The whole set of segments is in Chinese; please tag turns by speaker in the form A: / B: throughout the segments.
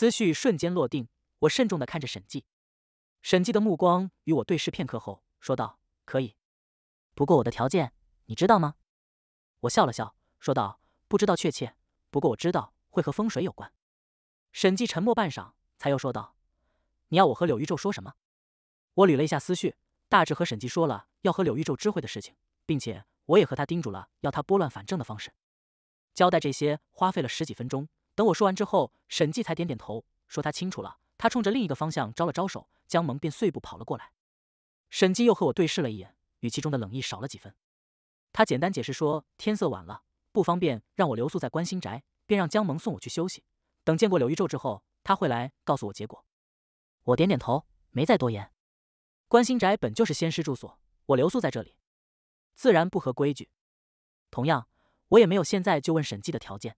A: 思绪瞬间落定，我慎重的看着沈寂，沈寂的目光与我对视片刻后，说道：“可以，不过我的条件你知道吗？”我笑了笑，说道：“不知道确切，不过我知道会和风水有关。”沈寂沉默半晌，才又说道：“你要我和柳玉宙说什么？”我捋了一下思绪，大致和沈寂说了要和柳玉宙知会的事情，并且我也和他叮嘱了要他拨乱反正的方式。交代这些花费了十几分钟。等我说完之后，沈纪才点点头，说他清楚了。他冲着另一个方向招了招手，江萌便碎步跑了过来。沈纪又和我对视了一眼，语气中的冷意少了几分。他简单解释说，天色晚了，不方便让我留宿在关心宅，便让江萌送我去休息。等见过柳玉昼之后，他会来告诉我结果。我点点头，没再多言。关心宅本就是仙师住所，我留宿在这里，自然不合规矩。同样，我也没有现在就问沈纪的条件。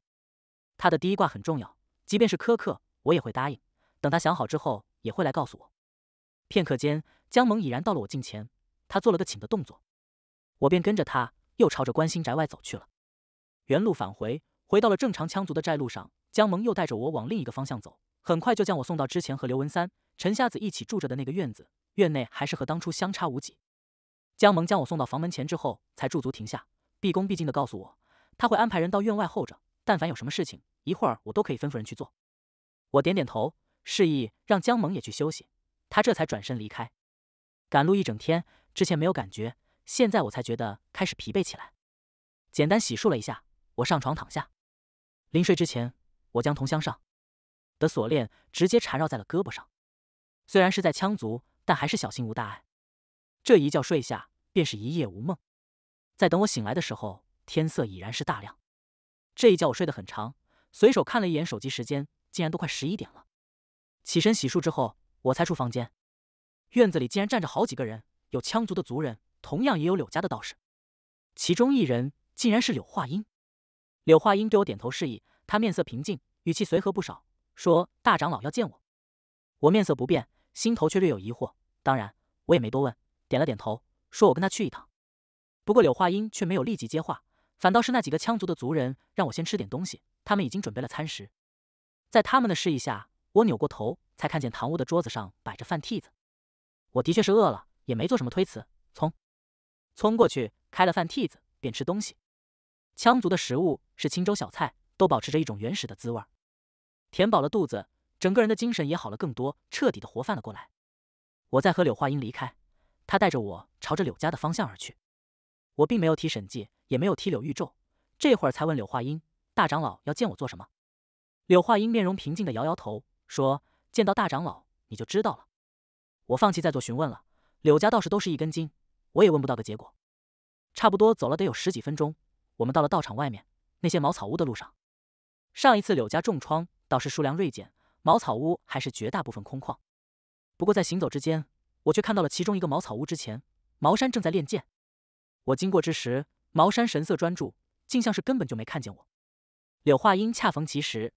A: 他的第一卦很重要，即便是苛刻，我也会答应。等他想好之后，也会来告诉我。片刻间，江萌已然到了我近前，他做了个请的动作，我便跟着他又朝着关心宅外走去了。原路返回，回到了正常羌族的寨路上，江萌又带着我往另一个方向走，很快就将我送到之前和刘文三、陈瞎子一起住着的那个院子。院内还是和当初相差无几。江萌将我送到房门前之后，才驻足停下，毕恭毕敬地告诉我，他会安排人到院外候着，但凡有什么事情。一会儿我都可以吩咐人去做。我点点头，示意让江萌也去休息。他这才转身离开。赶路一整天，之前没有感觉，现在我才觉得开始疲惫起来。简单洗漱了一下，我上床躺下。临睡之前，我将铜箱上的锁链直接缠绕在了胳膊上。虽然是在羌族，但还是小心无大碍。这一觉睡下，便是一夜无梦。在等我醒来的时候，天色已然是大亮。这一觉我睡得很长。随手看了一眼手机时间，竟然都快十一点了。起身洗漱之后，我才出房间。院子里竟然站着好几个人，有羌族的族人，同样也有柳家的道士。其中一人竟然是柳化英。柳化英对我点头示意，他面色平静，语气随和不少，说：“大长老要见我。”我面色不变，心头却略有疑惑。当然，我也没多问，点了点头，说我跟他去一趟。不过柳化英却没有立即接话。反倒是那几个羌族的族人让我先吃点东西，他们已经准备了餐食。在他们的示意下，我扭过头，才看见堂屋的桌子上摆着饭屉子。我的确是饿了，也没做什么推辞，冲，冲过去开了饭屉子便吃东西。羌族的食物是青粥小菜，都保持着一种原始的滋味。填饱了肚子，整个人的精神也好了更多，彻底的活泛了过来。我在和柳化英离开，他带着我朝着柳家的方向而去。我并没有提审计。也没有踢柳玉咒，这会儿才问柳化英：“大长老要见我做什么？”柳化英面容平静的摇摇头，说：“见到大长老，你就知道了。”我放弃再做询问了。柳家倒是都是一根筋，我也问不到个结果。差不多走了得有十几分钟，我们到了道场外面那些茅草屋的路上。上一次柳家重创，倒是数量锐减，茅草屋还是绝大部分空旷。不过在行走之间，我却看到了其中一个茅草屋之前，茅山正在练剑。我经过之时。茅山神色专注，竟像是根本就没看见我。柳化英恰逢其时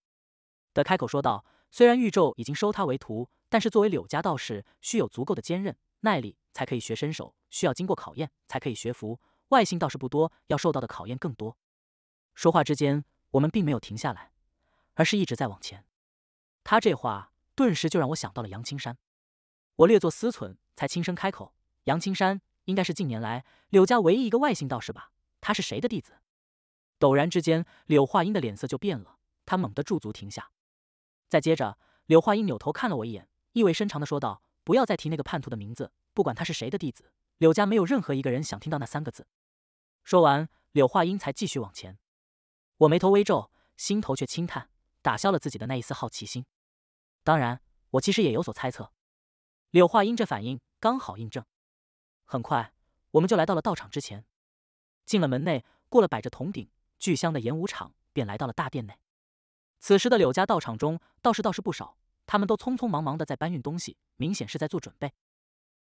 A: 的开口说道：“虽然玉咒已经收他为徒，但是作为柳家道士，需有足够的坚韧耐力才可以学身手，需要经过考验才可以学符。外姓道士不多，要受到的考验更多。”说话之间，我们并没有停下来，而是一直在往前。他这话顿时就让我想到了杨青山。我略作思忖，才轻声开口：“杨青山应该是近年来柳家唯一一个外姓道士吧？”他是谁的弟子？陡然之间，柳化英的脸色就变了，他猛地驻足停下。再接着，柳化英扭头看了我一眼，意味深长的说道：“不要再提那个叛徒的名字，不管他是谁的弟子，柳家没有任何一个人想听到那三个字。”说完，柳化英才继续往前。我眉头微皱，心头却轻叹，打消了自己的那一丝好奇心。当然，我其实也有所猜测，柳化英这反应刚好印证。很快，我们就来到了道场之前。进了门内，过了摆着铜鼎、巨香的演武场，便来到了大殿内。此时的柳家道场中道士倒是不少，他们都匆匆忙忙的在搬运东西，明显是在做准备。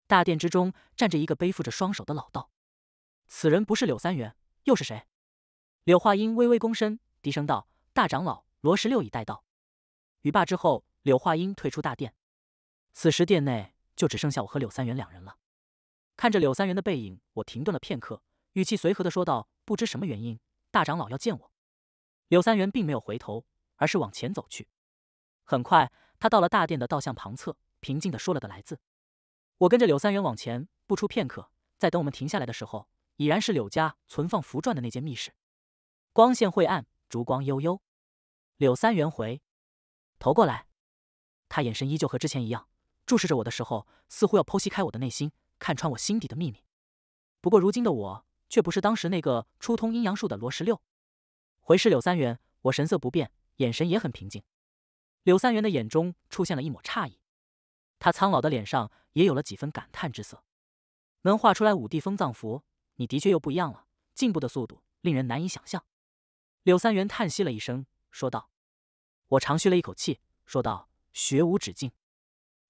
A: 大殿之中站着一个背负着双手的老道，此人不是柳三元又是谁？柳化英微微躬身，低声道：“大长老罗十六已带到。”语罢之后，柳化英退出大殿。此时殿内就只剩下我和柳三元两人了。看着柳三元的背影，我停顿了片刻。语气随和地说道：“不知什么原因，大长老要见我。”柳三元并没有回头，而是往前走去。很快，他到了大殿的道向旁侧，平静地说了个“来”字。我跟着柳三元往前，不出片刻，在等我们停下来的时候，已然是柳家存放符篆的那间密室。光线晦暗，烛光悠悠。柳三元回头过来，他眼神依旧和之前一样，注视着我的时候，似乎要剖析开我的内心，看穿我心底的秘密。不过如今的我。却不是当时那个初通阴阳术的罗十六。回视柳三元，我神色不变，眼神也很平静。柳三元的眼中出现了一抹诧异，他苍老的脸上也有了几分感叹之色。能画出来五帝封藏符，你的确又不一样了，进步的速度令人难以想象。柳三元叹息了一声，说道：“我长吁了一口气，说道：‘学无止境。’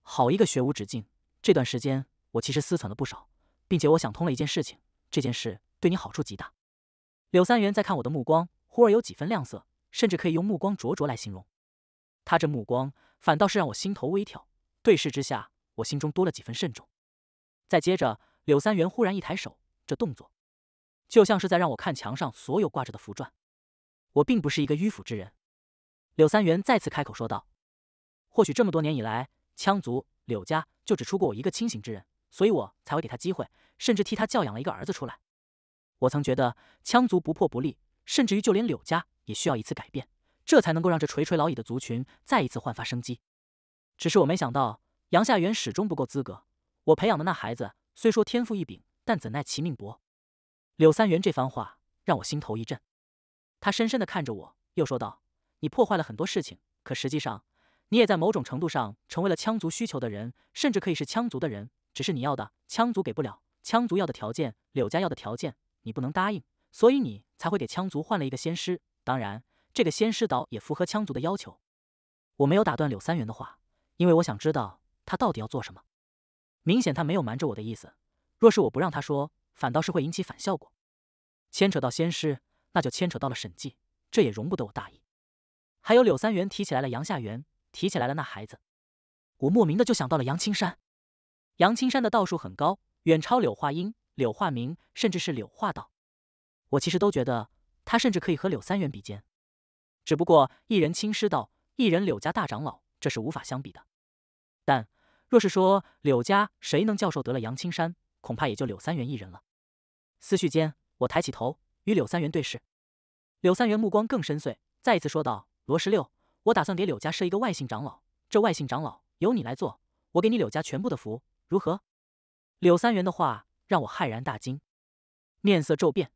A: 好一个学无止境！这段时间我其实思忖了不少，并且我想通了一件事情，这件事。”对你好处极大。柳三元在看我的目光，忽而有几分亮色，甚至可以用目光灼灼来形容。他这目光，反倒是让我心头微跳。对视之下，我心中多了几分慎重。再接着，柳三元忽然一抬手，这动作就像是在让我看墙上所有挂着的符篆。我并不是一个迂腐之人。柳三元再次开口说道：“或许这么多年以来，羌族柳家就只出过我一个清醒之人，所以我才会给他机会，甚至替他教养了一个儿子出来。”我曾觉得羌族不破不立，甚至于就连柳家也需要一次改变，这才能够让这垂垂老矣的族群再一次焕发生机。只是我没想到杨夏元始终不够资格。我培养的那孩子虽说天赋异禀，但怎奈其命薄。柳三元这番话让我心头一震，他深深的看着我，又说道：“你破坏了很多事情，可实际上你也在某种程度上成为了羌族需求的人，甚至可以是羌族的人。只是你要的羌族给不了，羌族要的条件，柳家要的条件。”你不能答应，所以你才会给羌族换了一个仙师。当然，这个仙师岛也符合羌族的要求。我没有打断柳三元的话，因为我想知道他到底要做什么。明显他没有瞒着我的意思。若是我不让他说，反倒是会引起反效果。牵扯到仙师，那就牵扯到了审计，这也容不得我大意。还有柳三元提起来了杨夏元，提起来了那孩子，我莫名的就想到了杨青山。杨青山的道术很高，远超柳化英。柳化明，甚至是柳化道，我其实都觉得他甚至可以和柳三元比肩，只不过一人青师道，一人柳家大长老，这是无法相比的。但若是说柳家谁能教授得了杨青山，恐怕也就柳三元一人了。思绪间，我抬起头与柳三元对视，柳三元目光更深邃，再一次说道：“罗十六，我打算给柳家设一个外姓长老，这外姓长老由你来做，我给你柳家全部的福，如何？”柳三元的话。让我骇然大惊，面色骤变。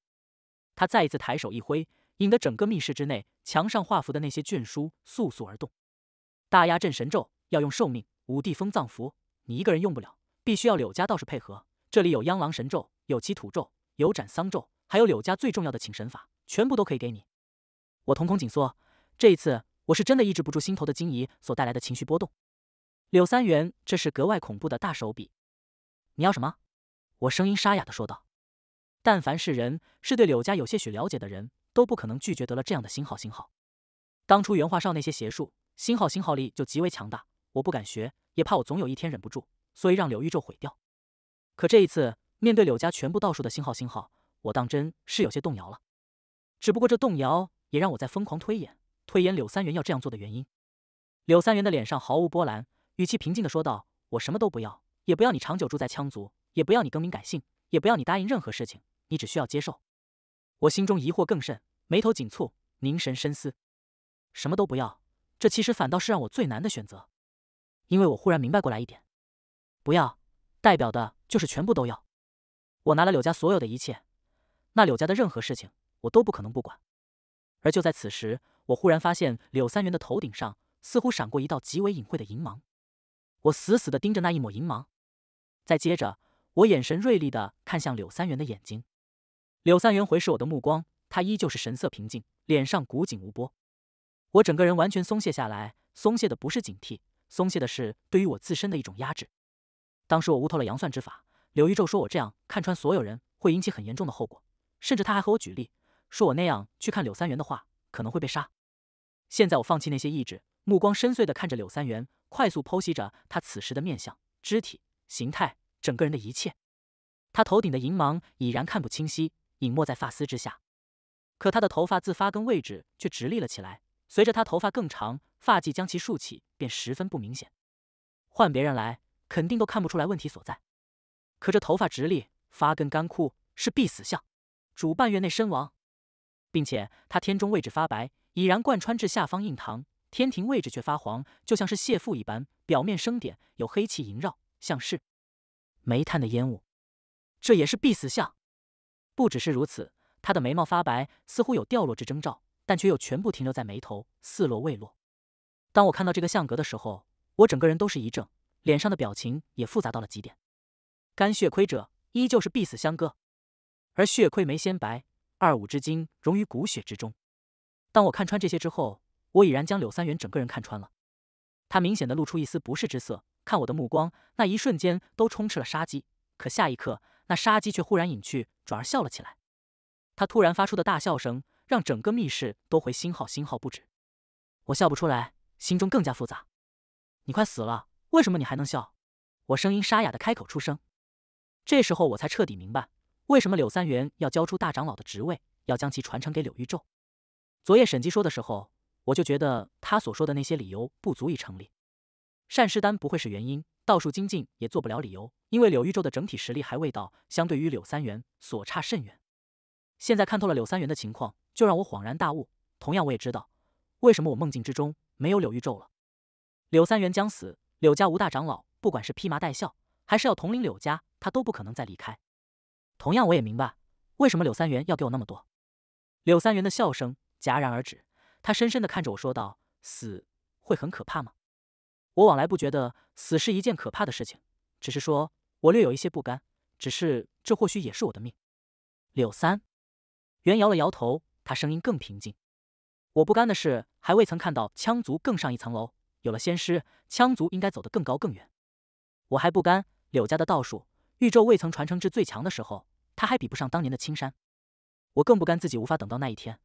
A: 他再一次抬手一挥，引得整个密室之内墙上画符的那些卷书簌簌而动。大压镇神咒要用寿命，五帝封藏符你一个人用不了，必须要柳家道士配合。这里有央狼神咒，有祈土咒，有斩丧咒，还有柳家最重要的请神法，全部都可以给你。我瞳孔紧缩，这一次我是真的抑制不住心头的惊疑所带来的情绪波动。柳三元，这是格外恐怖的大手笔。你要什么？我声音沙哑的说道：“但凡是人，是对柳家有些许了解的人，都不可能拒绝得了这样的星号星号。当初原画上那些邪术，星号星号力就极为强大，我不敢学，也怕我总有一天忍不住，所以让柳玉宙毁掉。可这一次，面对柳家全部道术的星号星号，我当真是有些动摇了。只不过这动摇，也让我在疯狂推演推演柳三元要这样做的原因。柳三元的脸上毫无波澜，语气平静的说道：‘我什么都不要，也不要你长久住在羌族。’”也不要你更名改姓，也不要你答应任何事情，你只需要接受。我心中疑惑更甚，眉头紧蹙，凝神深思。什么都不要，这其实反倒是让我最难的选择。因为我忽然明白过来一点：不要，代表的就是全部都要。我拿了柳家所有的一切，那柳家的任何事情，我都不可能不管。而就在此时，我忽然发现柳三元的头顶上似乎闪过一道极为隐晦的银芒。我死死的盯着那一抹银芒，再接着。我眼神锐利的看向柳三元的眼睛，柳三元回视我的目光，他依旧是神色平静，脸上古井无波。我整个人完全松懈下来，松懈的不是警惕，松懈的是对于我自身的一种压制。当时我悟透了阳算之法，柳玉宙说我这样看穿所有人会引起很严重的后果，甚至他还和我举例，说我那样去看柳三元的话可能会被杀。现在我放弃那些意志，目光深邃的看着柳三元，快速剖析着他此时的面相、肢体、形态。整个人的一切，他头顶的银芒已然看不清晰，隐没在发丝之下。可他的头发自发根位置却直立了起来，随着他头发更长，发髻将其竖起，便十分不明显。换别人来，肯定都看不出来问题所在。可这头发直立，发根干枯，是必死相，主半月内身亡。并且他天中位置发白，已然贯穿至下方印堂；天庭位置却发黄，就像是谢父一般，表面生点，有黑气萦绕，像是。煤炭的烟雾，这也是必死相。不只是如此，他的眉毛发白，似乎有掉落之征兆，但却又全部停留在眉头，似落未落。当我看到这个相格的时候，我整个人都是一怔，脸上的表情也复杂到了极点。肝血亏者，依旧是必死相割，而血亏眉先白，二五之精融于骨血之中。当我看穿这些之后，我已然将柳三元整个人看穿了。他明显的露出一丝不适之色。看我的目光，那一瞬间都充斥了杀机。可下一刻，那杀机却忽然隐去，转而笑了起来。他突然发出的大笑声，让整个密室都回星号星号不止。我笑不出来，心中更加复杂。你快死了，为什么你还能笑？我声音沙哑的开口出声。这时候我才彻底明白，为什么柳三元要交出大长老的职位，要将其传承给柳玉宙。昨夜沈寂说的时候，我就觉得他所说的那些理由不足以成立。善师丹不会是原因，道术精进也做不了理由，因为柳玉宙的整体实力还未到，相对于柳三元所差甚远。现在看透了柳三元的情况，就让我恍然大悟。同样，我也知道为什么我梦境之中没有柳玉宙了。柳三元将死，柳家吴大长老不管是披麻戴孝，还是要统领柳家，他都不可能再离开。同样，我也明白为什么柳三元要给我那么多。柳三元的笑声戛然而止，他深深地看着我说道：“死会很可怕吗？”我往来不觉得死是一件可怕的事情，只是说我略有一些不甘。只是这或许也是我的命。柳三元摇了摇头，他声音更平静。我不甘的是，还未曾看到羌族更上一层楼。有了仙师，羌族应该走得更高更远。我还不甘，柳家的道术，宇宙未曾传承至最强的时候，他还比不上当年的青山。我更不甘自己无法等到那一天。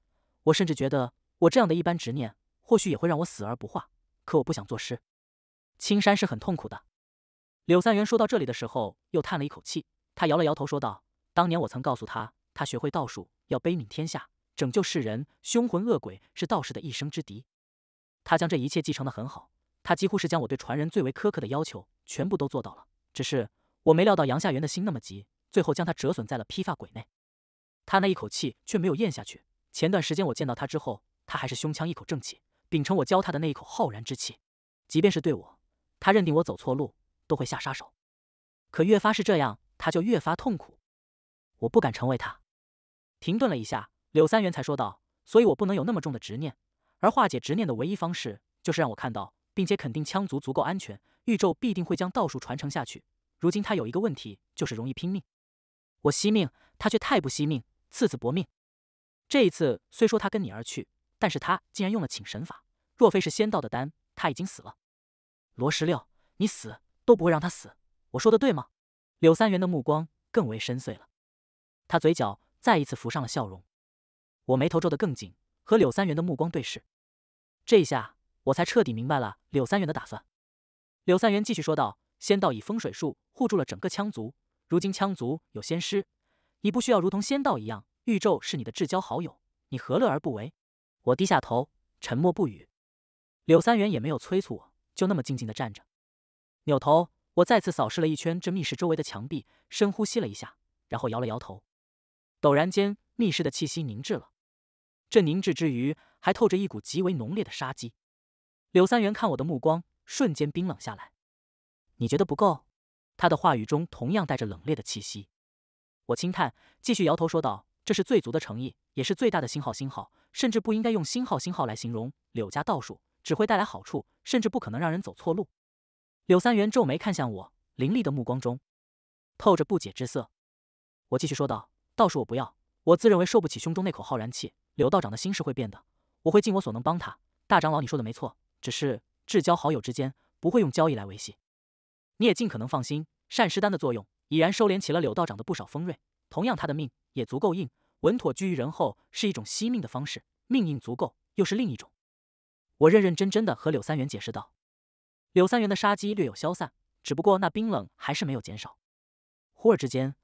A: 我甚至觉得，我这样的一般执念，或许也会让我死而不化。可我不想作诗。青山是很痛苦的，柳三元说到这里的时候，又叹了一口气。他摇了摇头，说道：“当年我曾告诉他，他学会道术要悲悯天下，拯救世人。凶魂恶鬼是道士的一生之敌。他将这一切继承的很好，他几乎是将我对传人最为苛刻的要求全部都做到了。只是我没料到杨夏元的心那么急，最后将他折损在了披发鬼内。他那一口气却没有咽下去。前段时间我见到他之后，他还是胸腔一口正气，秉承我教他的那一口浩然之气，即便是对我。”他认定我走错路，都会下杀手。可越发是这样，他就越发痛苦。我不敢成为他。停顿了一下，柳三元才说道：“所以我不能有那么重的执念。而化解执念的唯一方式，就是让我看到，并且肯定枪族足够安全，宇宙必定会将道术传承下去。如今他有一个问题，就是容易拼命。我惜命，他却太不惜命，次子薄命。这一次虽说他跟你而去，但是他竟然用了请神法。若非是仙道的丹，他已经死了。”罗十六，你死都不会让他死，我说的对吗？柳三元的目光更为深邃了，他嘴角再一次浮上了笑容。我眉头皱得更紧，和柳三元的目光对视。这一下，我才彻底明白了柳三元的打算。柳三元继续说道：“仙道以风水术护住了整个羌族，如今羌族有仙师，你不需要如同仙道一样，玉咒是你的至交好友，你何乐而不为？”我低下头，沉默不语。柳三元也没有催促我。就那么静静的站着，扭头，我再次扫视了一圈这密室周围的墙壁，深呼吸了一下，然后摇了摇头。陡然间，密室的气息凝滞了，这凝滞之余，还透着一股极为浓烈的杀机。柳三元看我的目光瞬间冰冷下来，你觉得不够？他的话语中同样带着冷冽的气息。我轻叹，继续摇头说道：“这是最足的诚意，也是最大的星号，星号，甚至不应该用‘星号星号’来形容柳家道术。”只会带来好处，甚至不可能让人走错路。柳三元皱眉看向我，凌厉的目光中透着不解之色。我继续说道：“倒是我不要，我自认为受不起胸中那口浩然气。柳道长的心是会变的，我会尽我所能帮他。大长老，你说的没错，只是至交好友之间不会用交易来维系。你也尽可能放心，善师丹的作用已然收敛起了柳道长的不少锋锐。同样，他的命也足够硬，稳妥居于人后是一种惜命的方式，命硬足够，又是另一种。”我认认真真的和柳三元解释道：“柳三元的杀机略有消散，只不过那冰冷还是没有减少。忽而之间，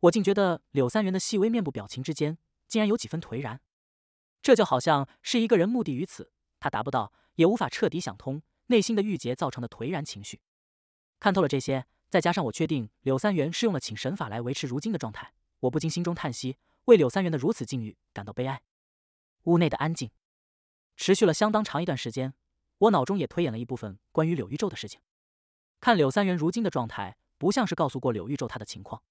A: 我竟觉得柳三元的细微面部表情之间，竟然有几分颓然。这就好像是一个人目的于此，他达不到，也无法彻底想通内心的郁结造成的颓然情绪。看透了这些，再加上我确定柳三元是用了请神法来维持如今的状态，我不禁心中叹息，为柳三元的如此境遇感到悲哀。屋内的安静。”持续了相当长一段时间，我脑中也推演了一部分关于柳玉皱的事情。看柳三元如今的状态，不像是告诉过柳玉皱他的情况。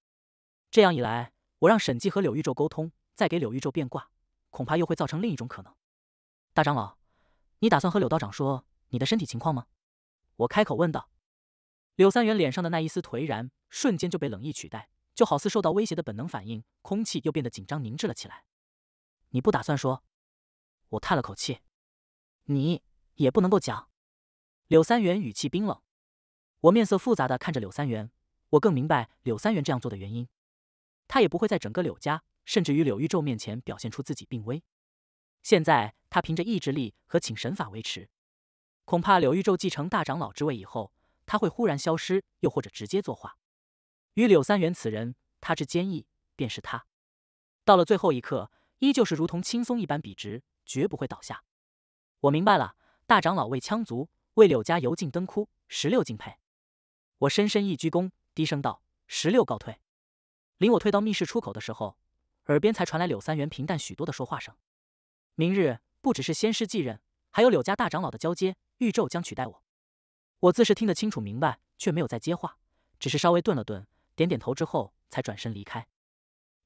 A: 这样一来，我让沈寂和柳玉皱沟通，再给柳玉皱变卦，恐怕又会造成另一种可能。大长老，你打算和柳道长说你的身体情况吗？我开口问道。柳三元脸上的那一丝颓然瞬间就被冷意取代，就好似受到威胁的本能反应，空气又变得紧张凝滞了起来。你不打算说？我叹了口气。你也不能够讲，柳三元语气冰冷。我面色复杂的看着柳三元，我更明白柳三元这样做的原因。他也不会在整个柳家，甚至于柳玉宙面前表现出自己病危。现在他凭着意志力和请神法维持，恐怕柳玉宙继承大长老之位以后，他会忽然消失，又或者直接作画。与柳三元此人，他之坚毅便是他，到了最后一刻，依旧是如同轻松一般笔直，绝不会倒下。我明白了，大长老为羌族，为柳家油尽灯枯。十六敬佩，我深深一鞠躬，低声道：“十六告退。”临我退到密室出口的时候，耳边才传来柳三元平淡许多的说话声：“明日不只是仙师继任，还有柳家大长老的交接，玉咒将取代我。”我自是听得清楚明白，却没有再接话，只是稍微顿了顿，点点头之后才转身离开。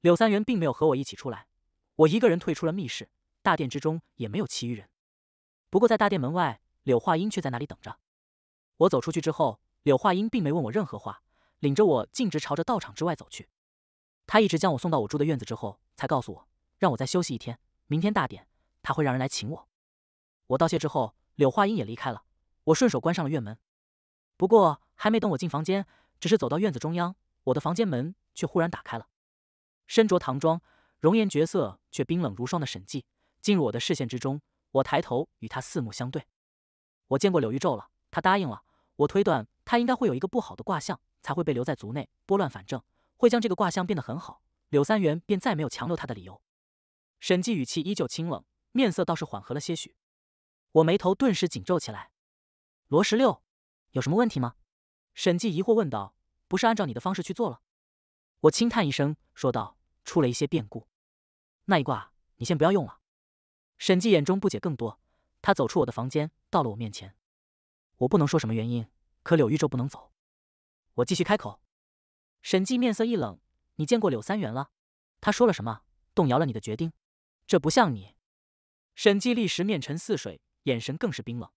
A: 柳三元并没有和我一起出来，我一个人退出了密室，大殿之中也没有其余人。不过，在大殿门外，柳化英却在那里等着。我走出去之后，柳化英并没问我任何话，领着我径直朝着道场之外走去。他一直将我送到我住的院子之后，才告诉我让我再休息一天，明天大典他会让人来请我。我道谢之后，柳化英也离开了。我顺手关上了院门。不过，还没等我进房间，只是走到院子中央，我的房间门却忽然打开了。身着唐装、容颜绝色却冰冷如霜的沈寂进入我的视线之中。我抬头与他四目相对，我见过柳玉皱了，他答应了。我推断他应该会有一个不好的卦象，才会被留在族内拨乱反正，会将这个卦象变得很好。柳三元便再没有强留他的理由。沈寂语气依旧清冷，面色倒是缓和了些许。我眉头顿时紧皱起来。罗十六，有什么问题吗？沈寂疑惑问道。不是按照你的方式去做了？我轻叹一声，说道：“出了一些变故，那一卦你先不要用了。”沈寂眼中不解更多，他走出我的房间，到了我面前。我不能说什么原因，可柳玉州不能走。我继续开口。沈寂面色一冷：“你见过柳三元了？他说了什么，动摇了你的决定？这不像你。”沈寂立时面沉似水，眼神更是冰冷。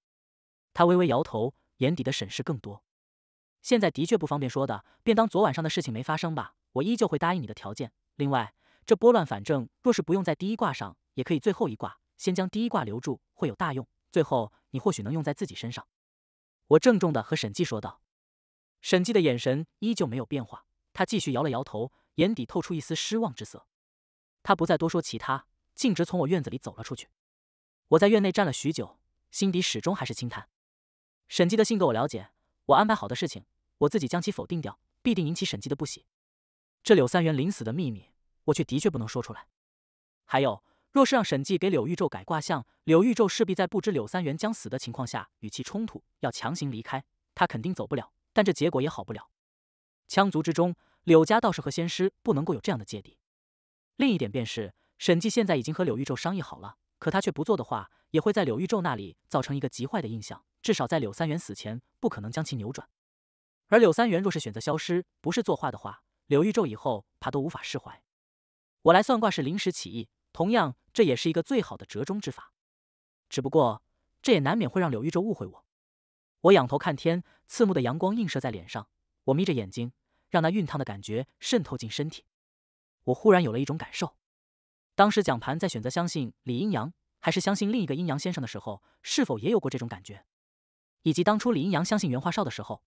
A: 他微微摇头，眼底的审视更多。现在的确不方便说的，便当昨晚上的事情没发生吧。我依旧会答应你的条件。另外，这拨乱反正，若是不用在第一卦上，也可以最后一卦。先将第一卦留住，会有大用。最后，你或许能用在自己身上。我郑重的和沈记说道。沈记的眼神依旧没有变化，他继续摇了摇头，眼底透出一丝失望之色。他不再多说其他，径直从我院子里走了出去。我在院内站了许久，心底始终还是轻叹。沈记的性格我了解，我安排好的事情，我自己将其否定掉，必定引起沈记的不喜。这柳三元临死的秘密，我却的确不能说出来。还有。若是让沈寂给柳玉宙改卦象，柳玉宙势必在不知柳三元将死的情况下与其冲突，要强行离开，他肯定走不了。但这结果也好不了。羌族之中，柳家倒是和仙师不能够有这样的芥蒂。另一点便是，沈寂现在已经和柳玉宙商议好了，可他却不做的话，也会在柳玉宙那里造成一个极坏的印象，至少在柳三元死前不可能将其扭转。而柳三元若是选择消失，不是作画的话，柳玉宙以后怕都无法释怀。我来算卦是临时起意。同样，这也是一个最好的折中之法，只不过这也难免会让柳玉洲误会我。我仰头看天，刺目的阳光映射在脸上，我眯着眼睛，让那熨烫的感觉渗透进身体。我忽然有了一种感受：当时蒋盘在选择相信李阴阳还是相信另一个阴阳先生的时候，是否也有过这种感觉？以及当初李阴阳相信袁花少的时候，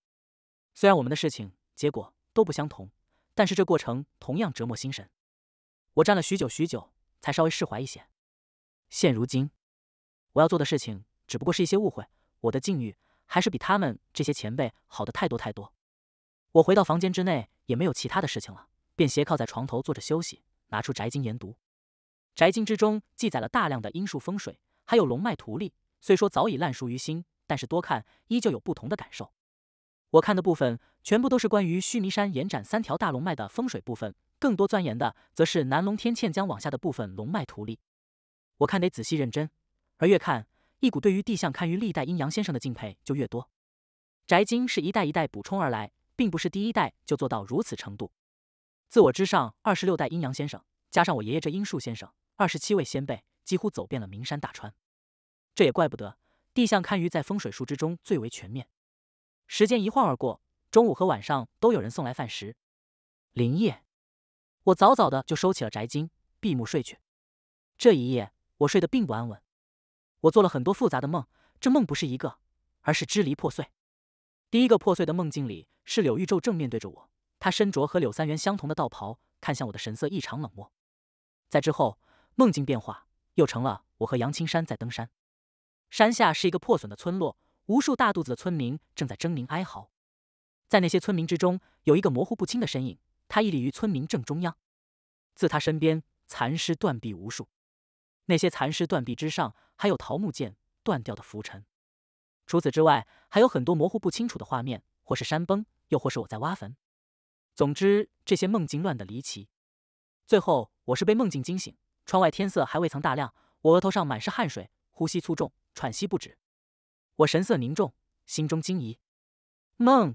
A: 虽然我们的事情结果都不相同，但是这过程同样折磨心神。我站了许久许久。才稍微释怀一些。现如今，我要做的事情只不过是一些误会。我的境遇还是比他们这些前辈好的太多太多。我回到房间之内，也没有其他的事情了，便斜靠在床头坐着休息，拿出《宅经》研读。《宅经》之中记载了大量的阴术风水，还有龙脉图例。虽说早已烂熟于心，但是多看依旧有不同的感受。我看的部分全部都是关于须弥山延展三条大龙脉的风水部分。更多钻研的，则是南龙天堑江往下的部分龙脉图例。我看得仔细认真，而越看，一股对于地相堪舆历代阴阳先生的敬佩就越多。宅经是一代一代补充而来，并不是第一代就做到如此程度。自我之上，二十六代阴阳先生，加上我爷爷这阴术先生，二十七位先辈几乎走遍了名山大川。这也怪不得地相堪舆在风水术之中最为全面。时间一晃而过，中午和晚上都有人送来饭食。林业，我早早的就收起了宅经，闭目睡去。这一夜，我睡得并不安稳，我做了很多复杂的梦。这梦不是一个，而是支离破碎。第一个破碎的梦境里是柳玉昼正面对着我，他身着和柳三元相同的道袍，看向我的神色异常冷漠。在之后，梦境变化，又成了我和杨青山在登山。山下是一个破损的村落，无数大肚子的村民正在狰狞哀嚎。在那些村民之中，有一个模糊不清的身影。他屹立于村民正中央，自他身边残尸断臂无数，那些残尸断臂之上还有桃木剑断掉的浮尘。除此之外，还有很多模糊不清楚的画面，或是山崩，又或是我在挖坟。总之，这些梦境乱得离奇。最后，我是被梦境惊醒，窗外天色还未曾大亮，我额头上满是汗水，呼吸粗重，喘息不止。我神色凝重，心中惊疑：梦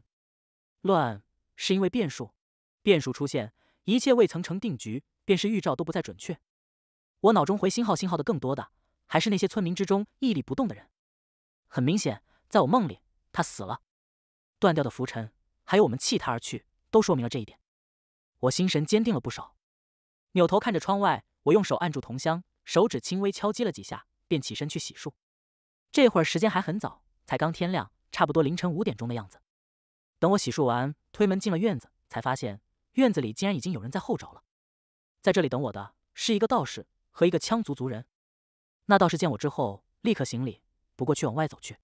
A: 乱是因为变数？变数出现，一切未曾成定局，便是预兆都不再准确。我脑中回星号星号的更多的还是那些村民之中屹立不动的人。很明显，在我梦里，他死了，断掉的浮尘，还有我们弃他而去，都说明了这一点。我心神坚定了不少，扭头看着窗外，我用手按住铜香，手指轻微敲击了几下，便起身去洗漱。这会儿时间还很早，才刚天亮，差不多凌晨五点钟的样子。等我洗漱完，推门进了院子，才发现。院子里竟然已经有人在候着了，在这里等我的是一个道士和一个羌族族人。那道士见我之后立刻行礼，不过却往外走去。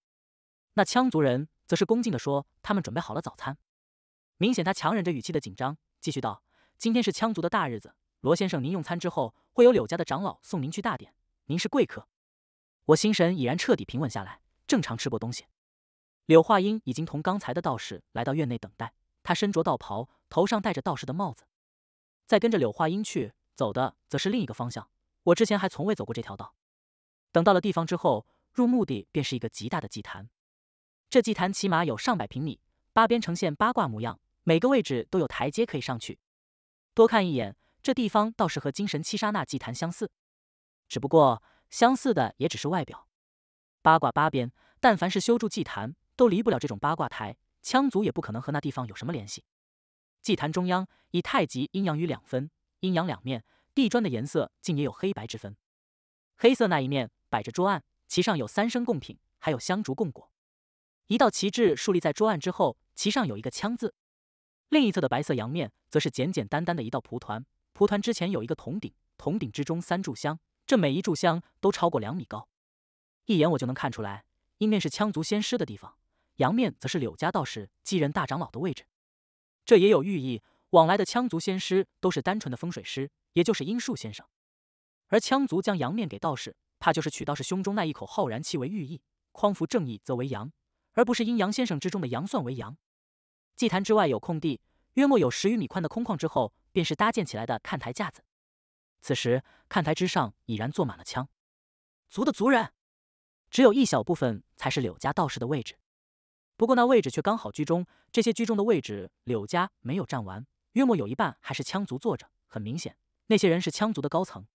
A: 那羌族人则是恭敬的说：“他们准备好了早餐。”明显他强忍着语气的紧张，继续道：“今天是羌族的大日子，罗先生您用餐之后，会有柳家的长老送您去大典。您是贵客。”我心神已然彻底平稳下来，正常吃过东西。柳化英已经同刚才的道士来到院内等待，他身着道袍。头上戴着道士的帽子，再跟着柳化英去走的，则是另一个方向。我之前还从未走过这条道。等到了地方之后，入目的便是一个极大的祭坛。这祭坛起码有上百平米，八边呈现八卦模样，每个位置都有台阶可以上去。多看一眼，这地方倒是和精神七杀那祭坛相似，只不过相似的也只是外表。八卦八边，但凡是修筑祭坛，都离不了这种八卦台。羌族也不可能和那地方有什么联系。祭坛中央以太极阴阳于两分，阴阳两面地砖的颜色竟也有黑白之分。黑色那一面摆着桌案，其上有三生供品，还有香烛供果。一道旗帜竖立在桌案之后，其上有一个“枪”字。另一侧的白色阳面，则是简简单单的一道蒲团，蒲团之前有一个铜鼎，铜鼎之中三炷香，这每一炷香都超过两米高。一眼我就能看出来，阴面是羌族先师的地方，阳面则是柳家道士继任大长老的位置。这也有寓意，往来的羌族先师都是单纯的风水师，也就是阴术先生。而羌族将阳面给道士，怕就是取道士胸中那一口浩然气为寓意，匡扶正义则为阳，而不是阴阳先生之中的阳算为阳。祭坛之外有空地，约莫有十余米宽的空旷，之后便是搭建起来的看台架子。此时看台之上已然坐满了羌族的族人，只有一小部分才是柳家道士的位置。不过那位置却刚好居中，这些居中的位置柳家没有占完，约莫有一半还是羌族坐着。很明显，那些人是羌族的高层。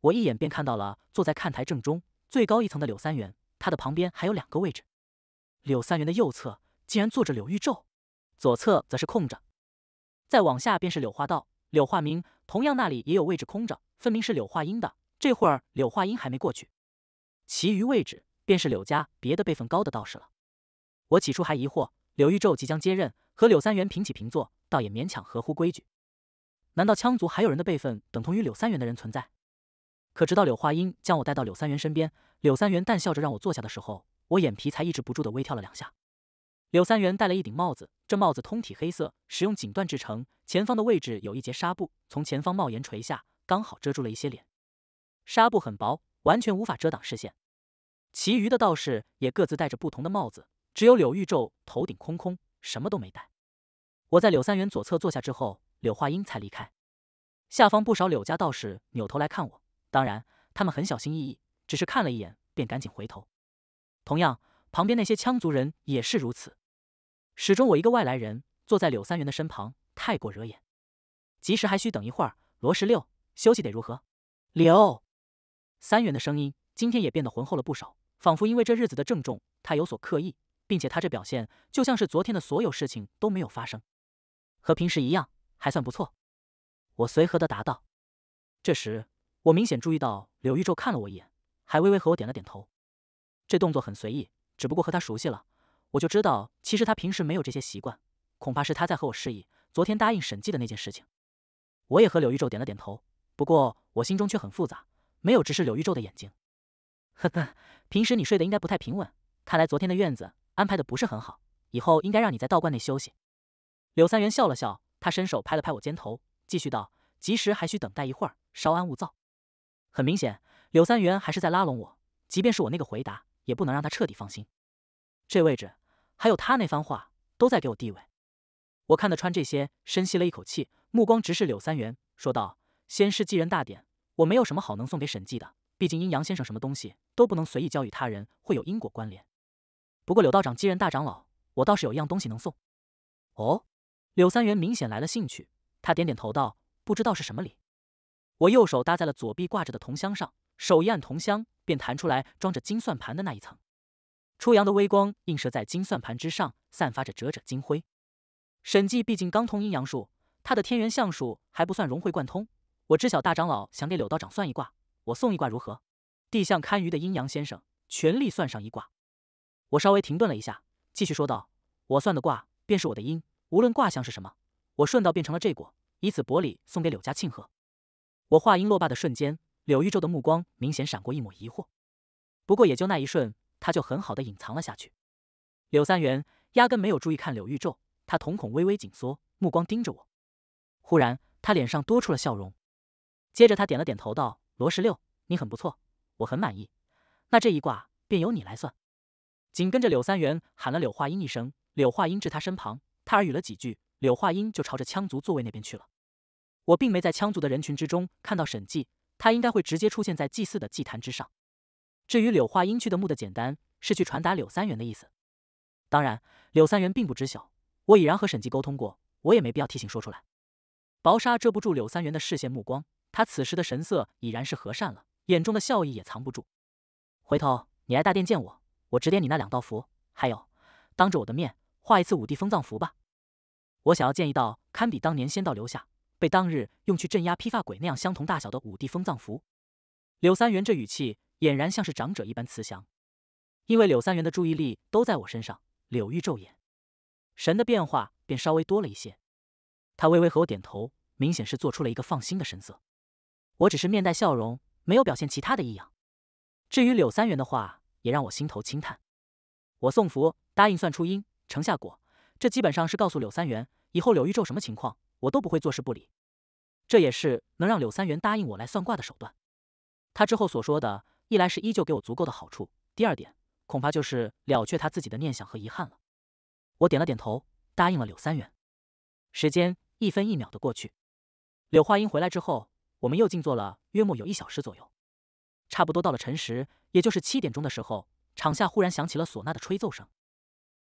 A: 我一眼便看到了坐在看台正中最高一层的柳三元，他的旁边还有两个位置。柳三元的右侧竟然坐着柳玉宙，左侧则是空着。再往下便是柳化道、柳化明，同样那里也有位置空着，分明是柳化英的。这会儿柳化英还没过去。其余位置便是柳家别的辈分高的道士了。我起初还疑惑，柳玉宙即将接任，和柳三元平起平坐，倒也勉强合乎规矩。难道羌族还有人的辈分等同于柳三元的人存在？可直到柳化英将我带到柳三元身边，柳三元淡笑着让我坐下的时候，我眼皮才抑制不住的微跳了两下。柳三元戴了一顶帽子，这帽子通体黑色，使用锦缎制成，前方的位置有一截纱布从前方帽檐垂下，刚好遮住了一些脸。纱布很薄，完全无法遮挡视线。其余的道士也各自戴着不同的帽子。只有柳玉宙头顶空空，什么都没带。我在柳三元左侧坐下之后，柳化英才离开。下方不少柳家道士扭头来看我，当然他们很小心翼翼，只是看了一眼便赶紧回头。同样，旁边那些羌族人也是如此。始终我一个外来人坐在柳三元的身旁，太过惹眼。即使还需等一会儿，罗十六休息得如何？柳三元的声音今天也变得浑厚了不少，仿佛因为这日子的郑重，他有所刻意。并且他这表现就像是昨天的所有事情都没有发生，和平时一样，还算不错。我随和的答道。这时，我明显注意到柳玉宙看了我一眼，还微微和我点了点头。这动作很随意，只不过和他熟悉了，我就知道其实他平时没有这些习惯，恐怕是他在和我示意昨天答应审计的那件事情。我也和柳玉宙点了点头，不过我心中却很复杂，没有直视柳玉宙的眼睛。呵呵，平时你睡得应该不太平稳，看来昨天的院子。安排的不是很好，以后应该让你在道观内休息。柳三元笑了笑，他伸手拍了拍我肩头，继续道：“吉时还需等待一会儿，稍安勿躁。”很明显，柳三元还是在拉拢我，即便是我那个回答，也不能让他彻底放心。这位置，还有他那番话，都在给我地位。我看得穿这些，深吸了一口气，目光直视柳三元，说道：“先师继人大典，我没有什么好能送给沈记的。毕竟阴阳先生什么东西都不能随意交与他人，会有因果关联。”不过，柳道长继任大长老，我倒是有一样东西能送。哦，柳三元明显来了兴趣，他点点头道：“不知道是什么礼。”我右手搭在了左臂挂着的铜箱上，手一按铜箱，便弹出来装着金算盘的那一层。初阳的微光映射在金算盘之上，散发着灼灼金辉。沈记毕竟刚通阴阳术，他的天元相术还不算融会贯通。我知晓大长老想给柳道长算一卦，我送一卦如何？地相堪舆的阴阳先生，全力算上一卦。我稍微停顿了一下，继续说道：“我算的卦便是我的因，无论卦象是什么，我顺道变成了这果，以此薄礼送给柳家庆贺。”我话音落罢的瞬间，柳玉宙的目光明显闪过一抹疑惑，不过也就那一瞬，他就很好的隐藏了下去。柳三元压根没有注意看柳玉宙，他瞳孔微微紧缩，目光盯着我。忽然，他脸上多出了笑容，接着他点了点头道：“罗十六，你很不错，我很满意。那这一卦便由你来算。”紧跟着柳三元喊了柳化英一声，柳化英至他身旁，他耳语了几句，柳化英就朝着羌族座位那边去了。我并没在羌族的人群之中看到沈寂，他应该会直接出现在祭祀的祭坛之上。至于柳化英去的墓的简单，是去传达柳三元的意思。当然，柳三元并不知晓，我已然和沈寂沟通过，我也没必要提醒说出来。薄纱遮不住柳三元的视线目光，他此时的神色已然是和善了，眼中的笑意也藏不住。回头你来大殿见我。我指点你那两道符，还有当着我的面画一次五帝封藏符吧。我想要建一道堪比当年仙道留下、被当日用去镇压披发鬼那样相同大小的五帝封藏符。柳三元这语气俨然像是长者一般慈祥，因为柳三元的注意力都在我身上。柳玉皱眼，神的变化便稍微多了一些。他微微和我点头，明显是做出了一个放心的神色。我只是面带笑容，没有表现其他的异样。至于柳三元的话。也让我心头轻叹。我送福，答应算出因，成下果，这基本上是告诉柳三元，以后柳玉皱什么情况，我都不会坐视不理。这也是能让柳三元答应我来算卦的手段。他之后所说的一来是依旧给我足够的好处，第二点恐怕就是了却他自己的念想和遗憾了。我点了点头，答应了柳三元。时间一分一秒的过去，柳花英回来之后，我们又静坐了约莫有一小时左右。差不多到了辰时，也就是七点钟的时候，场下忽然响起了唢呐的吹奏声。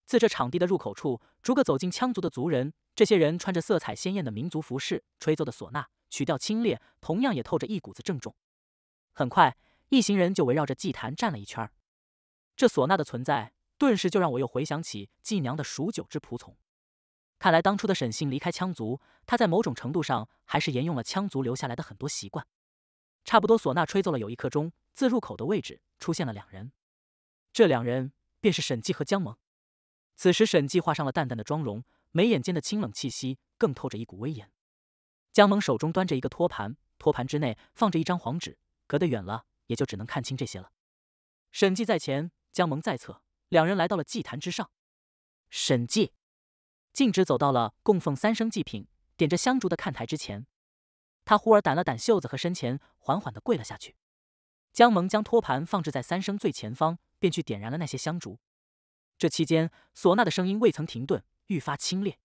A: 自这场地的入口处，逐个走进羌族的族人。这些人穿着色彩鲜艳的民族服饰，吹奏的唢呐曲调清冽，同样也透着一股子郑重。很快，一行人就围绕着祭坛站了一圈。这唢呐的存在，顿时就让我又回想起季娘的数九之仆从。看来当初的沈信离开羌族，他在某种程度上还是沿用了羌族留下来的很多习惯。差不多，唢呐吹奏了有一刻钟，自入口的位置出现了两人。这两人便是沈寂和江萌。此时，沈寂画上了淡淡的妆容，眉眼间的清冷气息更透着一股威严。江萌手中端着一个托盘，托盘之内放着一张黄纸，隔得远了也就只能看清这些了。沈寂在前，江萌在侧，两人来到了祭坛之上。沈寂径直走到了供奉三生祭品、点着香烛的看台之前。他忽而掸了掸袖子和身前，缓缓地跪了下去。江萌将托盘放置在三生最前方，便去点燃了那些香烛。这期间，唢呐的声音未曾停顿，愈发清冽。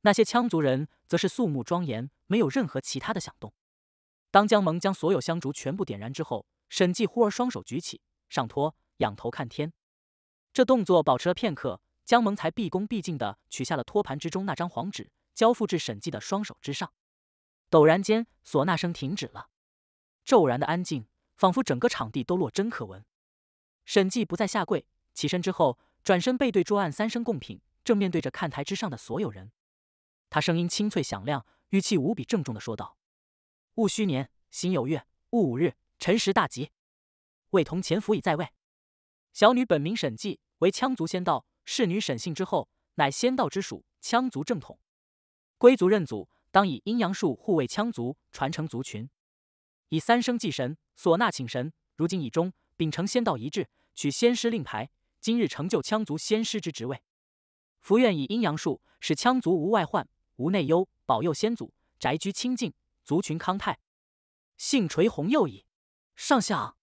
A: 那些羌族人则是肃穆庄严，没有任何其他的响动。当江萌将所有香烛全部点燃之后，沈寂忽而双手举起，上托，仰头看天。这动作保持了片刻，江萌才毕恭毕敬地取下了托盘之中那张黄纸，交付至沈寂的双手之上。陡然间，唢呐声停止了，骤然的安静，仿佛整个场地都落针可闻。沈寂不再下跪，起身之后，转身背对桌案三声贡品，正面对着看台之上的所有人。他声音清脆响亮，语气无比郑重的说道：“戊戌年，辛酉月，戊午日，辰时大吉。魏同前伏已在位，小女本名沈寂，为羌族仙道侍女沈姓之后，乃仙道之属，羌族正统，归族认祖。”当以阴阳术护卫羌族，传承族群；以三生祭神，唢呐请神。如今已终，秉承仙道一致，取仙师令牌，今日成就羌族仙师之职位。福愿以阴阳术使羌族无外患、无内忧，保佑先祖宅居清净，族群康泰。姓垂弘佑矣。上相，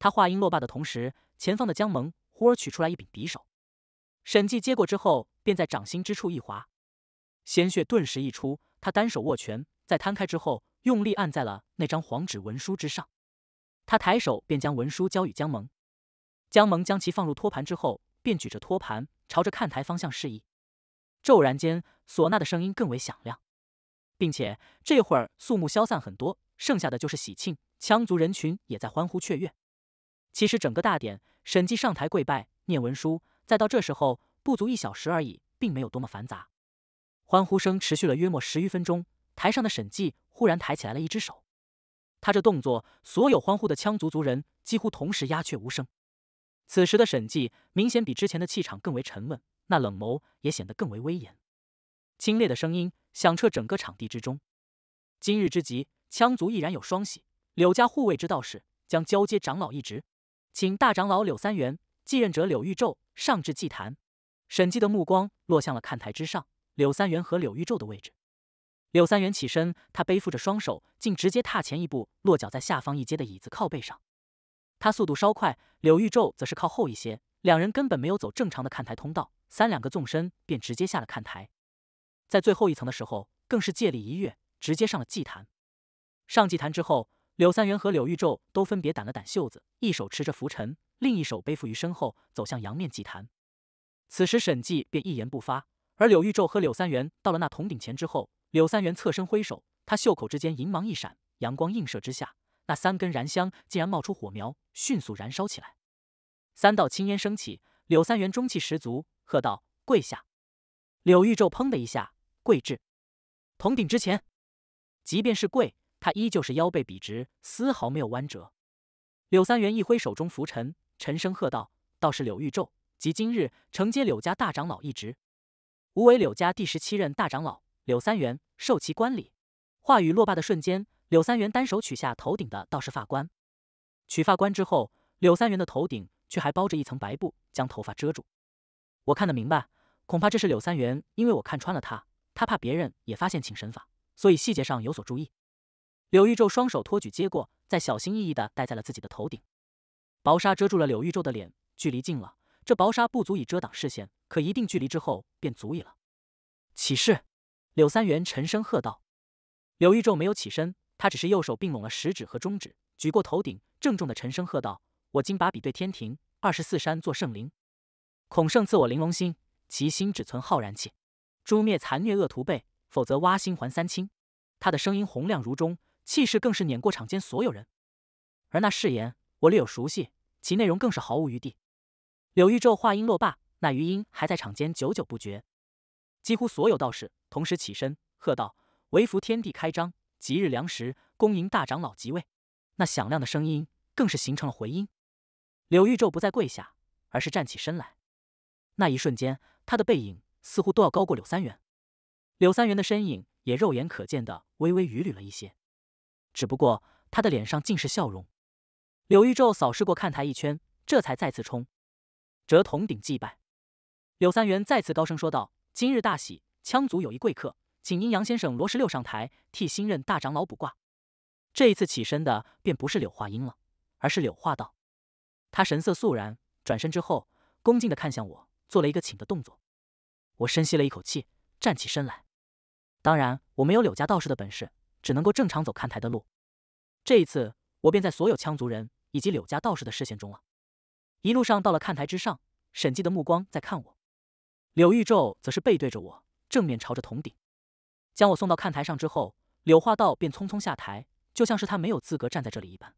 A: 他话音落罢的同时，前方的江萌忽而取出来一柄匕首，沈寂接过之后，便在掌心之处一划，鲜血顿时溢出。他单手握拳，在摊开之后，用力按在了那张黄纸文书之上。他抬手便将文书交予江萌，江萌将其放入托盘之后，便举着托盘朝着看台方向示意。骤然间，唢呐的声音更为响亮，并且这会儿肃穆消散很多，剩下的就是喜庆。羌族人群也在欢呼雀跃。其实整个大典，沈计上台跪拜、念文书，再到这时候，不足一小时而已，并没有多么繁杂。欢呼声持续了约莫十余分钟，台上的沈寂忽然抬起来了一只手，他这动作，所有欢呼的羌族族人几乎同时鸦雀无声。此时的沈寂明显比之前的气场更为沉稳，那冷眸也显得更为威严。清冽的声音响彻整个场地之中：“今日之吉，羌族毅然有双喜，柳家护卫之道是将交接长老一职，请大长老柳三元继任者柳玉宙上至祭坛。”沈寂的目光落向了看台之上。柳三元和柳玉宙的位置，柳三元起身，他背负着双手，竟直接踏前一步，落脚在下方一阶的椅子靠背上。他速度稍快，柳玉宙则是靠后一些，两人根本没有走正常的看台通道，三两个纵身便直接下了看台，在最后一层的时候，更是借力一跃，直接上了祭坛。上祭坛之后，柳三元和柳玉宙都分别掸了掸袖子，一手持着拂尘，另一手背负于身后，走向阳面祭坛。此时，沈寂便一言不发。而柳玉宙和柳三元到了那铜鼎前之后，柳三元侧身挥手，他袖口之间银芒一闪，阳光映射之下，那三根燃香竟然冒出火苗，迅速燃烧起来，三道青烟升起。柳三元中气十足，喝道：“跪下！”柳玉宙砰的一下跪至铜鼎之前，即便是跪，他依旧是腰背笔直，丝毫没有弯折。柳三元一挥手中拂尘，沉声喝道：“倒是柳玉宙，即今日承接柳家大长老一职。”无为柳家第十七任大长老柳三元受其观礼，话语落罢的瞬间，柳三元单手取下头顶的道士发冠。取发冠之后，柳三元的头顶却还包着一层白布，将头发遮住。我看得明白，恐怕这是柳三元因为我看穿了他，他怕别人也发现请神法，所以细节上有所注意。柳玉宙双手托举接过，再小心翼翼地戴在了自己的头顶，薄纱遮住了柳玉宙的脸。距离近了。这薄纱不足以遮挡视线，可一定距离之后便足以了。起誓！柳三元沉声喝道。柳玉皱没有起身，他只是右手并拢了食指和中指，举过头顶，郑重的沉声喝道：“我今把比对天庭二十四山做圣灵，孔圣赐我玲珑心，其心只存浩然气，诛灭残虐恶徒辈，否则挖心还三清。”他的声音洪亮如钟，气势更是碾过场间所有人。而那誓言，我略有熟悉，其内容更是毫无余地。柳玉宙话音落罢，那余音还在场间久久不绝。几乎所有道士同时起身，喝道：“为福天地开张，吉日良时，恭迎大长老即位。”那响亮的声音更是形成了回音。柳玉宙不再跪下，而是站起身来。那一瞬间，他的背影似乎都要高过柳三元。柳三元的身影也肉眼可见的微微余缕了一些，只不过他的脸上尽是笑容。柳玉宙扫视过看台一圈，这才再次冲。折铜鼎祭拜，柳三元再次高声说道：“今日大喜，羌族有一贵客，请阴阳先生罗十六上台替新任大长老卜卦。”这一次起身的便不是柳化英了，而是柳化道。他神色肃然，转身之后，恭敬的看向我，做了一个请的动作。我深吸了一口气，站起身来。当然，我没有柳家道士的本事，只能够正常走看台的路。这一次，我便在所有羌族人以及柳家道士的视线中了。一路上到了看台之上，沈记的目光在看我，柳玉宙则是背对着我，正面朝着铜鼎，将我送到看台上之后，柳化道便匆匆下台，就像是他没有资格站在这里一般。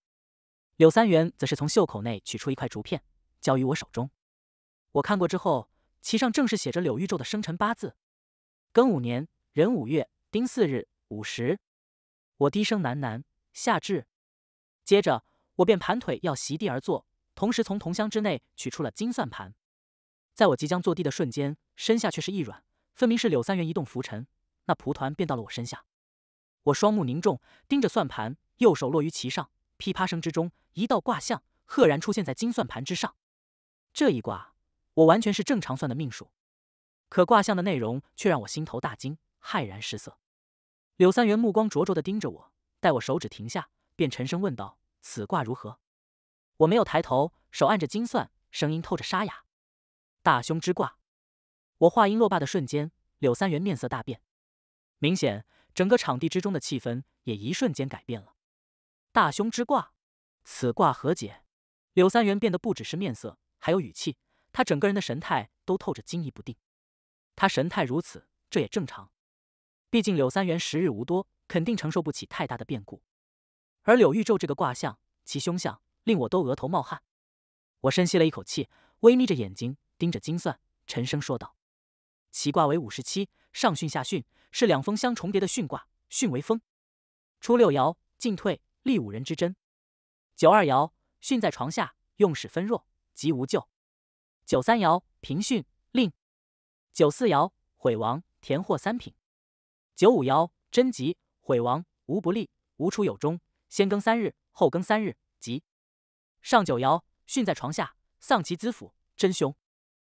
A: 柳三元则是从袖口内取出一块竹片，交于我手中，我看过之后，其上正是写着柳玉宙的生辰八字：庚午年，壬五月，丁巳日，午时。我低声喃喃：“夏至。”接着我便盘腿要席地而坐。同时，从铜箱之内取出了金算盘。在我即将坐地的瞬间，身下却是一软，分明是柳三元一动拂尘，那蒲团便到了我身下。我双目凝重，盯着算盘，右手落于其上，噼啪声之中，一道卦象赫然出现在金算盘之上。这一卦，我完全是正常算的命数，可卦象的内容却让我心头大惊，骇然失色。柳三元目光灼灼的盯着我，待我手指停下，便沉声问道：“此卦如何？”我没有抬头，手按着金算，声音透着沙哑。大凶之卦。我话音落罢的瞬间，柳三元面色大变，明显整个场地之中的气氛也一瞬间改变了。大凶之卦，此卦何解？柳三元变得不只是面色，还有语气，他整个人的神态都透着惊疑不定。他神态如此，这也正常，毕竟柳三元时日无多，肯定承受不起太大的变故。而柳玉咒这个卦象，其凶相。令我都额头冒汗，我深吸了一口气，微眯着眼睛盯着金算，沉声说道：“其卦为五十七，上巽下巽，是两风相重叠的巽卦，巽为风。初六爻进退，立五人之贞。九二爻巽在床下，用使分弱，吉无咎。九三爻平巽，令。九四爻毁亡，田获三品。九五爻贞吉，毁亡，无不利，无出有终，先更三日，后更三日，吉。”上九爻巽在床下丧其资府，真凶。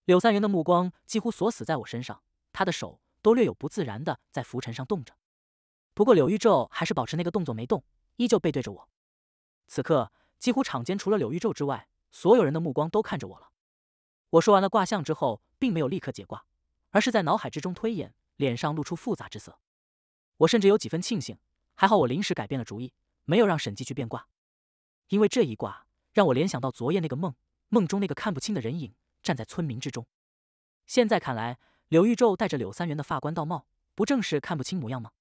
A: 柳三元的目光几乎锁死在我身上，他的手都略有不自然的在浮尘上动着。不过柳玉昼还是保持那个动作没动，依旧背对着我。此刻几乎场间除了柳玉昼之外，所有人的目光都看着我了。我说完了卦象之后，并没有立刻解卦，而是在脑海之中推演，脸上露出复杂之色。我甚至有几分庆幸，还好我临时改变了主意，没有让沈记去变卦，因为这一卦。让我联想到昨夜那个梦，梦中那个看不清的人影站在村民之中。现在看来，柳玉宙戴着柳三元的发冠道帽，不正是看不清模样吗？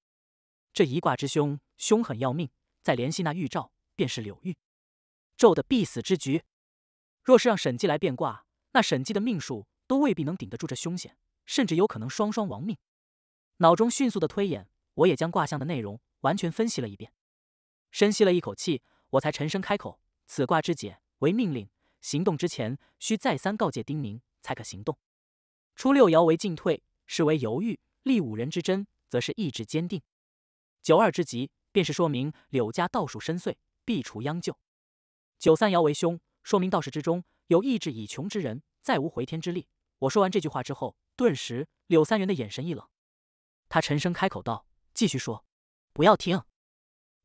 A: 这一卦之凶，凶狠要命。再联系那玉照，便是柳玉宙的必死之局。若是让沈计来变卦，那沈计的命数都未必能顶得住这凶险，甚至有可能双双亡命。脑中迅速的推演，我也将卦象的内容完全分析了一遍。深吸了一口气，我才沉声开口。此卦之解为命令，行动之前需再三告诫丁明，才可行动。初六爻为进退，是为犹豫；立五人之贞，则是意志坚定。九二之吉，便是说明柳家道术深邃，必除殃咎。九三爻为凶，说明道士之中有意志已穷之人，再无回天之力。我说完这句话之后，顿时柳三元的眼神一冷，他沉声开口道：“继续说，不要听。”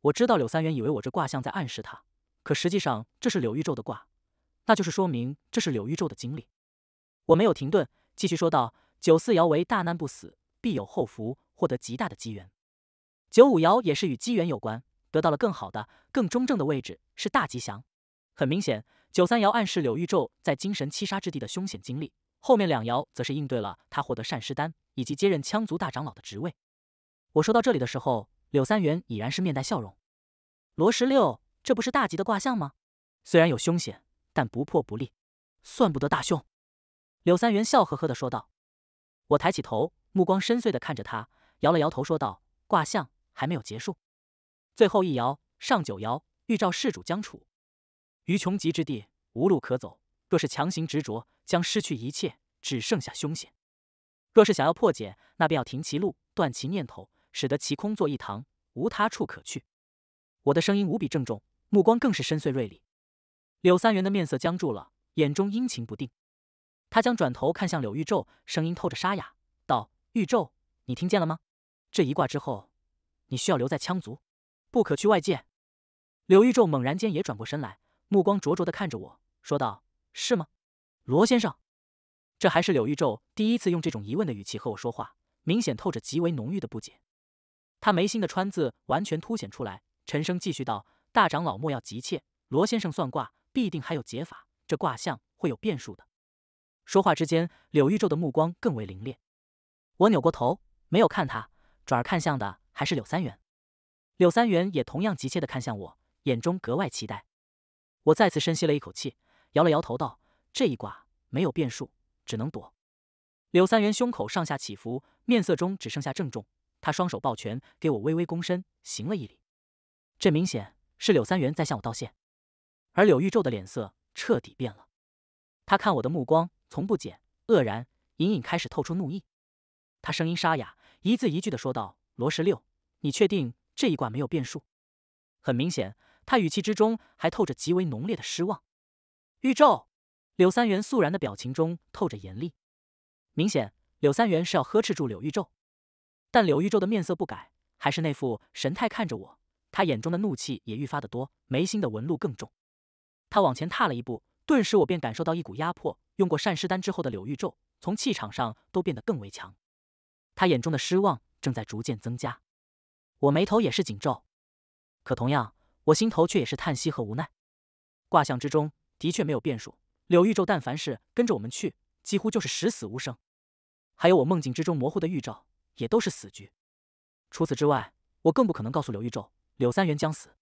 A: 我知道柳三元以为我这卦象在暗示他。可实际上，这是柳玉宙的卦，那就是说明这是柳玉宙的经历。我没有停顿，继续说道：“九四爻为大难不死，必有后福，获得极大的机缘。九五爻也是与机缘有关，得到了更好的、更中正的位置，是大吉祥。很明显，九三爻暗示柳玉宙在精神七杀之地的凶险经历，后面两爻则是应对了他获得善师丹以及接任羌族大长老的职位。”我说到这里的时候，柳三元已然是面带笑容，罗十六。这不是大吉的卦象吗？虽然有凶险，但不破不立，算不得大凶。柳三元笑呵呵的说道。我抬起头，目光深邃的看着他，摇了摇头说道：“卦象还没有结束，最后一爻上九爻，预兆事主将处于穷极之地，无路可走。若是强行执着，将失去一切，只剩下凶险。若是想要破解，那便要停其路，断其念头，使得其空坐一堂，无他处可去。”我的声音无比郑重。目光更是深邃锐利，柳三元的面色僵住了，眼中阴晴不定。他将转头看向柳玉宙，声音透着沙哑，道：“玉宙，你听见了吗？这一卦之后，你需要留在羌族，不可去外界。”柳玉宙猛然间也转过身来，目光灼灼的看着我，说道：“是吗，罗先生？”这还是柳玉宙第一次用这种疑问的语气和我说话，明显透着极为浓郁的不解。他眉心的川字完全凸显出来，沉声继续道。大长老莫要急切，罗先生算卦必定还有解法，这卦象会有变数的。说话之间，柳玉皱的目光更为凌冽。我扭过头，没有看他，转而看向的还是柳三元。柳三元也同样急切的看向我，眼中格外期待。我再次深吸了一口气，摇了摇头道：“这一卦没有变数，只能躲。”柳三元胸口上下起伏，面色中只剩下郑重。他双手抱拳，给我微微躬身，行了一礼。这明显。是柳三元在向我道歉，而柳玉宙的脸色彻底变了。他看我的目光从不解、愕然，隐隐开始透出怒意。他声音沙哑，一字一句的说道：“罗十六，你确定这一卦没有变数？”很明显，他语气之中还透着极为浓烈的失望。玉宙，柳三元肃然的表情中透着严厉，明显柳三元是要呵斥住柳玉宙。但柳玉宙的面色不改，还是那副神态看着我。他眼中的怒气也愈发的多，眉心的纹路更重。他往前踏了一步，顿时我便感受到一股压迫。用过善尸丹之后的柳玉咒，从气场上都变得更为强。他眼中的失望正在逐渐增加。我眉头也是紧皱，可同样我心头却也是叹息和无奈。卦象之中的确没有变数，柳玉咒但凡是跟着我们去，几乎就是十死无生。还有我梦境之中模糊的预兆，也都是死局。除此之外，我更不可能告诉柳玉咒柳三元将死，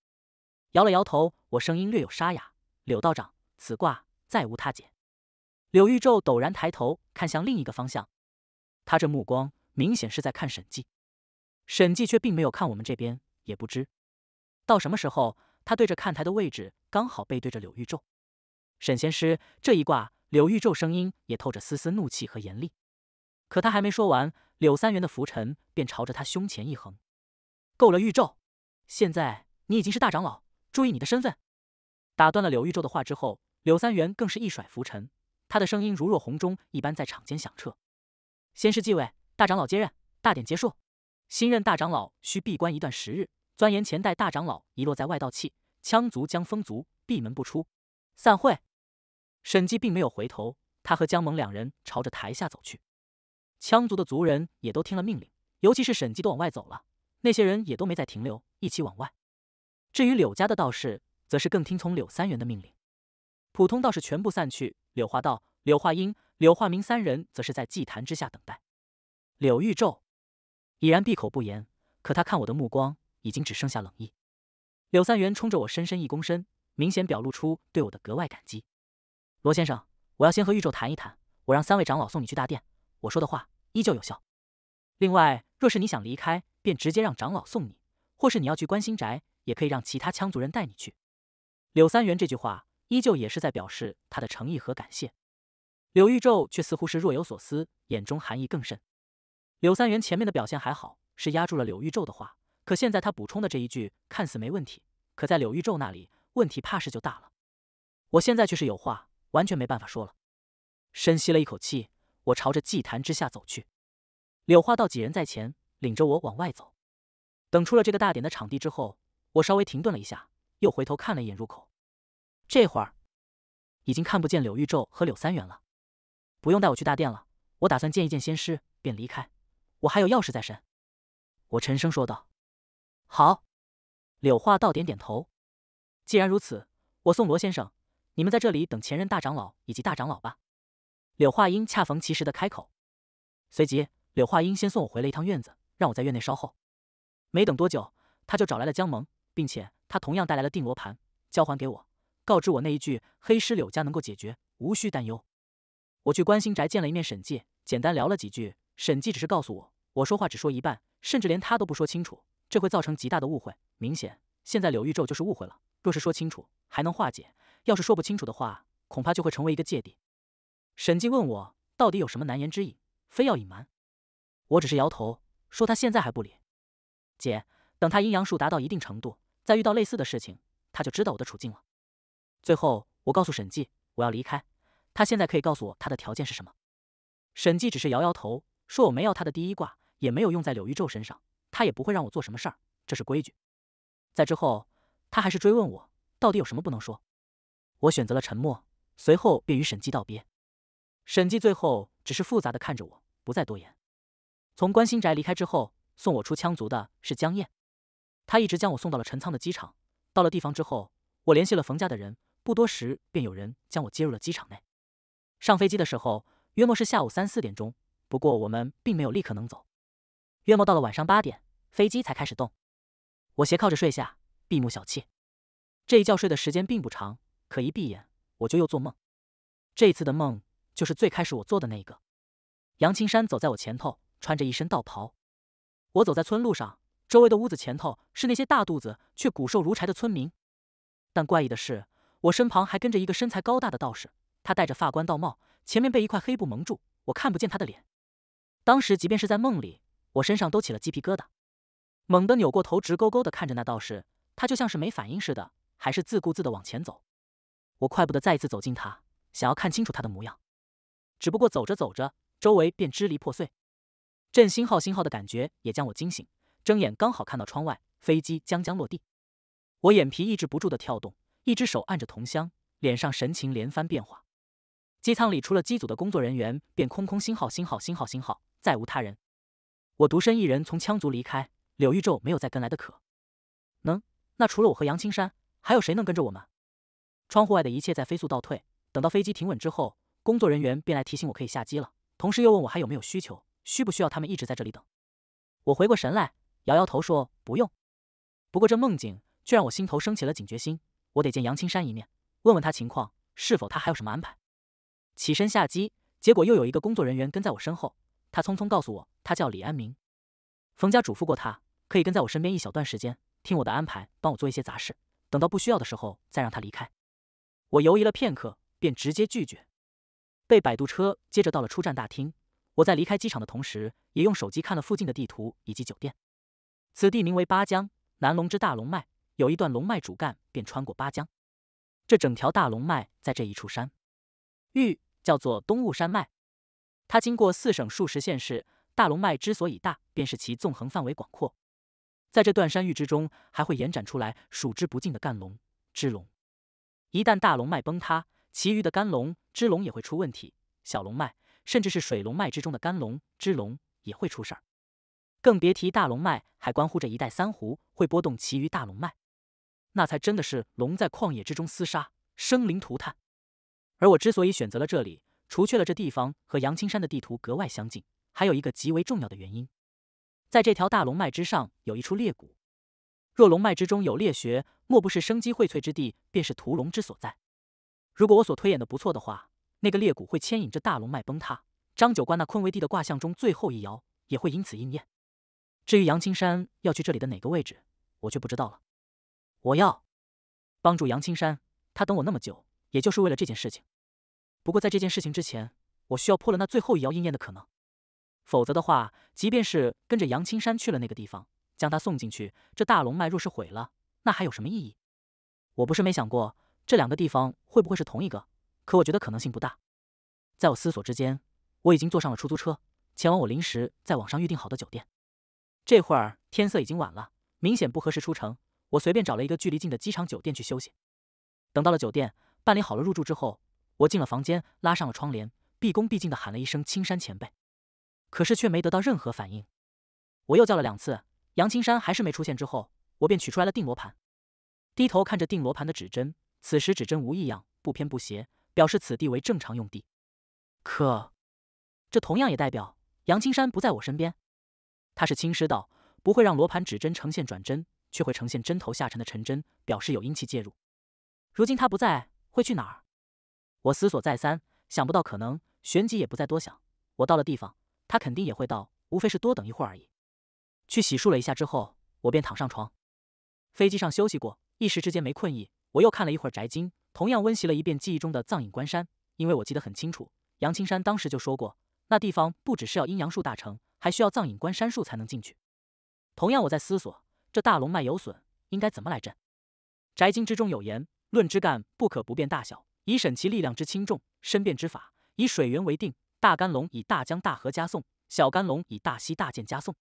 A: 摇了摇头，我声音略有沙哑。柳道长，此卦再无他解。柳玉咒陡然抬头，看向另一个方向，他这目光明显是在看沈寂。沈寂却并没有看我们这边，也不知到什么时候，他对着看台的位置刚好背对着柳玉咒。沈仙师，这一卦，柳玉咒声音也透着丝丝怒气和严厉。可他还没说完，柳三元的拂尘便朝着他胸前一横。够了，玉咒。现在你已经是大长老，注意你的身份。打断了柳玉皱的话之后，柳三元更是一甩拂尘，他的声音如若洪钟一般在场间响彻。先是继位大长老接任，大典结束，新任大长老需闭关一段时日，钻研前代大长老遗落在外道气，羌族将风族闭门不出，散会。沈寂并没有回头，他和江萌两人朝着台下走去。羌族的族人也都听了命令，尤其是沈寂都往外走了，那些人也都没再停留。一起往外。至于柳家的道士，则是更听从柳三元的命令。普通道士全部散去，柳化道、柳化英、柳化明三人则是在祭坛之下等待。柳玉昼已然闭口不言，可他看我的目光已经只剩下冷意。柳三元冲着我深深一躬身，明显表露出对我的格外感激。罗先生，我要先和玉宙谈一谈，我让三位长老送你去大殿。我说的话依旧有效。另外，若是你想离开，便直接让长老送你。或是你要去关心宅，也可以让其他羌族人带你去。柳三元这句话依旧也是在表示他的诚意和感谢。柳玉皱却似乎是若有所思，眼中含义更甚。柳三元前面的表现还好，是压住了柳玉皱的话，可现在他补充的这一句看似没问题，可在柳玉皱那里问题怕是就大了。我现在却是有话，完全没办法说了。深吸了一口气，我朝着祭坛之下走去。柳花道几人在前，领着我往外走。等出了这个大典的场地之后，我稍微停顿了一下，又回头看了一眼入口。这会儿已经看不见柳玉昼和柳三元了。不用带我去大殿了，我打算见一见仙师，便离开。我还有要事在身，我沉声说道。好，柳化道点点头。既然如此，我送罗先生，你们在这里等前任大长老以及大长老吧。柳化英恰逢其时的开口，随即柳化英先送我回了一趟院子，让我在院内稍候。没等多久，他就找来了江萌，并且他同样带来了定罗盘，交还给我，告知我那一句“黑尸柳家能够解决，无需担忧”。我去关心宅见了一面沈记，简单聊了几句。沈记只是告诉我，我说话只说一半，甚至连他都不说清楚，这会造成极大的误会。明显，现在柳玉皱就是误会了。若是说清楚，还能化解；要是说不清楚的话，恐怕就会成为一个芥蒂。沈记问我到底有什么难言之隐，非要隐瞒？我只是摇头，说他现在还不理。姐，等他阴阳术达到一定程度，再遇到类似的事情，他就知道我的处境了。最后，我告诉沈寂，我要离开。他现在可以告诉我他的条件是什么？沈寂只是摇摇头，说：“我没要他的第一卦，也没有用在柳玉皱身上，他也不会让我做什么事儿，这是规矩。”在之后，他还是追问我到底有什么不能说。我选择了沉默，随后便与沈寂道别。沈寂最后只是复杂的看着我，不再多言。从关心宅离开之后。送我出羌族的是江燕，他一直将我送到了陈仓的机场。到了地方之后，我联系了冯家的人，不多时便有人将我接入了机场内。上飞机的时候，约莫是下午三四点钟，不过我们并没有立刻能走。约莫到了晚上八点，飞机才开始动。我斜靠着睡下，闭目小憩。这一觉睡的时间并不长，可一闭眼我就又做梦。这一次的梦就是最开始我做的那个。杨青山走在我前头，穿着一身道袍。我走在村路上，周围的屋子前头是那些大肚子却骨瘦如柴的村民，但怪异的是，我身旁还跟着一个身材高大的道士，他戴着发冠道帽，前面被一块黑布蒙住，我看不见他的脸。当时，即便是在梦里，我身上都起了鸡皮疙瘩，猛地扭过头，直勾勾的看着那道士，他就像是没反应似的，还是自顾自的往前走。我快步的再一次走近他，想要看清楚他的模样，只不过走着走着，周围便支离破碎。震星号星号的感觉也将我惊醒，睁眼刚好看到窗外飞机将将落地，我眼皮抑制不住的跳动，一只手按着同乡，脸上神情连番变化。机舱里除了机组的工作人员，便空空星号星号星号星号，再无他人。我独身一人从羌族离开，柳玉皱没有再跟来的可能。那除了我和杨青山，还有谁能跟着我们？窗户外的一切在飞速倒退，等到飞机停稳之后，工作人员便来提醒我可以下机了，同时又问我还有没有需求。需不需要他们一直在这里等？我回过神来，摇摇头说：“不用。”不过这梦境却让我心头升起了警觉心，我得见杨青山一面，问问他情况，是否他还有什么安排。起身下机，结果又有一个工作人员跟在我身后，他匆匆告诉我，他叫李安明，冯家嘱咐过他，可以跟在我身边一小段时间，听我的安排，帮我做一些杂事，等到不需要的时候再让他离开。我犹疑了片刻，便直接拒绝，被摆渡车接着到了出站大厅。我在离开机场的同时，也用手机看了附近的地图以及酒店。此地名为巴江，南龙之大龙脉有一段龙脉主干便穿过巴江。这整条大龙脉在这一处山域叫做东雾山脉，它经过四省数十县市。大龙脉之所以大，便是其纵横范围广阔。在这段山域之中，还会延展出来数之不尽的干龙、支龙。一旦大龙脉崩塌，其余的干龙、支龙也会出问题。小龙脉。甚至是水龙脉之中的干龙之龙也会出事儿，更别提大龙脉还关乎着一代三湖，会波动其余大龙脉，那才真的是龙在旷野之中厮杀，生灵涂炭。而我之所以选择了这里，除却了这地方和杨青山的地图格外相近，还有一个极为重要的原因，在这条大龙脉之上有一处裂谷，若龙脉之中有裂穴，莫不是生机荟萃之地，便是屠龙之所在。如果我所推演的不错的话。那个裂谷会牵引着大龙脉崩塌，张九关那坤为地的卦象中最后一爻也会因此应验。至于杨青山要去这里的哪个位置，我却不知道了。我要帮助杨青山，他等我那么久，也就是为了这件事情。不过在这件事情之前，我需要破了那最后一爻应验的可能，否则的话，即便是跟着杨青山去了那个地方，将他送进去，这大龙脉若是毁了，那还有什么意义？我不是没想过这两个地方会不会是同一个。可我觉得可能性不大，在我思索之间，我已经坐上了出租车，前往我临时在网上预定好的酒店。这会儿天色已经晚了，明显不合适出城，我随便找了一个距离近的机场酒店去休息。等到了酒店，办理好了入住之后，我进了房间，拉上了窗帘，毕恭毕敬地喊了一声“青山前辈”，可是却没得到任何反应。我又叫了两次，杨青山还是没出现。之后，我便取出来了定罗盘，低头看着定罗盘的指针，此时指针无异样，不偏不斜。表示此地为正常用地，可，这同样也代表杨青山不在我身边。他是青师道，不会让罗盘指针呈现转针，却会呈现针头下沉的沉针，表示有阴气介入。如今他不在，会去哪儿？我思索再三，想不到可能，旋即也不再多想。我到了地方，他肯定也会到，无非是多等一会儿而已。去洗漱了一下之后，我便躺上床。飞机上休息过，一时之间没困意，我又看了一会儿宅经。同样温习了一遍记忆中的藏影关山，因为我记得很清楚，杨青山当时就说过，那地方不只是要阴阳术大成，还需要藏影关山术才能进去。同样，我在思索这大龙脉有损应该怎么来镇。宅经之中有言，论枝干不可不变大小，以审其力量之轻重，申辩之法以水源为定。大干龙以大江大河加送，小干龙以大溪大涧加送。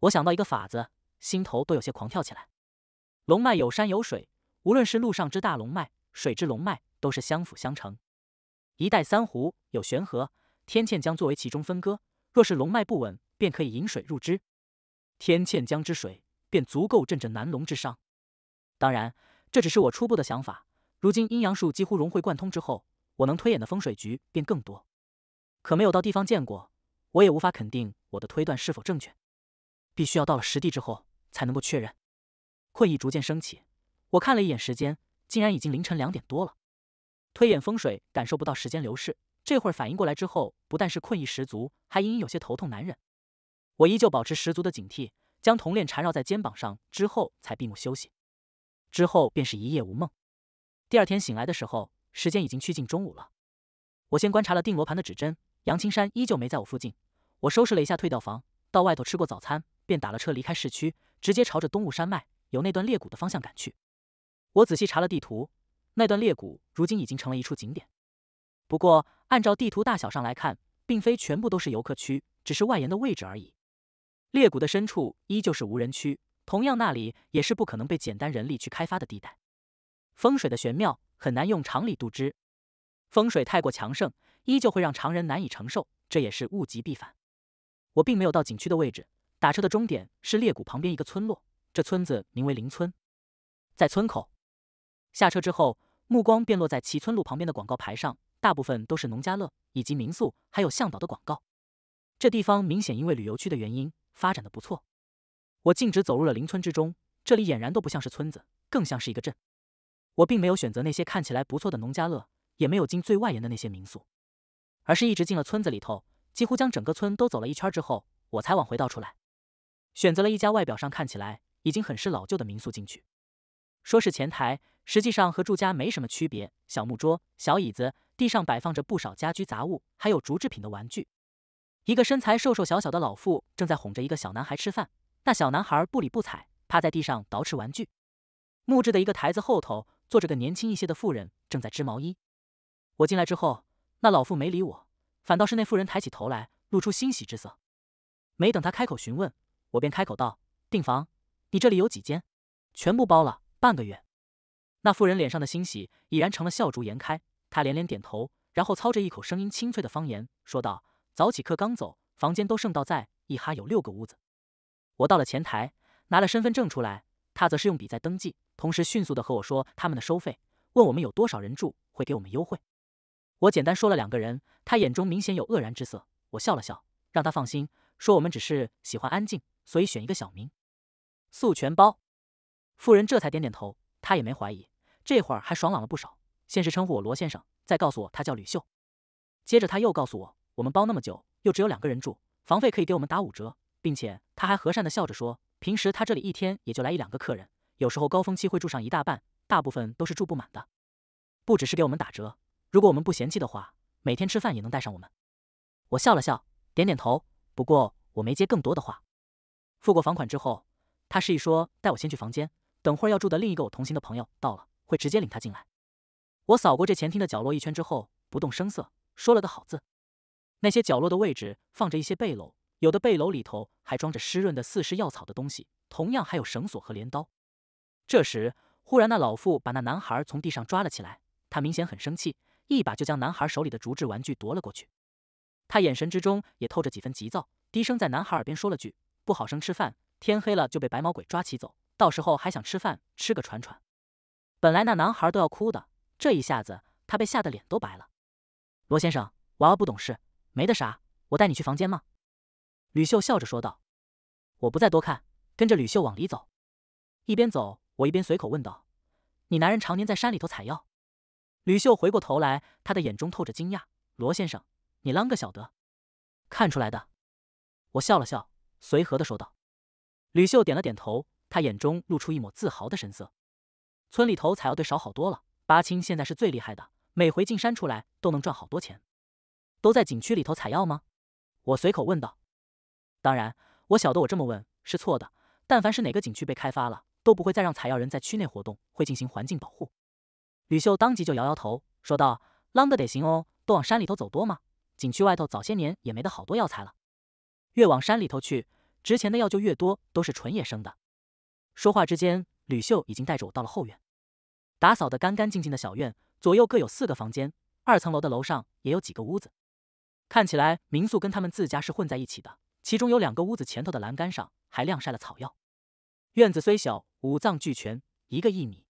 A: 我想到一个法子，心头都有些狂跳起来。龙脉有山有水，无论是路上之大龙脉。水之龙脉都是相辅相成，一带三湖有玄河，天堑江作为其中分割。若是龙脉不稳，便可以引水入之，天堑江之水便足够镇镇南龙之伤。当然，这只是我初步的想法。如今阴阳术几乎融会贯通之后，我能推演的风水局便更多。可没有到地方见过，我也无法肯定我的推断是否正确。必须要到了实地之后才能够确认。困意逐渐升起，我看了一眼时间。竟然已经凌晨两点多了，推演风水感受不到时间流逝。这会儿反应过来之后，不但是困意十足，还隐隐有些头痛难忍。我依旧保持十足的警惕，将铜链缠绕在肩膀上之后才闭目休息。之后便是一夜无梦。第二天醒来的时候，时间已经趋近中午了。我先观察了定罗盘的指针，杨青山依旧没在我附近。我收拾了一下，退掉房，到外头吃过早餐，便打了车离开市区，直接朝着东雾山脉有那段裂谷的方向赶去。我仔细查了地图，那段裂谷如今已经成了一处景点。不过，按照地图大小上来看，并非全部都是游客区，只是外延的位置而已。裂谷的深处依旧是无人区，同样那里也是不可能被简单人力去开发的地带。风水的玄妙很难用常理度之，风水太过强盛，依旧会让常人难以承受。这也是物极必反。我并没有到景区的位置，打车的终点是裂谷旁边一个村落，这村子名为林村，在村口。下车之后，目光便落在齐村路旁边的广告牌上，大部分都是农家乐以及民宿，还有向导的广告。这地方明显因为旅游区的原因发展的不错。我径直走入了邻村之中，这里俨然都不像是村子，更像是一个镇。我并没有选择那些看起来不错的农家乐，也没有进最外沿的那些民宿，而是一直进了村子里头，几乎将整个村都走了一圈之后，我才往回倒出来，选择了一家外表上看起来已经很是老旧的民宿进去，说是前台。实际上和住家没什么区别，小木桌、小椅子，地上摆放着不少家居杂物，还有竹制品的玩具。一个身材瘦瘦小小的老妇正在哄着一个小男孩吃饭，那小男孩不理不睬，趴在地上捯饬玩具。木质的一个台子后头坐着个年轻一些的妇人，正在织毛衣。我进来之后，那老妇没理我，反倒是那妇人抬起头来，露出欣喜之色。没等他开口询问，我便开口道：“订房，你这里有几间？全部包了半个月。”那妇人脸上的欣喜已然成了笑逐颜开，他连连点头，然后操着一口声音清脆的方言说道：“早起客刚走，房间都剩到在，一哈有六个屋子。我到了前台拿了身份证出来，他则是用笔在登记，同时迅速的和我说他们的收费，问我们有多少人住，会给我们优惠。我简单说了两个人，他眼中明显有愕然之色。我笑了笑，让他放心，说我们只是喜欢安静，所以选一个小名，宿全包。妇人这才点点头，他也没怀疑。”这会儿还爽朗了不少，先是称呼我罗先生，再告诉我他叫吕秀。接着他又告诉我，我们包那么久，又只有两个人住，房费可以给我们打五折，并且他还和善地笑着说，平时他这里一天也就来一两个客人，有时候高峰期会住上一大半，大部分都是住不满的。不只是给我们打折，如果我们不嫌弃的话，每天吃饭也能带上我们。我笑了笑，点点头，不过我没接更多的话。付过房款之后，他示意说带我先去房间，等会儿要住的另一个我同行的朋友到了。会直接领他进来。我扫过这前厅的角落一圈之后，不动声色说了个“好”字。那些角落的位置放着一些背篓，有的背篓里头还装着湿润的四式药草的东西，同样还有绳索和镰刀。这时，忽然那老妇把那男孩从地上抓了起来，他明显很生气，一把就将男孩手里的竹制玩具夺了过去。他眼神之中也透着几分急躁，低声在男孩耳边说了句：“不好生吃饭，天黑了就被白毛鬼抓起走，到时候还想吃饭，吃个喘喘。”本来那男孩都要哭的，这一下子他被吓得脸都白了。罗先生，娃娃不懂事，没得啥，我带你去房间吗？吕秀笑着说道。我不再多看，跟着吕秀往里走。一边走，我一边随口问道：“你男人常年在山里头采药？”吕秀回过头来，他的眼中透着惊讶。罗先生，你啷个晓得？看出来的。我笑了笑，随和的说道。吕秀点了点头，他眼中露出一抹自豪的神色。村里头采药队少好多了，八青现在是最厉害的，每回进山出来都能赚好多钱。都在景区里头采药吗？我随口问道。当然，我晓得我这么问是错的。但凡是哪个景区被开发了，都不会再让采药人在区内活动，会进行环境保护。吕秀当即就摇摇头，说道：“啷个得行哦，都往山里头走多吗？景区外头早些年也没得好多药材了，越往山里头去，值钱的药就越多，都是纯野生的。”说话之间，吕秀已经带着我到了后院。打扫的干干净净的小院，左右各有四个房间，二层楼的楼上也有几个屋子。看起来民宿跟他们自家是混在一起的，其中有两个屋子前头的栏杆上还晾晒了草药。院子虽小，五脏俱全，一个一米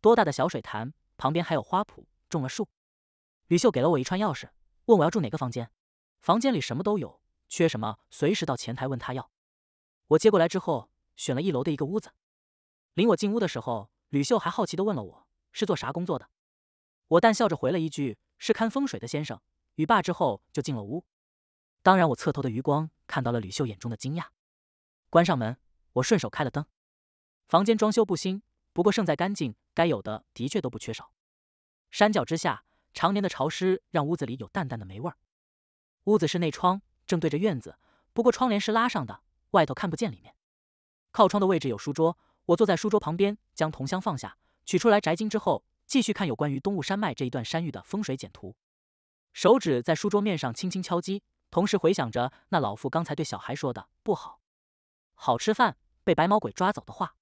A: 多大的小水潭，旁边还有花圃，种了树。吕秀给了我一串钥匙，问我要住哪个房间，房间里什么都有，缺什么随时到前台问他要。我接过来之后，选了一楼的一个屋子。领我进屋的时候。吕秀还好奇的问了我：“是做啥工作的？”我淡笑着回了一句：“是看风水的先生。”与罢之后就进了屋。当然，我侧头的余光看到了吕秀眼中的惊讶。关上门，我顺手开了灯。房间装修不新，不过胜在干净，该有的的确都不缺少。山脚之下，常年的潮湿让屋子里有淡淡的霉味儿。屋子是内窗，正对着院子，不过窗帘是拉上的，外头看不见里面。靠窗的位置有书桌。我坐在书桌旁边，将铜箱放下，取出来《宅经》之后，继续看有关于东雾山脉这一段山域的风水简图，手指在书桌面上轻轻敲击，同时回想着那老妇刚才对小孩说的：“不好，好吃饭被白毛鬼抓走的话，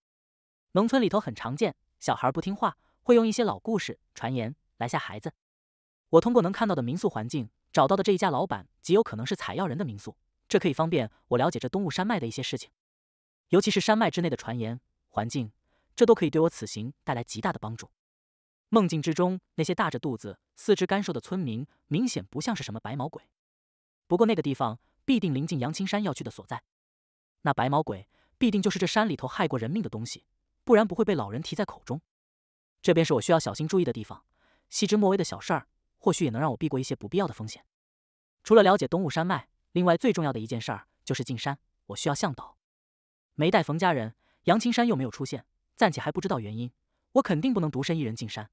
A: 农村里头很常见，小孩不听话会用一些老故事、传言来吓孩子。”我通过能看到的民宿环境找到的这一家老板极有可能是采药人的民宿，这可以方便我了解这东雾山脉的一些事情，尤其是山脉之内的传言。环境，这都可以对我此行带来极大的帮助。梦境之中那些大着肚子、四肢干瘦的村民，明显不像是什么白毛鬼。不过那个地方必定临近杨青山要去的所在，那白毛鬼必定就是这山里头害过人命的东西，不然不会被老人提在口中。这便是我需要小心注意的地方。细枝末微的小事儿，或许也能让我避过一些不必要的风险。除了了解东雾山脉，另外最重要的一件事儿就是进山，我需要向导。没带冯家人。杨青山又没有出现，暂且还不知道原因。我肯定不能独身一人进山，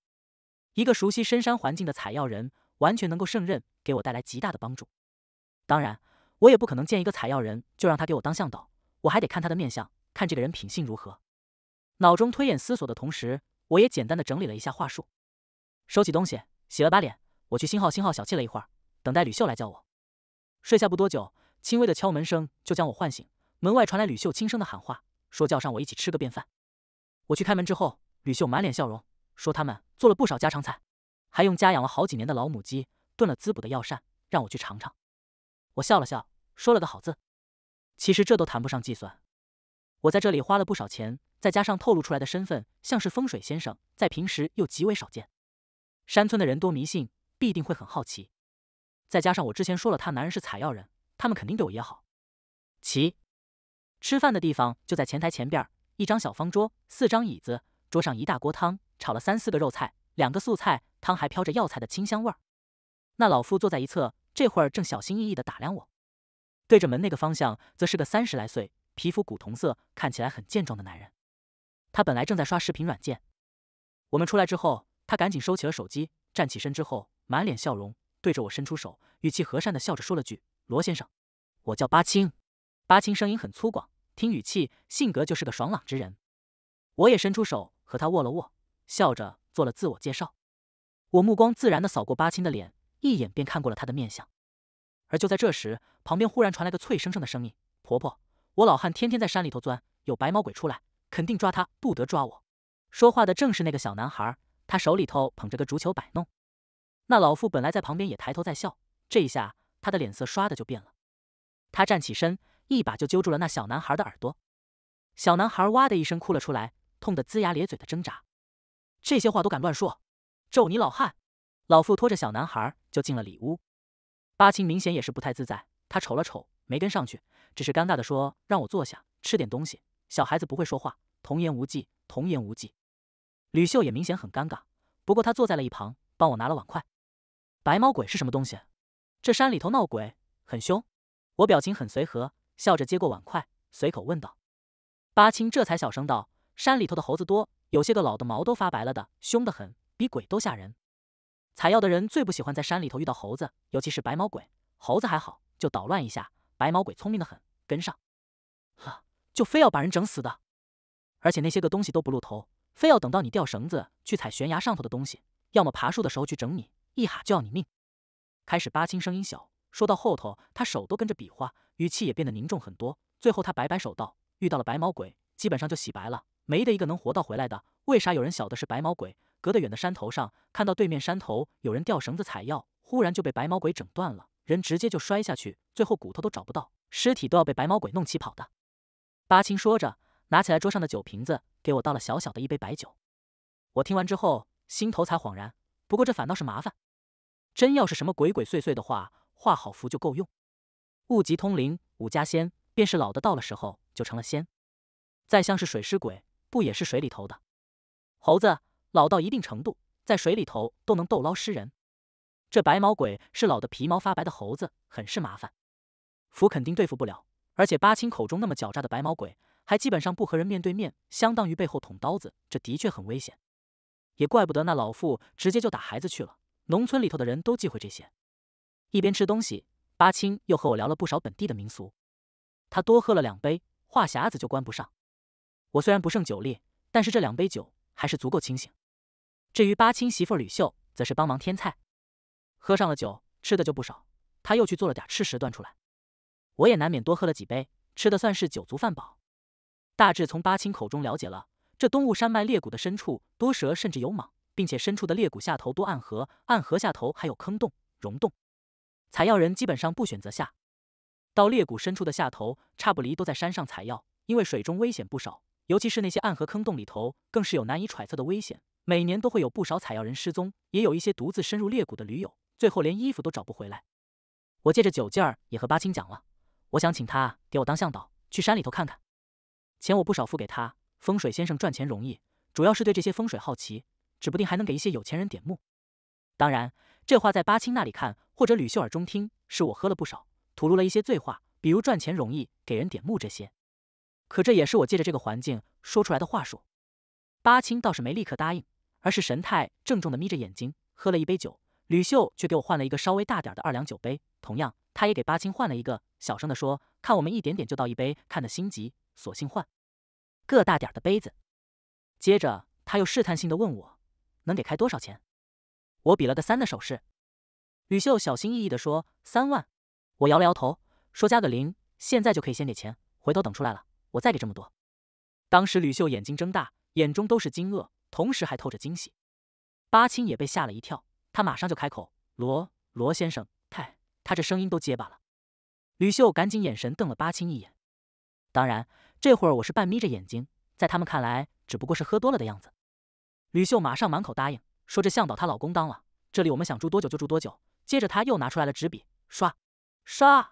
A: 一个熟悉深山环境的采药人完全能够胜任，给我带来极大的帮助。当然，我也不可能见一个采药人就让他给我当向导，我还得看他的面相，看这个人品性如何。脑中推演思索的同时，我也简单的整理了一下话术，收起东西，洗了把脸，我去新号新号小憩了一会儿，等待吕秀来叫我。睡下不多久，轻微的敲门声就将我唤醒，门外传来吕秀轻声的喊话。说叫上我一起吃个便饭，我去开门之后，吕秀满脸笑容说他们做了不少家常菜，还用家养了好几年的老母鸡炖了滋补的药膳，让我去尝尝。我笑了笑，说了个好字。其实这都谈不上计算，我在这里花了不少钱，再加上透露出来的身份，像是风水先生，在平时又极为少见，山村的人多迷信，必定会很好奇。再加上我之前说了她男人是采药人，他们肯定对我也好。奇。吃饭的地方就在前台前边，一张小方桌，四张椅子，桌上一大锅汤，炒了三四个肉菜，两个素菜，汤还飘着药材的清香味。那老妇坐在一侧，这会儿正小心翼翼地打量我。对着门那个方向，则是个三十来岁、皮肤古铜色、看起来很健壮的男人。他本来正在刷视频软件，我们出来之后，他赶紧收起了手机，站起身之后，满脸笑容，对着我伸出手，语气和善地笑着说了句：“罗先生，我叫巴青。”巴青声音很粗犷，听语气，性格就是个爽朗之人。我也伸出手和他握了握，笑着做了自我介绍。我目光自然地扫过巴青的脸，一眼便看过了他的面相。而就在这时，旁边忽然传来个脆生生的声音：“婆婆，我老汉天天在山里头钻，有白毛鬼出来，肯定抓他不得抓我。”说话的正是那个小男孩，他手里头捧着个足球摆弄。那老妇本来在旁边也抬头在笑，这一下，他的脸色唰的就变了。他站起身。一把就揪住了那小男孩的耳朵，小男孩哇的一声哭了出来，痛得龇牙咧嘴的挣扎。这些话都敢乱说，咒你老汉！老妇拖着小男孩就进了里屋。八青明显也是不太自在，他瞅了瞅，没跟上去，只是尴尬的说：“让我坐下，吃点东西。小孩子不会说话，童言无忌，童言无忌。”吕秀也明显很尴尬，不过他坐在了一旁，帮我拿了碗筷。白毛鬼是什么东西？这山里头闹鬼，很凶。我表情很随和。笑着接过碗筷，随口问道：“八青，这才小声道，山里头的猴子多，有些个老的毛都发白了的，凶得很，比鬼都吓人。采药的人最不喜欢在山里头遇到猴子，尤其是白毛鬼。猴子还好，就捣乱一下；白毛鬼聪明的很，跟上，哈，就非要把人整死的。而且那些个东西都不露头，非要等到你掉绳子去踩悬崖上头的东西，要么爬树的时候去整你，一哈就要你命。开始，八青声音小。”说到后头，他手都跟着比划，语气也变得凝重很多。最后他摆摆手道：“遇到了白毛鬼，基本上就洗白了，没的一个能活到回来的。为啥有人晓得是白毛鬼？隔得远的山头上看到对面山头有人吊绳子采药，忽然就被白毛鬼整断了，人直接就摔下去，最后骨头都找不到，尸体都要被白毛鬼弄起跑的。”八青说着，拿起来桌上的酒瓶子，给我倒了小小的一杯白酒。我听完之后，心头才恍然。不过这反倒是麻烦，真要是什么鬼鬼祟祟的话。画好符就够用，物极通灵，武家仙便是老的，到了时候就成了仙。再像是水尸鬼，不也是水里头的？猴子老到一定程度，在水里头都能斗捞尸人。这白毛鬼是老的，皮毛发白的猴子，很是麻烦，符肯定对付不了。而且八清口中那么狡诈的白毛鬼，还基本上不和人面对面，相当于背后捅刀子，这的确很危险。也怪不得那老妇直接就打孩子去了。农村里头的人都忌讳这些。一边吃东西，巴青又和我聊了不少本地的民俗。他多喝了两杯，话匣子就关不上。我虽然不胜酒力，但是这两杯酒还是足够清醒。至于八青媳妇吕秀，则是帮忙添菜。喝上了酒，吃的就不少。他又去做了点吃食端出来，我也难免多喝了几杯，吃的算是酒足饭饱。大致从巴青口中了解了，这东雾山脉裂谷的深处多蛇，甚至有蟒，并且深处的裂谷下头多暗河，暗河下头还有坑洞、溶洞。采药人基本上不选择下到裂谷深处的下头，差不离都在山上采药，因为水中危险不少，尤其是那些暗河、坑洞里头，更是有难以揣测的危险。每年都会有不少采药人失踪，也有一些独自深入裂谷的驴友，最后连衣服都找不回来。我借着酒劲儿也和八青讲了，我想请他给我当向导，去山里头看看。钱我不少付给他，风水先生赚钱容易，主要是对这些风水好奇，指不定还能给一些有钱人点目。当然，这话在八青那里看。或者吕秀耳中听，是我喝了不少，吐露了一些醉话，比如赚钱容易，给人点目这些。可这也是我借着这个环境说出来的话术。八清倒是没立刻答应，而是神态郑重的眯着眼睛喝了一杯酒。吕秀却给我换了一个稍微大点的二两酒杯，同样，他也给八清换了一个，小声的说：“看我们一点点就倒一杯，看得心急，索性换个大点的杯子。”接着他又试探性的问我：“能给开多少钱？”我比了个三的手势。吕秀小心翼翼的说：“三万。”我摇了摇头，说：“加个零，现在就可以先给钱，回头等出来了，我再给这么多。”当时吕秀眼睛睁大，眼中都是惊愕，同时还透着惊喜。巴青也被吓了一跳，他马上就开口：“罗罗先生，太……”他这声音都结巴了。”吕秀赶紧眼神瞪了巴青一眼。当然，这会儿我是半眯着眼睛，在他们看来只不过是喝多了的样子。吕秀马上满口答应，说：“这向导她老公当了，这里我们想住多久就住多久。”接着他又拿出来了纸笔，刷，刷，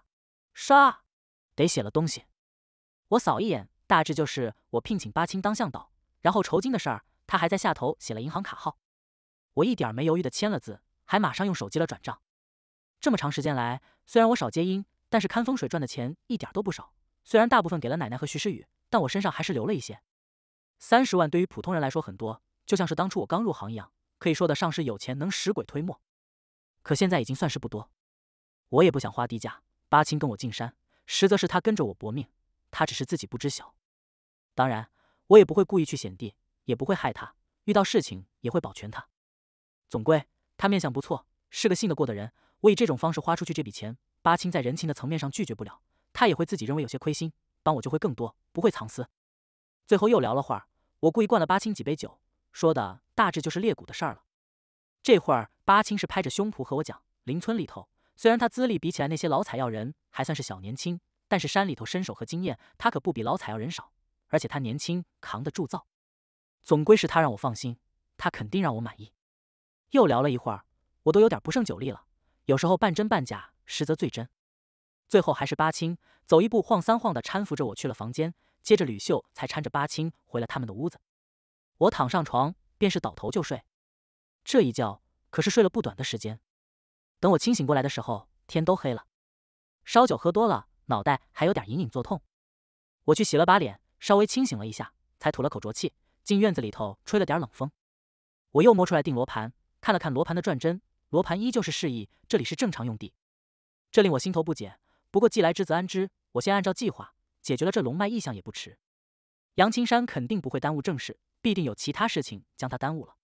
A: 刷，得写了东西。我扫一眼，大致就是我聘请八青当向导，然后酬金的事儿。他还在下头写了银行卡号。我一点没犹豫的签了字，还马上用手机了转账。这么长时间来，虽然我少接音，但是看风水赚的钱一点都不少。虽然大部分给了奶奶和徐诗雨，但我身上还是留了一些。三十万对于普通人来说很多，就像是当初我刚入行一样，可以说得上是有钱能使鬼推磨。可现在已经算是不多，我也不想花低价。八清跟我进山，实则是他跟着我搏命，他只是自己不知晓。当然，我也不会故意去险地，也不会害他。遇到事情也会保全他。总归他面相不错，是个信得过的人。我以这种方式花出去这笔钱，八清在人情的层面上拒绝不了，他也会自己认为有些亏心，帮我就会更多，不会藏私。最后又聊了会儿，我故意灌了八清几杯酒，说的大致就是裂谷的事儿了。这会儿，八清是拍着胸脯和我讲，邻村里头虽然他资历比起来那些老采药人还算是小年轻，但是山里头身手和经验他可不比老采药人少，而且他年轻扛得住造，总归是他让我放心，他肯定让我满意。又聊了一会儿，我都有点不胜酒力了，有时候半真半假，实则最真。最后还是八清走一步晃三晃的搀扶着我去了房间，接着吕秀才搀着八清回了他们的屋子。我躺上床，便是倒头就睡。这一觉可是睡了不短的时间，等我清醒过来的时候，天都黑了。烧酒喝多了，脑袋还有点隐隐作痛。我去洗了把脸，稍微清醒了一下，才吐了口浊气，进院子里头吹了点冷风。我又摸出来定罗盘，看了看罗盘的转针，罗盘依旧是示意这里是正常用地。这令我心头不解。不过既来之则安之，我先按照计划解决了这龙脉异象也不迟。杨青山肯定不会耽误正事，必定有其他事情将他耽误了。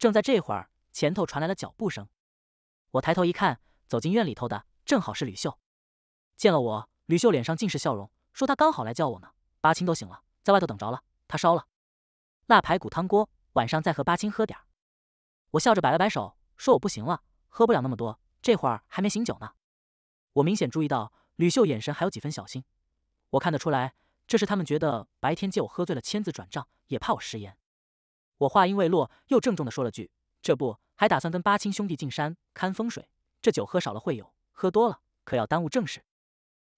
A: 正在这会儿，前头传来了脚步声。我抬头一看，走进院里头的正好是吕秀。见了我，吕秀脸上尽是笑容，说他刚好来叫我呢。八清都醒了，在外头等着了。他烧了，腊排骨汤锅，晚上再和八清喝点儿。我笑着摆了摆手，说我不行了，喝不了那么多。这会儿还没醒酒呢。我明显注意到吕秀眼神还有几分小心，我看得出来，这是他们觉得白天借我喝醉了签字转账，也怕我食言。我话音未落，又郑重地说了句：“这不还打算跟八亲兄弟进山看风水？这酒喝少了会有，喝多了可要耽误正事。”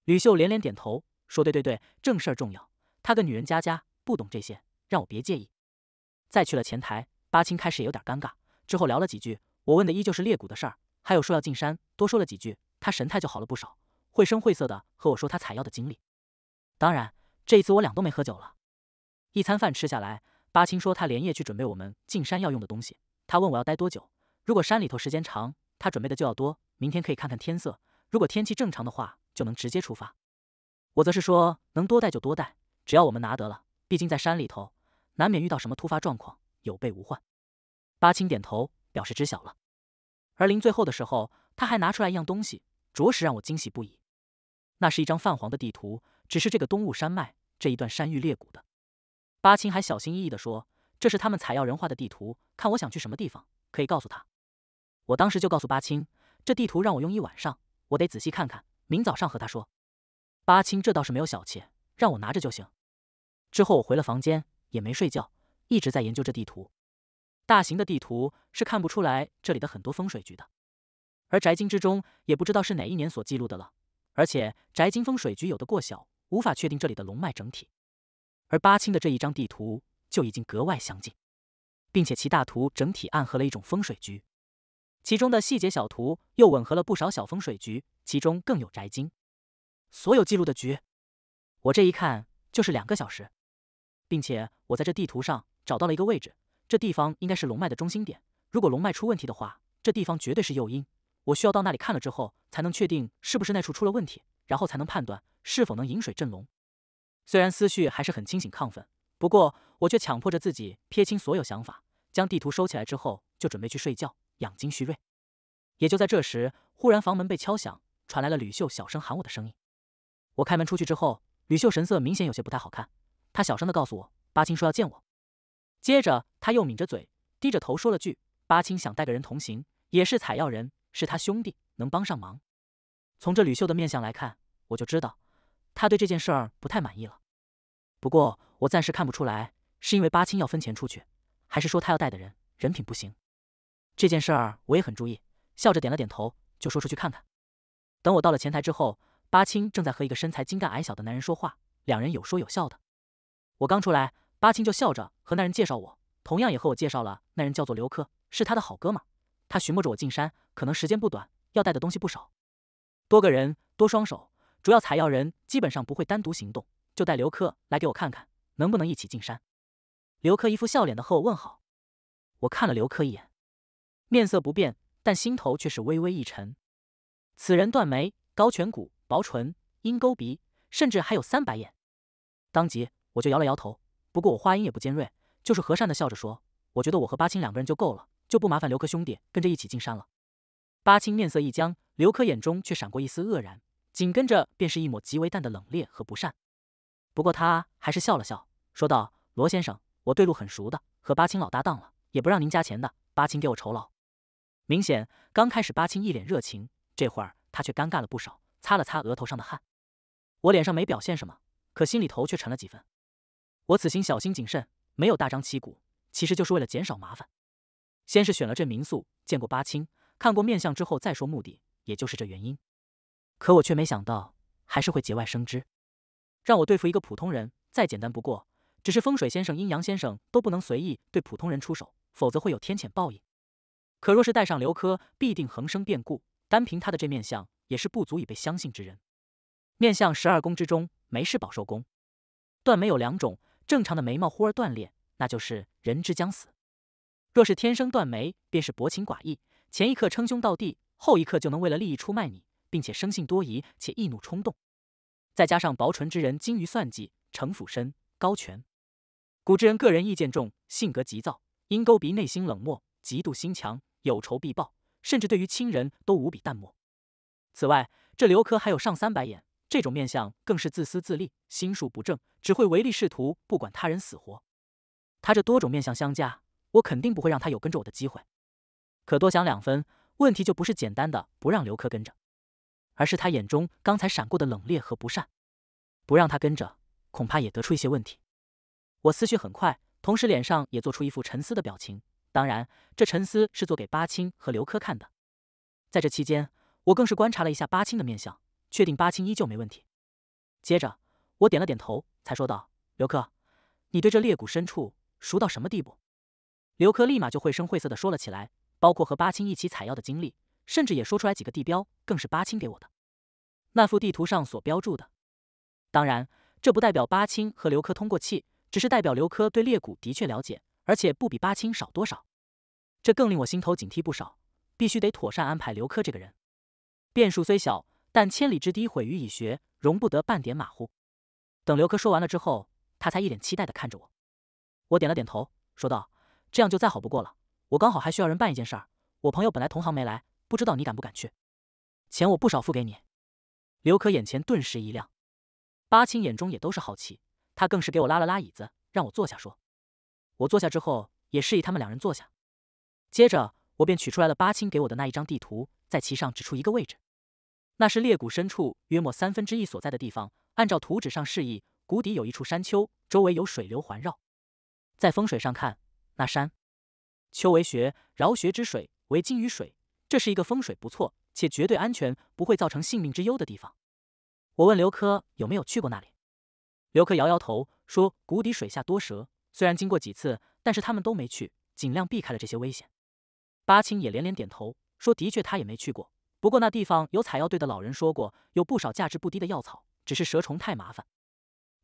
A: 吕秀连连点头，说：“对对对，正事儿重要。她个女人家家不懂这些，让我别介意。”再去了前台，八亲开始有点尴尬，之后聊了几句，我问的依旧是裂谷的事儿，还有说要进山，多说了几句，他神态就好了不少，绘声绘色的和我说他采药的经历。当然，这一次我俩都没喝酒了，一餐饭吃下来。巴青说他连夜去准备我们进山要用的东西。他问我要待多久，如果山里头时间长，他准备的就要多。明天可以看看天色，如果天气正常的话，就能直接出发。我则是说能多带就多带，只要我们拿得了，毕竟在山里头难免遇到什么突发状况，有备无患。巴青点头表示知晓了，而临最后的时候，他还拿出来一样东西，着实让我惊喜不已。那是一张泛黄的地图，只是这个东雾山脉这一段山域裂谷的。巴青还小心翼翼的说：“这是他们采药人画的地图，看我想去什么地方，可以告诉他。”我当时就告诉巴青：“这地图让我用一晚上，我得仔细看看，明早上和他说。”巴青这倒是没有小气，让我拿着就行。之后我回了房间，也没睡觉，一直在研究这地图。大型的地图是看不出来这里的很多风水局的，而宅经之中也不知道是哪一年所记录的了，而且宅经风水局有的过小，无法确定这里的龙脉整体。而八清的这一张地图就已经格外详尽，并且其大图整体暗合了一种风水局，其中的细节小图又吻合了不少小风水局，其中更有宅经。所有记录的局，我这一看就是两个小时，并且我在这地图上找到了一个位置，这地方应该是龙脉的中心点。如果龙脉出问题的话，这地方绝对是诱因。我需要到那里看了之后，才能确定是不是那处出了问题，然后才能判断是否能引水镇龙。虽然思绪还是很清醒亢奋，不过我却强迫着自己撇清所有想法，将地图收起来之后，就准备去睡觉，养精蓄锐。也就在这时，忽然房门被敲响，传来了吕秀小声喊我的声音。我开门出去之后，吕秀神色明显有些不太好看。他小声的告诉我，巴青说要见我。接着他又抿着嘴，低着头说了句：“巴青想带个人同行，也是采药人，是他兄弟，能帮上忙。”从这吕秀的面相来看，我就知道。他对这件事儿不太满意了，不过我暂时看不出来，是因为八青要分钱出去，还是说他要带的人人品不行？这件事儿我也很注意，笑着点了点头，就说出去看看。等我到了前台之后，八青正在和一个身材精干矮小的男人说话，两人有说有笑的。我刚出来，八青就笑着和那人介绍我，同样也和我介绍了那人叫做刘科，是他的好哥们。他寻摸着我进山，可能时间不短，要带的东西不少，多个人多双手。主要采药人基本上不会单独行动，就带刘科来给我看看，能不能一起进山。刘科一副笑脸的和我问好，我看了刘科一眼，面色不变，但心头却是微微一沉。此人断眉、高颧骨、薄唇、鹰钩鼻，甚至还有三白眼。当即我就摇了摇头，不过我话音也不尖锐，就是和善的笑着说：“我觉得我和八青两个人就够了，就不麻烦刘科兄弟跟着一起进山了。”八青面色一僵，刘科眼中却闪过一丝愕然。紧跟着便是一抹极为淡的冷冽和不善，不过他还是笑了笑，说道：“罗先生，我对路很熟的，和八青老搭档了，也不让您加钱的。八青给我酬劳。”明显，刚开始八青一脸热情，这会儿他却尴尬了不少，擦了擦额头上的汗。我脸上没表现什么，可心里头却沉了几分。我此行小心谨慎，没有大张旗鼓，其实就是为了减少麻烦。先是选了这民宿，见过八青，看过面相之后再说目的，也就是这原因。可我却没想到，还是会节外生枝。让我对付一个普通人，再简单不过。只是风水先生、阴阳先生都不能随意对普通人出手，否则会有天谴报应。可若是带上刘珂，必定横生变故。单凭他的这面相，也是不足以被相信之人。面相十二宫之中，没是保寿宫。断眉有两种：正常的眉毛忽而断裂，那就是人之将死；若是天生断眉，便是薄情寡义。前一刻称兄道弟，后一刻就能为了利益出卖你。并且生性多疑且易怒冲动，再加上薄唇之人精于算计城府深高权，古之人个人意见重，性格急躁鹰钩鼻，内心冷漠，嫉妒心强，有仇必报，甚至对于亲人都无比淡漠。此外，这刘珂还有上三百眼这种面相，更是自私自利，心术不正，只会唯利是图，不管他人死活。他这多种面相相加，我肯定不会让他有跟着我的机会。可多想两分，问题就不是简单的不让刘珂跟着。而是他眼中刚才闪过的冷冽和不善，不让他跟着，恐怕也得出一些问题。我思绪很快，同时脸上也做出一副沉思的表情，当然，这沉思是做给八青和刘科看的。在这期间，我更是观察了一下八青的面相，确定八青依旧没问题。接着，我点了点头，才说道：“刘科，你对这裂谷深处熟到什么地步？”刘科立马就绘声绘色的说了起来，包括和八青一起采药的经历。甚至也说出来几个地标，更是八清给我的那幅地图上所标注的。当然，这不代表八清和刘科通过气，只是代表刘科对裂谷的确了解，而且不比八清少多少。这更令我心头警惕不少，必须得妥善安排刘科这个人。变数虽小，但千里之堤毁于蚁穴，容不得半点马虎。等刘科说完了之后，他才一脸期待地看着我。我点了点头，说道：“这样就再好不过了。我刚好还需要人办一件事儿，我朋友本来同行没来。”不知道你敢不敢去？钱我不少付给你。刘可眼前顿时一亮，八青眼中也都是好奇。他更是给我拉了拉椅子，让我坐下说。我坐下之后，也示意他们两人坐下。接着，我便取出来了八青给我的那一张地图，在其上指出一个位置，那是裂谷深处约莫三分之一所在的地方。按照图纸上示意，谷底有一处山丘，周围有水流环绕。在风水上看，那山丘为穴，饶穴之水为金鱼水。这是一个风水不错且绝对安全，不会造成性命之忧的地方。我问刘科有没有去过那里，刘科摇摇头说：“谷底水下多蛇，虽然经过几次，但是他们都没去，尽量避开了这些危险。”巴青也连连点头说：“的确，他也没去过。不过那地方有采药队的老人说过，有不少价值不低的药草，只是蛇虫太麻烦。”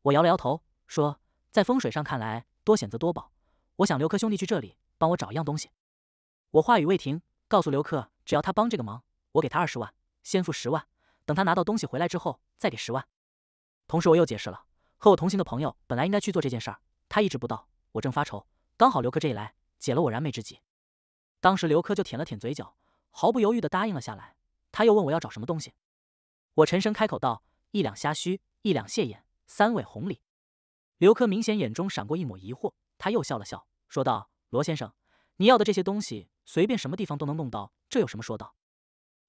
A: 我摇了摇头说：“在风水上看来，多选择多宝。我想刘科兄弟去这里帮我找一样东西。”我话语未停。告诉刘克，只要他帮这个忙，我给他二十万，先付十万，等他拿到东西回来之后再给十万。同时，我又解释了，和我同行的朋友本来应该去做这件事儿，他一直不到，我正发愁，刚好刘克这一来，解了我燃眉之急。当时刘克就舔了舔嘴角，毫不犹豫地答应了下来。他又问我要找什么东西，我沉声开口道：“一两虾须，一两蟹眼，三尾红鲤。”刘克明显眼中闪过一抹疑惑，他又笑了笑，说道：“罗先生，你要的这些东西。”随便什么地方都能弄到，这有什么说道？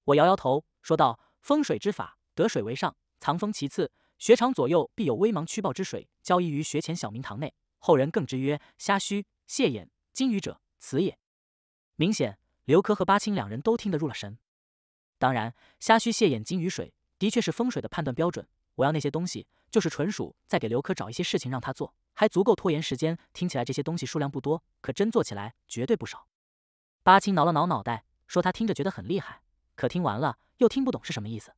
A: 我摇摇头说道：“风水之法，得水为上，藏风其次。学场左右必有微茫趋暴之水，交易于学前小明堂内。后人更之曰：虾须、蟹眼、金鱼者，此也。”明显，刘珂和巴青两人都听得入了神。当然，虾须、蟹眼、金鱼水的确是风水的判断标准。我要那些东西，就是纯属在给刘珂找一些事情让他做，还足够拖延时间。听起来这些东西数量不多，可真做起来绝对不少。巴青挠了挠脑袋，说：“他听着觉得很厉害，可听完了又听不懂是什么意思。”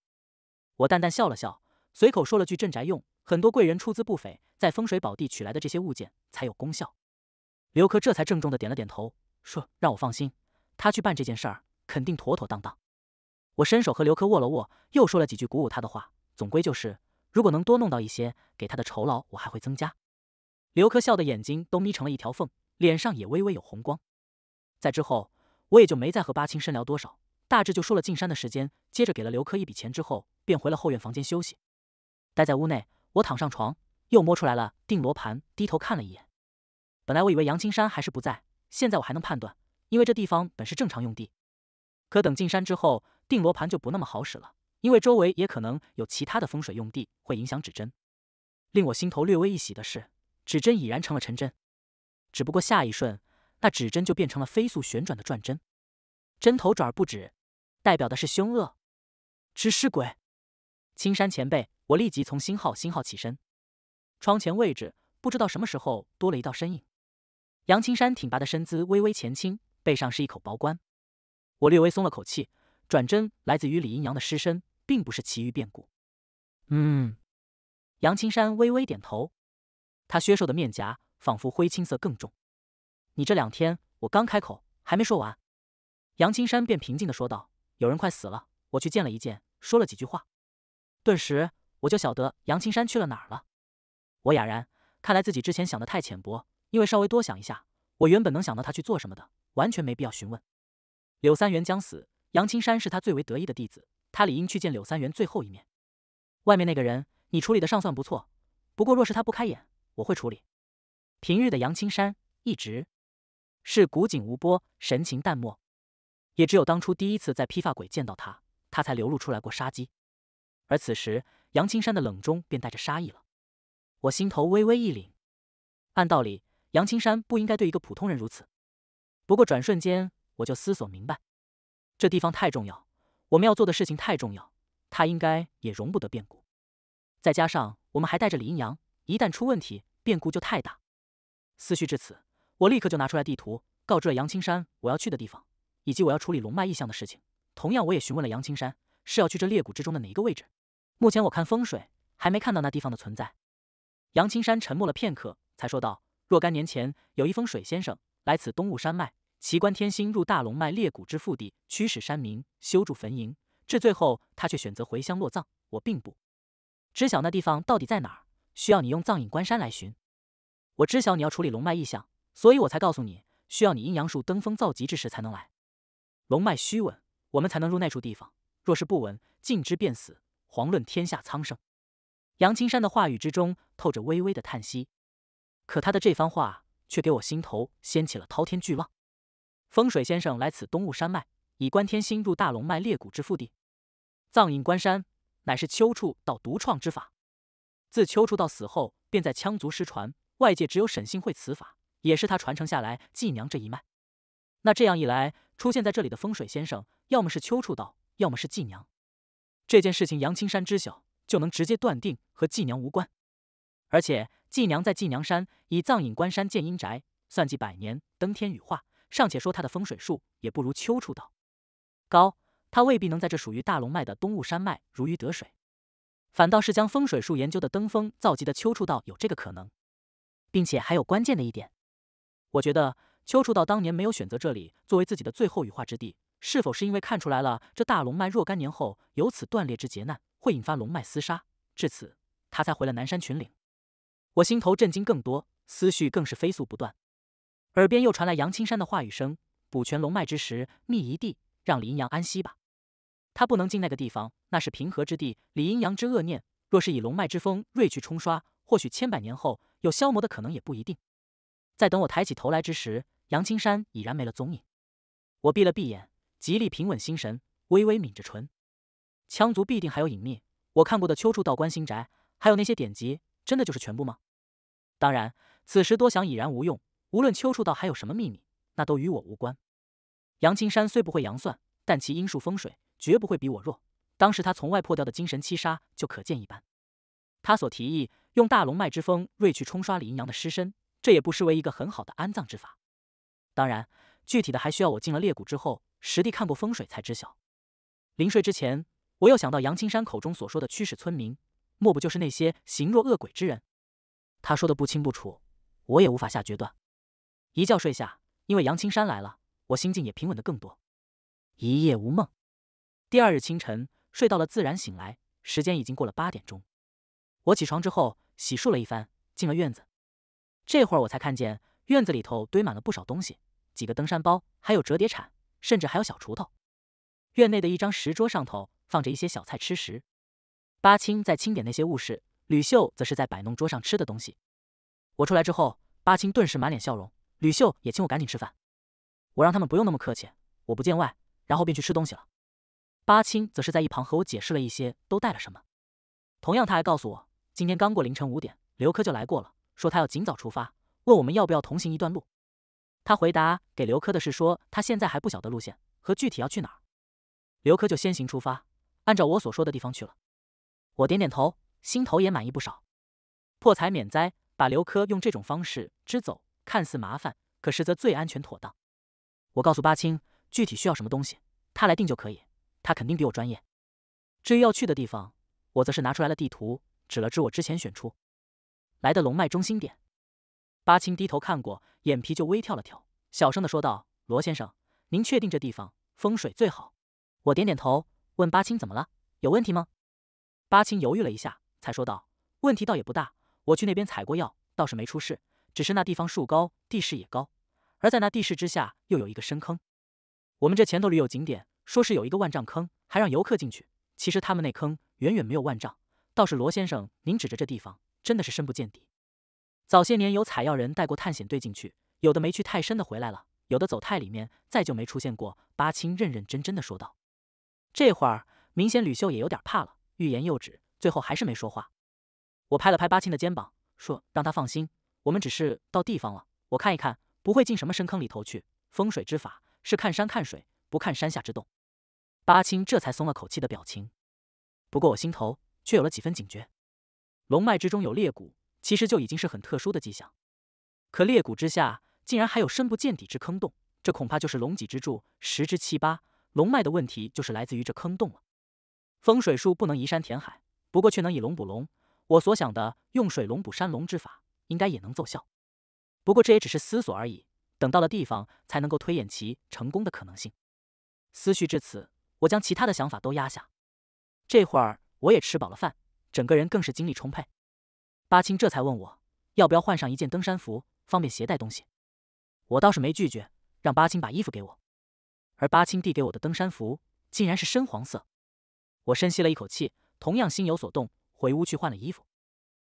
A: 我淡淡笑了笑，随口说了句：“镇宅用很多贵人出资不菲，在风水宝地取来的这些物件才有功效。”刘科这才郑重的点了点头，说：“让我放心，他去办这件事儿肯定妥妥当当。”我伸手和刘科握了握，又说了几句鼓舞他的话。总归就是，如果能多弄到一些，给他的酬劳我还会增加。刘科笑的眼睛都眯成了一条缝，脸上也微微有红光。在之后，我也就没再和八清深聊多少，大致就说了进山的时间，接着给了刘科一笔钱之后，便回了后院房间休息。待在屋内，我躺上床，又摸出来了定罗盘，低头看了一眼。本来我以为杨青山还是不在，现在我还能判断，因为这地方本是正常用地，可等进山之后，定罗盘就不那么好使了，因为周围也可能有其他的风水用地会影响指针。令我心头略微一喜的是，指针已然成了陈针。只不过下一瞬。那指针就变成了飞速旋转的转针，针头转而不止，代表的是凶恶，吃尸鬼。青山前辈，我立即从新号新号起身。窗前位置不知道什么时候多了一道身影。杨青山挺拔的身姿微微前倾，背上是一口薄棺。我略微松了口气，转针来自于李阴阳的尸身，并不是其余变故。嗯，杨青山微微点头，他削瘦的面颊仿佛灰青色更重。你这两天，我刚开口还没说完，杨青山便平静的说道：“有人快死了，我去见了一见，说了几句话。”顿时我就晓得杨青山去了哪儿了。我哑然，看来自己之前想的太浅薄，因为稍微多想一下，我原本能想到他去做什么的，完全没必要询问。柳三元将死，杨青山是他最为得意的弟子，他理应去见柳三元最后一面。外面那个人，你处理的尚算不错，不过若是他不开眼，我会处理。平日的杨青山一直。是古井无波，神情淡漠。也只有当初第一次在披发鬼见到他，他才流露出来过杀机。而此时，杨青山的冷中便带着杀意了。我心头微微一凛。按道理，杨青山不应该对一个普通人如此。不过转瞬间，我就思索明白：这地方太重要，我们要做的事情太重要，他应该也容不得变故。再加上我们还带着李阴阳，一旦出问题，变故就太大。思绪至此。我立刻就拿出来地图，告知了杨青山我要去的地方，以及我要处理龙脉异象的事情。同样，我也询问了杨青山是要去这裂谷之中的哪一个位置。目前我看风水还没看到那地方的存在。杨青山沉默了片刻，才说道：“若干年前，有一风水先生来此东雾山脉，奇观天星入大龙脉裂谷之腹地，驱使山民修筑坟茔，至最后他却选择回乡落葬。我并不知晓那地方到底在哪儿，需要你用藏影关山来寻。我知晓你要处理龙脉异象。”所以我才告诉你，需要你阴阳术登峰造极之时才能来。龙脉虚稳，我们才能入那处地方。若是不稳，尽之便死，遑论天下苍生。杨青山的话语之中透着微微的叹息，可他的这番话却给我心头掀起了滔天巨浪。风水先生来此东雾山脉，以观天星入大龙脉裂谷之腹地，藏隐关山乃是丘处道独创之法，自丘处道死后便在羌族失传，外界只有沈星会此法。也是他传承下来纪娘这一脉，那这样一来，出现在这里的风水先生，要么是秋处道，要么是季娘。这件事情杨青山知晓，就能直接断定和季娘无关。而且季娘在纪娘山以藏隐关山建阴宅，算计百年登天羽化，尚且说他的风水术也不如秋处道高，他未必能在这属于大龙脉的东雾山脉如鱼得水，反倒是将风水术研究的登峰造极的秋处道有这个可能，并且还有关键的一点。我觉得秋楚道当年没有选择这里作为自己的最后羽化之地，是否是因为看出来了这大龙脉若干年后由此断裂之劫难，会引发龙脉厮杀？至此，他才回了南山群岭。我心头震惊更多，思绪更是飞速不断。耳边又传来杨青山的话语声：“补全龙脉之时，觅一地，让李阴阳安息吧。他不能进那个地方，那是平和之地，李阴阳之恶念，若是以龙脉之风锐去冲刷，或许千百年后有消磨的可能，也不一定。”在等我抬起头来之时，杨青山已然没了踪影。我闭了闭眼，极力平稳心神，微微抿着唇。羌族必定还有隐秘，我看过的秋处道观、新宅，还有那些典籍，真的就是全部吗？当然，此时多想已然无用。无论秋处道还有什么秘密，那都与我无关。杨青山虽不会阳算，但其阴术风水绝不会比我弱。当时他从外破掉的精神七杀就可见一斑。他所提议用大龙脉之风锐去冲刷李阴阳的尸身。这也不失为一个很好的安葬之法，当然，具体的还需要我进了裂谷之后实地看过风水才知晓。临睡之前，我又想到杨青山口中所说的驱使村民，莫不就是那些形若恶鬼之人？他说的不清不楚，我也无法下决断。一觉睡下，因为杨青山来了，我心境也平稳的更多。一夜无梦。第二日清晨，睡到了自然醒来，时间已经过了八点钟。我起床之后，洗漱了一番，进了院子。这会儿我才看见院子里头堆满了不少东西，几个登山包，还有折叠铲，甚至还有小锄头。院内的一张石桌上头放着一些小菜吃食。八青在清点那些物事，吕秀则是在摆弄桌上吃的东西。我出来之后，八青顿时满脸笑容，吕秀也请我赶紧吃饭。我让他们不用那么客气，我不见外，然后便去吃东西了。八青则是在一旁和我解释了一些都带了什么。同样，他还告诉我，今天刚过凌晨五点，刘科就来过了。说他要尽早出发，问我们要不要同行一段路。他回答给刘科的是说他现在还不晓得路线和具体要去哪儿。刘科就先行出发，按照我所说的地方去了。我点点头，心头也满意不少。破财免灾，把刘科用这种方式支走，看似麻烦，可实则最安全妥当。我告诉八青具体需要什么东西，他来定就可以，他肯定比我专业。至于要去的地方，我则是拿出来了地图，指了指我之前选出。来的龙脉中心点，巴青低头看过，眼皮就微跳了跳，小声的说道：“罗先生，您确定这地方风水最好？”我点点头，问巴青：“怎么了？有问题吗？”巴青犹豫了一下，才说道：“问题倒也不大，我去那边采过药，倒是没出事。只是那地方树高，地势也高，而在那地势之下又有一个深坑。我们这前头旅游景点说是有一个万丈坑，还让游客进去。其实他们那坑远远没有万丈，倒是罗先生您指着这地方。”真的是深不见底。早些年有采药人带过探险队进去，有的没去太深的回来了，有的走太里面，再就没出现过。巴青认认真真的说道。这会儿，明显吕秀也有点怕了，欲言又止，最后还是没说话。我拍了拍巴青的肩膀，说：“让他放心，我们只是到地方了，我看一看，不会进什么深坑里头去。风水之法是看山看水，不看山下之洞。”巴青这才松了口气的表情，不过我心头却有了几分警觉。龙脉之中有裂谷，其实就已经是很特殊的迹象。可裂谷之下竟然还有深不见底之坑洞，这恐怕就是龙脊之柱十之七八。龙脉的问题就是来自于这坑洞了。风水术不能移山填海，不过却能以龙补龙。我所想的用水龙补山龙之法，应该也能奏效。不过这也只是思索而已，等到了地方才能够推演其成功的可能性。思绪至此，我将其他的想法都压下。这会儿我也吃饱了饭。整个人更是精力充沛，八青这才问我要不要换上一件登山服，方便携带东西。我倒是没拒绝，让八青把衣服给我。而八青递给我的登山服，竟然是深黄色。我深吸了一口气，同样心有所动，回屋去换了衣服。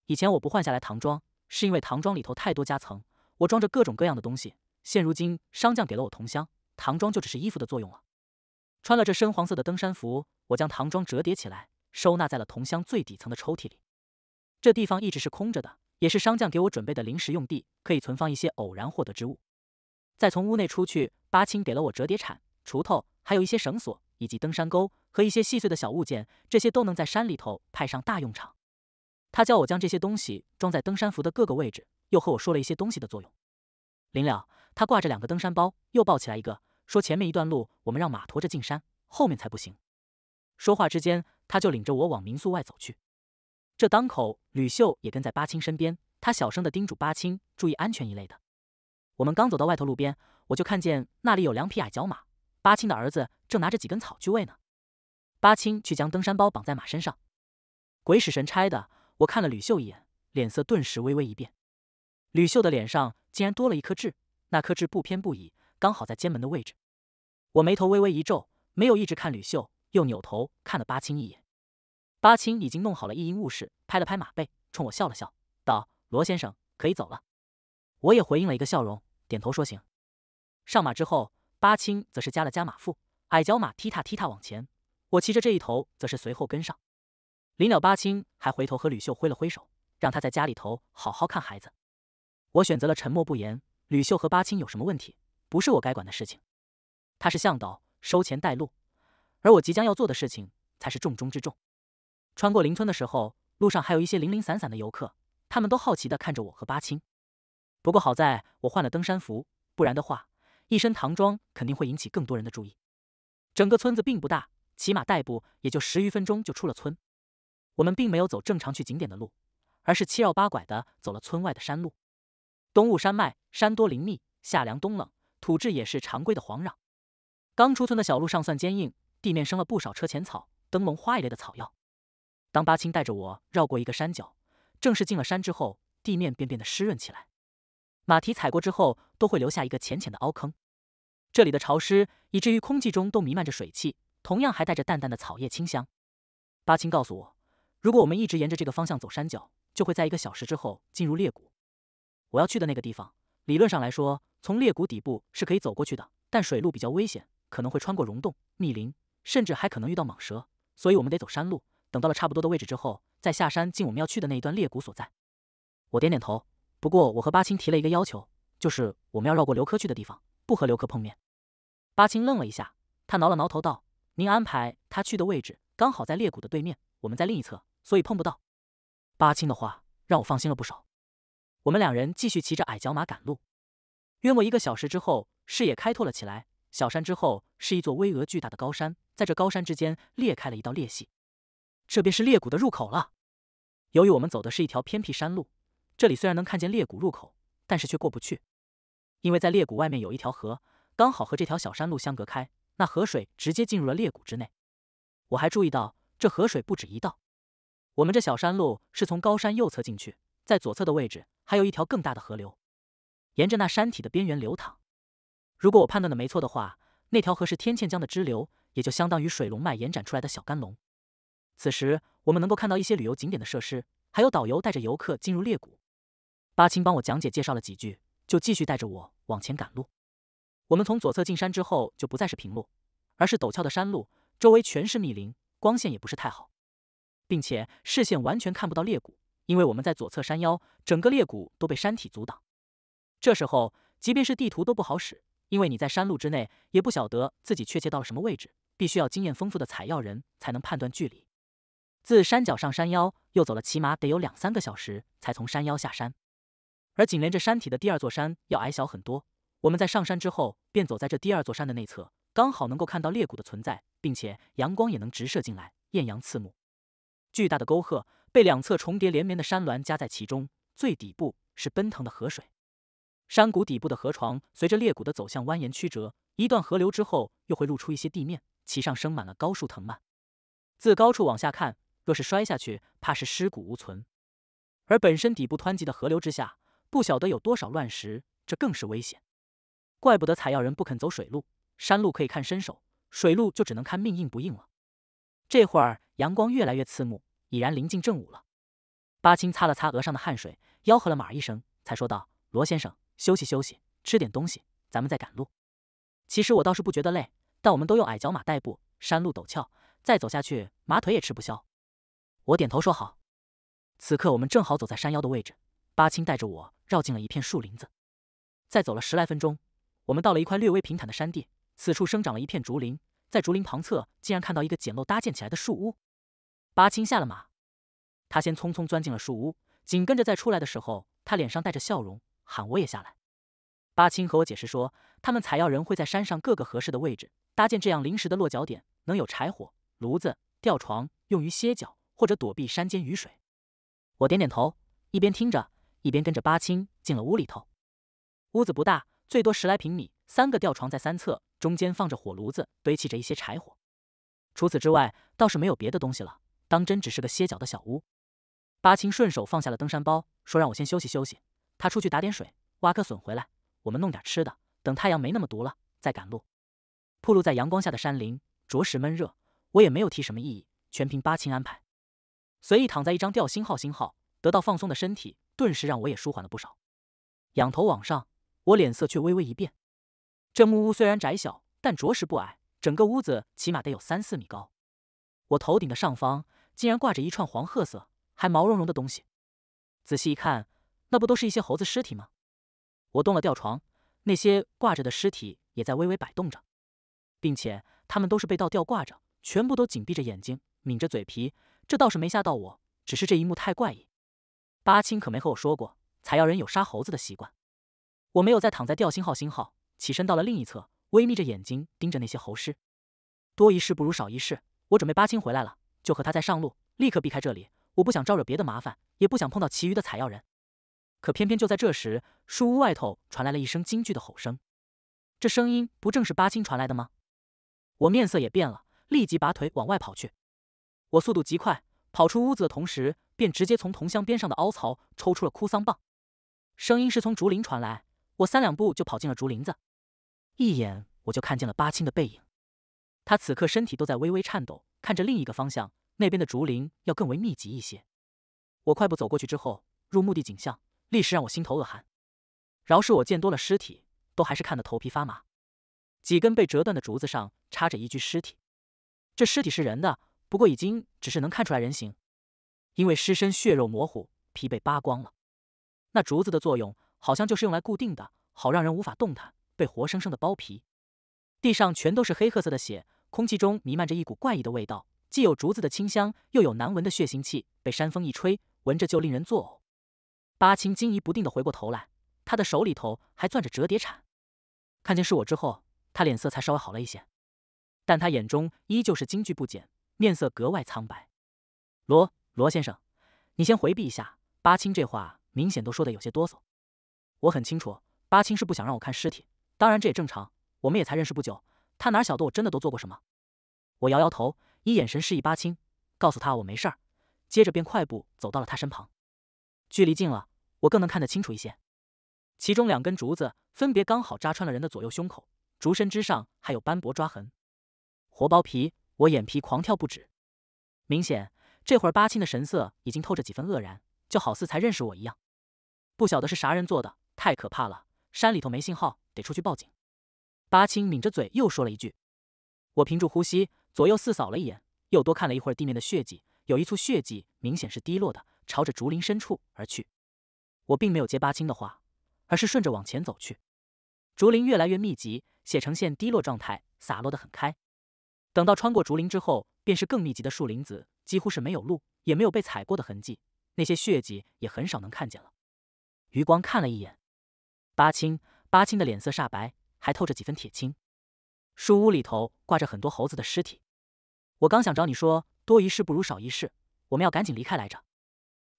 A: 以前我不换下来唐装，是因为唐装里头太多夹层，我装着各种各样的东西。现如今商将给了我同乡，唐装就只是衣服的作用了。穿了这深黄色的登山服，我将唐装折叠起来。收纳在了铜箱最底层的抽屉里，这地方一直是空着的，也是商将给我准备的临时用地，可以存放一些偶然获得之物。再从屋内出去，八青给了我折叠铲、锄头，还有一些绳索以及登山钩和一些细碎的小物件，这些都能在山里头派上大用场。他叫我将这些东西装在登山服的各个位置，又和我说了一些东西的作用。临了，他挂着两个登山包，又抱起来一个，说前面一段路我们让马驮着进山，后面才不行。说话之间。他就领着我往民宿外走去，这当口，吕秀也跟在八青身边，他小声的叮嘱八青注意安全一类的。我们刚走到外头路边，我就看见那里有两匹矮脚马，八青的儿子正拿着几根草去喂呢。八青去将登山包绑在马身上，鬼使神差的，我看了吕秀一眼，脸色顿时微微一变。吕秀的脸上竟然多了一颗痣，那颗痣不偏不倚，刚好在肩门的位置。我眉头微微一皱，没有一直看吕秀。又扭头看了巴青一眼，巴青已经弄好了一应物事，拍了拍马背，冲我笑了笑，道：“罗先生可以走了。”我也回应了一个笑容，点头说：“行。”上马之后，巴青则是加了加马腹，矮脚马踢踏踢踏往前。我骑着这一头，则是随后跟上。临了，巴青还回头和吕秀挥了挥手，让他在家里头好好看孩子。我选择了沉默不言。吕秀和巴青有什么问题，不是我该管的事情。他是向导，收钱带路。而我即将要做的事情才是重中之重。穿过邻村的时候，路上还有一些零零散散的游客，他们都好奇的看着我和八青。不过好在我换了登山服，不然的话，一身唐装肯定会引起更多人的注意。整个村子并不大，骑马代步也就十余分钟就出了村。我们并没有走正常去景点的路，而是七绕八拐的走了村外的山路。东雾山脉山多林密，夏凉冬冷，土质也是常规的黄壤。刚出村的小路尚算坚硬。地面生了不少车前草、灯笼花一类的草药。当巴青带着我绕过一个山脚，正式进了山之后，地面便变得湿润起来，马蹄踩过之后都会留下一个浅浅的凹坑。这里的潮湿以至于空气中都弥漫着水汽，同样还带着淡淡的草叶清香。巴青告诉我，如果我们一直沿着这个方向走山脚，就会在一个小时之后进入裂谷。我要去的那个地方，理论上来说，从裂谷底部是可以走过去的，但水路比较危险，可能会穿过溶洞、密林。甚至还可能遇到蟒蛇，所以我们得走山路。等到了差不多的位置之后，再下山进我们要去的那一段裂谷所在。我点点头。不过我和八青提了一个要求，就是我们要绕过刘科去的地方，不和刘科碰面。八青愣了一下，他挠了挠头道：“您安排他去的位置刚好在裂谷的对面，我们在另一侧，所以碰不到。”八青的话让我放心了不少。我们两人继续骑着矮脚马赶路，约莫一个小时之后，视野开拓了起来。小山之后是一座巍峨巨大的高山，在这高山之间裂开了一道裂隙，这便是裂谷的入口了。由于我们走的是一条偏僻山路，这里虽然能看见裂谷入口，但是却过不去，因为在裂谷外面有一条河，刚好和这条小山路相隔开，那河水直接进入了裂谷之内。我还注意到，这河水不止一道，我们这小山路是从高山右侧进去，在左侧的位置还有一条更大的河流，沿着那山体的边缘流淌。如果我判断的没错的话，那条河是天堑江的支流，也就相当于水龙脉延展出来的小干龙。此时我们能够看到一些旅游景点的设施，还有导游带着游客进入裂谷。八青帮我讲解介绍了几句，就继续带着我往前赶路。我们从左侧进山之后，就不再是平路，而是陡峭的山路，周围全是密林，光线也不是太好，并且视线完全看不到裂谷，因为我们在左侧山腰，整个裂谷都被山体阻挡。这时候，即便是地图都不好使。因为你在山路之内，也不晓得自己确切到了什么位置，必须要经验丰富的采药人才能判断距离。自山脚上山腰，又走了起码得有两三个小时，才从山腰下山。而紧连着山体的第二座山要矮小很多。我们在上山之后，便走在这第二座山的内侧，刚好能够看到裂谷的存在，并且阳光也能直射进来，艳阳刺目。巨大的沟壑被两侧重叠连绵的山峦夹在其中，最底部是奔腾的河水。山谷底部的河床随着裂谷的走向蜿蜒曲折，一段河流之后又会露出一些地面，其上生满了高树藤蔓。自高处往下看，若是摔下去，怕是尸骨无存。而本身底部湍急的河流之下，不晓得有多少乱石，这更是危险。怪不得采药人不肯走水路，山路可以看身手，水路就只能看命硬不硬了。这会儿阳光越来越刺目，已然临近正午了。八青擦了擦额上的汗水，吆喝了马一声，才说道：“罗先生。”休息休息，吃点东西，咱们再赶路。其实我倒是不觉得累，但我们都用矮脚马代步，山路陡峭，再走下去马腿也吃不消。我点头说好。此刻我们正好走在山腰的位置，巴青带着我绕进了一片树林子。再走了十来分钟，我们到了一块略微平坦的山地，此处生长了一片竹林，在竹林旁侧竟然看到一个简陋搭建起来的树屋。巴青下了马，他先匆匆钻进了树屋，紧跟着再出来的时候，他脸上带着笑容。喊我也下来。巴青和我解释说，他们采药人会在山上各个合适的位置搭建这样临时的落脚点，能有柴火、炉子、吊床，用于歇脚或者躲避山间雨水。我点点头，一边听着，一边跟着巴青进了屋里头。屋子不大，最多十来平米，三个吊床在三侧，中间放着火炉子，堆砌着一些柴火。除此之外，倒是没有别的东西了，当真只是个歇脚的小屋。巴青顺手放下了登山包，说让我先休息休息。他出去打点水，挖颗笋回来，我们弄点吃的。等太阳没那么毒了，再赶路。铺露在阳光下的山林着实闷热，我也没有提什么异议，全凭八清安排。随意躺在一张吊星号星号得到放松的身体，顿时让我也舒缓了不少。仰头往上，我脸色却微微一变。这木屋虽然窄小，但着实不矮，整个屋子起码得有三四米高。我头顶的上方竟然挂着一串黄褐色还毛茸茸的东西，仔细一看。那不都是一些猴子尸体吗？我动了吊床，那些挂着的尸体也在微微摆动着，并且他们都是被倒吊挂着，全部都紧闭着眼睛，抿着嘴皮。这倒是没吓到我，只是这一幕太怪异。八青可没和我说过采药人有杀猴子的习惯。我没有再躺在吊星号星号，起身到了另一侧，微眯着眼睛盯着那些猴尸。多一事不如少一事，我准备八青回来了就和他再上路，立刻避开这里。我不想招惹别的麻烦，也不想碰到其余的采药人。可偏偏就在这时，树屋外头传来了一声惊惧的吼声，这声音不正是八清传来的吗？我面色也变了，立即拔腿往外跑去。我速度极快，跑出屋子的同时，便直接从铜箱边上的凹槽抽出了哭丧棒。声音是从竹林传来，我三两步就跑进了竹林子。一眼我就看见了八清的背影，他此刻身体都在微微颤抖，看着另一个方向，那边的竹林要更为密集一些。我快步走过去之后，入目的景象。立时让我心头恶寒，饶是我见多了尸体，都还是看得头皮发麻。几根被折断的竹子上插着一具尸体，这尸体是人的，不过已经只是能看出来人形，因为尸身血肉模糊，皮被扒光了。那竹子的作用好像就是用来固定的，好让人无法动弹，被活生生的剥皮。地上全都是黑褐色的血，空气中弥漫着一股怪异的味道，既有竹子的清香，又有难闻的血腥气，被山风一吹，闻着就令人作呕。巴青惊疑不定的回过头来，他的手里头还攥着折叠铲。看见是我之后，他脸色才稍微好了一些，但他眼中依旧是惊惧不减，面色格外苍白。罗罗先生，你先回避一下。巴青这话明显都说的有些哆嗦。我很清楚，巴青是不想让我看尸体，当然这也正常，我们也才认识不久，他哪晓得我真的都做过什么？我摇摇头，以眼神示意巴青，告诉他我没事儿，接着便快步走到了他身旁。距离近了，我更能看得清楚一些。其中两根竹子分别刚好扎穿了人的左右胸口，竹身之上还有斑驳抓痕。活剥皮！我眼皮狂跳不止。明显，这会儿八青的神色已经透着几分愕然，就好似才认识我一样。不晓得是啥人做的，太可怕了！山里头没信号，得出去报警。八青抿着嘴又说了一句。我屏住呼吸，左右四扫了一眼，又多看了一会儿地面的血迹。有一处血迹明显是滴落的。朝着竹林深处而去，我并没有接八青的话，而是顺着往前走去。竹林越来越密集，且呈现滴落状态，洒落的很开。等到穿过竹林之后，便是更密集的树林子，几乎是没有路，也没有被踩过的痕迹，那些血迹也很少能看见了。余光看了一眼八青，八青的脸色煞白，还透着几分铁青。树屋里头挂着很多猴子的尸体，我刚想找你说，多一事不如少一事，我们要赶紧离开来着。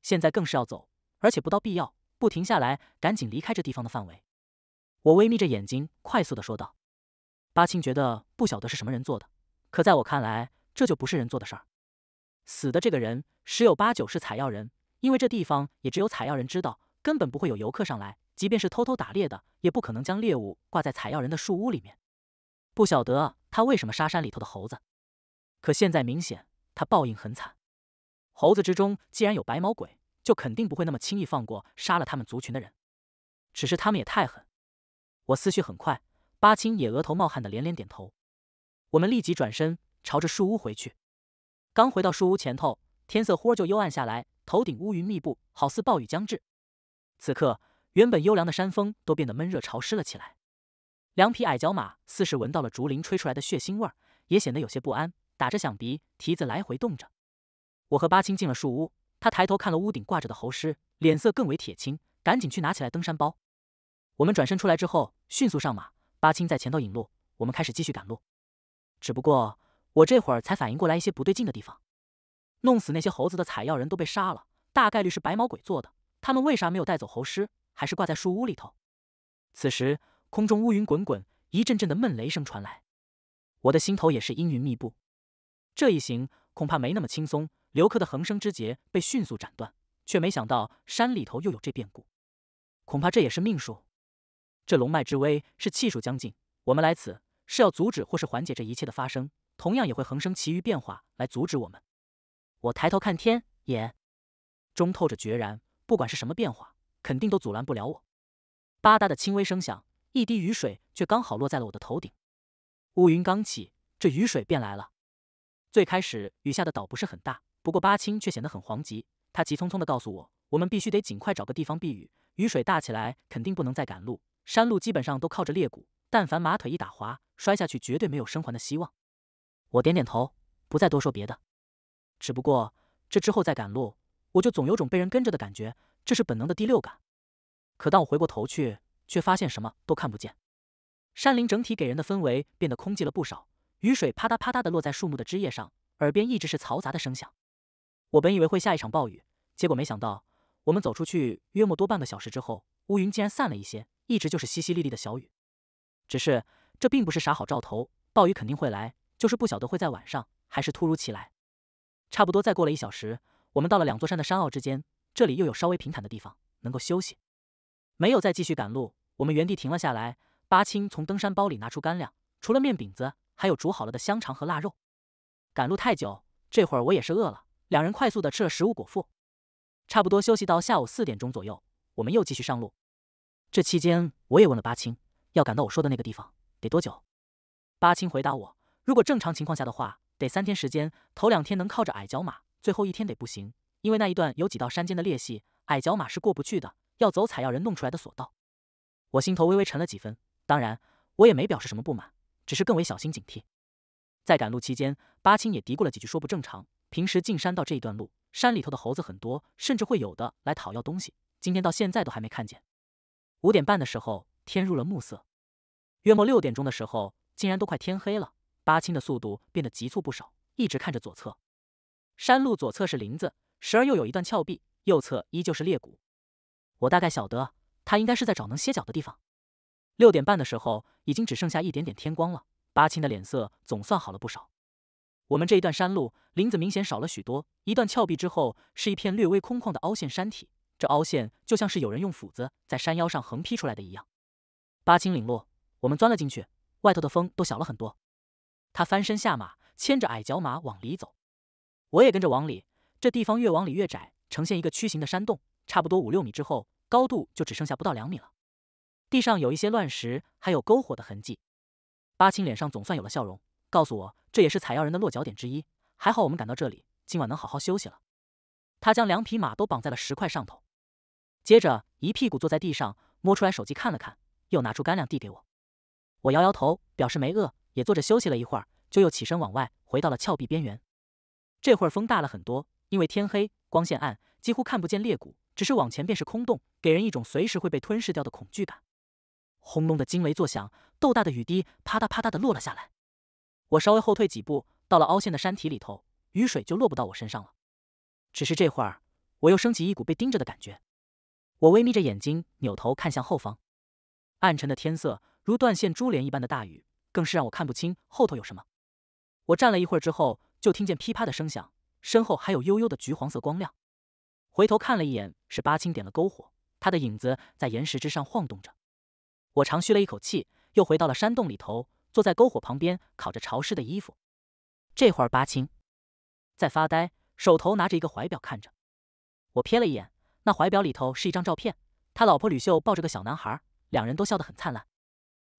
A: 现在更是要走，而且不到必要不停下来，赶紧离开这地方的范围。我微眯着眼睛，快速的说道：“八青觉得不晓得是什么人做的，可在我看来，这就不是人做的事儿。死的这个人十有八九是采药人，因为这地方也只有采药人知道，根本不会有游客上来。即便是偷偷打猎的，也不可能将猎物挂在采药人的树屋里面。不晓得他为什么杀山里头的猴子，可现在明显他报应很惨。猴子之中既然有白毛鬼。”就肯定不会那么轻易放过杀了他们族群的人，只是他们也太狠。我思绪很快，巴青也额头冒汗的连连点头。我们立即转身朝着树屋回去。刚回到树屋前头，天色忽就幽暗下来，头顶乌云密布，好似暴雨将至。此刻，原本优良的山风都变得闷热潮湿了起来。两匹矮脚马似是闻到了竹林吹出来的血腥味儿，也显得有些不安，打着响鼻，蹄子来回动着。我和巴青进了树屋。他抬头看了屋顶挂着的猴尸，脸色更为铁青，赶紧去拿起来登山包。我们转身出来之后，迅速上马，巴青在前头引路，我们开始继续赶路。只不过我这会儿才反应过来一些不对劲的地方：弄死那些猴子的采药人都被杀了，大概率是白毛鬼做的。他们为啥没有带走猴尸，还是挂在树屋里头？此时空中乌云滚滚，一阵阵的闷雷声传来，我的心头也是阴云密布。这一行恐怕没那么轻松。刘克的横生之劫被迅速斩断，却没想到山里头又有这变故。恐怕这也是命数。这龙脉之威是气数将近，我们来此是要阻止或是缓解这一切的发生，同样也会横生其余变化来阻止我们。我抬头看天，眼中透着决然，不管是什么变化，肯定都阻拦不了我。吧嗒的轻微声响，一滴雨水却刚好落在了我的头顶。乌云刚起，这雨水便来了。最开始雨下的倒不是很大。不过八青却显得很惶急，他急匆匆地告诉我，我们必须得尽快找个地方避雨，雨水大起来肯定不能再赶路，山路基本上都靠着裂谷，但凡马腿一打滑，摔下去绝对没有生还的希望。我点点头，不再多说别的，只不过这之后再赶路，我就总有种被人跟着的感觉，这是本能的第六感。可当我回过头去，却发现什么都看不见，山林整体给人的氛围变得空寂了不少，雨水啪嗒啪嗒地落在树木的枝叶上，耳边一直是嘈杂的声响。我本以为会下一场暴雨，结果没想到，我们走出去约莫多半个小时之后，乌云竟然散了一些，一直就是淅淅沥沥的小雨。只是这并不是啥好兆头，暴雨肯定会来，就是不晓得会在晚上还是突如其来。差不多再过了一小时，我们到了两座山的山坳之间，这里又有稍微平坦的地方能够休息，没有再继续赶路，我们原地停了下来。八青从登山包里拿出干粮，除了面饼子，还有煮好了的香肠和腊肉。赶路太久，这会儿我也是饿了。两人快速的吃了食物，果腹，差不多休息到下午四点钟左右，我们又继续上路。这期间，我也问了巴青，要赶到我说的那个地方得多久？巴青回答我，如果正常情况下的话，得三天时间。头两天能靠着矮脚马，最后一天得不行，因为那一段有几道山间的裂隙，矮脚马是过不去的，要走采药人弄出来的索道。我心头微微沉了几分，当然，我也没表示什么不满，只是更为小心警惕。在赶路期间，巴青也嘀咕了几句，说不正常。平时进山到这一段路，山里头的猴子很多，甚至会有的来讨要东西。今天到现在都还没看见。五点半的时候，天入了暮色，约莫六点钟的时候，竟然都快天黑了。八青的速度变得急促不少，一直看着左侧山路，左侧是林子，时而又有一段峭壁，右侧依旧是裂谷。我大概晓得，他应该是在找能歇脚的地方。六点半的时候，已经只剩下一点点天光了，八青的脸色总算好了不少。我们这一段山路，林子明显少了许多。一段峭壁之后，是一片略微空旷的凹陷山体，这凹陷就像是有人用斧子在山腰上横劈出来的一样。八青领路，我们钻了进去，外头的风都小了很多。他翻身下马，牵着矮脚马往里走，我也跟着往里。这地方越往里越窄，呈现一个曲形的山洞，差不多五六米之后，高度就只剩下不到两米了。地上有一些乱石，还有篝火的痕迹。八青脸上总算有了笑容，告诉我。这也是采药人的落脚点之一。还好我们赶到这里，今晚能好好休息了。他将两匹马都绑在了石块上头，接着一屁股坐在地上，摸出来手机看了看，又拿出干粮递给我。我摇摇头，表示没饿，也坐着休息了一会儿，就又起身往外，回到了峭壁边缘。这会儿风大了很多，因为天黑，光线暗，几乎看不见裂谷，只是往前便是空洞，给人一种随时会被吞噬掉的恐惧感。轰隆的惊雷作响，豆大的雨滴啪嗒啪嗒的落了下来。我稍微后退几步，到了凹陷的山体里头，雨水就落不到我身上了。只是这会儿，我又升起一股被盯着的感觉。我微眯着眼睛，扭头看向后方，暗沉的天色，如断线珠帘一般的大雨，更是让我看不清后头有什么。我站了一会儿之后，就听见噼啪的声响，身后还有悠悠的橘黄色光亮。回头看了一眼，是八青点了篝火，他的影子在岩石之上晃动着。我长吁了一口气，又回到了山洞里头。坐在篝火旁边烤着潮湿的衣服，这会儿巴青在发呆，手头拿着一个怀表看着。我瞥了一眼，那怀表里头是一张照片，他老婆吕秀抱着个小男孩，两人都笑得很灿烂。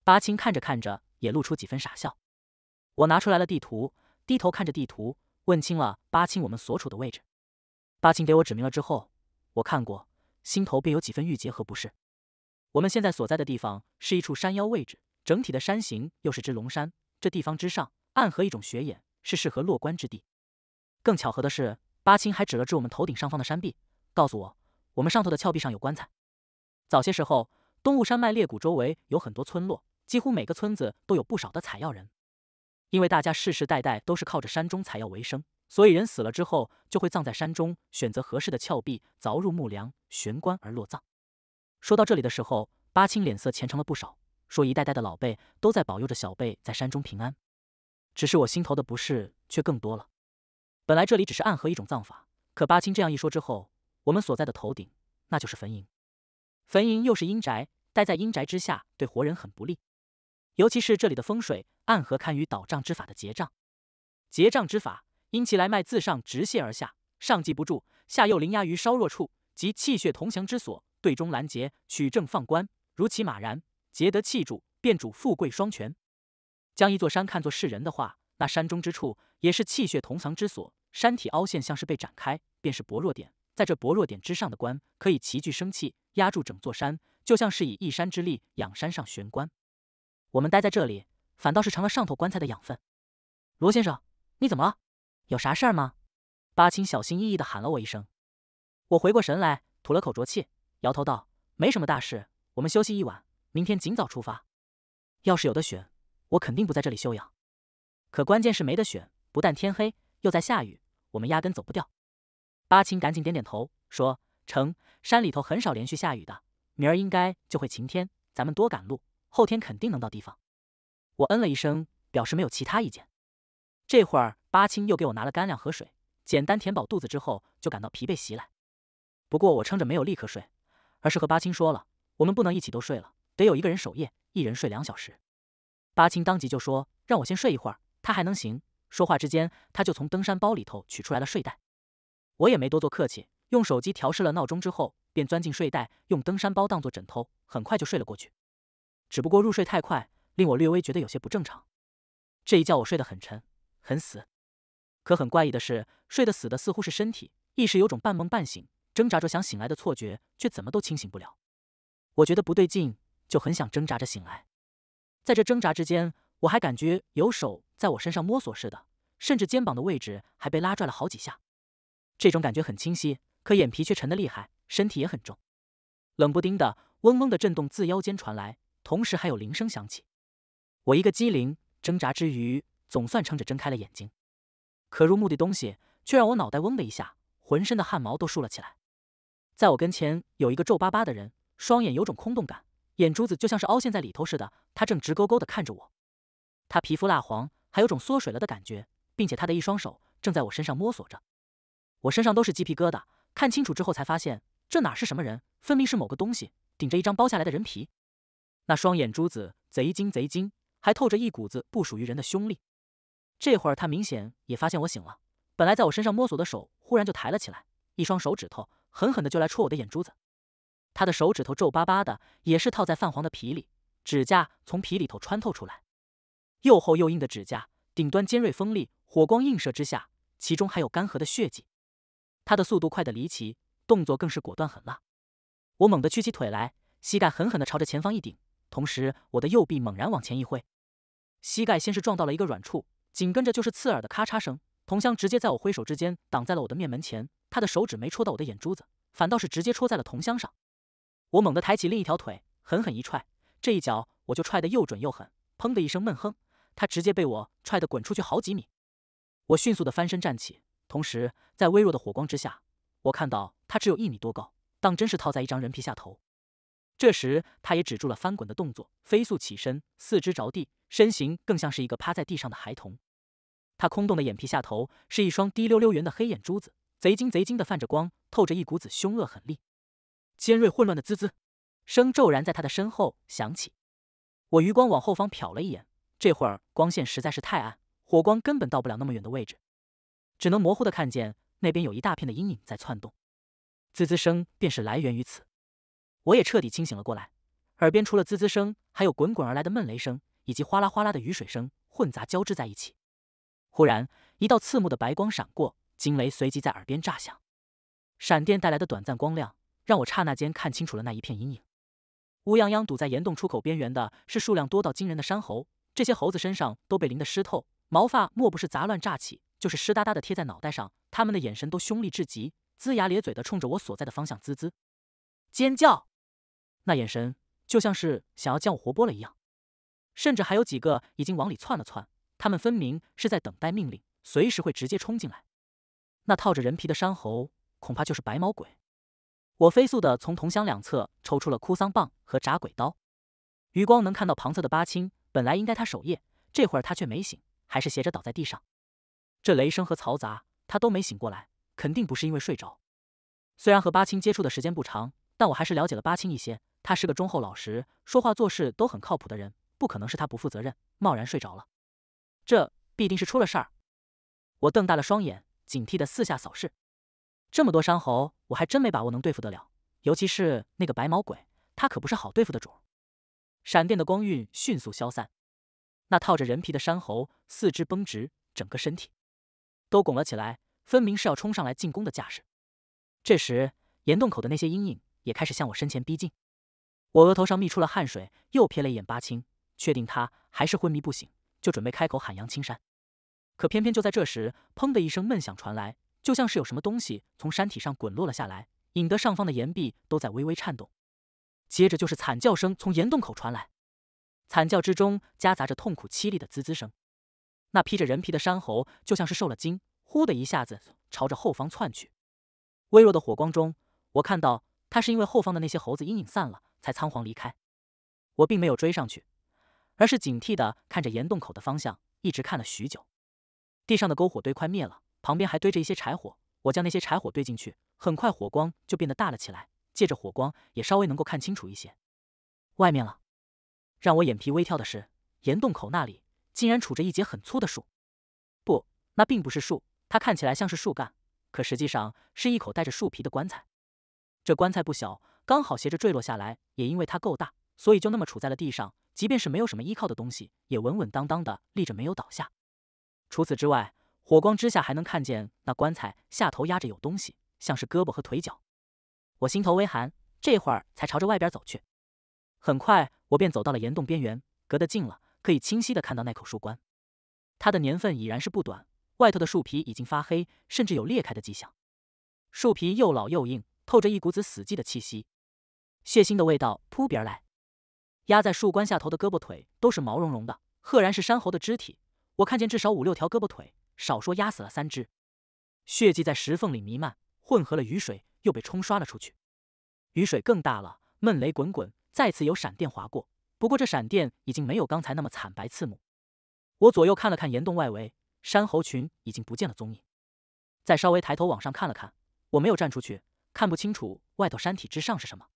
A: 巴青看着看着也露出几分傻笑。我拿出来了地图，低头看着地图，问清了巴青我们所处的位置。巴青给我指明了之后，我看过，心头便有几分郁结和不适。我们现在所在的地方是一处山腰位置。整体的山形又是支龙山，这地方之上暗合一种雪眼，是适合落棺之地。更巧合的是，八青还指了指我们头顶上方的山壁，告诉我，我们上头的峭壁上有棺材。早些时候，东雾山脉裂谷周围有很多村落，几乎每个村子都有不少的采药人，因为大家世世代代都是靠着山中采药为生，所以人死了之后就会葬在山中，选择合适的峭壁凿入木梁悬棺而落葬。说到这里的时候，八青脸色虔诚了不少。说一代代的老辈都在保佑着小辈在山中平安，只是我心头的不适却更多了。本来这里只是暗合一种葬法，可八清这样一说之后，我们所在的头顶那就是坟茔，坟茔又是阴宅，待在阴宅之下对活人很不利，尤其是这里的风水暗合堪与倒账之法的结账。结账之法，因其来脉自上直泻而下，上既不住，下又凌压于稍弱处，即气血同降之所，对中拦截，取正放官，如其马然。劫得气住，便主富贵双全。将一座山看作是人的话，那山中之处也是气血同藏之所。山体凹陷，像是被展开，便是薄弱点。在这薄弱点之上的关，可以齐聚生气，压住整座山，就像是以一山之力养山上悬关。我们待在这里，反倒是成了上头棺材的养分。罗先生，你怎么了？有啥事儿吗？八清小心翼翼地喊了我一声。我回过神来，吐了口浊气，摇头道：“没什么大事，我们休息一晚。”明天尽早出发。要是有的选，我肯定不在这里休养。可关键是没得选，不但天黑，又在下雨，我们压根走不掉。八青赶紧点点头，说：“成，山里头很少连续下雨的，明儿应该就会晴天。咱们多赶路，后天肯定能到地方。”我嗯了一声，表示没有其他意见。这会儿，八青又给我拿了干粮和水，简单填饱肚子之后，就感到疲惫袭来。不过我撑着没有立刻睡，而是和八青说了，我们不能一起都睡了。得有一个人守夜，一人睡两小时。巴青当即就说：“让我先睡一会儿，他还能行。”说话之间，他就从登山包里头取出来了睡袋。我也没多做客气，用手机调试了闹钟之后，便钻进睡袋，用登山包当做枕头，很快就睡了过去。只不过入睡太快，令我略微觉得有些不正常。这一觉我睡得很沉，很死，可很怪异的是，睡得死的似乎是身体，意识有种半梦半醒、挣扎着想醒来的错觉，却怎么都清醒不了。我觉得不对劲。就很想挣扎着醒来，在这挣扎之间，我还感觉有手在我身上摸索似的，甚至肩膀的位置还被拉拽了好几下。这种感觉很清晰，可眼皮却沉得厉害，身体也很重。冷不丁的嗡嗡的震动自腰间传来，同时还有铃声响起。我一个机灵，挣扎之余总算撑着睁开了眼睛。可入目的东西却让我脑袋嗡的一下，浑身的汗毛都竖了起来。在我跟前有一个皱巴巴的人，双眼有种空洞感。眼珠子就像是凹陷在里头似的，他正直勾勾的看着我。他皮肤蜡黄，还有种缩水了的感觉，并且他的一双手正在我身上摸索着。我身上都是鸡皮疙瘩。看清楚之后才发现，这哪是什么人，分明是某个东西顶着一张剥下来的人皮。那双眼珠子贼精贼精，还透着一股子不属于人的凶戾。这会儿他明显也发现我醒了，本来在我身上摸索的手忽然就抬了起来，一双手指头狠狠的就来戳我的眼珠子。他的手指头皱巴巴的，也是套在泛黄的皮里，指甲从皮里头穿透出来，又厚又硬的指甲，顶端尖锐锋利，火光映射之下，其中还有干涸的血迹。他的速度快得离奇，动作更是果断狠辣。我猛地屈起腿来，膝盖狠狠地朝着前方一顶，同时我的右臂猛然往前一挥，膝盖先是撞到了一个软处，紧跟着就是刺耳的咔嚓声。铜香直接在我挥手之间挡在了我的面门前，他的手指没戳到我的眼珠子，反倒是直接戳在了铜香上。我猛地抬起另一条腿，狠狠一踹，这一脚我就踹得又准又狠。砰的一声闷哼，他直接被我踹得滚出去好几米。我迅速地翻身站起，同时在微弱的火光之下，我看到他只有一米多高，当真是套在一张人皮下头。这时，他也止住了翻滚的动作，飞速起身，四肢着地，身形更像是一个趴在地上的孩童。他空洞的眼皮下头是一双滴溜溜圆的黑眼珠子，贼精贼精的泛着光，透着一股子凶恶狠戾。尖锐混乱的滋滋声骤然在他的身后响起，我余光往后方瞟了一眼，这会儿光线实在是太暗，火光根本到不了那么远的位置，只能模糊的看见那边有一大片的阴影在窜动，滋滋声便是来源于此。我也彻底清醒了过来，耳边除了滋滋声，还有滚滚而来的闷雷声以及哗啦哗啦的雨水声混杂交织在一起。忽然一道刺目的白光闪过，惊雷随即在耳边炸响，闪电带来的短暂光亮。让我刹那间看清楚了那一片阴影。乌泱泱堵在岩洞出口边缘的是数量多到惊人的山猴，这些猴子身上都被淋得湿透，毛发莫不是杂乱炸起，就是湿哒哒的贴在脑袋上。他们的眼神都凶厉至极，龇牙咧嘴的冲着我所在的方向滋滋尖叫，那眼神就像是想要将我活剥了一样。甚至还有几个已经往里窜了窜，他们分明是在等待命令，随时会直接冲进来。那套着人皮的山猴，恐怕就是白毛鬼。我飞速地从铜箱两侧抽出了哭丧棒和铡鬼刀，余光能看到旁侧的八青，本来应该他守夜，这会儿他却没醒，还是斜着倒在地上。这雷声和嘈杂，他都没醒过来，肯定不是因为睡着。虽然和八青接触的时间不长，但我还是了解了八青一些。他是个忠厚老实、说话做事都很靠谱的人，不可能是他不负责任、贸然睡着了。这必定是出了事儿。我瞪大了双眼，警惕地四下扫视。这么多山猴，我还真没把握能对付得了。尤其是那个白毛鬼，他可不是好对付的主。闪电的光晕迅速消散，那套着人皮的山猴四肢绷直，整个身体都拱了起来，分明是要冲上来进攻的架势。这时，岩洞口的那些阴影也开始向我身前逼近。我额头上泌出了汗水，又瞥了一眼八青，确定他还是昏迷不醒，就准备开口喊杨青山。可偏偏就在这时，砰的一声闷响传来。就像是有什么东西从山体上滚落了下来，引得上方的岩壁都在微微颤动。接着就是惨叫声从岩洞口传来，惨叫之中夹杂着痛苦凄厉的滋滋声。那披着人皮的山猴就像是受了惊，呼的一下子朝着后方窜去。微弱的火光中，我看到他是因为后方的那些猴子阴影散了，才仓皇离开。我并没有追上去，而是警惕的看着岩洞口的方向，一直看了许久。地上的篝火堆快灭了。旁边还堆着一些柴火，我将那些柴火堆进去，很快火光就变得大了起来。借着火光，也稍微能够看清楚一些。外面了，让我眼皮微跳的是，岩洞口那里竟然杵着一截很粗的树。不，那并不是树，它看起来像是树干，可实际上是一口带着树皮的棺材。这棺材不小，刚好斜着坠落下来，也因为它够大，所以就那么杵在了地上。即便是没有什么依靠的东西，也稳稳当当的立着，没有倒下。除此之外。火光之下，还能看见那棺材下头压着有东西，像是胳膊和腿脚。我心头微寒，这会儿才朝着外边走去。很快，我便走到了岩洞边缘，隔得近了，可以清晰的看到那口树棺。它的年份已然是不短，外头的树皮已经发黑，甚至有裂开的迹象。树皮又老又硬，透着一股子死寂的气息，血腥的味道扑鼻而来。压在树棺下头的胳膊腿都是毛茸茸的，赫然是山猴的肢体。我看见至少五六条胳膊腿。少说压死了三只，血迹在石缝里弥漫，混合了雨水，又被冲刷了出去。雨水更大了，闷雷滚滚，再次有闪电划过。不过这闪电已经没有刚才那么惨白刺目。我左右看了看岩洞外围，山猴群已经不见了踪影。再稍微抬头往上看了看，我没有站出去，看不清楚外头山体之上是什么。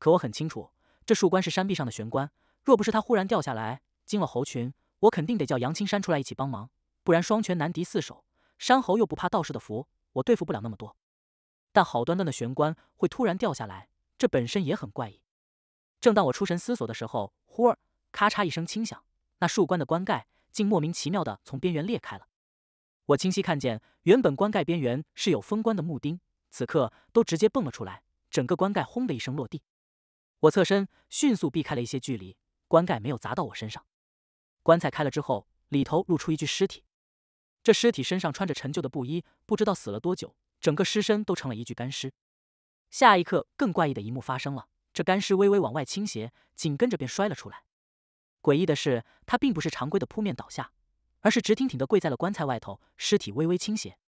A: 可我很清楚，这树冠是山壁上的悬关。若不是它忽然掉下来惊了猴群，我肯定得叫杨青山出来一起帮忙。不然双拳难敌四手，山猴又不怕道士的符，我对付不了那么多。但好端端的玄关会突然掉下来，这本身也很怪异。正当我出神思索的时候，忽儿咔嚓一声轻响，那树冠的棺盖竟莫名其妙的从边缘裂开了。我清晰看见，原本棺盖边缘是有封棺的木钉，此刻都直接蹦了出来，整个棺盖轰的一声落地。我侧身迅速避开了一些距离，棺盖没有砸到我身上。棺材开了之后，里头露出一具尸体。这尸体身上穿着陈旧的布衣，不知道死了多久，整个尸身都成了一具干尸。下一刻，更怪异的一幕发生了：这干尸微微往外倾斜，紧跟着便摔了出来。诡异的是，他并不是常规的扑面倒下，而是直挺挺的跪在了棺材外头，尸体微微倾斜。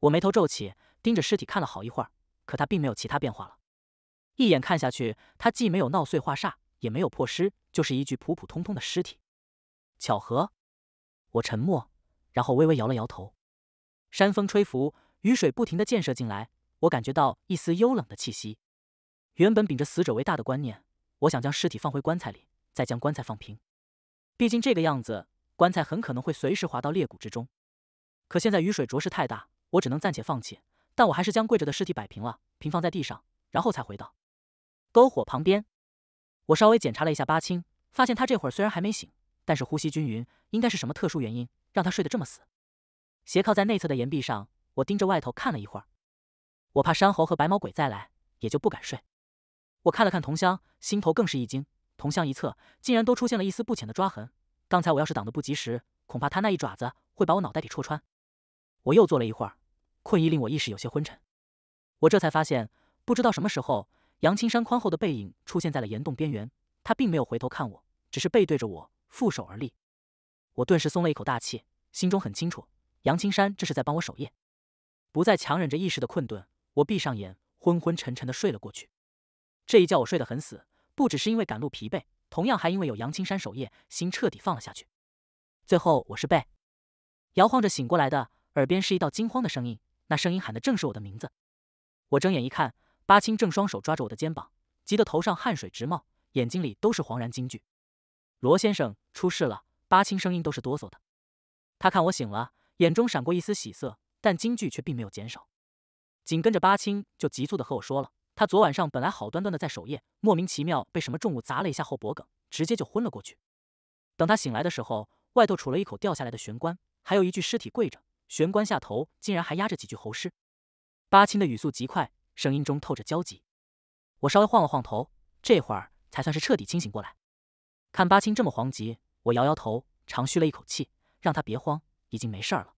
A: 我眉头皱起，盯着尸体看了好一会儿，可他并没有其他变化了。一眼看下去，他既没有闹碎化煞，也没有破尸，就是一具普普通通的尸体。巧合？我沉默。然后微微摇了摇头，山风吹拂，雨水不停的溅射进来，我感觉到一丝幽冷的气息。原本秉着“死者为大”的观念，我想将尸体放回棺材里，再将棺材放平。毕竟这个样子，棺材很可能会随时滑到裂谷之中。可现在雨水着实太大，我只能暂且放弃。但我还是将跪着的尸体摆平了，平放在地上，然后才回到篝火旁边。我稍微检查了一下八青，发现他这会儿虽然还没醒，但是呼吸均匀，应该是什么特殊原因。让他睡得这么死，斜靠在内侧的岩壁上，我盯着外头看了一会儿。我怕山猴和白毛鬼再来，也就不敢睡。我看了看铜箱，心头更是一惊。铜箱一侧竟然都出现了一丝不浅的抓痕。刚才我要是挡得不及时，恐怕他那一爪子会把我脑袋给戳穿。我又坐了一会儿，困意令我意识有些昏沉。我这才发现，不知道什么时候，杨青山宽厚的背影出现在了岩洞边缘。他并没有回头看我，只是背对着我，负手而立。我顿时松了一口大气，心中很清楚，杨青山这是在帮我守夜，不再强忍着意识的困顿，我闭上眼，昏昏沉沉的睡了过去。这一觉我睡得很死，不只是因为赶路疲惫，同样还因为有杨青山守夜，心彻底放了下去。最后我是被摇晃着醒过来的，耳边是一道惊慌的声音，那声音喊的正是我的名字。我睁眼一看，八清正双手抓着我的肩膀，急得头上汗水直冒，眼睛里都是惶然惊惧。罗先生出事了。巴青声音都是哆嗦的，他看我醒了，眼中闪过一丝喜色，但惊惧却并没有减少。紧跟着巴青就急促的和我说了，他昨晚上本来好端端的在守夜，莫名其妙被什么重物砸了一下后脖颈，直接就昏了过去。等他醒来的时候，外头杵了一口掉下来的玄关，还有一具尸体跪着，玄关下头竟然还压着几具猴尸。巴青的语速极快，声音中透着焦急。我稍微晃了晃头，这会儿才算是彻底清醒过来。看巴青这么惶急。我摇摇头，长吁了一口气，让他别慌，已经没事儿了。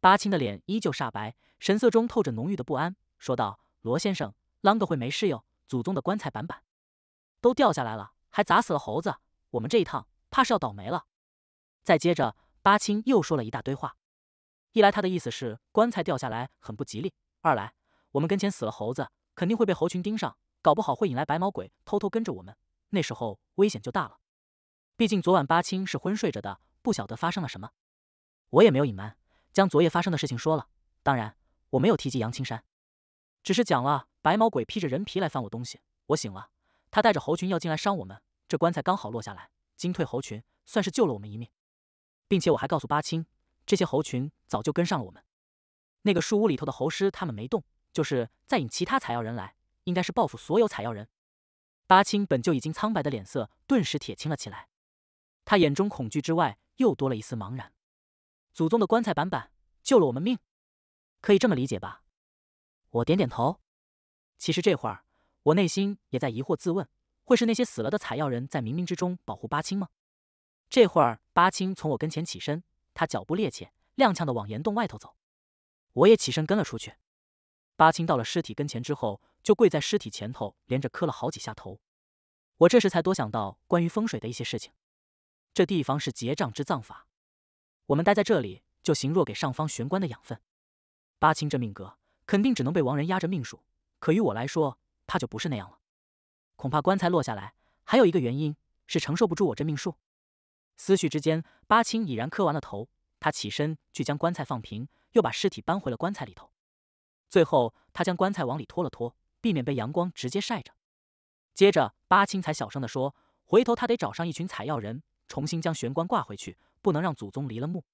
A: 巴青的脸依旧煞白，神色中透着浓郁的不安，说道：“罗先生，啷个会没事哟？祖宗的棺材板板都掉下来了，还砸死了猴子，我们这一趟怕是要倒霉了。”再接着，巴青又说了一大堆话。一来，他的意思是棺材掉下来很不吉利；二来，我们跟前死了猴子，肯定会被猴群盯上，搞不好会引来白毛鬼偷偷跟着我们，那时候危险就大了。毕竟昨晚八清是昏睡着的，不晓得发生了什么。我也没有隐瞒，将昨夜发生的事情说了。当然，我没有提及杨青山，只是讲了白毛鬼披着人皮来翻我东西，我醒了，他带着猴群要进来伤我们，这棺材刚好落下来，惊退猴群，算是救了我们一命。并且我还告诉八清，这些猴群早就跟上了我们，那个树屋里头的猴尸他们没动，就是在引其他采药人来，应该是报复所有采药人。八清本就已经苍白的脸色顿时铁青了起来。他眼中恐惧之外，又多了一丝茫然。祖宗的棺材板板救了我们命，可以这么理解吧？我点点头。其实这会儿，我内心也在疑惑自问：会是那些死了的采药人在冥冥之中保护八清吗？这会儿，八清从我跟前起身，他脚步趔趄，踉跄的往岩洞外头走。我也起身跟了出去。八清到了尸体跟前之后，就跪在尸体前头，连着磕了好几下头。我这时才多想到关于风水的一些事情。这地方是结账之葬法，我们待在这里就行。若给上方玄关的养分，八清这命格肯定只能被亡人压着命数。可于我来说，怕就不是那样了。恐怕棺材落下来，还有一个原因是承受不住我这命数。思绪之间，八清已然磕完了头，他起身去将棺材放平，又把尸体搬回了棺材里头。最后，他将棺材往里拖了拖，避免被阳光直接晒着。接着，八清才小声的说：“回头他得找上一群采药人。”重新将玄关挂回去，不能让祖宗离了墓。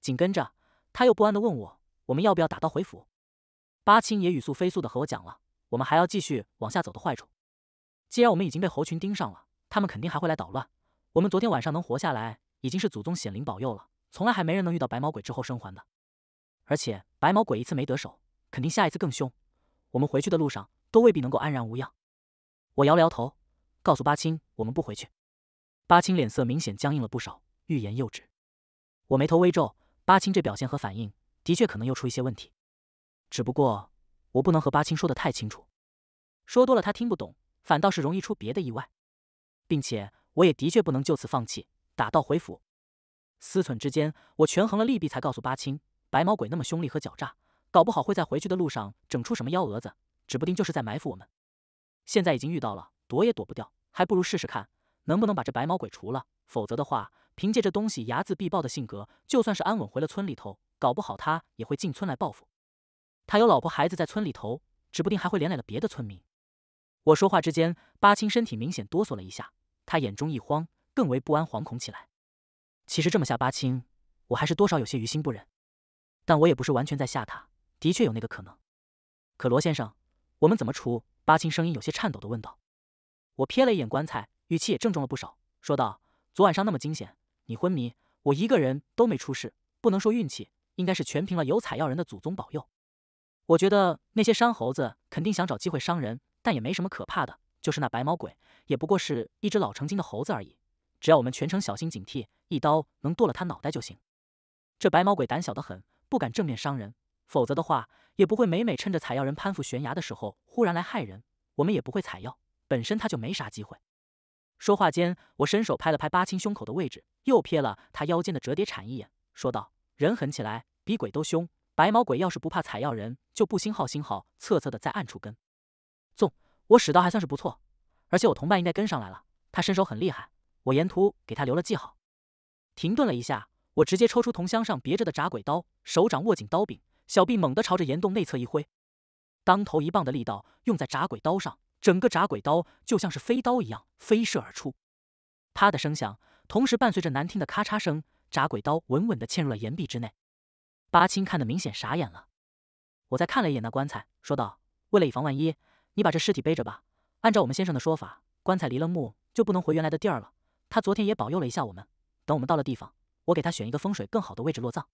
A: 紧跟着，他又不安的问我：“我们要不要打道回府？”八青也语速飞速的和我讲了我们还要继续往下走的坏处。既然我们已经被猴群盯上了，他们肯定还会来捣乱。我们昨天晚上能活下来，已经是祖宗显灵保佑了，从来还没人能遇到白毛鬼之后生还的。而且白毛鬼一次没得手，肯定下一次更凶。我们回去的路上，都未必能够安然无恙。我摇了摇头，告诉八青：“我们不回去。”巴青脸色明显僵硬了不少，欲言又止。我眉头微皱，巴青这表现和反应，的确可能又出一些问题。只不过我不能和巴青说的太清楚，说多了他听不懂，反倒是容易出别的意外。并且我也的确不能就此放弃，打道回府。思忖之间，我权衡了利弊，才告诉巴青：白毛鬼那么凶厉和狡诈，搞不好会在回去的路上整出什么幺蛾子，指不定就是在埋伏我们。现在已经遇到了，躲也躲不掉，还不如试试看。能不能把这白毛鬼除了？否则的话，凭借这东西睚眦必报的性格，就算是安稳回了村里头，搞不好他也会进村来报复。他有老婆孩子在村里头，指不定还会连累了别的村民。我说话之间，巴青身体明显哆嗦了一下，他眼中一慌，更为不安惶恐起来。其实这么吓巴青，我还是多少有些于心不忍。但我也不是完全在吓他，的确有那个可能。可罗先生，我们怎么除？巴青声音有些颤抖地问道。我瞥了一眼棺材。语气也郑重了不少，说道：“昨晚上那么惊险，你昏迷，我一个人都没出事，不能说运气，应该是全凭了有采药人的祖宗保佑。我觉得那些山猴子肯定想找机会伤人，但也没什么可怕的，就是那白毛鬼，也不过是一只老成精的猴子而已。只要我们全程小心警惕，一刀能剁了他脑袋就行。这白毛鬼胆小得很，不敢正面伤人，否则的话，也不会每每趁着采药人攀附悬崖的时候忽然来害人。我们也不会采药，本身他就没啥机会。”说话间，我伸手拍了拍八清胸口的位置，又瞥了他腰间的折叠铲一眼，说道：“人狠起来比鬼都凶，白毛鬼要是不怕采药人，就不星号星号测测的在暗处跟。纵我使刀还算是不错，而且我同伴应该跟上来了，他身手很厉害，我沿途给他留了记号。停顿了一下，我直接抽出铜箱上别着的铡鬼刀，手掌握紧刀柄，小臂猛地朝着岩洞内侧一挥，当头一棒的力道用在铡鬼刀上。”整个铡鬼刀就像是飞刀一样飞射而出，啪的声响，同时伴随着难听的咔嚓声，铡鬼刀稳稳的嵌入了岩壁之内。八青看得明显傻眼了，我再看了一眼那棺材，说道：“为了以防万一，你把这尸体背着吧。按照我们先生的说法，棺材离了墓就不能回原来的地儿了。他昨天也保佑了一下我们，等我们到了地方，我给他选一个风水更好的位置落葬。”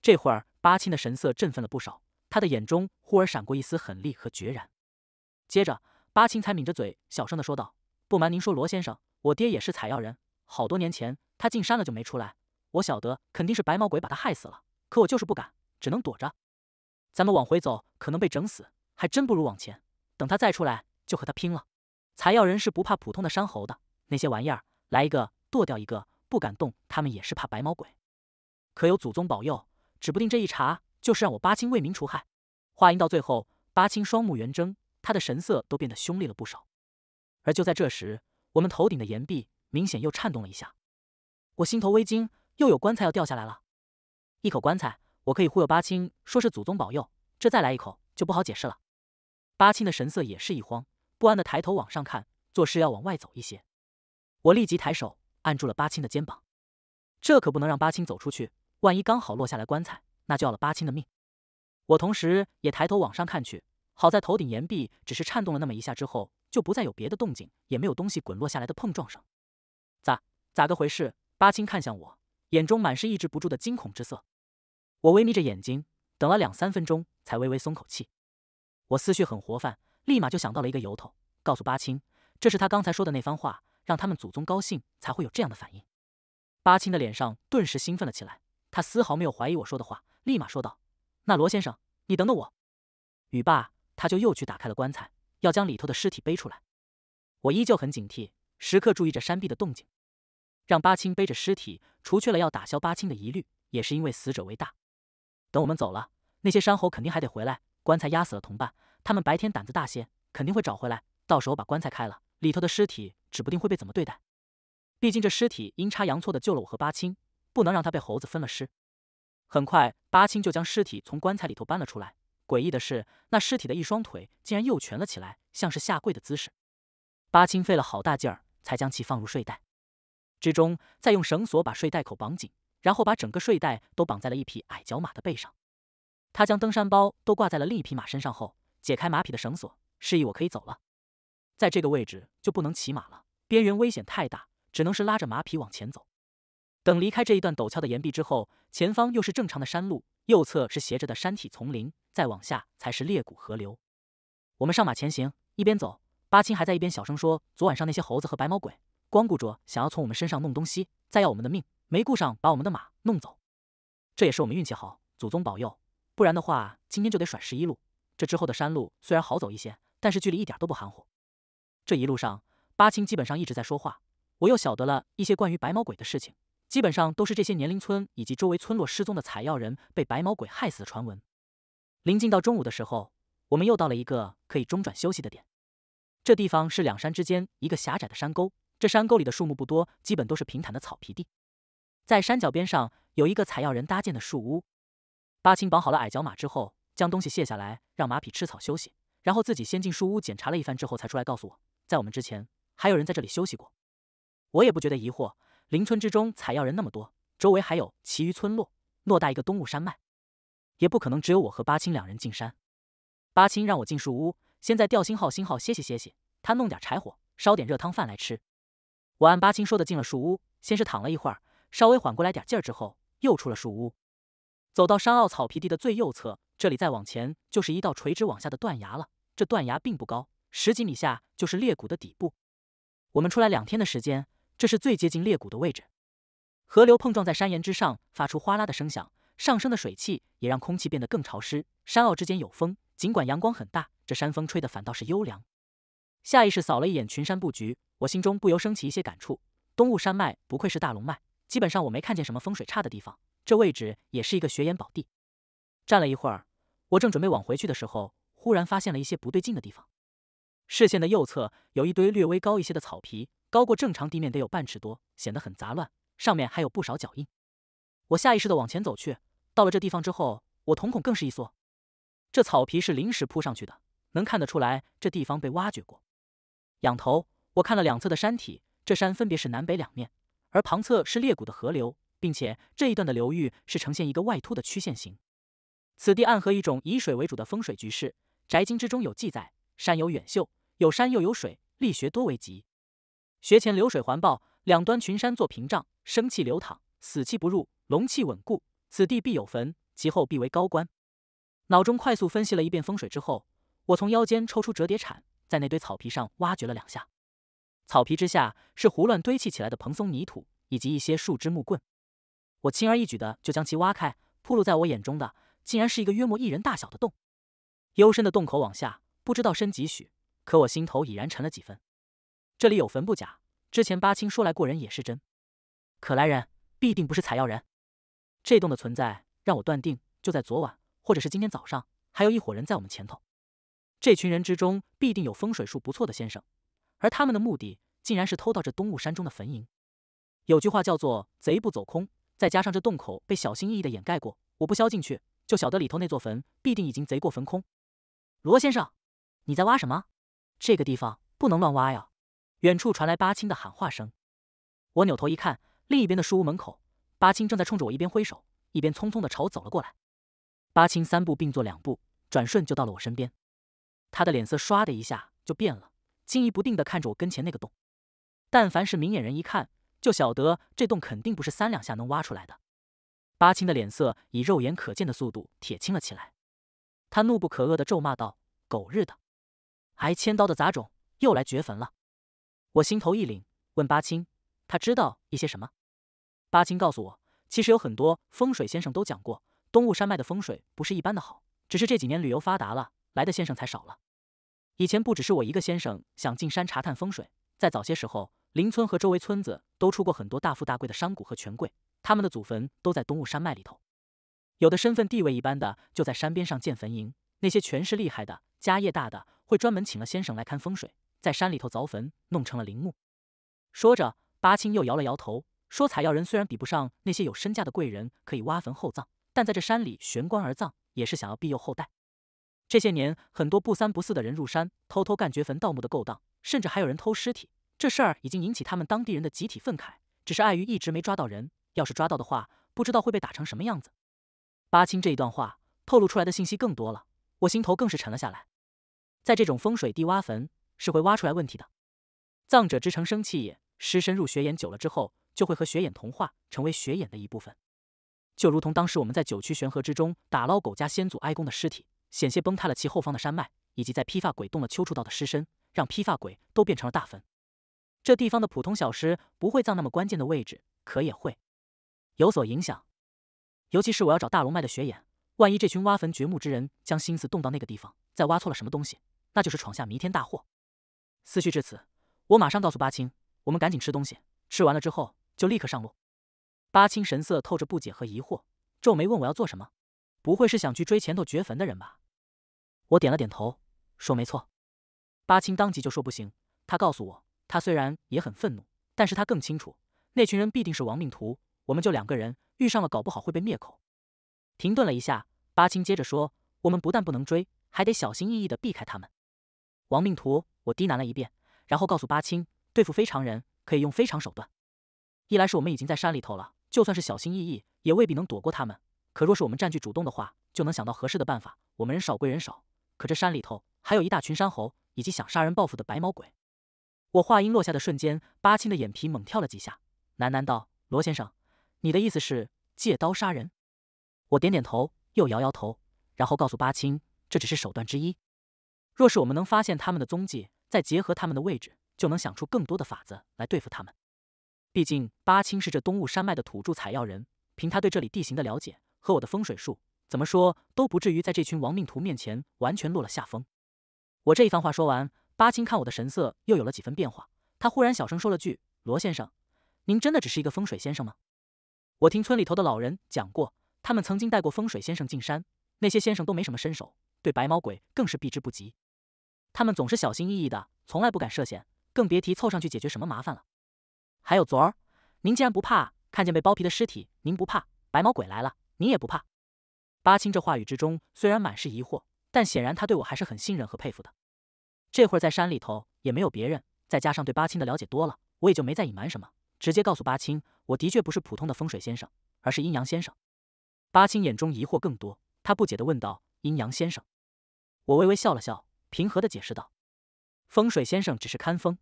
A: 这会儿，八青的神色振奋了不少，他的眼中忽而闪过一丝狠厉和决然，接着。八清才抿着嘴，小声的说道：“不瞒您说，罗先生，我爹也是采药人。好多年前，他进山了就没出来。我晓得肯定是白毛鬼把他害死了，可我就是不敢，只能躲着。咱们往回走，可能被整死，还真不如往前。等他再出来，就和他拼了。采药人是不怕普通的山猴的，那些玩意儿来一个剁掉一个，不敢动。他们也是怕白毛鬼。可有祖宗保佑，指不定这一茬就是让我八清为民除害。”话音到最后，八清双目圆睁。他的神色都变得凶厉了不少，而就在这时，我们头顶的岩壁明显又颤动了一下，我心头微惊，又有棺材要掉下来了。一口棺材，我可以忽悠八清说是祖宗保佑，这再来一口就不好解释了。八清的神色也是一慌，不安地抬头往上看，作势要往外走一些。我立即抬手按住了八清的肩膀，这可不能让八清走出去，万一刚好落下来棺材，那就要了八清的命。我同时也抬头往上看去。好在头顶岩壁只是颤动了那么一下之后，就不再有别的动静，也没有东西滚落下来的碰撞声。咋咋个回事？八青看向我，眼中满是抑制不住的惊恐之色。我微眯着眼睛，等了两三分钟，才微微松口气。我思绪很活泛，立马就想到了一个由头，告诉八青，这是他刚才说的那番话，让他们祖宗高兴才会有这样的反应。八青的脸上顿时兴奋了起来，他丝毫没有怀疑我说的话，立马说道：“那罗先生，你等等我。”语罢。他就又去打开了棺材，要将里头的尸体背出来。我依旧很警惕，时刻注意着山壁的动静，让八青背着尸体。除去了要打消八青的疑虑，也是因为死者为大。等我们走了，那些山猴肯定还得回来。棺材压死了同伴，他们白天胆子大些，肯定会找回来。到时候把棺材开了，里头的尸体指不定会被怎么对待。毕竟这尸体阴差阳错的救了我和八青，不能让他被猴子分了尸。很快，八青就将尸体从棺材里头搬了出来。诡异的是，那尸体的一双腿竟然又蜷了起来，像是下跪的姿势。巴青费了好大劲儿，才将其放入睡袋之中，再用绳索把睡袋口绑紧，然后把整个睡袋都绑在了一匹矮脚马的背上。他将登山包都挂在了另一匹马身上后，解开马匹的绳索，示意我可以走了。在这个位置就不能骑马了，边缘危险太大，只能是拉着马匹往前走。等离开这一段陡峭的岩壁之后，前方又是正常的山路，右侧是斜着的山体丛林。再往下才是裂谷河流。我们上马前行，一边走，八青还在一边小声说：“昨晚上那些猴子和白毛鬼光顾着想要从我们身上弄东西，再要我们的命，没顾上把我们的马弄走。这也是我们运气好，祖宗保佑，不然的话今天就得甩十一路。这之后的山路虽然好走一些，但是距离一点都不含糊。”这一路上，八青基本上一直在说话，我又晓得了一些关于白毛鬼的事情，基本上都是这些年龄村以及周围村落失踪的采药人被白毛鬼害死的传闻。临近到中午的时候，我们又到了一个可以中转休息的点。这地方是两山之间一个狭窄的山沟，这山沟里的树木不多，基本都是平坦的草皮地。在山脚边上有一个采药人搭建的树屋。八青绑好了矮脚马之后，将东西卸下来，让马匹吃草休息，然后自己先进树屋检查了一番之后才出来告诉我，在我们之前还有人在这里休息过。我也不觉得疑惑，邻村之中采药人那么多，周围还有其余村落，偌大一个东雾山脉。也不可能只有我和八青两人进山。八青让我进树屋，先在吊星号星号歇息歇息，他弄点柴火，烧点热汤饭来吃。我按八青说的进了树屋，先是躺了一会儿，稍微缓过来点劲儿之后，又出了树屋，走到山坳草皮地的最右侧。这里再往前就是一道垂直往下的断崖了。这断崖并不高，十几米下就是裂谷的底部。我们出来两天的时间，这是最接近裂谷的位置。河流碰撞在山岩之上，发出哗啦的声响。上升的水汽也让空气变得更潮湿。山坳之间有风，尽管阳光很大，这山风吹的反倒是优凉。下意识扫了一眼群山布局，我心中不由升起一些感触。东雾山脉不愧是大龙脉，基本上我没看见什么风水差的地方。这位置也是一个学岩宝地。站了一会儿，我正准备往回去的时候，忽然发现了一些不对劲的地方。视线的右侧有一堆略微高一些的草皮，高过正常地面得有半尺多，显得很杂乱，上面还有不少脚印。我下意识地往前走去。到了这地方之后，我瞳孔更是一缩。这草皮是临时铺上去的，能看得出来这地方被挖掘过。仰头，我看了两侧的山体，这山分别是南北两面，而旁侧是裂谷的河流，并且这一段的流域是呈现一个外凸的曲线形。此地暗合一种以水为主的风水局势。《宅经》之中有记载：山有远秀，有山又有水，力学多为吉。学前流水环抱，两端群山做屏障，生气流淌，死气不入，龙气稳固。此地必有坟，其后必为高官。脑中快速分析了一遍风水之后，我从腰间抽出折叠铲，在那堆草皮上挖掘了两下。草皮之下是胡乱堆砌起来的蓬松泥土以及一些树枝木棍。我轻而易举的就将其挖开，铺露在我眼中的，竟然是一个约莫一人大小的洞。幽深的洞口往下，不知道深几许，可我心头已然沉了几分。这里有坟不假，之前八清说来过人也是真，可来人必定不是采药人。这洞的存在让我断定，就在昨晚，或者是今天早上，还有一伙人在我们前头。这群人之中必定有风水术不错的先生，而他们的目的竟然是偷到这东雾山中的坟茔。有句话叫做“贼不走空”，再加上这洞口被小心翼翼的掩盖过，我不消进去，就晓得里头那座坟必定已经贼过坟空。罗先生，你在挖什么？这个地方不能乱挖呀！远处传来八清的喊话声。我扭头一看，另一边的书屋门口。巴青正在冲着我一边挥手，一边匆匆的朝我走了过来。巴青三步并作两步，转瞬就到了我身边。他的脸色唰的一下就变了，惊疑不定的看着我跟前那个洞。但凡是明眼人一看，就晓得这洞肯定不是三两下能挖出来的。巴青的脸色以肉眼可见的速度铁青了起来，他怒不可遏的咒骂道：“狗日的，挨千刀的杂种，又来掘坟了！”我心头一凛，问巴青：“他知道一些什么？”巴青告诉我，其实有很多风水先生都讲过，东雾山脉的风水不是一般的好，只是这几年旅游发达了，来的先生才少了。以前不只是我一个先生想进山查探风水，在早些时候，邻村和周围村子都出过很多大富大贵的商贾和权贵，他们的祖坟都在东雾山脉里头。有的身份地位一般的，就在山边上建坟营。那些权势厉害的、家业大的，会专门请了先生来看风水，在山里头凿坟，弄成了陵墓。说着，巴青又摇了摇头。说采药人虽然比不上那些有身价的贵人可以挖坟厚葬，但在这山里悬棺而葬也是想要庇佑后代。这些年，很多不三不四的人入山，偷偷干掘坟盗墓的勾当，甚至还有人偷尸体。这事儿已经引起他们当地人的集体愤慨，只是碍于一直没抓到人，要是抓到的话，不知道会被打成什么样子。八清这一段话透露出来的信息更多了，我心头更是沉了下来。在这种风水地挖坟，是会挖出来问题的。葬者之成生气也，尸身入穴眼久了之后。就会和雪眼同化，成为雪眼的一部分，就如同当时我们在九曲玄河之中打捞狗家先祖哀公的尸体，险些崩塌了其后方的山脉，以及在披发鬼动了丘处道的尸身，让披发鬼都变成了大坟。这地方的普通小尸不会葬那么关键的位置，可也会有所影响。尤其是我要找大龙脉的雪眼，万一这群挖坟掘墓之人将心思动到那个地方，再挖错了什么东西，那就是闯下弥天大祸。思绪至此，我马上告诉八清，我们赶紧吃东西，吃完了之后。就立刻上路。八清神色透着不解和疑惑，皱眉问：“我要做什么？不会是想去追前头掘坟的人吧？”我点了点头，说：“没错。”八清当即就说：“不行。”他告诉我：“他虽然也很愤怒，但是他更清楚，那群人必定是亡命徒。我们就两个人，遇上了搞不好会被灭口。”停顿了一下，八清接着说：“我们不但不能追，还得小心翼翼的避开他们。”亡命徒，我低喃了一遍，然后告诉八清：“对付非常人，可以用非常手段。”一来是我们已经在山里头了，就算是小心翼翼，也未必能躲过他们。可若是我们占据主动的话，就能想到合适的办法。我们人少，归人少，可这山里头还有一大群山猴，以及想杀人报复的白毛鬼。我话音落下的瞬间，巴青的眼皮猛跳了几下，喃喃道：“罗先生，你的意思是借刀杀人？”我点点头，又摇摇头，然后告诉巴青，这只是手段之一。若是我们能发现他们的踪迹，再结合他们的位置，就能想出更多的法子来对付他们。毕竟，八青是这东雾山脉的土著采药人，凭他对这里地形的了解和我的风水术，怎么说都不至于在这群亡命徒面前完全落了下风。我这一番话说完，八青看我的神色又有了几分变化。他忽然小声说了句：“罗先生，您真的只是一个风水先生吗？”我听村里头的老人讲过，他们曾经带过风水先生进山，那些先生都没什么身手，对白毛鬼更是避之不及。他们总是小心翼翼的，从来不敢涉险，更别提凑上去解决什么麻烦了。还有昨儿，您既然不怕看见被剥皮的尸体，您不怕白毛鬼来了，您也不怕。八青这话语之中虽然满是疑惑，但显然他对我还是很信任和佩服的。这会儿在山里头也没有别人，再加上对八青的了解多了，我也就没再隐瞒什么，直接告诉八青，我的确不是普通的风水先生，而是阴阳先生。八青眼中疑惑更多，他不解地问道：“阴阳先生？”我微微笑了笑，平和地解释道：“风水先生只是看风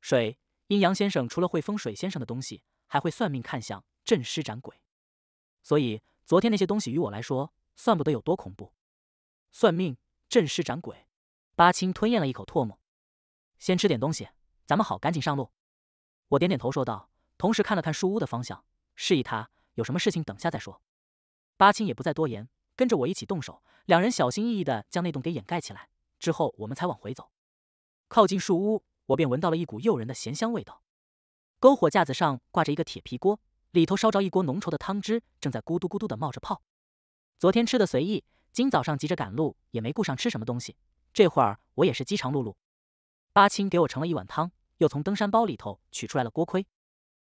A: 水。”阴阳先生除了会风水先生的东西，还会算命看相、镇尸斩鬼，所以昨天那些东西于我来说，算不得有多恐怖。算命、镇尸斩鬼，八清吞咽了一口唾沫，先吃点东西，咱们好赶紧上路。我点点头说道，同时看了看树屋的方向，示意他有什么事情等下再说。八清也不再多言，跟着我一起动手，两人小心翼翼的将那栋给掩盖起来，之后我们才往回走，靠近树屋。我便闻到了一股诱人的咸香味道。篝火架子上挂着一个铁皮锅，里头烧着一锅浓稠的汤汁，正在咕嘟咕嘟的冒着泡。昨天吃的随意，今早上急着赶路也没顾上吃什么东西。这会儿我也是饥肠辘辘。八青给我盛了一碗汤，又从登山包里头取出来了锅盔。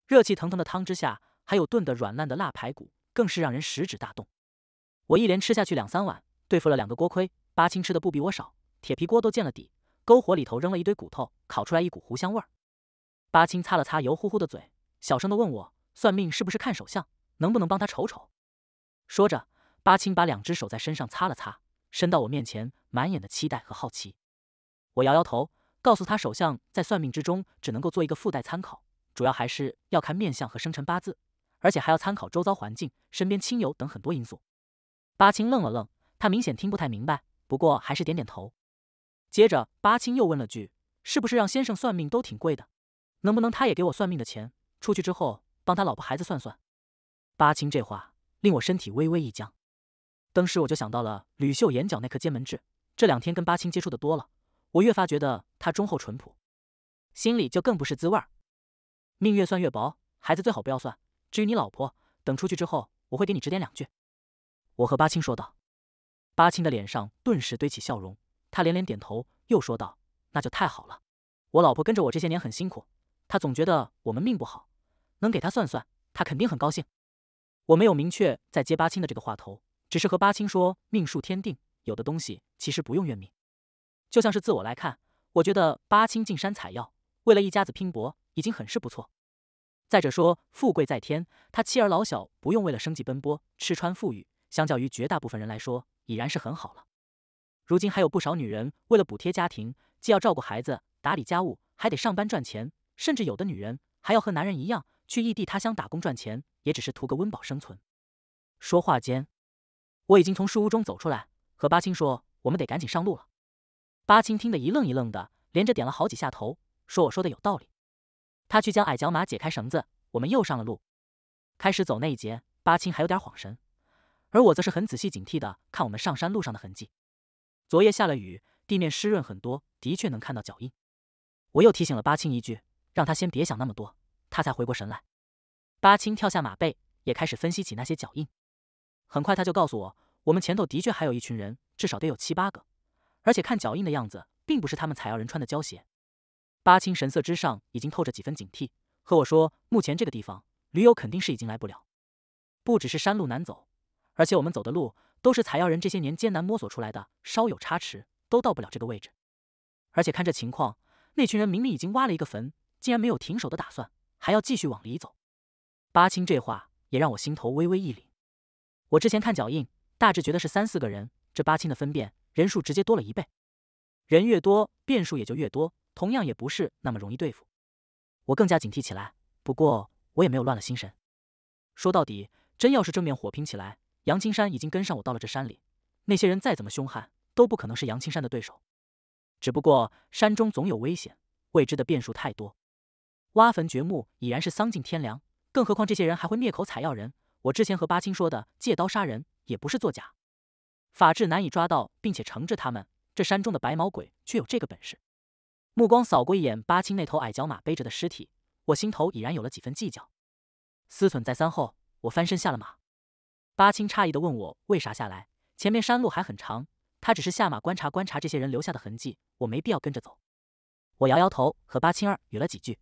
A: 热气腾腾的汤汁下还有炖得软烂的腊排骨，更是让人食指大动。我一连吃下去两三碗，对付了两个锅盔。八青吃的不比我少，铁皮锅都见了底。篝火里头扔了一堆骨头，烤出来一股糊香味儿。八青擦了擦油乎乎的嘴，小声的问我：“算命是不是看手相？能不能帮他瞅瞅？”说着，八青把两只手在身上擦了擦，伸到我面前，满眼的期待和好奇。我摇摇头，告诉他：“手相在算命之中只能够做一个附带参考，主要还是要看面相和生辰八字，而且还要参考周遭环境、身边亲友等很多因素。”八青愣了愣，他明显听不太明白，不过还是点点头。接着，八青又问了句：“是不是让先生算命都挺贵的？能不能他也给我算命的钱？出去之后帮他老婆孩子算算？”八青这话令我身体微微一僵，当时我就想到了吕秀眼角那颗尖门痣。这两天跟八青接触的多了，我越发觉得他忠厚淳朴，心里就更不是滋味儿。命越算越薄，孩子最好不要算。至于你老婆，等出去之后，我会给你指点两句。”我和八青说道。八青的脸上顿时堆起笑容。他连连点头，又说道：“那就太好了，我老婆跟着我这些年很辛苦，她总觉得我们命不好，能给她算算，她肯定很高兴。”我没有明确在接八青的这个话头，只是和八青说：“命数天定，有的东西其实不用怨命。就像是自我来看，我觉得八青进山采药，为了一家子拼搏，已经很是不错。再者说，富贵在天，他妻儿老小不用为了生计奔波，吃穿富裕，相较于绝大部分人来说，已然是很好了。”如今还有不少女人为了补贴家庭，既要照顾孩子、打理家务，还得上班赚钱，甚至有的女人还要和男人一样去异地他乡打工赚钱，也只是图个温饱生存。说话间，我已经从树屋中走出来，和八青说：“我们得赶紧上路了。”八青听得一愣一愣的，连着点了好几下头，说：“我说的有道理。”他去将矮脚马解开绳子，我们又上了路，开始走那一节。八青还有点恍神，而我则是很仔细警惕的看我们上山路上的痕迹。昨夜下了雨，地面湿润很多，的确能看到脚印。我又提醒了巴青一句，让他先别想那么多，他才回过神来。巴青跳下马背，也开始分析起那些脚印。很快，他就告诉我，我们前头的确还有一群人，至少得有七八个，而且看脚印的样子，并不是他们采药人穿的胶鞋。巴青神色之上已经透着几分警惕，和我说，目前这个地方驴友肯定是已经来不了，不只是山路难走，而且我们走的路。都是采药人这些年艰难摸索出来的，稍有差池都到不了这个位置。而且看这情况，那群人明明已经挖了一个坟，竟然没有停手的打算，还要继续往里走。八清这话也让我心头微微一凛。我之前看脚印，大致觉得是三四个人，这八清的分辨人数直接多了一倍。人越多，变数也就越多，同样也不是那么容易对付。我更加警惕起来，不过我也没有乱了心神。说到底，真要是正面火拼起来。杨青山已经跟上我到了这山里，那些人再怎么凶悍，都不可能是杨青山的对手。只不过山中总有危险，未知的变数太多。挖坟掘墓已然是丧尽天良，更何况这些人还会灭口采药人。我之前和八青说的借刀杀人也不是作假，法治难以抓到并且惩治他们，这山中的白毛鬼却有这个本事。目光扫过一眼八青那头矮脚马背着的尸体，我心头已然有了几分计较。思忖再三后，我翻身下了马。巴青诧异地问我：“为啥下来？前面山路还很长。”他只是下马观察观察这些人留下的痕迹，我没必要跟着走。我摇摇头，和巴青儿语了几句。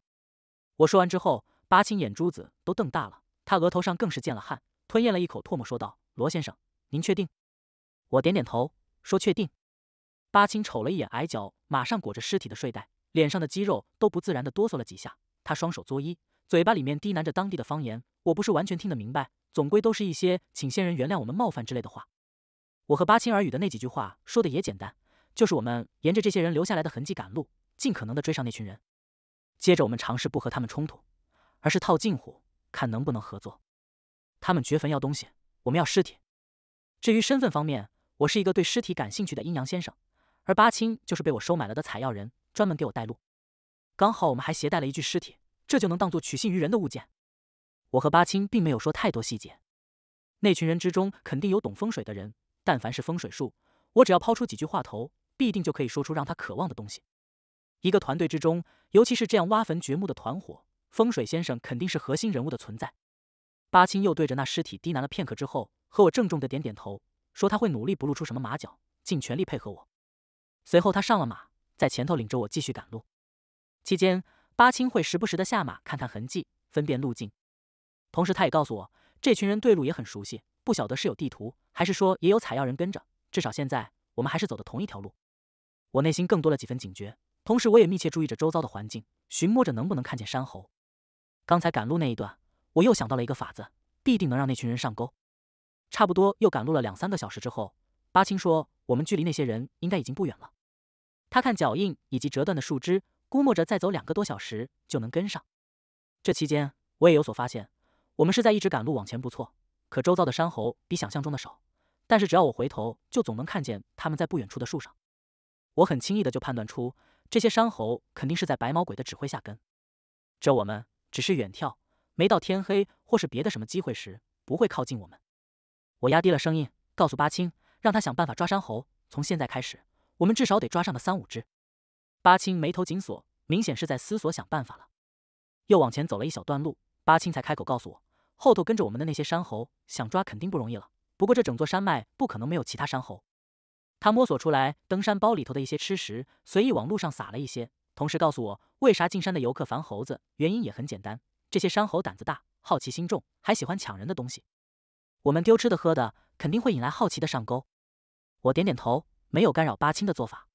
A: 我说完之后，巴青眼珠子都瞪大了，他额头上更是见了汗，吞咽了一口唾沫，说道：“罗先生，您确定？”我点点头，说：“确定。”巴青瞅了一眼矮脚马上裹着尸体的睡袋，脸上的肌肉都不自然地哆嗦了几下，他双手作揖。嘴巴里面低喃着当地的方言，我不是完全听得明白，总归都是一些请仙人原谅我们冒犯之类的话。我和巴青耳语的那几句话说的也简单，就是我们沿着这些人留下来的痕迹赶路，尽可能的追上那群人。接着我们尝试不和他们冲突，而是套近乎，看能不能合作。他们掘坟要东西，我们要尸体。至于身份方面，我是一个对尸体感兴趣的阴阳先生，而巴青就是被我收买了的采药人，专门给我带路。刚好我们还携带了一具尸体。这就能当做取信于人的物件。我和巴青并没有说太多细节。那群人之中肯定有懂风水的人，但凡是风水术，我只要抛出几句话头，必定就可以说出让他渴望的东西。一个团队之中，尤其是这样挖坟掘墓的团伙，风水先生肯定是核心人物的存在。巴青又对着那尸体低喃了片刻之后，和我郑重的点点头，说他会努力不露出什么马脚，尽全力配合我。随后他上了马，在前头领着我继续赶路。期间。巴青会时不时的下马看看痕迹，分辨路径。同时，他也告诉我，这群人对路也很熟悉，不晓得是有地图，还是说也有采药人跟着。至少现在，我们还是走的同一条路。我内心更多了几分警觉，同时我也密切注意着周遭的环境，寻摸着能不能看见山猴。刚才赶路那一段，我又想到了一个法子，必定能让那群人上钩。差不多又赶路了两三个小时之后，巴青说：“我们距离那些人应该已经不远了。”他看脚印以及折断的树枝。估摸着再走两个多小时就能跟上。这期间我也有所发现，我们是在一直赶路往前，不错。可周遭的山猴比想象中的少，但是只要我回头，就总能看见他们在不远处的树上。我很轻易的就判断出，这些山猴肯定是在白毛鬼的指挥下跟着我们。只是远眺，没到天黑或是别的什么机会时，不会靠近我们。我压低了声音，告诉巴青，让他想办法抓山猴。从现在开始，我们至少得抓上个三五只。巴青眉头紧锁，明显是在思索想办法了。又往前走了一小段路，巴青才开口告诉我，后头跟着我们的那些山猴，想抓肯定不容易了。不过这整座山脉不可能没有其他山猴。他摸索出来登山包里头的一些吃食，随意往路上撒了一些，同时告诉我为啥进山的游客烦猴子。原因也很简单，这些山猴胆子大，好奇心重，还喜欢抢人的东西。我们丢吃的喝的，肯定会引来好奇的上钩。我点点头，没有干扰巴青的做法。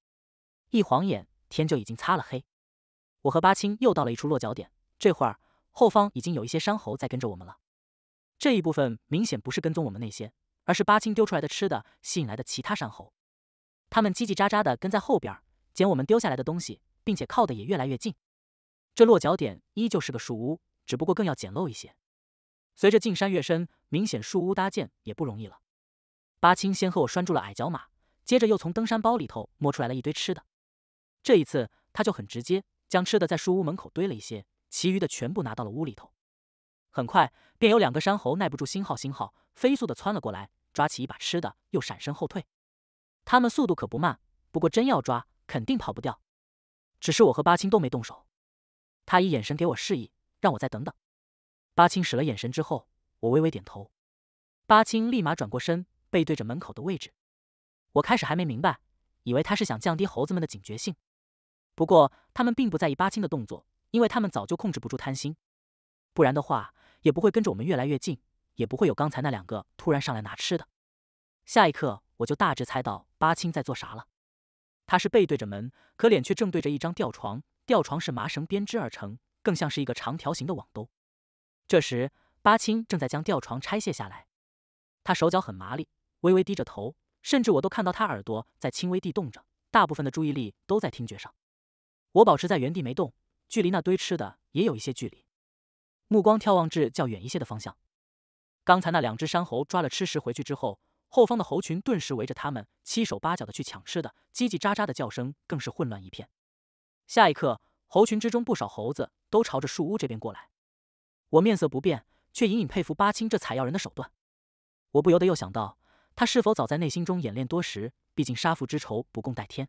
A: 一晃眼。天就已经擦了黑，我和八青又到了一处落脚点。这会儿后方已经有一些山猴在跟着我们了。这一部分明显不是跟踪我们那些，而是八青丢出来的吃的吸引来的其他山猴。他们叽叽喳喳的跟在后边，捡我们丢下来的东西，并且靠的也越来越近。这落脚点依旧是个树屋，只不过更要简陋一些。随着进山越深，明显树屋搭建也不容易了。八青先和我拴住了矮脚马，接着又从登山包里头摸出来了一堆吃的。这一次，他就很直接，将吃的在书屋门口堆了一些，其余的全部拿到了屋里头。很快，便有两个山猴耐不住，星号星号飞速的窜了过来，抓起一把吃的，又闪身后退。他们速度可不慢，不过真要抓，肯定跑不掉。只是我和八青都没动手，他以眼神给我示意，让我再等等。八青使了眼神之后，我微微点头。八青立马转过身，背对着门口的位置。我开始还没明白，以为他是想降低猴子们的警觉性。不过他们并不在意巴青的动作，因为他们早就控制不住贪心，不然的话也不会跟着我们越来越近，也不会有刚才那两个突然上来拿吃的。下一刻，我就大致猜到巴青在做啥了。他是背对着门，可脸却正对着一张吊床，吊床是麻绳编织而成，更像是一个长条形的网兜。这时，巴青正在将吊床拆卸下来，他手脚很麻利，微微低着头，甚至我都看到他耳朵在轻微地动着，大部分的注意力都在听觉上。我保持在原地没动，距离那堆吃的也有一些距离，目光眺望至较远一些的方向。刚才那两只山猴抓了吃食回去之后，后方的猴群顿时围着他们七手八脚的去抢吃的，叽叽喳喳的叫声更是混乱一片。下一刻，猴群之中不少猴子都朝着树屋这边过来。我面色不变，却隐隐佩服八青这采药人的手段。我不由得又想到，他是否早在内心中演练多时？毕竟杀父之仇不共戴天。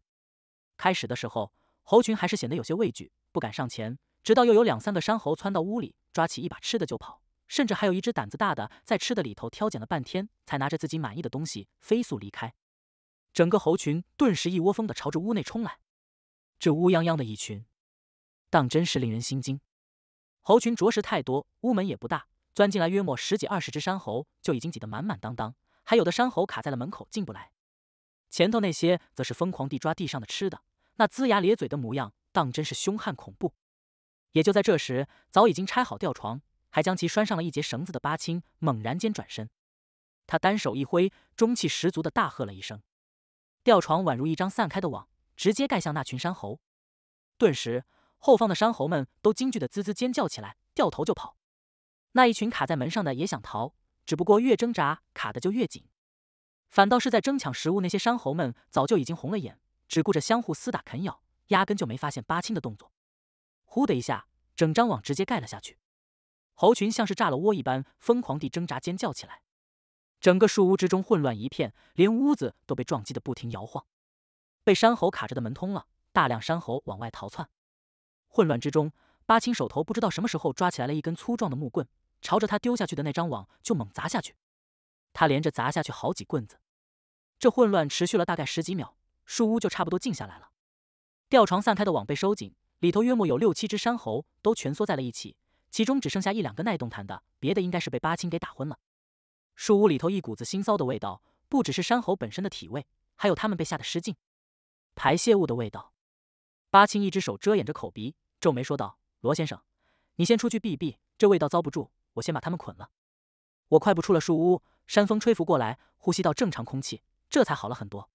A: 开始的时候。猴群还是显得有些畏惧，不敢上前。直到又有两三个山猴窜到屋里，抓起一把吃的就跑，甚至还有一只胆子大的在吃的里头挑拣了半天，才拿着自己满意的东西飞速离开。整个猴群顿时一窝蜂的朝着屋内冲来，这乌泱泱的一群，当真是令人心惊。猴群着实太多，屋门也不大，钻进来约莫十几二十只山猴就已经挤得满满当当，还有的山猴卡在了门口进不来。前头那些则是疯狂地抓地上的吃的。那龇牙咧嘴的模样，当真是凶悍恐怖。也就在这时，早已经拆好吊床，还将其拴上了一截绳子的八青，猛然间转身，他单手一挥，中气十足的大喝了一声，吊床宛如一张散开的网，直接盖向那群山猴。顿时，后方的山猴们都惊惧的滋滋尖叫起来，掉头就跑。那一群卡在门上的也想逃，只不过越挣扎卡的就越紧，反倒是在争抢食物那些山猴们早就已经红了眼。只顾着相互厮打啃咬，压根就没发现八青的动作。呼的一下，整张网直接盖了下去，猴群像是炸了窝一般，疯狂地挣扎尖叫起来。整个树屋之中混乱一片，连屋子都被撞击得不停摇晃。被山猴卡着的门通了，大量山猴往外逃窜。混乱之中，八青手头不知道什么时候抓起来了一根粗壮的木棍，朝着他丢下去的那张网就猛砸下去。他连着砸下去好几棍子，这混乱持续了大概十几秒。树屋就差不多静下来了，吊床散开的网被收紧，里头约莫有六七只山猴都蜷缩在了一起，其中只剩下一两个耐动弹的，别的应该是被八青给打昏了。树屋里头一股子腥臊的味道，不只是山猴本身的体味，还有他们被吓得失禁、排泄物的味道。八青一只手遮掩着口鼻，皱眉说道：“罗先生，你先出去避避，这味道遭不住。我先把他们捆了。”我快步出了树屋，山风吹拂过来，呼吸到正常空气，这才好了很多。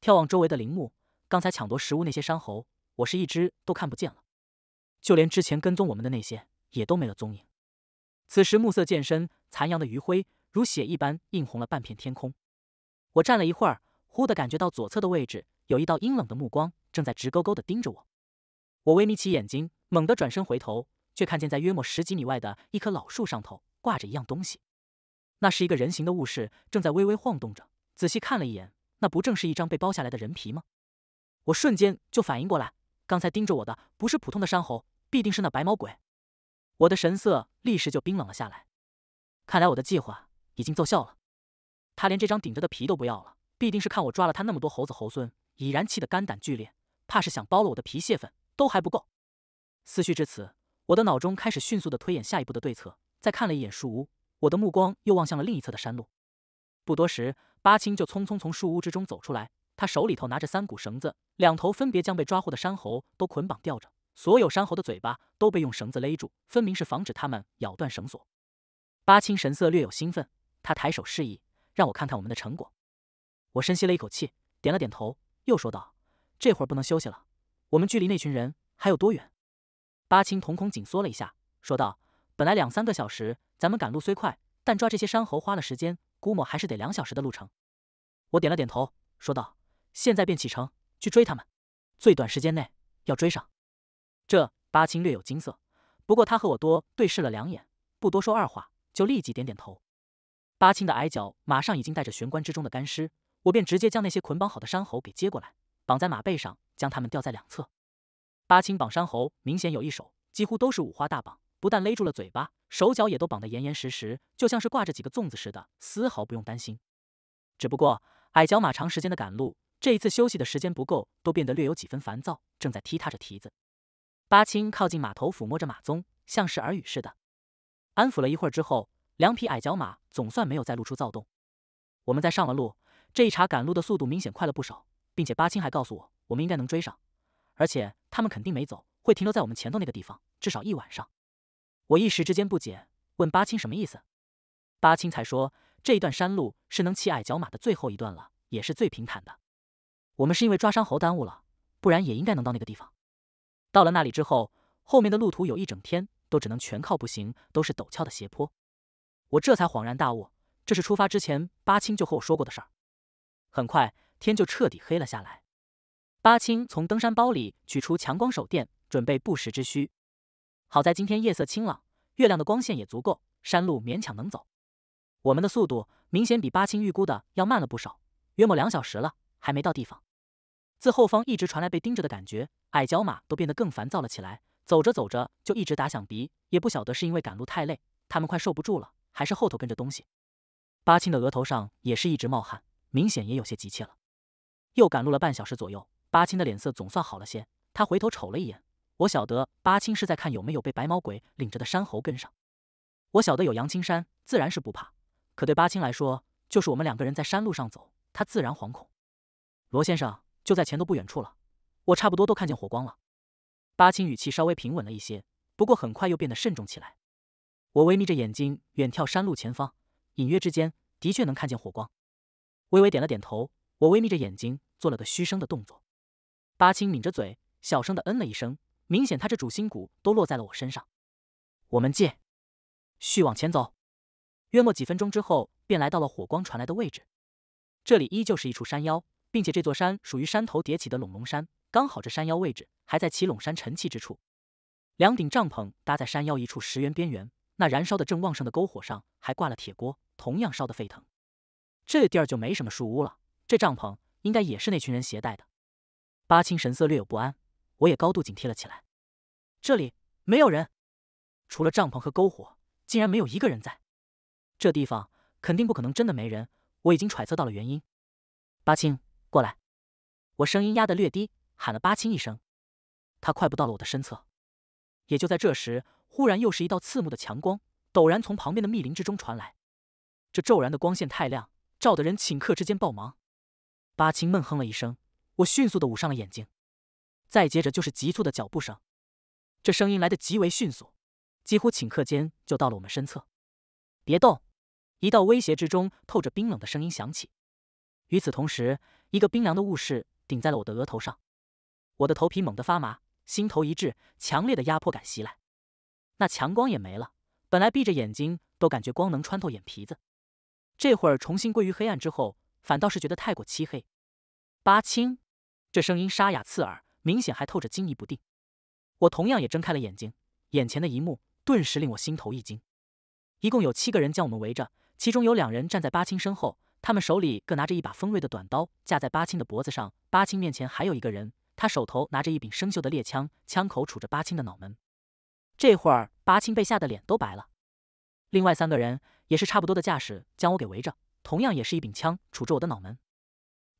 A: 眺望周围的陵墓，刚才抢夺食物那些山猴，我是一只都看不见了，就连之前跟踪我们的那些也都没了踪影。此时暮色渐深，残阳的余晖如血一般映红了半片天空。我站了一会儿，忽地感觉到左侧的位置有一道阴冷的目光正在直勾勾地盯着我。我微眯起眼睛，猛地转身回头，却看见在约莫十几米外的一棵老树上头挂着一样东西，那是一个人形的物事，正在微微晃动着。仔细看了一眼。那不正是一张被剥下来的人皮吗？我瞬间就反应过来，刚才盯着我的不是普通的山猴，必定是那白毛鬼。我的神色立时就冰冷了下来。看来我的计划已经奏效了。他连这张顶着的皮都不要了，必定是看我抓了他那么多猴子猴孙，已然气得肝胆俱裂，怕是想剥了我的皮泄愤都还不够。思绪至此，我的脑中开始迅速的推演下一步的对策。再看了一眼树屋，我的目光又望向了另一侧的山路。不多时。巴青就匆匆从树屋之中走出来，他手里头拿着三股绳子，两头分别将被抓获的山猴都捆绑吊着，所有山猴的嘴巴都被用绳子勒住，分明是防止他们咬断绳索。巴青神色略有兴奋，他抬手示意：“让我看看我们的成果。”我深吸了一口气，点了点头，又说道：“这会儿不能休息了，我们距离那群人还有多远？”巴青瞳孔紧缩了一下，说道：“本来两三个小时，咱们赶路虽快，但抓这些山猴花了时间。”估摸还是得两小时的路程，我点了点头，说道：“现在便启程，去追他们，最短时间内要追上。”这八清略有惊色，不过他和我多对视了两眼，不多说二话，就立即点点头。八清的矮脚马上已经带着玄关之中的干尸，我便直接将那些捆绑好的山猴给接过来，绑在马背上，将他们吊在两侧。八清绑山猴明显有一手，几乎都是五花大绑。不但勒住了嘴巴，手脚也都绑得严严实实，就像是挂着几个粽子似的，丝毫不用担心。只不过矮脚马长时间的赶路，这一次休息的时间不够，都变得略有几分烦躁，正在踢踏着蹄子。巴青靠近马头，抚摸着马鬃，像是耳语似的，安抚了一会儿之后，两匹矮脚马总算没有再露出躁动。我们在上了路，这一茬赶路的速度明显快了不少，并且巴青还告诉我，我们应该能追上，而且他们肯定没走，会停留在我们前头那个地方，至少一晚上。我一时之间不解，问八青什么意思，八青才说这一段山路是能骑矮脚马的最后一段了，也是最平坦的。我们是因为抓伤猴耽误了，不然也应该能到那个地方。到了那里之后，后面的路途有一整天都只能全靠步行，都是陡峭的斜坡。我这才恍然大悟，这是出发之前八青就和我说过的事儿。很快天就彻底黑了下来，八青从登山包里取出强光手电，准备不时之需。好在今天夜色清朗，月亮的光线也足够，山路勉强能走。我们的速度明显比八清预估的要慢了不少，约莫两小时了还没到地方。自后方一直传来被盯着的感觉，矮脚马都变得更烦躁了起来，走着走着就一直打响鼻，也不晓得是因为赶路太累，他们快受不住了，还是后头跟着东西。八清的额头上也是一直冒汗，明显也有些急切了。又赶路了半小时左右，八清的脸色总算好了些，他回头瞅了一眼。我晓得八青是在看有没有被白毛鬼领着的山猴跟上，我晓得有杨青山，自然是不怕。可对八青来说，就是我们两个人在山路上走，他自然惶恐。罗先生就在前头不远处了，我差不多都看见火光了。八青语气稍微平稳了一些，不过很快又变得慎重起来。我微眯着眼睛远眺山路前方，隐约之间的确能看见火光。微微点了点头，我微眯着眼睛做了个嘘声的动作。八青抿着嘴，小声的嗯了一声。明显，他这主心骨都落在了我身上。我们借续往前走，约莫几分钟之后，便来到了火光传来的位置。这里依旧是一处山腰，并且这座山属于山头叠起的陇龙山，刚好这山腰位置还在祁陇山沉气之处。两顶帐篷搭在山腰一处石原边缘，那燃烧的正旺盛的篝火上还挂了铁锅，同样烧得沸腾。这地儿就没什么树屋了，这帐篷应该也是那群人携带的。八青神色略有不安。我也高度警惕了起来，这里没有人，除了帐篷和篝火，竟然没有一个人在。这地方肯定不可能真的没人，我已经揣测到了原因。八青，过来！我声音压得略低，喊了八青一声。他快步到了我的身侧。也就在这时，忽然又是一道刺目的强光，陡然从旁边的密林之中传来。这骤然的光线太亮，照得人顷刻之间暴盲。八青闷哼了一声，我迅速的捂上了眼睛。再接着就是急促的脚步声，这声音来得极为迅速，几乎顷刻间就到了我们身侧。别动！一道威胁之中透着冰冷的声音响起。与此同时，一个冰凉的物事顶在了我的额头上，我的头皮猛地发麻，心头一滞，强烈的压迫感袭来。那强光也没了，本来闭着眼睛都感觉光能穿透眼皮子，这会儿重新归于黑暗之后，反倒是觉得太过漆黑。八清，这声音沙哑刺耳。明显还透着惊疑不定，我同样也睁开了眼睛，眼前的一幕顿时令我心头一惊。一共有七个人将我们围着，其中有两人站在八青身后，他们手里各拿着一把锋锐的短刀架在八青的脖子上。八青面前还有一个人，他手头拿着一柄生锈的猎枪，枪口杵着八青的脑门。这会儿八青被吓得脸都白了。另外三个人也是差不多的架势将我给围着，同样也是一柄枪杵着我的脑门。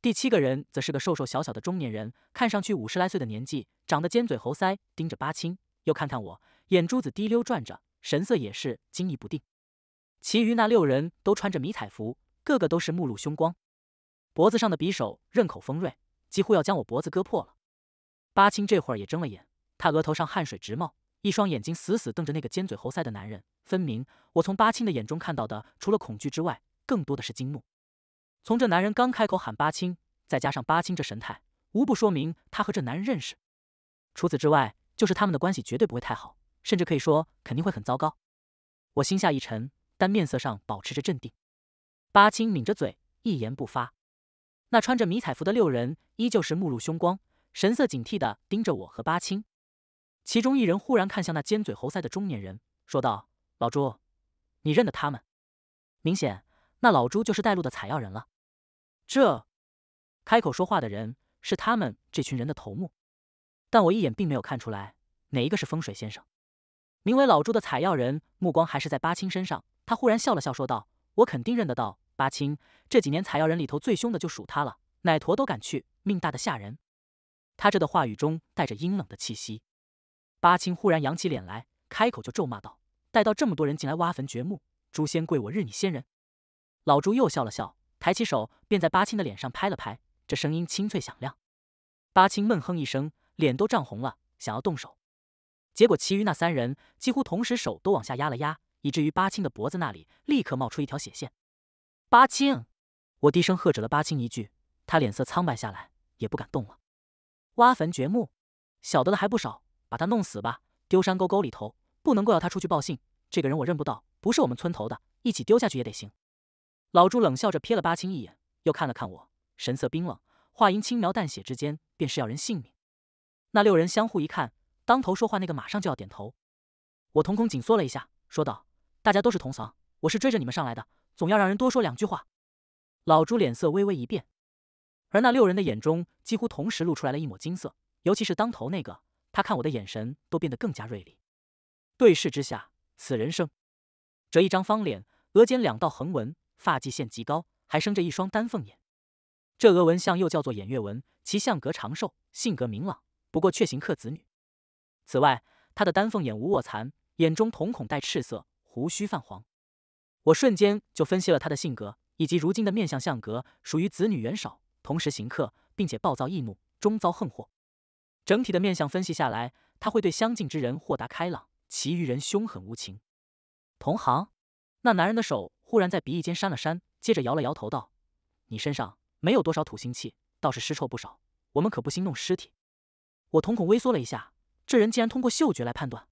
A: 第七个人则是个瘦瘦小小的中年人，看上去五十来岁的年纪，长得尖嘴猴腮，盯着八青，又看看我，眼珠子滴溜转着，神色也是惊疑不定。其余那六人都穿着迷彩服，个个都是目露凶光，脖子上的匕首刃口锋锐，几乎要将我脖子割破了。八青这会儿也睁了眼，他额头上汗水直冒，一双眼睛死死瞪着那个尖嘴猴腮的男人，分明，我从八青的眼中看到的除了恐惧之外，更多的是惊怒。从这男人刚开口喊八青，再加上八青这神态，无不说明他和这男人认识。除此之外，就是他们的关系绝对不会太好，甚至可以说肯定会很糟糕。我心下一沉，但面色上保持着镇定。八青抿着嘴，一言不发。那穿着迷彩服的六人依旧是目露凶光，神色警惕的盯着我和八青。其中一人忽然看向那尖嘴猴腮的中年人，说道：“老朱，你认得他们？”明显，那老朱就是带路的采药人了。这，开口说话的人是他们这群人的头目，但我一眼并没有看出来哪一个是风水先生。名为老朱的采药人目光还是在八青身上，他忽然笑了笑，说道：“我肯定认得到八青，这几年采药人里头最凶的就数他了，奶坨都敢去，命大的吓人。”他这的话语中带着阴冷的气息。八青忽然扬起脸来，开口就咒骂道：“带到这么多人进来挖坟掘墓，诛仙跪我日你仙人！”老朱又笑了笑。抬起手，便在巴青的脸上拍了拍，这声音清脆响亮。巴青闷哼一声，脸都涨红了，想要动手，结果其余那三人几乎同时手都往下压了压，以至于巴青的脖子那里立刻冒出一条血线。巴青，我低声喝止了巴青一句，他脸色苍白下来，也不敢动了。挖坟掘墓，晓得的还不少，把他弄死吧，丢山沟沟里头，不能够要他出去报信。这个人我认不到，不是我们村头的，一起丢下去也得行。老朱冷笑着瞥了八清一眼，又看了看我，神色冰冷，话音轻描淡写之间便是要人性命。那六人相互一看，当头说话那个马上就要点头。我瞳孔紧缩了一下，说道：“大家都是同房，我是追着你们上来的，总要让人多说两句话。”老朱脸色微微一变，而那六人的眼中几乎同时露出来了一抹金色，尤其是当头那个，他看我的眼神都变得更加锐利。对视之下，此人生这一张方脸，额间两道横纹。发际线极高，还生着一双丹凤眼。这额纹相又叫做偃月纹，其相格长寿，性格明朗，不过却行克子女。此外，他的丹凤眼无卧蚕，眼中瞳孔带赤色，胡须泛黄。我瞬间就分析了他的性格以及如今的面相相格，属于子女缘少，同时行克，并且暴躁易怒，终遭横祸。整体的面相分析下来，他会对相近之人豁达开朗，其余人凶狠无情。同行，那男人的手。忽然在鼻翼间扇了扇，接着摇了摇头道：“你身上没有多少土腥气，倒是尸臭不少。我们可不兴弄尸体。”我瞳孔微缩了一下，这人竟然通过嗅觉来判断。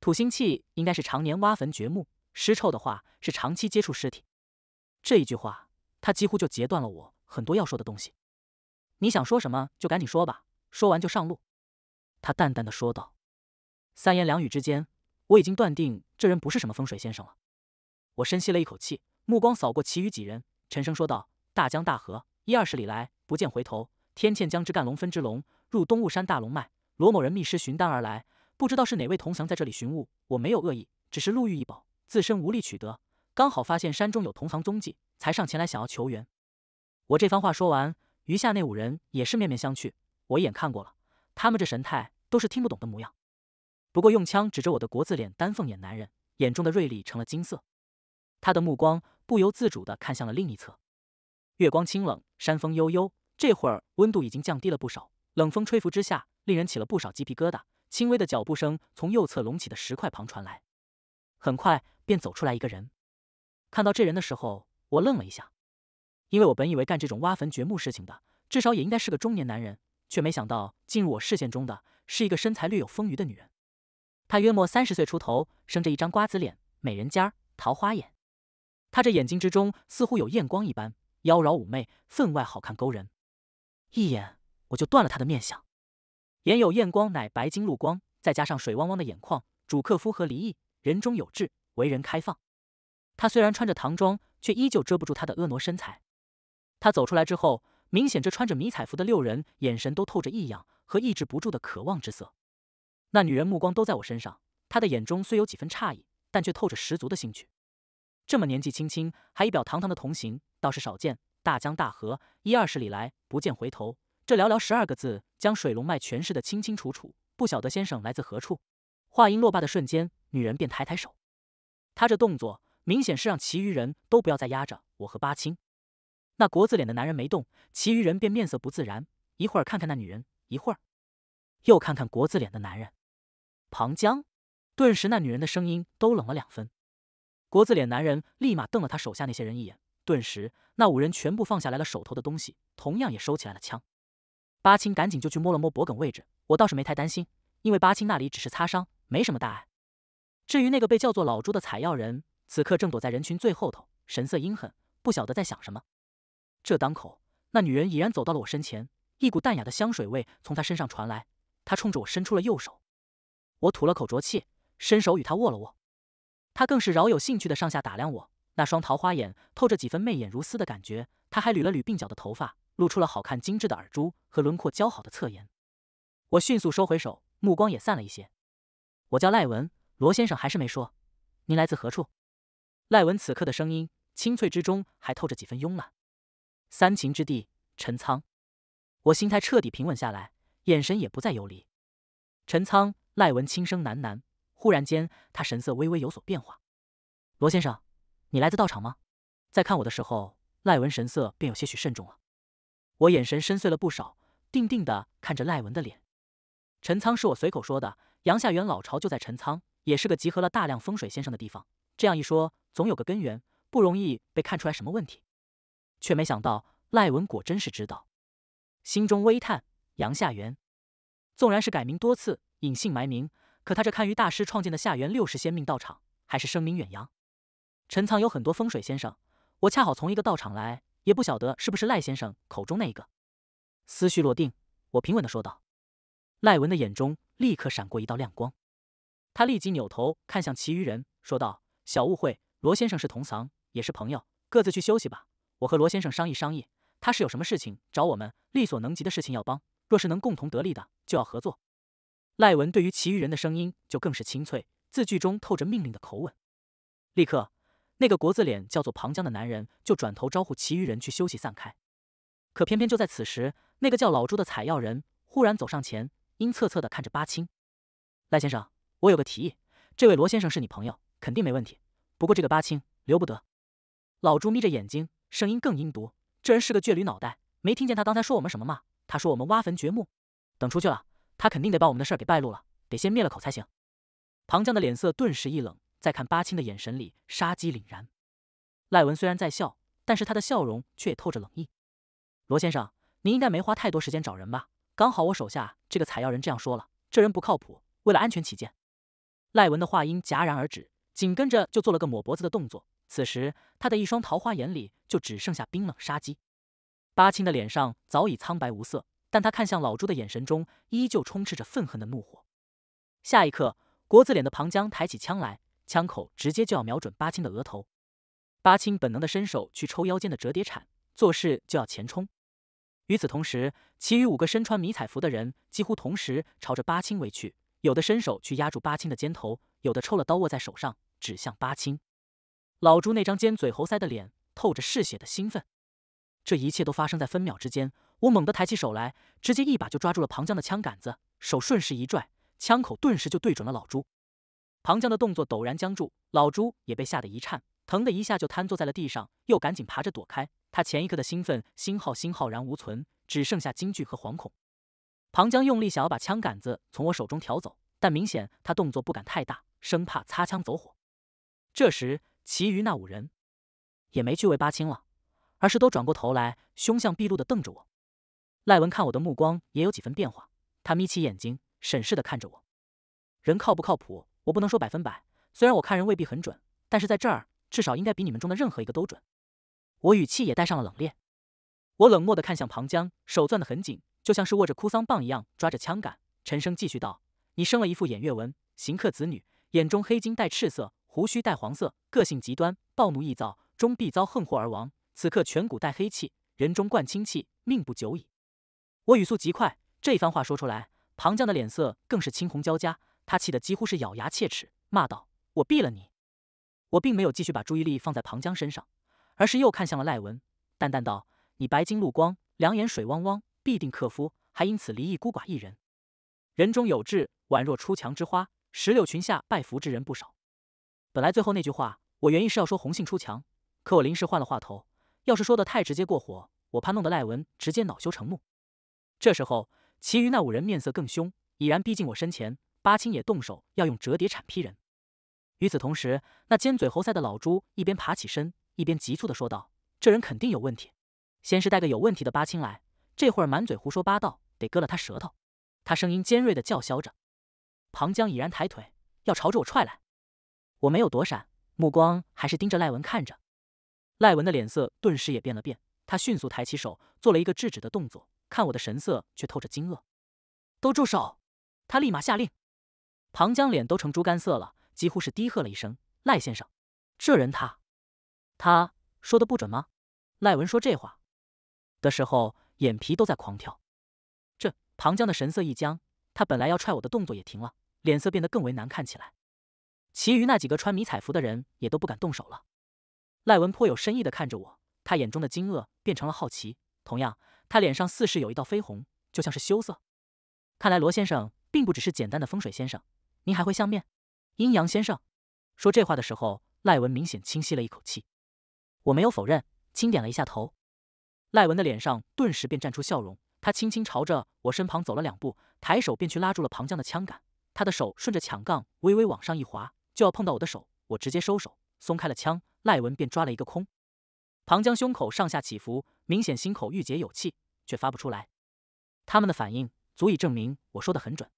A: 土腥气应该是常年挖坟掘墓，尸臭的话是长期接触尸体。这一句话，他几乎就截断了我很多要说的东西。你想说什么就赶紧说吧，说完就上路。”他淡淡的说道。三言两语之间，我已经断定这人不是什么风水先生了。我深吸了一口气，目光扫过其余几人，沉声说道：“大江大河一二十里来，不见回头。天堑江之干，龙分之龙，入东雾山大龙脉。罗某人密师寻丹而来，不知道是哪位同祥在这里寻物。我没有恶意，只是路遇一宝，自身无力取得，刚好发现山中有同行踪迹，才上前来想要求援。”我这番话说完，余下那五人也是面面相觑。我一眼看过了，他们这神态都是听不懂的模样。不过用枪指着我的国字脸丹凤眼男人，眼中的锐利成了金色。他的目光不由自主地看向了另一侧，月光清冷，山风悠悠。这会儿温度已经降低了不少，冷风吹拂之下，令人起了不少鸡皮疙瘩。轻微的脚步声从右侧隆起的石块旁传来，很快便走出来一个人。看到这人的时候，我愣了一下，因为我本以为干这种挖坟掘墓事情的，至少也应该是个中年男人，却没想到进入我视线中的是一个身材略有丰腴的女人。她约莫三十岁出头，生着一张瓜子脸，美人尖，桃花眼。他这眼睛之中似乎有艳光一般，妖娆妩媚，分外好看，勾人。一眼我就断了他的面相。眼有艳光，乃白金露光，再加上水汪汪的眼眶，主克夫和离异，人中有志，为人开放。他虽然穿着唐装，却依旧遮不住他的婀娜身材。他走出来之后，明显这穿着迷彩服的六人眼神都透着异样和抑制不住的渴望之色。那女人目光都在我身上，她的眼中虽有几分诧异，但却透着十足的兴趣。这么年纪轻轻，还仪表堂堂的同行，倒是少见。大江大河一二十里来，不见回头。这寥寥十二个字，将水龙脉诠释的清清楚楚。不晓得先生来自何处。话音落罢的瞬间，女人便抬抬手，她这动作明显是让其余人都不要再压着我和八清。那国字脸的男人没动，其余人便面色不自然，一会儿看看那女人，一会儿又看看国字脸的男人。庞江。顿时，那女人的声音都冷了两分。国字脸男人立马瞪了他手下那些人一眼，顿时那五人全部放下来了手头的东西，同样也收起来了枪。八青赶紧就去摸了摸脖梗位置，我倒是没太担心，因为八青那里只是擦伤，没什么大碍。至于那个被叫做老朱的采药人，此刻正躲在人群最后头，神色阴狠，不晓得在想什么。这当口，那女人已然走到了我身前，一股淡雅的香水味从她身上传来，她冲着我伸出了右手。我吐了口浊气，伸手与她握了握。他更是饶有兴趣的上下打量我，那双桃花眼透着几分媚眼如丝的感觉。他还捋了捋鬓角的头发，露出了好看精致的耳珠和轮廓姣好的侧颜。我迅速收回手，目光也散了一些。我叫赖文，罗先生还是没说，您来自何处？赖文此刻的声音清脆之中还透着几分慵懒。三秦之地，陈仓。我心态彻底平稳下来，眼神也不再游离。陈仓，赖文轻声喃喃。忽然间，他神色微微有所变化。罗先生，你来自道场吗？在看我的时候，赖文神色便有些许慎重了。我眼神深邃了不少，定定的看着赖文的脸。陈仓是我随口说的，杨夏元老巢就在陈仓，也是个集合了大量风水先生的地方。这样一说，总有个根源，不容易被看出来什么问题。却没想到，赖文果真是知道。心中微叹，杨夏元，纵然是改名多次，隐姓埋名。可他这堪舆大师创建的下元六十仙命道场，还是声名远扬。陈仓有很多风水先生，我恰好从一个道场来，也不晓得是不是赖先生口中那一个。思绪落定，我平稳地说道。赖文的眼中立刻闪过一道亮光，他立即扭头看向其余人，说道：“小误会，罗先生是同桑，也是朋友，各自去休息吧。我和罗先生商议商议，他是有什么事情找我们，力所能及的事情要帮，若是能共同得利的，就要合作。”赖文对于其余人的声音就更是清脆，字句中透着命令的口吻。立刻，那个国字脸叫做庞江的男人就转头招呼其余人去休息散开。可偏偏就在此时，那个叫老朱的采药人忽然走上前，阴恻恻的看着巴青：“赖先生，我有个提议。这位罗先生是你朋友，肯定没问题。不过这个巴青留不得。”老朱眯着眼睛，声音更阴毒：“这人是个倔驴脑袋，没听见他刚才说我们什么吗？他说我们挖坟掘墓，等出去了。”他肯定得把我们的事儿给败露了，得先灭了口才行。庞江的脸色顿时一冷，再看巴青的眼神里杀机凛然。赖文虽然在笑，但是他的笑容却也透着冷意。罗先生，您应该没花太多时间找人吧？刚好我手下这个采药人这样说了，这人不靠谱。为了安全起见，赖文的话音戛然而止，紧跟着就做了个抹脖子的动作。此时，他的一双桃花眼里就只剩下冰冷杀机。巴青的脸上早已苍白无色。但他看向老朱的眼神中依旧充斥着愤恨的怒火。下一刻，国字脸的庞江抬起枪来，枪口直接就要瞄准巴青的额头。巴青本能的伸手去抽腰间的折叠铲，做事就要前冲。与此同时，其余五个身穿迷彩服的人几乎同时朝着巴青围去，有的伸手去压住巴青的肩头，有的抽了刀握在手上指向巴青。老朱那张尖嘴猴腮的脸透着嗜血的兴奋。这一切都发生在分秒之间。我猛地抬起手来，直接一把就抓住了庞江的枪杆子，手顺势一拽，枪口顿时就对准了老朱。庞江的动作陡然僵住，老朱也被吓得一颤，疼的一下就瘫坐在了地上，又赶紧爬着躲开。他前一刻的兴奋、心号、心浩然无存，只剩下惊惧和惶恐。庞江用力想要把枪杆子从我手中挑走，但明显他动作不敢太大，生怕擦枪走火。这时，其余那五人也没去围八清了，而是都转过头来，凶相毕露的瞪着我。赖文看我的目光也有几分变化，他眯起眼睛，审视的看着我。人靠不靠谱，我不能说百分百。虽然我看人未必很准，但是在这儿，至少应该比你们中的任何一个都准。我语气也带上了冷冽，我冷漠的看向庞江，手攥的很紧，就像是握着哭丧棒一样抓着枪杆。陈声继续道：“你生了一副偃月纹，行客子女，眼中黑金带赤色，胡须带黄色，个性极端，暴怒易躁，终必遭横祸而亡。此刻颧骨带黑气，人中贯青气，命不久矣。”我语速极快，这番话说出来，庞将的脸色更是青红交加，他气得几乎是咬牙切齿，骂道：“我毙了你！”我并没有继续把注意力放在庞江身上，而是又看向了赖文，淡淡道：“你白金露光，两眼水汪汪，必定克夫，还因此离异孤寡一人。人中有志，宛若出墙之花，石榴裙下拜服之人不少。本来最后那句话，我原意是要说红杏出墙，可我临时换了话头，要是说的太直接过火，我怕弄得赖文直接恼羞成怒。”这时候，其余那五人面色更凶，已然逼近我身前。八青也动手，要用折叠铲劈人。与此同时，那尖嘴猴腮的老朱一边爬起身，一边急促的说道：“这人肯定有问题，先是带个有问题的八青来，这会儿满嘴胡说八道，得割了他舌头。”他声音尖锐的叫嚣着。庞江已然抬腿要朝着我踹来，我没有躲闪，目光还是盯着赖文看着。赖文的脸色顿时也变了变，他迅速抬起手，做了一个制止的动作。看我的神色却透着惊愕，都住手！他立马下令。庞江脸都成猪肝色了，几乎是低喝了一声：“赖先生，这人他他说的不准吗？”赖文说这话的时候，眼皮都在狂跳。这庞江的神色一僵，他本来要踹我的动作也停了，脸色变得更为难看起来。其余那几个穿迷彩服的人也都不敢动手了。赖文颇有深意地看着我，他眼中的惊愕变成了好奇，同样。他脸上似是有一道绯红，就像是羞涩。看来罗先生并不只是简单的风水先生，您还会相面，阴阳先生。说这话的时候，赖文明显清晰了一口气。我没有否认，轻点了一下头。赖文的脸上顿时便绽出笑容，他轻轻朝着我身旁走了两步，抬手便去拉住了庞江的枪杆。他的手顺着抢杠微微往上一滑，就要碰到我的手，我直接收手，松开了枪。赖文便抓了一个空。庞江胸口上下起伏。明显心口郁结有气，却发不出来。他们的反应足以证明我说的很准。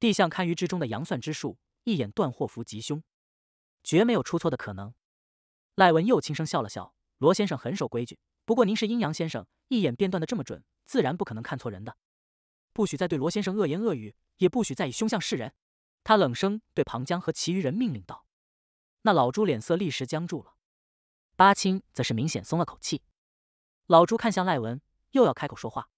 A: 地相堪舆之中的阳算之术，一眼断祸福吉凶，绝没有出错的可能。赖文又轻声笑了笑：“罗先生很守规矩，不过您是阴阳先生，一眼便断的这么准，自然不可能看错人的。不许再对罗先生恶言恶语，也不许再以凶相示人。”他冷声对庞江和其余人命令道：“那老朱脸色立时僵住了，八清则是明显松了口气。”老朱看向赖文，又要开口说话，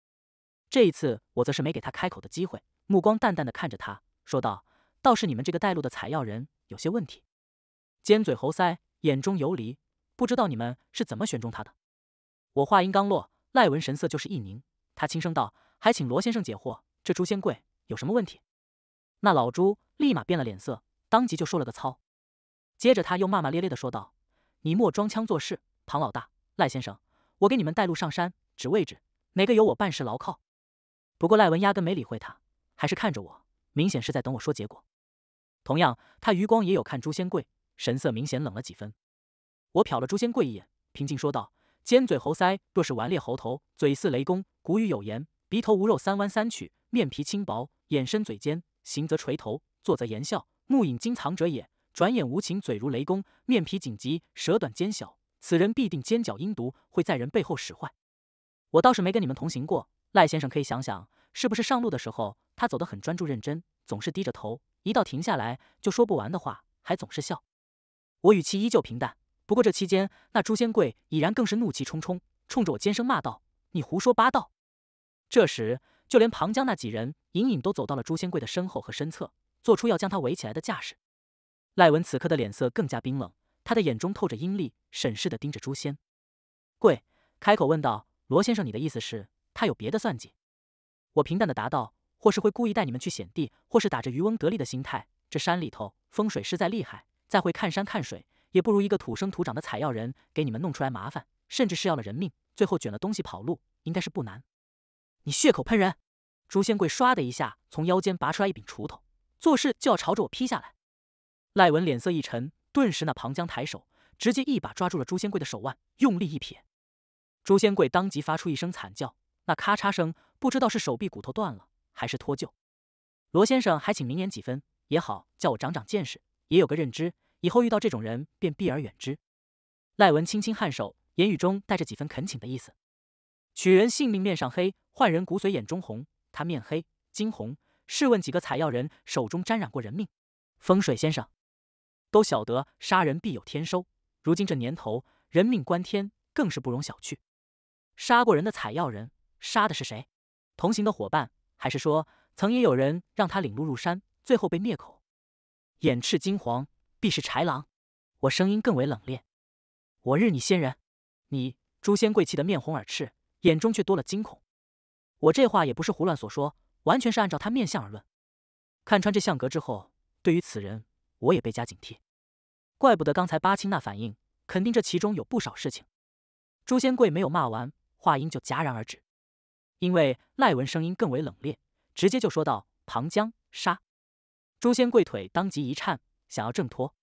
A: 这一次我则是没给他开口的机会，目光淡淡的看着他，说道：“倒是你们这个带路的采药人有些问题，尖嘴猴腮，眼中游离，不知道你们是怎么选中他的。”我话音刚落，赖文神色就是一凝，他轻声道：“还请罗先生解惑，这朱仙贵有什么问题？”那老朱立马变了脸色，当即就说了个操，接着他又骂骂咧咧的说道：“你莫装腔作势，唐老大，赖先生。”我给你们带路上山，指位置，哪个有我办事牢靠？不过赖文压根没理会他，还是看着我，明显是在等我说结果。同样，他余光也有看朱仙贵，神色明显冷了几分。我瞟了朱仙贵一眼，平静说道：“尖嘴猴腮，若是顽劣猴头，嘴似雷公。古语有言，鼻头无肉，三弯三曲；面皮轻薄，眼深嘴尖，行则垂头，坐则言笑，目隐金藏者也。转眼无情，嘴如雷公，面皮紧急，舌短尖小。”此人必定尖狡阴毒，会在人背后使坏。我倒是没跟你们同行过，赖先生可以想想，是不是上路的时候他走得很专注认真，总是低着头，一到停下来就说不完的话，还总是笑。我语气依旧平淡，不过这期间，那朱仙贵已然更是怒气冲冲，冲着我尖声骂道：“你胡说八道！”这时，就连庞江那几人隐隐都走到了朱仙贵的身后和身侧，做出要将他围起来的架势。赖文此刻的脸色更加冰冷。他的眼中透着阴戾，审视的盯着诛仙贵，开口问道：“罗先生，你的意思是，他有别的算计？”我平淡的答道：“或是会故意带你们去险地，或是打着渔翁得利的心态。这山里头风水实在厉害，再会看山看水，也不如一个土生土长的采药人给你们弄出来麻烦，甚至是要了人命，最后卷了东西跑路，应该是不难。”你血口喷人！朱仙贵唰的一下从腰间拔出来一柄锄头，做事就要朝着我劈下来。赖文脸色一沉。顿时，那庞江抬手，直接一把抓住了朱仙贵的手腕，用力一撇。朱仙贵当即发出一声惨叫，那咔嚓声不知道是手臂骨头断了，还是脱臼。罗先生还请明言几分，也好叫我长长见识，也有个认知，以后遇到这种人便避而远之。赖文轻轻颔首，言语中带着几分恳请的意思。取人性命面上黑，换人骨髓眼中红。他面黑，惊红。试问几个采药人手中沾染过人命？风水先生。都晓得杀人必有天收，如今这年头，人命关天，更是不容小觑。杀过人的采药人，杀的是谁？同行的伙伴，还是说曾也有人让他领路入山，最后被灭口？眼赤金黄，必是豺狼。我声音更为冷冽：“我日你仙人！”你诛仙贵气的面红耳赤，眼中却多了惊恐。我这话也不是胡乱所说，完全是按照他面相而论。看穿这相格之后，对于此人。我也倍加警惕，怪不得刚才八清那反应，肯定这其中有不少事情。朱仙贵没有骂完，话音就戛然而止，因为赖文声音更为冷冽，直接就说道：“庞江杀！”朱仙贵腿当即一颤，想要挣脱。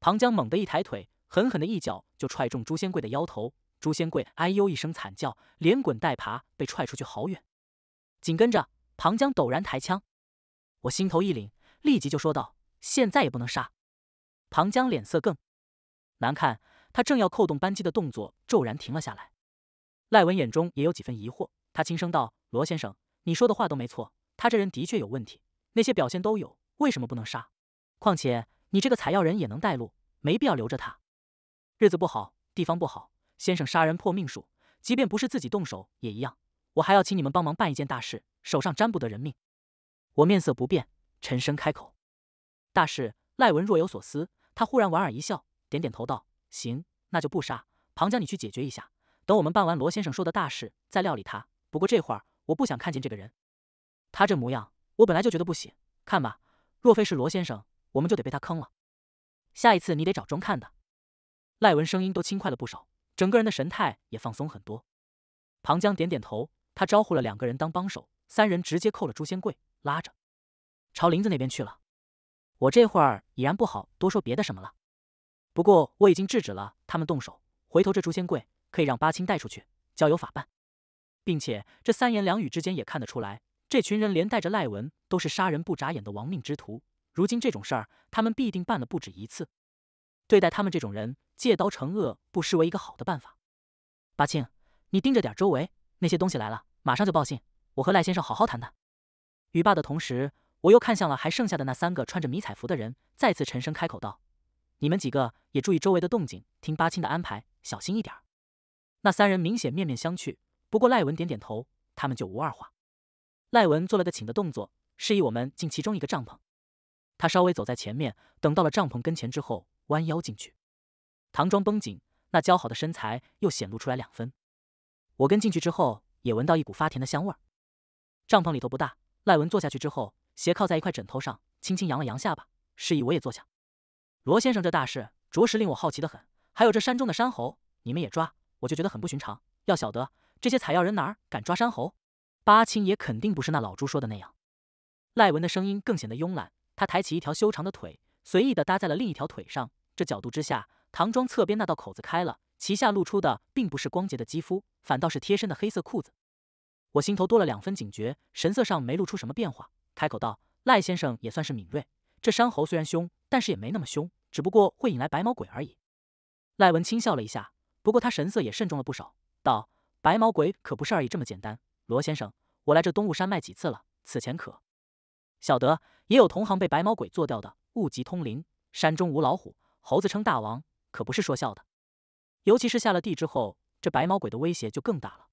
A: 庞江猛地一抬腿，狠狠的一脚就踹中朱仙贵的腰头，朱仙贵“哎呦”一声惨叫，连滚带爬被踹出去好远。紧跟着，庞江陡然抬枪，我心头一凛，立即就说道。现在也不能杀，庞江脸色更难看，他正要扣动扳机的动作骤然停了下来。赖文眼中也有几分疑惑，他轻声道：“罗先生，你说的话都没错，他这人的确有问题，那些表现都有，为什么不能杀？况且你这个采药人也能带路，没必要留着他。日子不好，地方不好，先生杀人破命数，即便不是自己动手也一样。我还要请你们帮忙办一件大事，手上沾不得人命。”我面色不变，沉声开口。大事，赖文若有所思，他忽然莞尔一笑，点点头道：“行，那就不杀庞江，你去解决一下。等我们办完罗先生说的大事，再料理他。不过这会儿我不想看见这个人，他这模样，我本来就觉得不行。看吧，若非是罗先生，我们就得被他坑了。下一次你得找中看的。”赖文声音都轻快了不少，整个人的神态也放松很多。庞江点点头，他招呼了两个人当帮手，三人直接扣了朱仙贵，拉着朝林子那边去了。我这会儿已然不好多说别的什么了，不过我已经制止了他们动手。回头这竹仙柜可以让八清带出去，交由法办。并且这三言两语之间也看得出来，这群人连带着赖文都是杀人不眨眼的亡命之徒。如今这种事儿，他们必定办了不止一次。对待他们这种人，借刀惩恶不失为一个好的办法。八清，你盯着点周围，那些东西来了，马上就报信。我和赖先生好好谈谈。与罢的同时。我又看向了还剩下的那三个穿着迷彩服的人，再次沉声开口道：“你们几个也注意周围的动静，听八清的安排，小心一点儿。”那三人明显面面相觑，不过赖文点点头，他们就无二话。赖文做了个请的动作，示意我们进其中一个帐篷。他稍微走在前面，等到了帐篷跟前之后，弯腰进去，唐装绷紧，那姣好的身材又显露出来两分。我跟进去之后，也闻到一股发甜的香味。帐篷里头不大，赖文坐下去之后。斜靠在一块枕头上，轻轻扬了扬下巴，示意我也坐下。罗先生这大事，着实令我好奇的很。还有这山中的山猴，你们也抓，我就觉得很不寻常。要晓得，这些采药人哪儿敢抓山猴？八清也肯定不是那老猪说的那样。赖文的声音更显得慵懒，他抬起一条修长的腿，随意的搭在了另一条腿上。这角度之下，唐装侧边那道口子开了，其下露出的并不是光洁的肌肤，反倒是贴身的黑色裤子。我心头多了两分警觉，神色上没露出什么变化。开口道：“赖先生也算是敏锐，这山猴虽然凶，但是也没那么凶，只不过会引来白毛鬼而已。”赖文轻笑了一下，不过他神色也慎重了不少，道：“白毛鬼可不是而已这么简单，罗先生，我来这东雾山脉几次了，此前可晓得也有同行被白毛鬼做掉的。物极通灵，山中无老虎，猴子称大王可不是说笑的。尤其是下了地之后，这白毛鬼的威胁就更大了。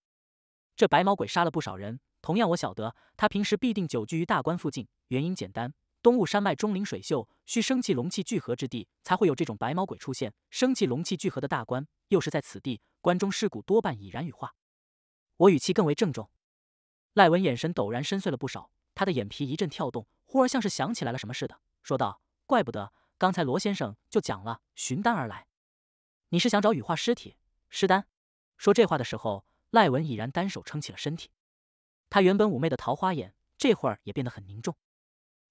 A: 这白毛鬼杀了不少人。”同样，我晓得他平时必定久居于大关附近。原因简单，东雾山脉钟灵水秀，需生气龙气聚合之地，才会有这种白毛鬼出现。生气龙气聚合的大关，又是在此地。关中尸骨多半已然羽化。我语气更为郑重。赖文眼神陡然深邃了不少，他的眼皮一阵跳动，忽而像是想起来了什么似的，说道：“怪不得刚才罗先生就讲了寻丹而来，你是想找羽化尸体尸丹？”说这话的时候，赖文已然单手撑起了身体。他原本妩媚的桃花眼，这会儿也变得很凝重。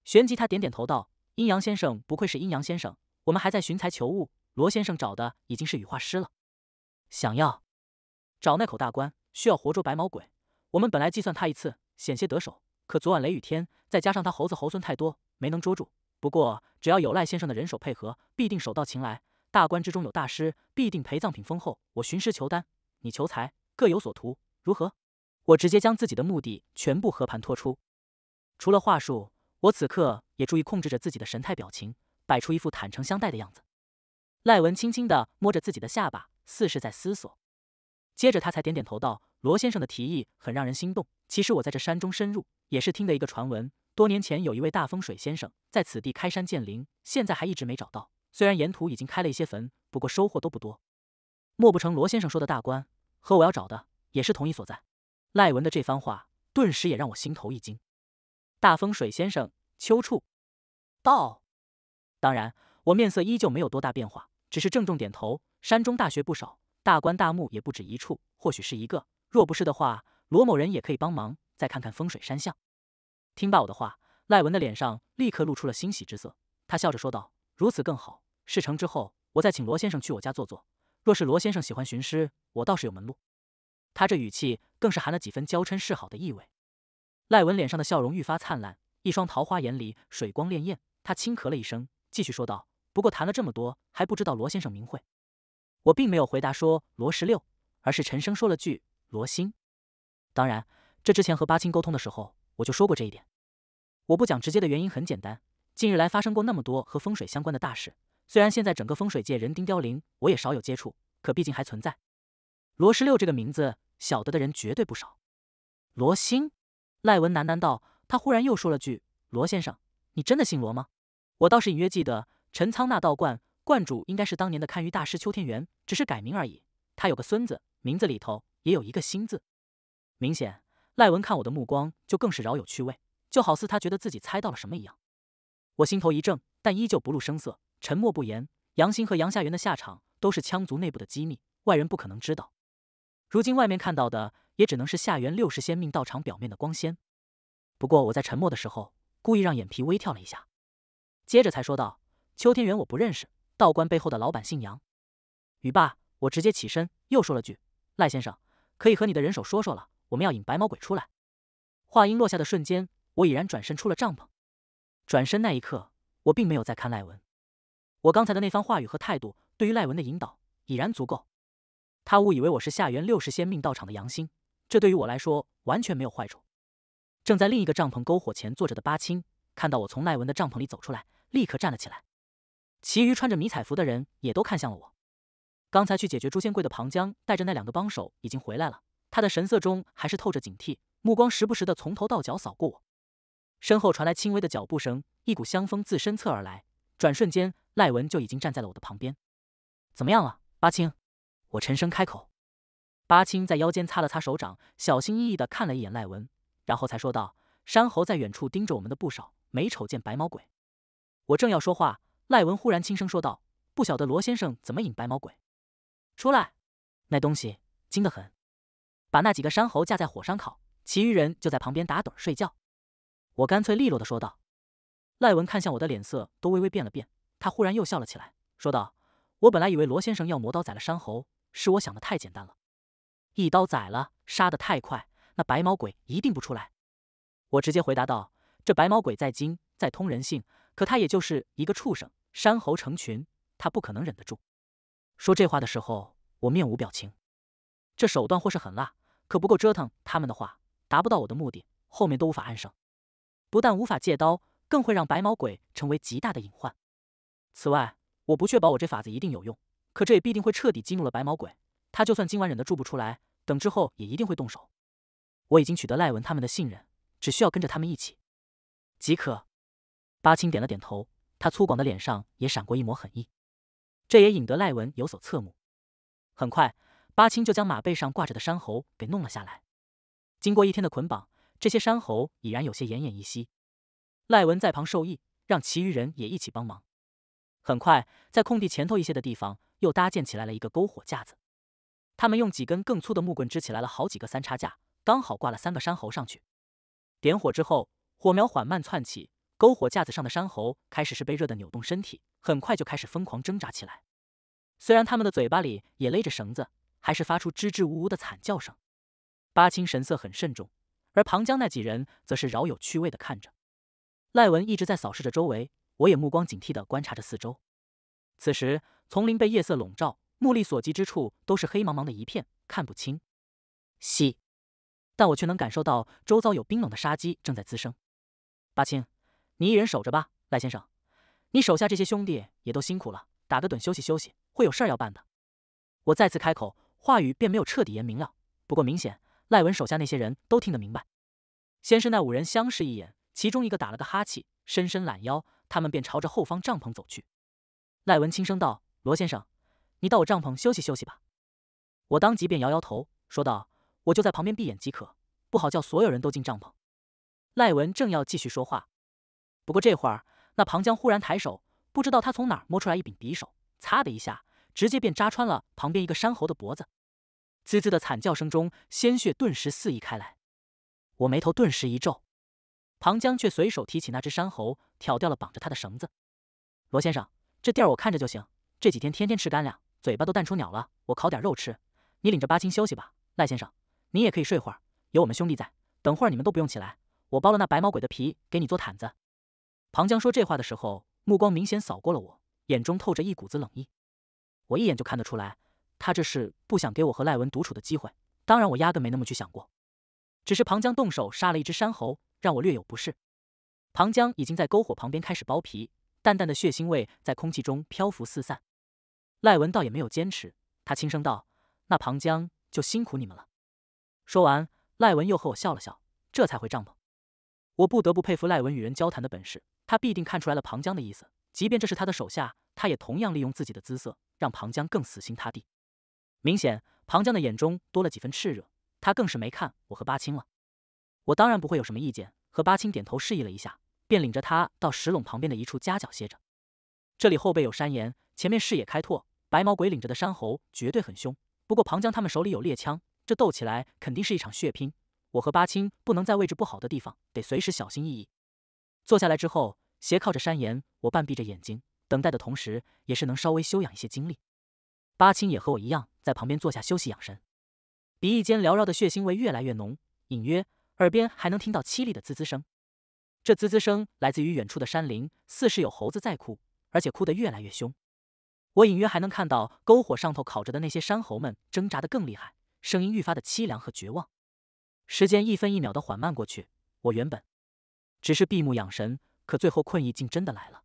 A: 旋即，他点点头道：“阴阳先生不愧是阴阳先生，我们还在寻财求物。罗先生找的已经是羽化师了，想要找那口大棺，需要活捉白毛鬼。我们本来计算他一次，险些得手，可昨晚雷雨天，再加上他猴子猴孙太多，没能捉住。不过，只要有赖先生的人手配合，必定手到擒来。大棺之中有大师，必定陪葬品丰厚。我寻师求丹，你求财，各有所图，如何？”我直接将自己的目的全部和盘托出，除了话术，我此刻也注意控制着自己的神态表情，摆出一副坦诚相待的样子。赖文轻轻地摸着自己的下巴，似是在思索，接着他才点点头道：“罗先生的提议很让人心动。其实我在这山中深入，也是听的一个传闻。多年前有一位大风水先生在此地开山建林，现在还一直没找到。虽然沿途已经开了一些坟，不过收获都不多。莫不成罗先生说的大官和我要找的也是同一所在？”赖文的这番话，顿时也让我心头一惊。大风水先生秋处到。当然，我面色依旧没有多大变化，只是郑重点头。山中大学不少，大官大墓也不止一处，或许是一个。若不是的话，罗某人也可以帮忙再看看风水山相。”听罢我的话，赖文的脸上立刻露出了欣喜之色，他笑着说道：“如此更好，事成之后，我再请罗先生去我家坐坐。若是罗先生喜欢寻师，我倒是有门路。”他这语气更是含了几分娇嗔示好的意味，赖文脸上的笑容愈发灿烂，一双桃花眼里水光潋滟。他轻咳了一声，继续说道：“不过谈了这么多，还不知道罗先生名讳。”我并没有回答说罗十六，而是沉声说了句：“罗星。”当然，这之前和八清沟通的时候，我就说过这一点。我不讲直接的原因很简单，近日来发生过那么多和风水相关的大事，虽然现在整个风水界人丁凋零，我也少有接触，可毕竟还存在。罗十六这个名字，晓得的人绝对不少。罗星，赖文喃喃道。他忽然又说了句：“罗先生，你真的姓罗吗？”我倒是隐约记得，陈仓那道观观主应该是当年的堪舆大师邱天元，只是改名而已。他有个孙子，名字里头也有一个‘星’字。明显，赖文看我的目光就更是饶有趣味，就好似他觉得自己猜到了什么一样。我心头一怔，但依旧不露声色，沉默不言。杨欣和杨夏元的下场都是羌族内部的机密，外人不可能知道。如今外面看到的也只能是下元六十仙命道场表面的光鲜。不过我在沉默的时候，故意让眼皮微跳了一下，接着才说道：“邱天元我不认识，道观背后的老板姓杨。”语罢，我直接起身，又说了句：“赖先生，可以和你的人手说说了，我们要引白毛鬼出来。”话音落下的瞬间，我已然转身出了帐篷。转身那一刻，我并没有再看赖文。我刚才的那番话语和态度，对于赖文的引导已然足够。他误以为我是下元六十仙命道场的杨星，这对于我来说完全没有坏处。正在另一个帐篷篝火前坐着的八青，看到我从赖文的帐篷里走出来，立刻站了起来。其余穿着迷彩服的人也都看向了我。刚才去解决朱仙贵的庞江带着那两个帮手已经回来了，他的神色中还是透着警惕，目光时不时地从头到脚扫过我。身后传来轻微的脚步声，一股香风自身侧而来，转瞬间，赖文就已经站在了我的旁边。怎么样了，八青？我沉声开口，巴青在腰间擦了擦手掌，小心翼翼的看了一眼赖文，然后才说道：“山猴在远处盯着我们的不少，没瞅见白毛鬼。”我正要说话，赖文忽然轻声说道：“不晓得罗先生怎么引白毛鬼出来，那东西精得很，把那几个山猴架在火上烤，其余人就在旁边打盹睡觉。”我干脆利落的说道，赖文看向我的脸色都微微变了变，他忽然又笑了起来，说道：“我本来以为罗先生要磨刀宰了山猴。”是我想的太简单了，一刀宰了，杀得太快，那白毛鬼一定不出来。我直接回答道：“这白毛鬼再精再通人性，可他也就是一个畜生，山猴成群，他不可能忍得住。”说这话的时候，我面无表情。这手段或是狠辣，可不够折腾他们的话，达不到我的目的，后面都无法安生。不但无法借刀，更会让白毛鬼成为极大的隐患。此外，我不确保我这法子一定有用。可这也必定会彻底激怒了白毛鬼，他就算今晚忍得住不出来，等之后也一定会动手。我已经取得赖文他们的信任，只需要跟着他们一起，即可。巴青点了点头，他粗犷的脸上也闪过一抹狠意，这也引得赖文有所侧目。很快，巴青就将马背上挂着的山猴给弄了下来。经过一天的捆绑，这些山猴已然有些奄奄一息。赖文在旁授意，让其余人也一起帮忙。很快，在空地前头一些的地方，又搭建起来了一个篝火架子。他们用几根更粗的木棍支起来了好几个三叉架，刚好挂了三个山猴上去。点火之后，火苗缓慢窜起，篝火架子上的山猴开始是被热的扭动身体，很快就开始疯狂挣扎起来。虽然他们的嘴巴里也勒着绳子，还是发出支支吾吾的惨叫声。巴青神色很慎重，而庞江那几人则是饶有趣味的看着。赖文一直在扫视着周围。我也目光警惕地观察着四周，此时丛林被夜色笼罩，目力所及之处都是黑茫茫的一片，看不清。西，但我却能感受到周遭有冰冷的杀机正在滋生。八清，你一人守着吧。赖先生，你手下这些兄弟也都辛苦了，打个盹休息休息，会有事儿要办的。我再次开口，话语便没有彻底言明了。不过明显，赖文手下那些人都听得明白。先是那五人相视一眼，其中一个打了个哈气，伸伸懒腰。他们便朝着后方帐篷走去。赖文轻声道：“罗先生，你到我帐篷休息休息吧。”我当即便摇摇头，说道：“我就在旁边闭眼即可，不好叫所有人都进帐篷。”赖文正要继续说话，不过这会儿那庞江忽然抬手，不知道他从哪儿摸出来一柄匕首，擦的一下，直接便扎穿了旁边一个山猴的脖子。滋滋的惨叫声中，鲜血顿时肆意开来。我眉头顿时一皱。庞江却随手提起那只山猴，挑掉了绑着他的绳子。罗先生，这地儿我看着就行。这几天天天吃干粮，嘴巴都淡出鸟了。我烤点肉吃，你领着八清休息吧。赖先生，你也可以睡会儿，有我们兄弟在。等会儿你们都不用起来，我剥了那白毛鬼的皮给你做毯子。庞江说这话的时候，目光明显扫过了我，眼中透着一股子冷意。我一眼就看得出来，他这是不想给我和赖文独处的机会。当然，我压根没那么去想过，只是庞江动手杀了一只山猴。让我略有不适。庞江已经在篝火旁边开始剥皮，淡淡的血腥味在空气中漂浮四散。赖文倒也没有坚持，他轻声道：“那庞江就辛苦你们了。”说完，赖文又和我笑了笑，这才回帐篷。我不得不佩服赖文与人交谈的本事，他必定看出来了庞江的意思，即便这是他的手下，他也同样利用自己的姿色让庞江更死心塌地。明显，庞江的眼中多了几分炽热，他更是没看我和八青了。我当然不会有什么意见，和八青点头示意了一下，便领着他到石垄旁边的一处夹角歇着。这里后背有山岩，前面视野开拓，白毛鬼领着的山猴绝对很凶。不过庞江他们手里有猎枪，这斗起来肯定是一场血拼。我和八青不能在位置不好的地方，得随时小心翼翼。坐下来之后，斜靠着山岩，我半闭着眼睛等待的同时，也是能稍微休养一些精力。八青也和我一样，在旁边坐下休息养神，鼻翼间缭绕的血腥味越来越浓，隐约。耳边还能听到凄厉的滋滋声，这滋滋声来自于远处的山林，似是有猴子在哭，而且哭得越来越凶。我隐约还能看到篝火上头烤着的那些山猴们挣扎的更厉害，声音愈发的凄凉和绝望。时间一分一秒的缓慢过去，我原本只是闭目养神，可最后困意竟真的来了。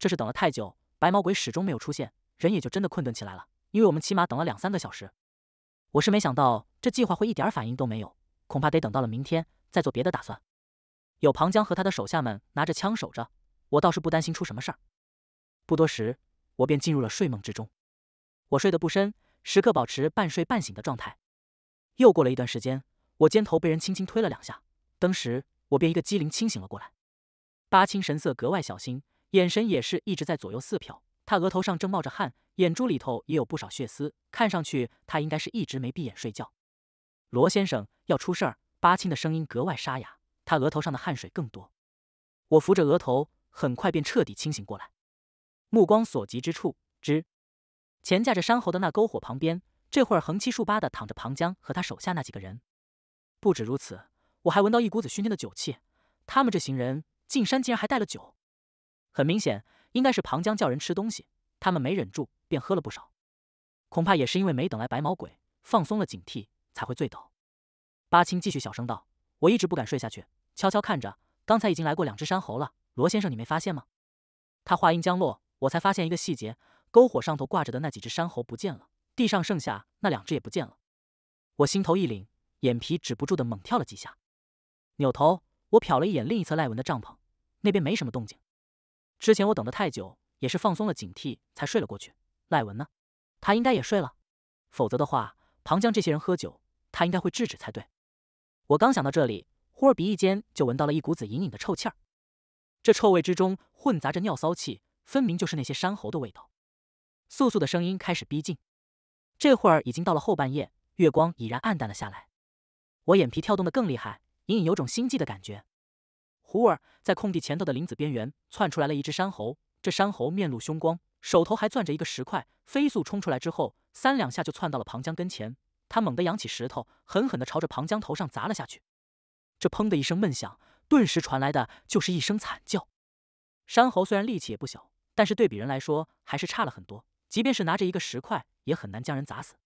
A: 这是等了太久，白毛鬼始终没有出现，人也就真的困顿起来了。因为我们起码等了两三个小时，我是没想到这计划会一点反应都没有。恐怕得等到了明天再做别的打算。有庞江和他的手下们拿着枪守着，我倒是不担心出什么事儿。不多时，我便进入了睡梦之中。我睡得不深，时刻保持半睡半醒的状态。又过了一段时间，我肩头被人轻轻推了两下，当时我便一个机灵清醒了过来。八清神色格外小心，眼神也是一直在左右四瞟。他额头上正冒着汗，眼珠里头也有不少血丝，看上去他应该是一直没闭眼睡觉。罗先生要出事儿！八清的声音格外沙哑，他额头上的汗水更多。我扶着额头，很快便彻底清醒过来。目光所及之处，之前架着山猴的那篝火旁边，这会儿横七竖八的躺着庞江和他手下那几个人。不止如此，我还闻到一股子熏天的酒气。他们这行人进山竟然还带了酒，很明显应该是庞江叫人吃东西，他们没忍住便喝了不少。恐怕也是因为没等来白毛鬼，放松了警惕。才会醉倒。巴青继续小声道：“我一直不敢睡下去，悄悄看着，刚才已经来过两只山猴了。罗先生，你没发现吗？”他话音将落，我才发现一个细节：篝火上头挂着的那几只山猴不见了，地上剩下那两只也不见了。我心头一凛，眼皮止不住的猛跳了几下。扭头，我瞟了一眼另一侧赖文的帐篷，那边没什么动静。之前我等得太久，也是放松了警惕才睡了过去。赖文呢？他应该也睡了，否则的话，庞江这些人喝酒。他应该会制止才对。我刚想到这里，忽而鼻翼间就闻到了一股子隐隐的臭气儿，这臭味之中混杂着尿骚气，分明就是那些山猴的味道。素素的声音开始逼近，这会儿已经到了后半夜，月光已然暗淡了下来，我眼皮跳动的更厉害，隐隐有种心悸的感觉。忽儿，在空地前头的林子边缘，窜出来了一只山猴，这山猴面露凶光，手头还攥着一个石块，飞速冲出来之后，三两下就窜到了庞江跟前。他猛地扬起石头，狠狠地朝着庞江头上砸了下去。这“砰”的一声闷响，顿时传来的就是一声惨叫。山猴虽然力气也不小，但是对比人来说还是差了很多。即便是拿着一个石块，也很难将人砸死。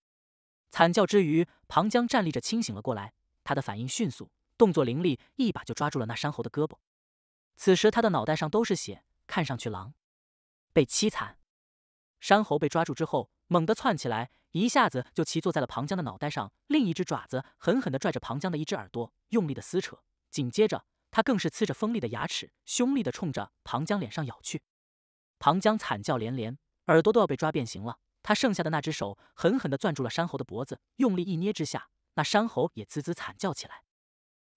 A: 惨叫之余，庞江站立着清醒了过来。他的反应迅速，动作凌厉，一把就抓住了那山猴的胳膊。此时他的脑袋上都是血，看上去狼狈凄惨。山猴被抓住之后，猛地窜起来。一下子就骑坐在了庞江的脑袋上，另一只爪子狠狠地拽着庞江的一只耳朵，用力的撕扯。紧接着，他更是呲着锋利的牙齿，凶厉地冲着庞江脸上咬去。庞江惨叫连连，耳朵都要被抓变形了。他剩下的那只手狠狠地攥住了山猴的脖子，用力一捏之下，那山猴也滋滋惨叫起来。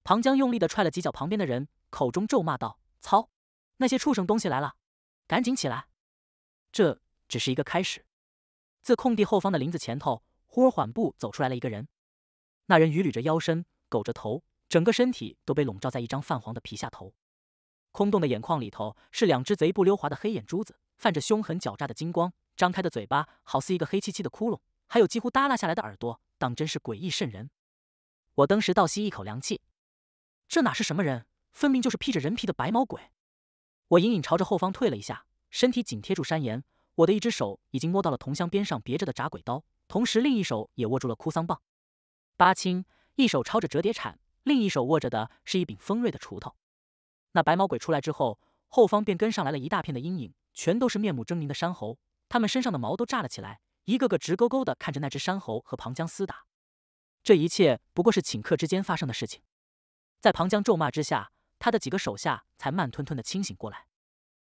A: 庞江用力地踹了几脚旁边的人，口中咒骂道：“操，那些畜生东西来了，赶紧起来！这只是一个开始。”自空地后方的林子前头，忽而缓步走出来了一个人。那人伛捋着腰身，苟着头，整个身体都被笼罩在一张泛黄的皮下。头空洞的眼眶里头是两只贼不溜滑的黑眼珠子，泛着凶狠狡诈的金光。张开的嘴巴好似一个黑漆漆的窟窿，还有几乎耷拉下来的耳朵，当真是诡异瘆人。我当时倒吸一口凉气，这哪是什么人？分明就是披着人皮的白毛鬼！我隐隐朝着后方退了一下，身体紧贴住山岩。我的一只手已经摸到了铜箱边上别着的铡鬼刀，同时另一手也握住了哭丧棒。八青一手抄着折叠铲，另一手握着的是一柄锋锐的锄头。那白毛鬼出来之后，后方便跟上来了一大片的阴影，全都是面目狰狞的山猴。他们身上的毛都炸了起来，一个个直勾勾的看着那只山猴和庞江厮打。这一切不过是顷刻之间发生的事情。在庞江咒骂之下，他的几个手下才慢吞吞的清醒过来。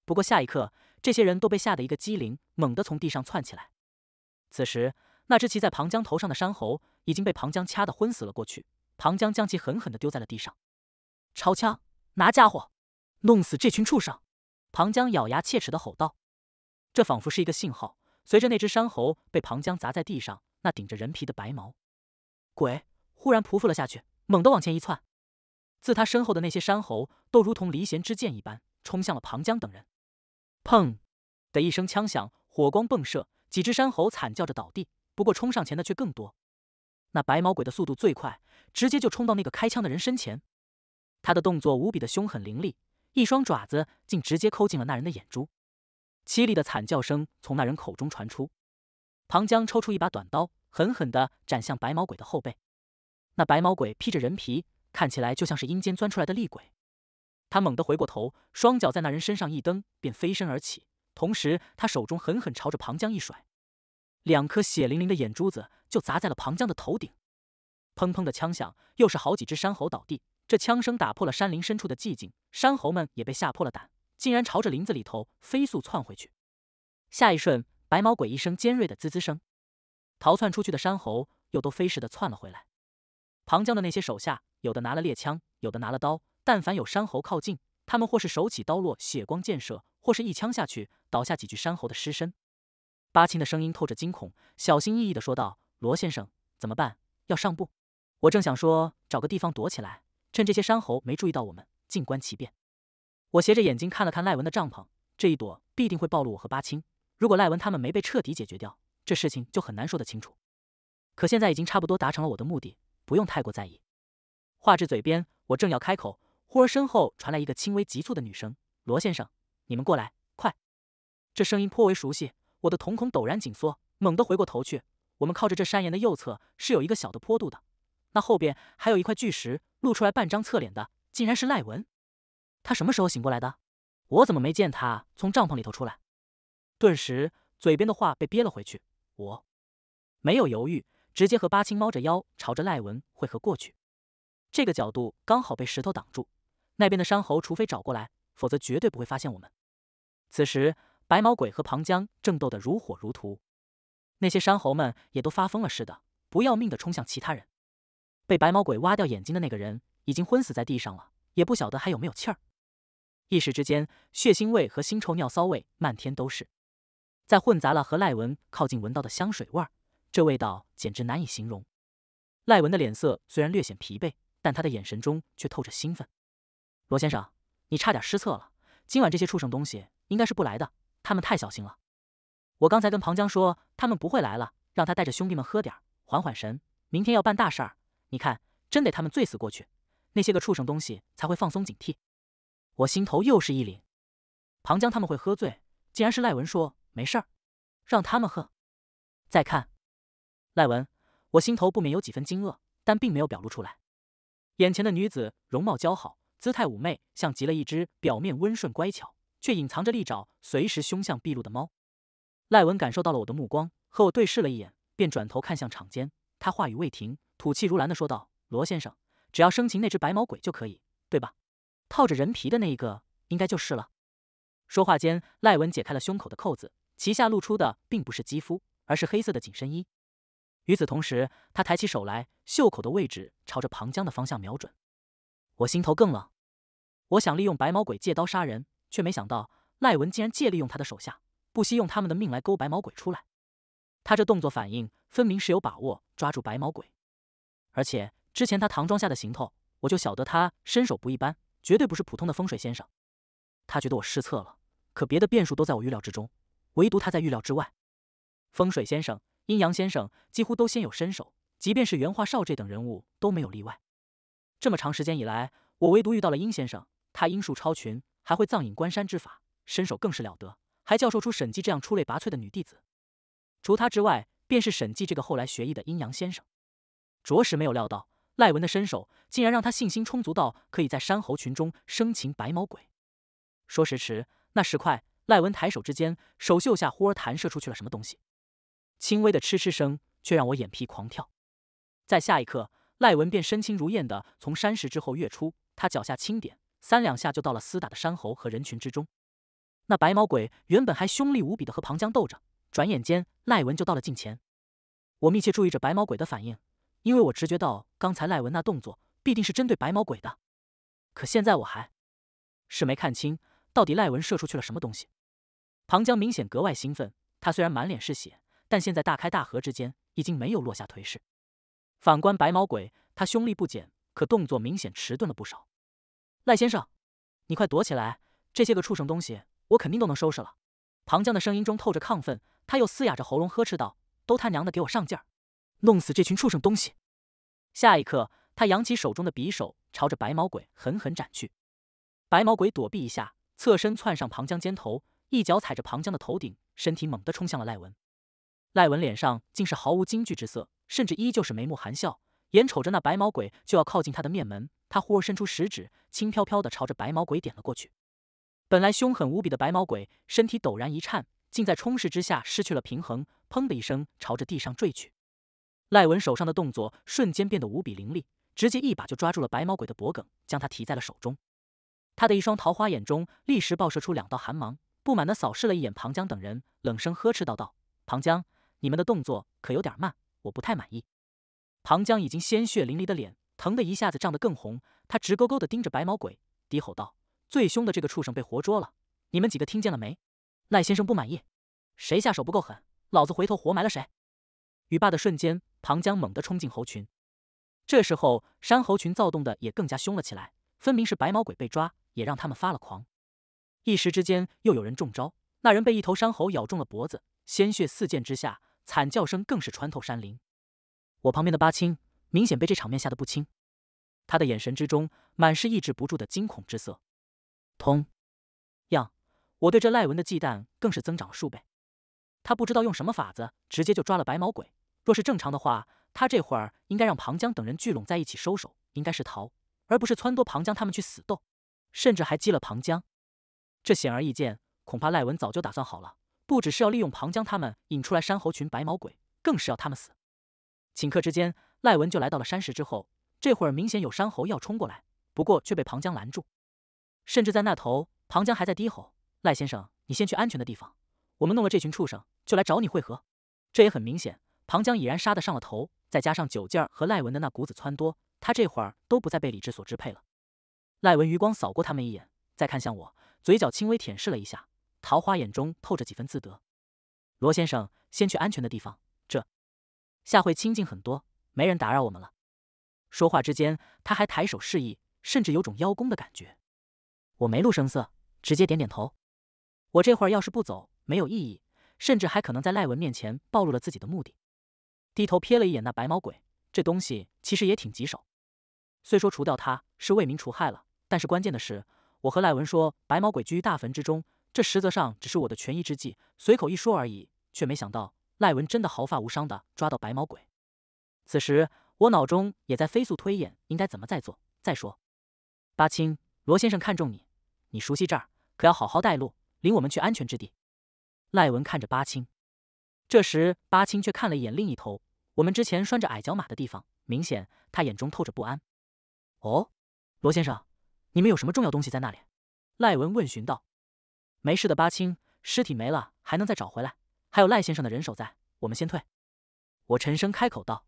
A: 不过下一刻，这些人都被吓得一个激灵，猛地从地上窜起来。此时，那只骑在庞江头上的山猴已经被庞江掐得昏死了过去，庞江将其狠狠地丢在了地上。抄枪，拿家伙，弄死这群畜生！庞江咬牙切齿地吼道。这仿佛是一个信号，随着那只山猴被庞江砸在地上，那顶着人皮的白毛鬼忽然匍匐了下去，猛地往前一窜，自他身后的那些山猴都如同离弦之箭一般冲向了庞江等人。砰！的一声枪响，火光迸射，几只山猴惨叫着倒地。不过冲上前的却更多。那白毛鬼的速度最快，直接就冲到那个开枪的人身前。他的动作无比的凶狠凌厉，一双爪子竟直接抠进了那人的眼珠。凄厉的惨叫声从那人口中传出。庞江抽出一把短刀，狠狠的斩向白毛鬼的后背。那白毛鬼披着人皮，看起来就像是阴间钻出来的厉鬼。他猛地回过头，双脚在那人身上一蹬，便飞身而起。同时，他手中狠狠朝着庞江一甩，两颗血淋淋的眼珠子就砸在了庞江的头顶。砰砰的枪响，又是好几只山猴倒地。这枪声打破了山林深处的寂静，山猴们也被吓破了胆，竟然朝着林子里头飞速窜回去。下一瞬，白毛鬼一声尖锐的滋滋声，逃窜出去的山猴又都飞似的窜了回来。庞江的那些手下，有的拿了猎枪，有的拿了刀。但凡有山猴靠近，他们或是手起刀落，血光溅射；或是一枪下去，倒下几具山猴的尸身。巴青的声音透着惊恐，小心翼翼的说道：“罗先生，怎么办？要上步？我正想说找个地方躲起来，趁这些山猴没注意到我们，静观其变。我斜着眼睛看了看赖文的帐篷，这一躲必定会暴露我和巴青。如果赖文他们没被彻底解决掉，这事情就很难说得清楚。可现在已经差不多达成了我的目的，不用太过在意。话至嘴边，我正要开口。忽而身后传来一个轻微急促的女声：“罗先生，你们过来，快！”这声音颇为熟悉，我的瞳孔陡然紧缩，猛地回过头去。我们靠着这山岩的右侧是有一个小的坡度的，那后边还有一块巨石，露出来半张侧脸的，竟然是赖文。他什么时候醒过来的？我怎么没见他从帐篷里头出来？顿时嘴边的话被憋了回去，我没有犹豫，直接和八青猫着腰朝着赖文汇合过去。这个角度刚好被石头挡住。那边的山猴，除非找过来，否则绝对不会发现我们。此时，白毛鬼和庞江正斗得如火如荼，那些山猴们也都发疯了似的，不要命的冲向其他人。被白毛鬼挖掉眼睛的那个人已经昏死在地上了，也不晓得还有没有气儿。一时之间，血腥味和腥臭尿骚味漫天都是，在混杂了和赖文靠近闻到的香水味，这味道简直难以形容。赖文的脸色虽然略显疲惫，但他的眼神中却透着兴奋。罗先生，你差点失策了。今晚这些畜生东西应该是不来的，他们太小心了。我刚才跟庞江说，他们不会来了，让他带着兄弟们喝点缓缓神。明天要办大事儿，你看，真得他们醉死过去，那些个畜生东西才会放松警惕。我心头又是一凛，庞江他们会喝醉，竟然是赖文说没事儿，让他们喝。再看赖文，我心头不免有几分惊愕，但并没有表露出来。眼前的女子容貌姣好。姿态妩媚，像极了一只表面温顺乖巧，却隐藏着利爪，随时凶相毕露的猫。赖文感受到了我的目光，和我对视了一眼，便转头看向场间。他话语未停，吐气如兰地说道：“罗先生，只要生擒那只白毛鬼就可以，对吧？套着人皮的那一个，应该就是了。”说话间，赖文解开了胸口的扣子，其下露出的并不是肌肤，而是黑色的紧身衣。与此同时，他抬起手来，袖口的位置朝着庞江的方向瞄准。我心头更冷，我想利用白毛鬼借刀杀人，却没想到赖文竟然借利用他的手下，不惜用他们的命来勾白毛鬼出来。他这动作反应，分明是有把握抓住白毛鬼。而且之前他唐装下的行头，我就晓得他身手不一般，绝对不是普通的风水先生。他觉得我失策了，可别的变数都在我预料之中，唯独他在预料之外。风水先生、阴阳先生几乎都先有身手，即便是原化少这等人物都没有例外。这么长时间以来，我唯独遇到了阴先生，他阴术超群，还会藏隐关山之法，身手更是了得，还教授出沈寂这样出类拔萃的女弟子。除他之外，便是沈寂这个后来学艺的阴阳先生，着实没有料到赖文的身手竟然让他信心充足到可以在山猴群中生擒白毛鬼。说时迟，那时快，赖文抬手之间，手袖下忽而弹射出去了什么东西，轻微的嗤嗤声却让我眼皮狂跳，在下一刻。赖文便身轻如燕的从山石之后跃出，他脚下轻点，三两下就到了厮打的山猴和人群之中。那白毛鬼原本还凶厉无比的和庞江斗着，转眼间赖文就到了近前。我密切注意着白毛鬼的反应，因为我直觉到刚才赖文那动作必定是针对白毛鬼的。可现在我还是没看清到底赖文射出去了什么东西。庞江明显格外兴奋，他虽然满脸是血，但现在大开大合之间已经没有落下颓势。反观白毛鬼，他凶力不减，可动作明显迟钝了不少。赖先生，你快躲起来！这些个畜生东西，我肯定都能收拾了。庞江的声音中透着亢奋，他又嘶哑着喉咙呵斥道：“都他娘的给我上劲儿，弄死这群畜生东西！”下一刻，他扬起手中的匕首，朝着白毛鬼狠狠斩去。白毛鬼躲避一下，侧身窜上庞江肩头，一脚踩着庞江的头顶，身体猛地冲向了赖文。赖文脸上竟是毫无惊惧之色。甚至依旧是眉目含笑，眼瞅着那白毛鬼就要靠近他的面门，他忽而伸出食指，轻飘飘的朝着白毛鬼点了过去。本来凶狠无比的白毛鬼身体陡然一颤，竟在冲势之下失去了平衡，砰的一声朝着地上坠去。赖文手上的动作瞬间变得无比凌厉，直接一把就抓住了白毛鬼的脖颈，将他提在了手中。他的一双桃花眼中立时爆射出两道寒芒，不满的扫视了一眼庞江等人，冷声呵斥道：“道庞江，你们的动作可有点慢。”我不太满意，庞江已经鲜血淋漓的脸，疼得一下子涨得更红。他直勾勾的盯着白毛鬼，低吼道：“最凶的这个畜生被活捉了，你们几个听见了没？”赖先生不满意，谁下手不够狠，老子回头活埋了谁！语罢的瞬间，庞江猛地冲进猴群。这时候，山猴群躁动的也更加凶了起来，分明是白毛鬼被抓，也让他们发了狂。一时之间，又有人中招，那人被一头山猴咬中了脖子，鲜血四溅之下。惨叫声更是穿透山林，我旁边的八青明显被这场面吓得不轻，他的眼神之中满是抑制不住的惊恐之色。同样，我对这赖文的忌惮更是增长了数倍。他不知道用什么法子，直接就抓了白毛鬼。若是正常的话，他这会儿应该让庞江等人聚拢在一起收手，应该是逃，而不是撺掇庞江他们去死斗，甚至还激了庞江。这显而易见，恐怕赖文早就打算好了。不只是要利用庞江他们引出来山猴群、白毛鬼，更是要他们死。顷刻之间，赖文就来到了山石之后。这会儿明显有山猴要冲过来，不过却被庞江拦住，甚至在那头，庞江还在低吼：“赖先生，你先去安全的地方，我们弄了这群畜生，就来找你会合。”这也很明显，庞江已然杀得上了头，再加上酒劲儿和赖文的那股子撺掇，他这会儿都不再被理智所支配了。赖文余光扫过他们一眼，再看向我，嘴角轻微舔舐了一下。桃花眼中透着几分自得。罗先生，先去安全的地方，这下会清静很多，没人打扰我们了。说话之间，他还抬手示意，甚至有种邀功的感觉。我没露声色，直接点点头。我这会儿要是不走，没有意义，甚至还可能在赖文面前暴露了自己的目的。低头瞥了一眼那白毛鬼，这东西其实也挺棘手。虽说除掉他是为民除害了，但是关键的是，我和赖文说白毛鬼居于大坟之中。这实则上只是我的权宜之计，随口一说而已，却没想到赖文真的毫发无伤的抓到白毛鬼。此时我脑中也在飞速推演，应该怎么再做再说。八清罗先生看中你，你熟悉这儿，可要好好带路，领我们去安全之地。赖文看着八清，这时八清却看了一眼另一头，我们之前拴着矮脚马的地方，明显他眼中透着不安。哦，罗先生，你们有什么重要东西在那里？赖文问询道。没事的，八清，尸体没了还能再找回来，还有赖先生的人手在，我们先退。我沉声开口道。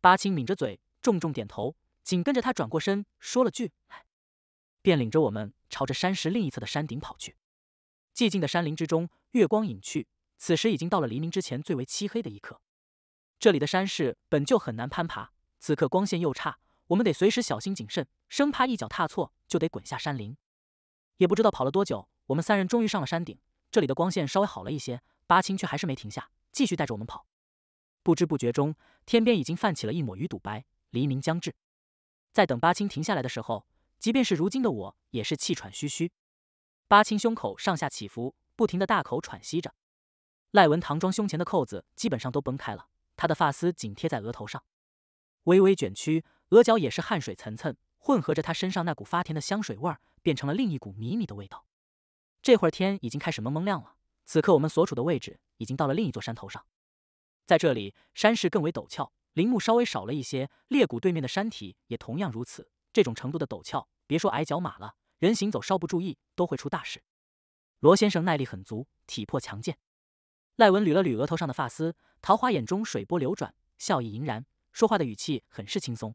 A: 八清抿着嘴，重重点头，紧跟着他转过身，说了句，便领着我们朝着山石另一侧的山顶跑去。寂静的山林之中，月光隐去，此时已经到了黎明之前最为漆黑的一刻。这里的山势本就很难攀爬，此刻光线又差，我们得随时小心谨慎，生怕一脚踏错就得滚下山林。也不知道跑了多久。我们三人终于上了山顶，这里的光线稍微好了一些，八青却还是没停下，继续带着我们跑。不知不觉中，天边已经泛起了一抹鱼肚白，黎明将至。在等八青停下来的时候，即便是如今的我也是气喘吁吁。八青胸口上下起伏，不停的大口喘息着。赖文唐装胸前的扣子基本上都崩开了，他的发丝紧贴在额头上，微微卷曲，额角也是汗水涔涔，混合着他身上那股发甜的香水味儿，变成了另一股迷你的味道。这会儿天已经开始蒙蒙亮了。此刻我们所处的位置已经到了另一座山头上，在这里山势更为陡峭，林木稍微少了一些。裂谷对面的山体也同样如此。这种程度的陡峭，别说矮脚马了，人行走稍不注意都会出大事。罗先生耐力很足，体魄强健。赖文捋了捋额头上的发丝，桃花眼中水波流转，笑意盈然，说话的语气很是轻松。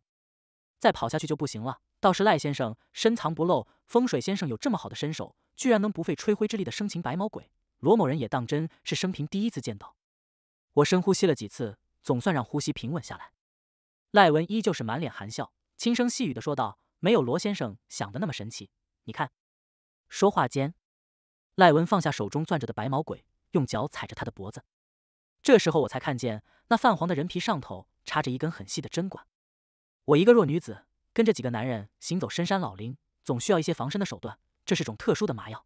A: 再跑下去就不行了，倒是赖先生深藏不露。风水先生有这么好的身手，居然能不费吹灰之力的生擒白毛鬼罗某人，也当真是生平第一次见到。我深呼吸了几次，总算让呼吸平稳下来。赖文依旧是满脸含笑，轻声细语的说道：“没有罗先生想的那么神奇，你看。”说话间，赖文放下手中攥着的白毛鬼，用脚踩着他的脖子。这时候我才看见，那泛黄的人皮上头插着一根很细的针管。我一个弱女子，跟着几个男人行走深山老林。总需要一些防身的手段，这是种特殊的麻药。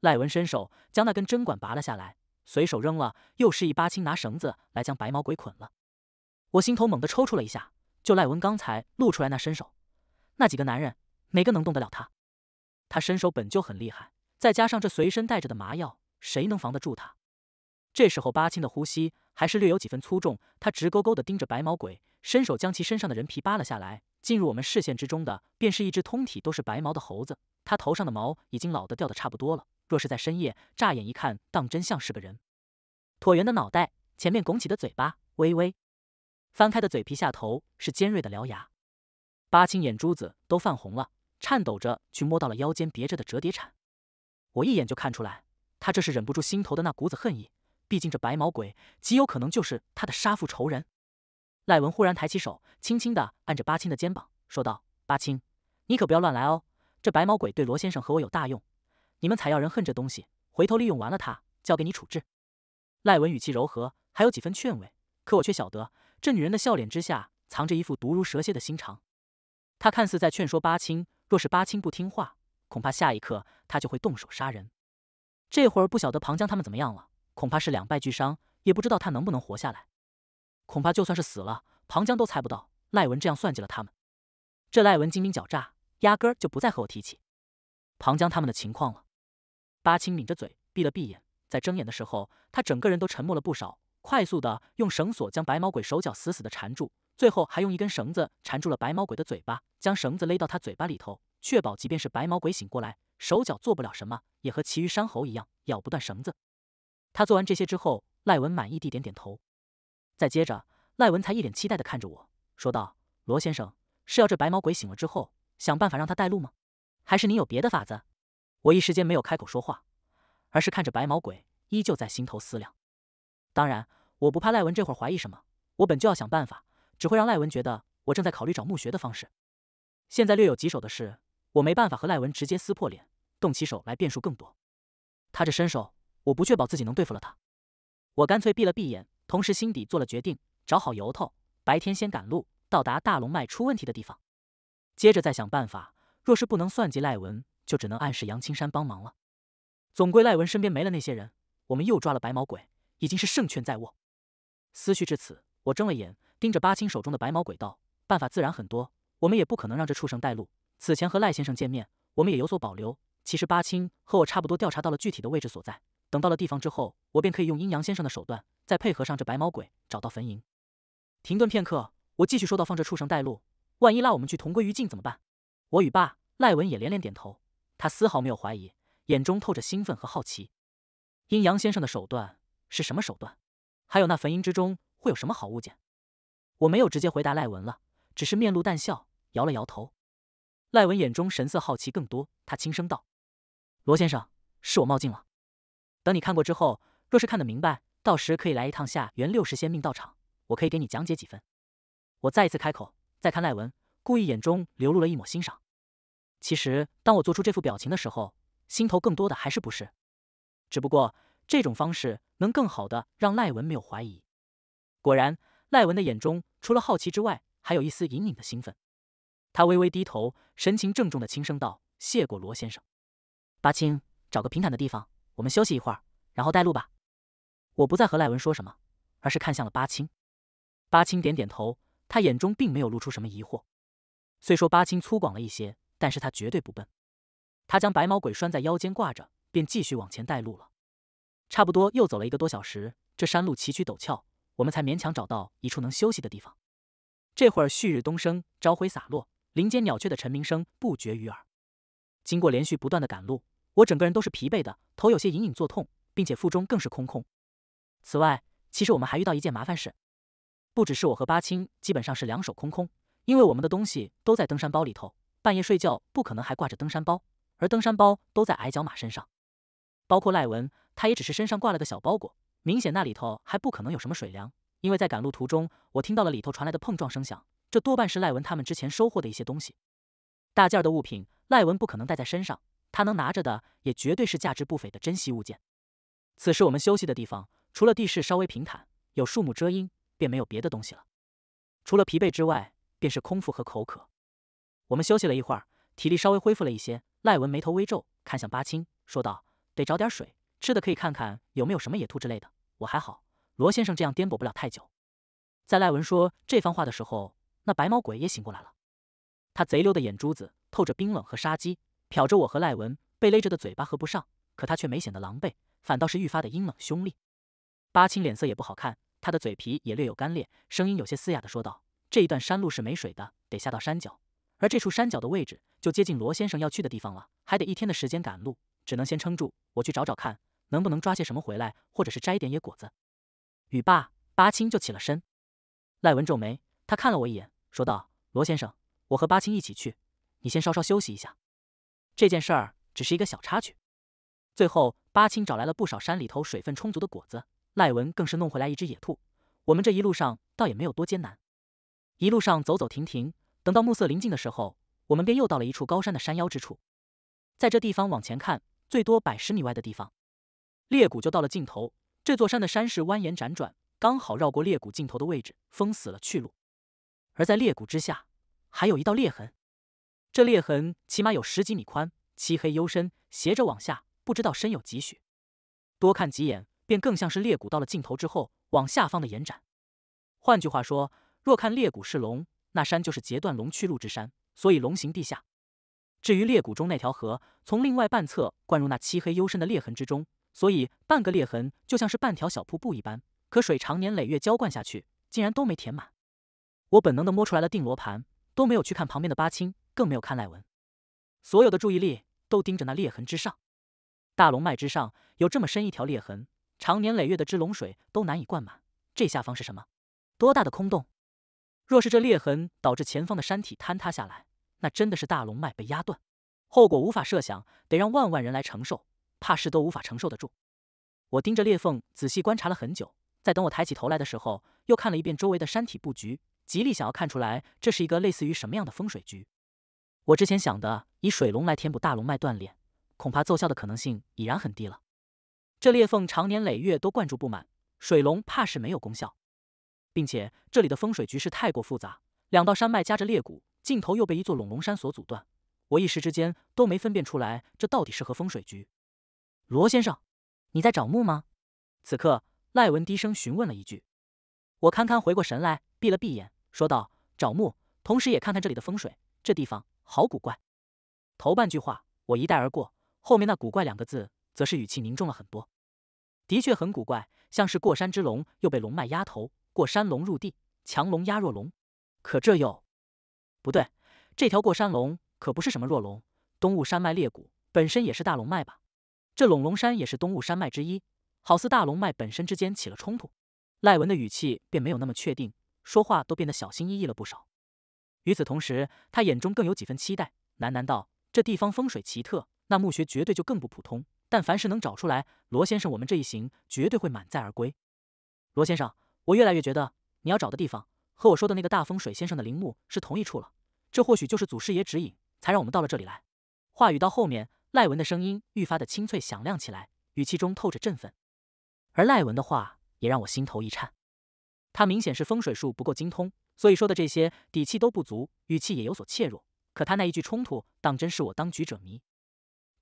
A: 赖文伸手将那根针管拔了下来，随手扔了，又示意八清拿绳子来将白毛鬼捆了。我心头猛地抽搐了一下，就赖文刚才露出来那身手，那几个男人哪个能动得了他？他身手本就很厉害，再加上这随身带着的麻药，谁能防得住他？这时候八清的呼吸还是略有几分粗重，他直勾勾地盯着白毛鬼，伸手将其身上的人皮扒了下来。进入我们视线之中的，便是一只通体都是白毛的猴子。它头上的毛已经老得掉的差不多了。若是在深夜，乍眼一看，当真像是个人。椭圆的脑袋，前面拱起的嘴巴，微微翻开的嘴皮下头是尖锐的獠牙。巴青眼珠子都泛红了，颤抖着去摸到了腰间别着的折叠铲。我一眼就看出来，他这是忍不住心头的那股子恨意。毕竟这白毛鬼极有可能就是他的杀父仇人。赖文忽然抬起手，轻轻地按着八青的肩膀，说道：“八青，你可不要乱来哦。这白毛鬼对罗先生和我有大用，你们采药人恨这东西，回头利用完了他，交给你处置。”赖文语气柔和，还有几分劝慰。可我却晓得，这女人的笑脸之下，藏着一副毒如蛇蝎的心肠。他看似在劝说八青，若是八青不听话，恐怕下一刻他就会动手杀人。这会儿不晓得庞江他们怎么样了，恐怕是两败俱伤，也不知道他能不能活下来。恐怕就算是死了，庞江都猜不到赖文这样算计了他们。这赖文精明狡诈，压根儿就不再和我提起庞江他们的情况了。巴青抿着嘴，闭了闭眼，在睁眼的时候，他整个人都沉默了不少。快速的用绳索将白毛鬼手脚死死的缠住，最后还用一根绳子缠住了白毛鬼的嘴巴，将绳子勒到他嘴巴里头，确保即便是白毛鬼醒过来，手脚做不了什么，也和其余山猴一样咬不断绳子。他做完这些之后，赖文满意地点点头。再接着，赖文才一脸期待的看着我说道：“罗先生是要这白毛鬼醒了之后，想办法让他带路吗？还是您有别的法子？”我一时间没有开口说话，而是看着白毛鬼，依旧在心头思量。当然，我不怕赖文这会儿怀疑什么，我本就要想办法，只会让赖文觉得我正在考虑找墓穴的方式。现在略有棘手的是，我没办法和赖文直接撕破脸，动起手来变数更多。他这身手，我不确保自己能对付了他。我干脆闭了闭眼。同时，心底做了决定，找好由头，白天先赶路，到达大龙脉出问题的地方，接着再想办法。若是不能算计赖文，就只能暗示杨青山帮忙了。总归赖文身边没了那些人，我们又抓了白毛鬼，已经是胜券在握。思绪至此，我睁了眼，盯着八清手中的白毛鬼道：“办法自然很多，我们也不可能让这畜生带路。此前和赖先生见面，我们也有所保留。其实八清和我差不多，调查到了具体的位置所在。等到了地方之后，我便可以用阴阳先生的手段。”再配合上这白毛鬼找到坟茔，停顿片刻，我继续说道：“放这畜生带路，万一拉我们去同归于尽怎么办？”我与爸赖文也连连点头，他丝毫没有怀疑，眼中透着兴奋和好奇。阴阳先生的手段是什么手段？还有那坟茔之中会有什么好物件？我没有直接回答赖文了，只是面露淡笑，摇了摇头。赖文眼中神色好奇更多，他轻声道：“罗先生，是我冒进了。等你看过之后，若是看得明白。”到时可以来一趟下元六十仙命道场，我可以给你讲解几分。我再一次开口，再看赖文，故意眼中流露了一抹欣赏。其实，当我做出这副表情的时候，心头更多的还是不适，只不过这种方式能更好的让赖文没有怀疑。果然，赖文的眼中除了好奇之外，还有一丝隐隐的兴奋。他微微低头，神情郑重的轻声道：“谢过罗先生，八清，找个平坦的地方，我们休息一会儿，然后带路吧。”我不再和赖文说什么，而是看向了巴青。巴青点点头，他眼中并没有露出什么疑惑。虽说巴青粗犷了一些，但是他绝对不笨。他将白毛鬼拴在腰间挂着，便继续往前带路了。差不多又走了一个多小时，这山路崎岖陡峭，我们才勉强找到一处能休息的地方。这会儿旭日东升，朝晖洒落，林间鸟雀的晨鸣声不绝于耳。经过连续不断的赶路，我整个人都是疲惫的，头有些隐隐作痛，并且腹中更是空空。此外，其实我们还遇到一件麻烦事，不只是我和八青基本上是两手空空，因为我们的东西都在登山包里头，半夜睡觉不可能还挂着登山包，而登山包都在矮脚马身上，包括赖文，他也只是身上挂了个小包裹，明显那里头还不可能有什么水粮，因为在赶路途中，我听到了里头传来的碰撞声响，这多半是赖文他们之前收获的一些东西，大件的物品赖文不可能带在身上，他能拿着的也绝对是价值不菲的珍稀物件。此时我们休息的地方。除了地势稍微平坦，有树木遮阴，便没有别的东西了。除了疲惫之外，便是空腹和口渴。我们休息了一会儿，体力稍微恢复了一些。赖文眉头微皱，看向巴青，说道：“得找点水，吃的可以看看有没有什么野兔之类的。”我还好，罗先生这样颠簸不了太久。在赖文说这番话的时候，那白毛鬼也醒过来了。他贼溜的眼珠子透着冰冷和杀机，瞟着我和赖文，被勒着的嘴巴合不上，可他却没显得狼狈，反倒是愈发的阴冷凶厉。巴青脸色也不好看，他的嘴皮也略有干裂，声音有些嘶哑的说道：“这一段山路是没水的，得下到山脚，而这处山脚的位置就接近罗先生要去的地方了，还得一天的时间赶路，只能先撑住。我去找找看，能不能抓些什么回来，或者是摘点野果子。”雨罢，巴青就起了身。赖文皱眉，他看了我一眼，说道：“罗先生，我和巴青一起去，你先稍稍休息一下。这件事儿只是一个小插曲。”最后，巴青找来了不少山里头水分充足的果子。赖文更是弄回来一只野兔，我们这一路上倒也没有多艰难，一路上走走停停，等到暮色临近的时候，我们便又到了一处高山的山腰之处，在这地方往前看，最多百十米外的地方，裂谷就到了尽头。这座山的山势蜿蜒辗转，刚好绕过裂谷尽头的位置，封死了去路。而在裂谷之下，还有一道裂痕，这裂痕起码有十几米宽，漆黑幽深，斜着往下，不知道深有几许。多看几眼。便更像是裂谷到了尽头之后往下方的延展。换句话说，若看裂谷是龙，那山就是截断龙去路之山，所以龙行地下。至于裂谷中那条河，从另外半侧灌入那漆黑幽深的裂痕之中，所以半个裂痕就像是半条小瀑布一般。可水常年累月浇灌下去，竟然都没填满。我本能的摸出来了定罗盘，都没有去看旁边的八清，更没有看赖文，所有的注意力都盯着那裂痕之上。大龙脉之上有这么深一条裂痕。常年累月的支龙水都难以灌满，这下方是什么？多大的空洞？若是这裂痕导致前方的山体坍塌下来，那真的是大龙脉被压断，后果无法设想，得让万万人来承受，怕是都无法承受得住。我盯着裂缝仔细观察了很久，在等我抬起头来的时候，又看了一遍周围的山体布局，极力想要看出来这是一个类似于什么样的风水局。我之前想的以水龙来填补大龙脉断裂，恐怕奏效的可能性已然很低了。这裂缝常年累月都灌注不满，水龙怕是没有功效，并且这里的风水局势太过复杂，两道山脉夹着裂谷，尽头又被一座龙龙山所阻断，我一时之间都没分辨出来这到底是何风水局。罗先生，你在找墓吗？此刻，赖文低声询问了一句。我堪堪回过神来，闭了闭眼，说道：“找墓，同时也看看这里的风水。这地方好古怪。”头半句话我一带而过，后面那“古怪”两个字，则是语气凝重了很多。的确很古怪，像是过山之龙，又被龙脉压头。过山龙入地，强龙压弱龙。可这又不对，这条过山龙可不是什么弱龙。东雾山脉裂谷本身也是大龙脉吧？这陇龙山也是东雾山脉之一，好似大龙脉本身之间起了冲突。赖文的语气便没有那么确定，说话都变得小心翼翼了不少。与此同时，他眼中更有几分期待，喃喃道：“这地方风水奇特，那墓穴绝对就更不普通。”但凡是能找出来，罗先生，我们这一行绝对会满载而归。罗先生，我越来越觉得你要找的地方和我说的那个大风水先生的陵墓是同一处了。这或许就是祖师爷指引，才让我们到了这里来。话语到后面，赖文的声音愈发的清脆响亮起来，语气中透着振奋。而赖文的话也让我心头一颤，他明显是风水术不够精通，所以说的这些底气都不足，语气也有所怯弱。可他那一句冲突，当真是我当局者迷。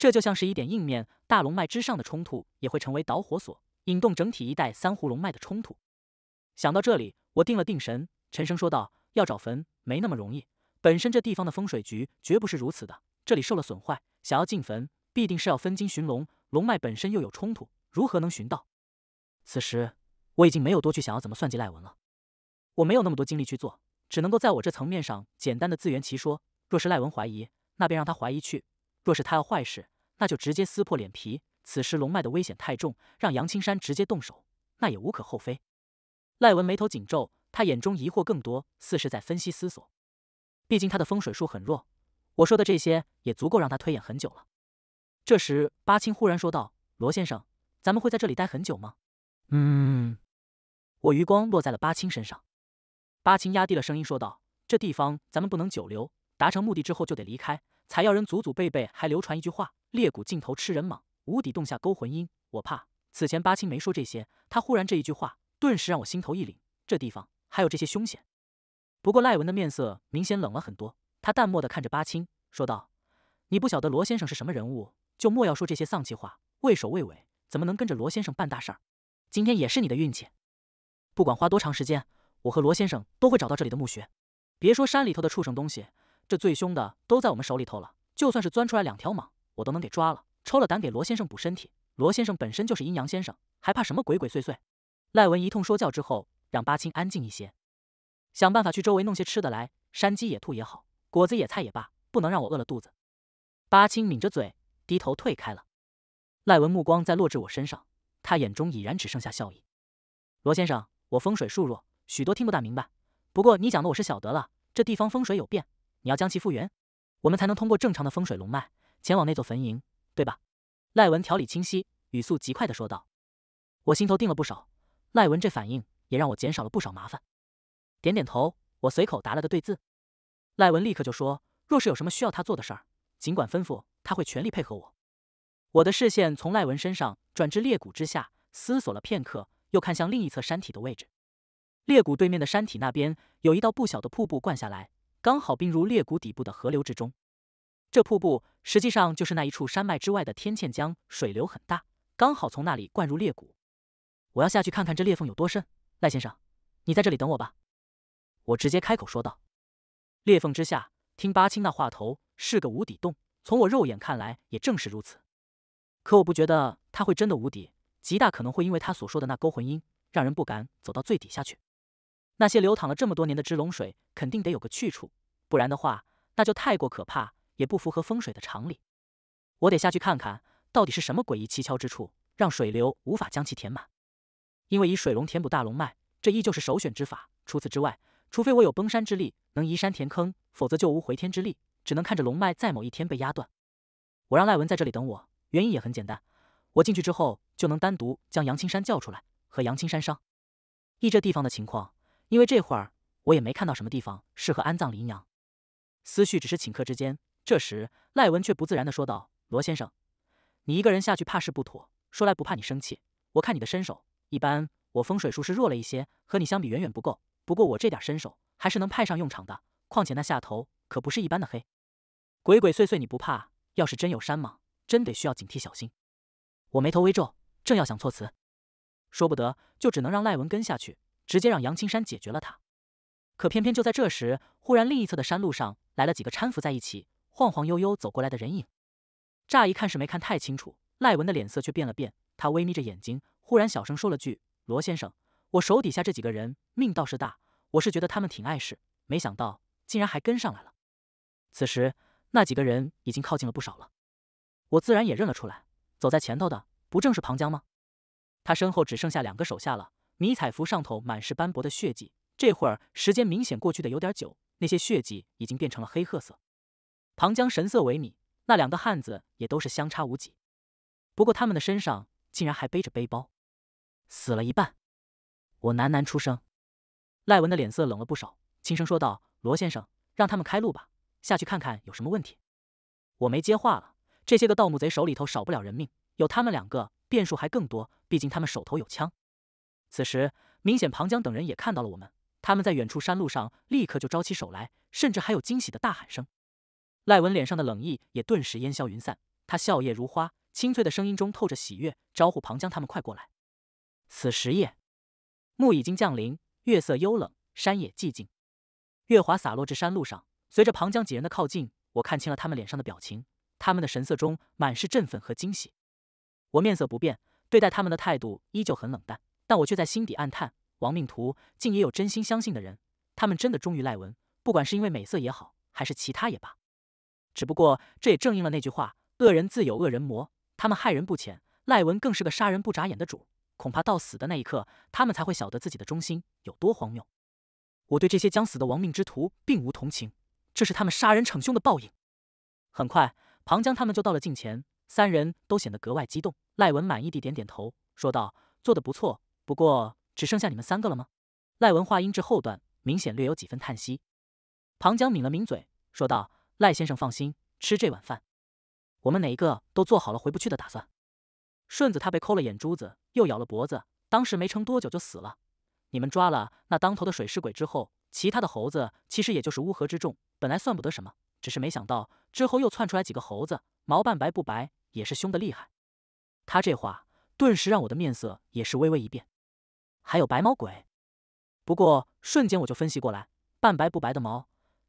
A: 这就像是一点硬面，大龙脉之上的冲突也会成为导火索，引动整体一带三湖龙脉的冲突。想到这里，我定了定神，沉声说道：“要找坟没那么容易，本身这地方的风水局绝不是如此的。这里受了损坏，想要进坟，必定是要分金寻龙。龙脉本身又有冲突，如何能寻到？”此时我已经没有多去想要怎么算计赖文了，我没有那么多精力去做，只能够在我这层面上简单的自圆其说。若是赖文怀疑，那便让他怀疑去。若是他要坏事，那就直接撕破脸皮。此时龙脉的危险太重，让杨青山直接动手，那也无可厚非。赖文眉头紧皱，他眼中疑惑更多，似是在分析思索。毕竟他的风水术很弱，我说的这些也足够让他推演很久了。这时，巴青忽然说道：“罗先生，咱们会在这里待很久吗？”“嗯。”我余光落在了巴青身上。巴青压低了声音说道：“这地方咱们不能久留，达成目的之后就得离开。”采药人祖祖辈辈还流传一句话：“裂谷尽头吃人蟒，无底洞下勾魂鹰。”我怕此前八清没说这些，他忽然这一句话，顿时让我心头一凛。这地方还有这些凶险。不过赖文的面色明显冷了很多，他淡漠的看着八清，说道：“你不晓得罗先生是什么人物，就莫要说这些丧气话。畏首畏尾怎么能跟着罗先生办大事？今天也是你的运气，不管花多长时间，我和罗先生都会找到这里的墓穴。别说山里头的畜生东西。”这最凶的都在我们手里头了，就算是钻出来两条蟒，我都能给抓了，抽了胆给罗先生补身体。罗先生本身就是阴阳先生，还怕什么鬼鬼祟祟？赖文一通说教之后，让巴青安静一些，想办法去周围弄些吃的来，山鸡、野兔也好，果子、野菜也罢，不能让我饿了肚子。巴青抿着嘴，低头退开了。赖文目光在落至我身上，他眼中已然只剩下笑意。罗先生，我风水术弱，许多听不大明白，不过你讲的我是晓得了，这地方风水有变。你要将其复原，我们才能通过正常的风水龙脉前往那座坟茔，对吧？赖文条理清晰，语速极快的说道。我心头定了不少，赖文这反应也让我减少了不少麻烦。点点头，我随口答了个对字。赖文立刻就说，若是有什么需要他做的事儿，尽管吩咐，他会全力配合我。我的视线从赖文身上转至裂谷之下，思索了片刻，又看向另一侧山体的位置。裂谷对面的山体那边有一道不小的瀑布灌下来。刚好并入裂谷底部的河流之中。这瀑布实际上就是那一处山脉之外的天堑江，水流很大，刚好从那里灌入裂谷。我要下去看看这裂缝有多深。赖先生，你在这里等我吧。我直接开口说道：“裂缝之下，听八青那话头是个无底洞，从我肉眼看来也正是如此。可我不觉得他会真的无底，极大可能会因为他所说的那勾魂音，让人不敢走到最底下去。”那些流淌了这么多年的支龙水，肯定得有个去处，不然的话，那就太过可怕，也不符合风水的常理。我得下去看看，到底是什么诡异蹊跷之处，让水流无法将其填满。因为以水龙填补大龙脉，这依旧是首选之法。除此之外，除非我有崩山之力，能移山填坑，否则就无回天之力，只能看着龙脉在某一天被压断。我让赖文在这里等我，原因也很简单，我进去之后就能单独将杨青山叫出来，和杨青山商议这地方的情况。因为这会儿我也没看到什么地方适合安葬林阳。思绪只是顷刻之间。这时，赖文却不自然的说道：“罗先生，你一个人下去怕是不妥。说来不怕你生气，我看你的身手一般，我风水术是弱了一些，和你相比远远不够。不过我这点身手还是能派上用场的。况且那下头可不是一般的黑，鬼鬼祟祟你不怕？要是真有山蟒，真得需要警惕小心。”我眉头微皱，正要想措辞，说不得就只能让赖文跟下去。直接让杨青山解决了他，可偏偏就在这时，忽然另一侧的山路上来了几个搀扶在一起、晃晃悠悠走过来的人影。乍一看是没看太清楚，赖文的脸色却变了变。他微眯着眼睛，忽然小声说了句：“罗先生，我手底下这几个人命倒是大，我是觉得他们挺碍事，没想到竟然还跟上来了。”此时，那几个人已经靠近了不少了，我自然也认了出来。走在前头的不正是庞江吗？他身后只剩下两个手下了。迷彩服上头满是斑驳的血迹，这会儿时间明显过去的有点久，那些血迹已经变成了黑褐色。庞江神色萎靡，那两个汉子也都是相差无几，不过他们的身上竟然还背着背包。死了一半，我喃喃出声。赖文的脸色冷了不少，轻声说道：“罗先生，让他们开路吧，下去看看有什么问题。”我没接话了。这些个盗墓贼手里头少不了人命，有他们两个，变数还更多，毕竟他们手头有枪。此时，明显庞江等人也看到了我们，他们在远处山路上立刻就招起手来，甚至还有惊喜的大喊声。赖文脸上的冷意也顿时烟消云散，他笑靥如花，清脆的声音中透着喜悦，招呼庞江他们快过来。此时夜，暮已经降临，月色幽冷，山野寂静，月华洒落至山路上。随着庞江几人的靠近，我看清了他们脸上的表情，他们的神色中满是振奋和惊喜。我面色不变，对待他们的态度依旧很冷淡。但我却在心底暗叹：亡命徒竟也有真心相信的人，他们真的忠于赖文，不管是因为美色也好，还是其他也罢。只不过这也正应了那句话：恶人自有恶人磨。他们害人不浅，赖文更是个杀人不眨眼的主，恐怕到死的那一刻，他们才会晓得自己的忠心有多荒谬。我对这些将死的亡命之徒并无同情，这是他们杀人逞凶的报应。很快，庞江他们就到了近前，三人都显得格外激动。赖文满意地点点头，说道：“做得不错。”不过只剩下你们三个了吗？赖文话音至后段，明显略有几分叹息。庞江抿了抿嘴，说道：“赖先生放心，吃这碗饭，我们哪一个都做好了回不去的打算。”顺子他被抠了眼珠子，又咬了脖子，当时没撑多久就死了。你们抓了那当头的水尸鬼之后，其他的猴子其实也就是乌合之众，本来算不得什么，只是没想到之后又窜出来几个猴子，毛半白不白，也是凶的厉害。他这话顿时让我的面色也是微微一变。还有白毛鬼，不过瞬间我就分析过来，半白不白的毛，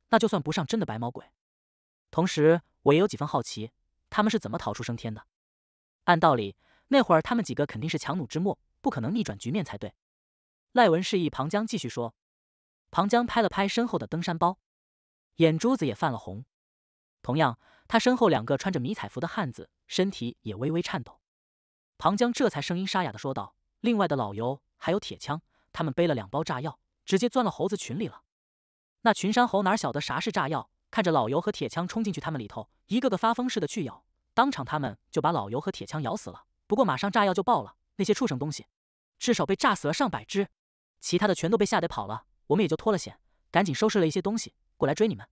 A: 那就算不上真的白毛鬼。同时我也有几分好奇，他们是怎么逃出升天的？按道理那会儿他们几个肯定是强弩之末，不可能逆转局面才对。赖文示意庞江继续说，庞江拍了拍身后的登山包，眼珠子也泛了红。同样，他身后两个穿着迷彩服的汉子身体也微微颤抖。庞江这才声音沙哑的说道：“另外的老游还有铁枪，他们背了两包炸药，直接钻了猴子群里了。那群山猴哪晓得啥是炸药？看着老尤和铁枪冲进去，他们里头一个个发疯似的去咬，当场他们就把老尤和铁枪咬死了。不过马上炸药就爆了，那些畜生东西，至少被炸死了上百只，其他的全都被吓得跑了。我们也就脱了险，赶紧收拾了一些东西过来追你们。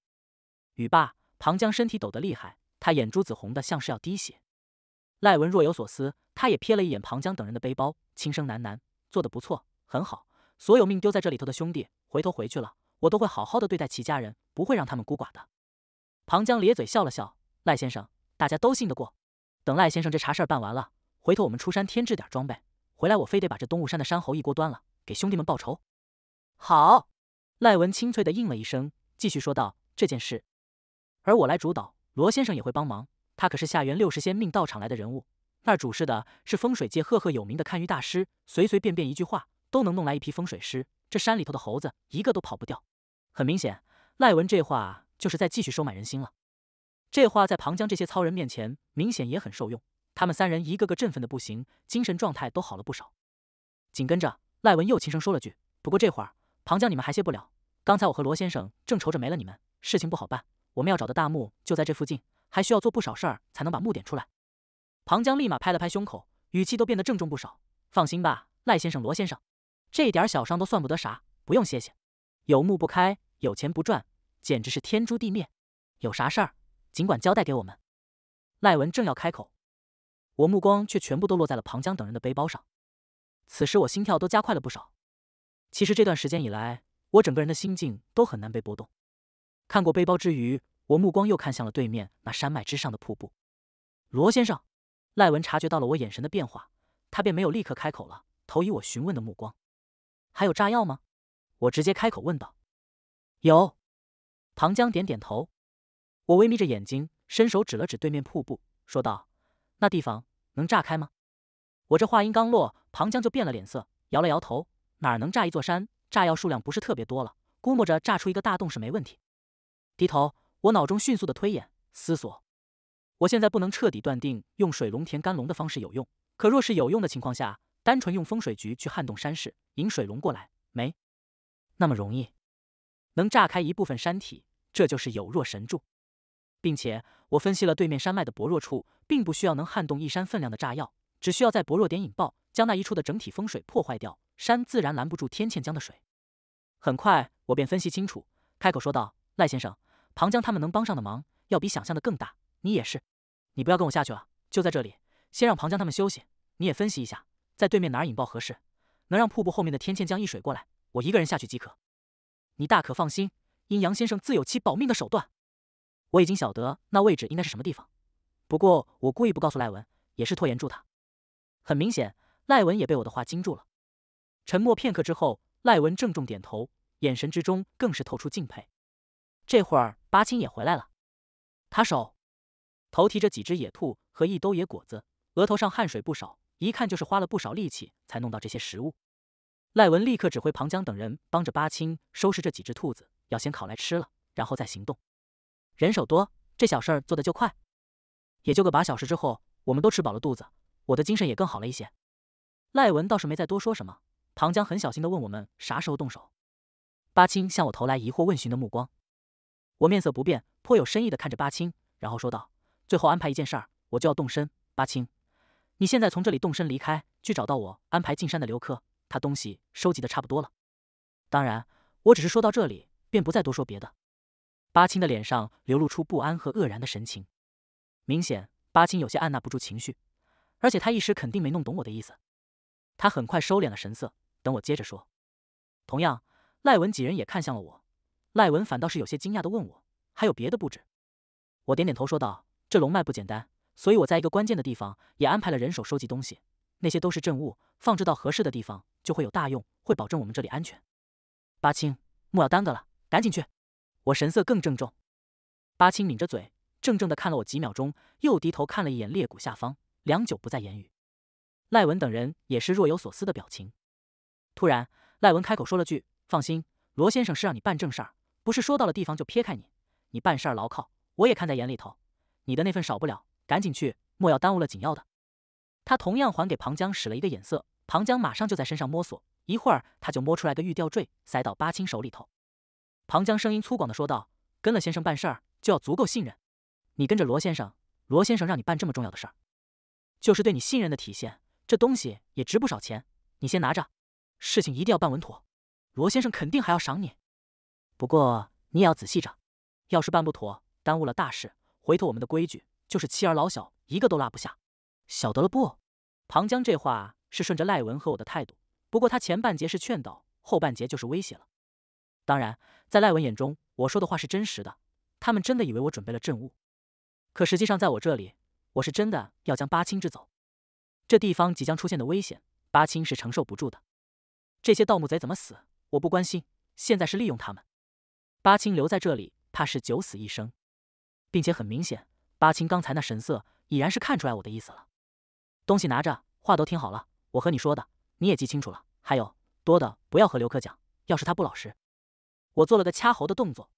A: 雨罢，庞江身体抖得厉害，他眼珠子红得像是要滴血。赖文若有所思，他也瞥了一眼庞江等人的背包，轻声喃喃。做得不错，很好。所有命丢在这里头的兄弟，回头回去了，我都会好好的对待其家人，不会让他们孤寡的。庞江咧嘴笑了笑，赖先生，大家都信得过。等赖先生这茶事办完了，回头我们出山添置点装备，回来我非得把这东雾山的山猴一锅端了，给兄弟们报仇。好，赖文清脆的应了一声，继续说道：“这件事，而我来主导，罗先生也会帮忙。他可是下元六十仙命道场来的人物。”那主事的是风水界赫赫有名的堪舆大师，随随便便一句话都能弄来一批风水师。这山里头的猴子一个都跑不掉。很明显，赖文这话就是在继续收买人心了。这话在庞江这些糙人面前，明显也很受用。他们三人一个个振奋的不行，精神状态都好了不少。紧跟着，赖文又轻声说了句：“不过这会儿，庞江你们还歇不了。刚才我和罗先生正愁着没了你们，事情不好办。我们要找的大墓就在这附近，还需要做不少事儿才能把墓点出来。”庞江立马拍了拍胸口，语气都变得郑重不少。放心吧，赖先生、罗先生，这一点小伤都算不得啥，不用谢谢。有木不开，有钱不赚，简直是天诛地灭。有啥事儿，尽管交代给我们。赖文正要开口，我目光却全部都落在了庞江等人的背包上。此时我心跳都加快了不少。其实这段时间以来，我整个人的心境都很难被波动。看过背包之余，我目光又看向了对面那山脉之上的瀑布。罗先生。赖文察觉到了我眼神的变化，他便没有立刻开口了，投以我询问的目光。还有炸药吗？我直接开口问道。有。庞江点点头。我微眯着眼睛，伸手指了指对面瀑布，说道：“那地方能炸开吗？”我这话音刚落，庞江就变了脸色，摇了摇头：“哪儿能炸一座山？炸药数量不是特别多了，估摸着炸出一个大洞是没问题。”低头，我脑中迅速的推演思索。我现在不能彻底断定用水龙填干龙的方式有用，可若是有用的情况下，单纯用风水局去撼动山势引水龙过来，没那么容易。能炸开一部分山体，这就是有若神助。并且我分析了对面山脉的薄弱处，并不需要能撼动一山分量的炸药，只需要在薄弱点引爆，将那一处的整体风水破坏掉，山自然拦不住天堑江的水。很快，我便分析清楚，开口说道：“赖先生，庞江他们能帮上的忙，要比想象的更大。你也是。”你不要跟我下去了，就在这里，先让庞江他们休息。你也分析一下，在对面哪儿引爆合适，能让瀑布后面的天堑江溢水过来。我一个人下去即可。你大可放心，阴阳先生自有其保命的手段。我已经晓得那位置应该是什么地方，不过我故意不告诉赖文，也是拖延住他。很明显，赖文也被我的话惊住了。沉默片刻之后，赖文郑重点头，眼神之中更是透出敬佩。这会儿，八清也回来了，他手。头提着几只野兔和一兜野果子，额头上汗水不少，一看就是花了不少力气才弄到这些食物。赖文立刻指挥庞江等人帮着八青收拾这几只兔子，要先烤来吃了，然后再行动。人手多，这小事儿做得就快。也就个把小时之后，我们都吃饱了肚子，我的精神也更好了一些。赖文倒是没再多说什么。庞江很小心的问我们啥时候动手。八青向我投来疑惑问询的目光，我面色不变，颇有深意的看着八青，然后说道。最后安排一件事儿，我就要动身。八青，你现在从这里动身离开，去找到我安排进山的刘科，他东西收集的差不多了。当然，我只是说到这里，便不再多说别的。八青的脸上流露出不安和愕然的神情，明显八青有些按捺不住情绪，而且他一时肯定没弄懂我的意思。他很快收敛了神色，等我接着说。同样，赖文几人也看向了我。赖文反倒是有些惊讶的问我：“还有别的布置？”我点点头说道。这龙脉不简单，所以我在一个关键的地方也安排了人手收集东西。那些都是证物，放置到合适的地方就会有大用，会保证我们这里安全。八青，莫要耽搁了，赶紧去！我神色更郑重。八青抿着嘴，怔怔的看了我几秒钟，又低头看了一眼裂谷下方，良久不再言语。赖文等人也是若有所思的表情。突然，赖文开口说了句：“放心，罗先生是让你办正事儿，不是说到了地方就撇开你。你办事儿牢靠，我也看在眼里头。”你的那份少不了，赶紧去，莫要耽误了紧要的。他同样还给庞江使了一个眼色，庞江马上就在身上摸索，一会儿他就摸出来个玉吊坠，塞到八清手里头。庞江声音粗犷的说道：“跟了先生办事儿，就要足够信任。你跟着罗先生，罗先生让你办这么重要的事儿，就是对你信任的体现。这东西也值不少钱，你先拿着。事情一定要办稳妥，罗先生肯定还要赏你。不过你也要仔细着，要是办不妥，耽误了大事。”回头我们的规矩就是妻儿老小一个都拉不下，晓得了不？庞江这话是顺着赖文和我的态度，不过他前半截是劝导，后半截就是威胁了。当然，在赖文眼中，我说的话是真实的，他们真的以为我准备了证物。可实际上，在我这里，我是真的要将八清支走。这地方即将出现的危险，八清是承受不住的。这些盗墓贼怎么死，我不关心。现在是利用他们，八清留在这里，怕是九死一生。并且很明显，八清刚才那神色已然是看出来我的意思了。东西拿着，话都听好了。我和你说的，你也记清楚了。还有，多的不要和刘克讲，要是他不老实。我做了个掐喉的动作，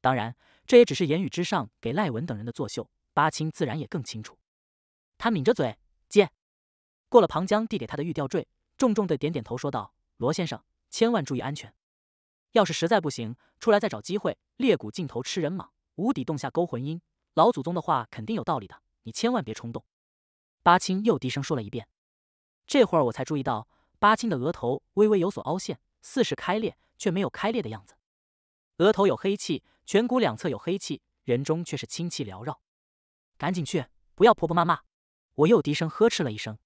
A: 当然，这也只是言语之上给赖文等人的作秀。八清自然也更清楚，他抿着嘴接过了庞江递给他的玉吊坠，重重的点点头，说道：“罗先生，千万注意安全。要是实在不行，出来再找机会，裂谷尽头吃人蟒。”无底洞下勾魂音，老祖宗的话肯定有道理的，你千万别冲动。八青又低声说了一遍。这会儿我才注意到，八青的额头微微有所凹陷，似是开裂却没有开裂的样子，额头有黑气，颧骨两侧有黑气，人中却是清气缭绕。赶紧去，不要婆婆妈妈！我又低声呵斥了一声。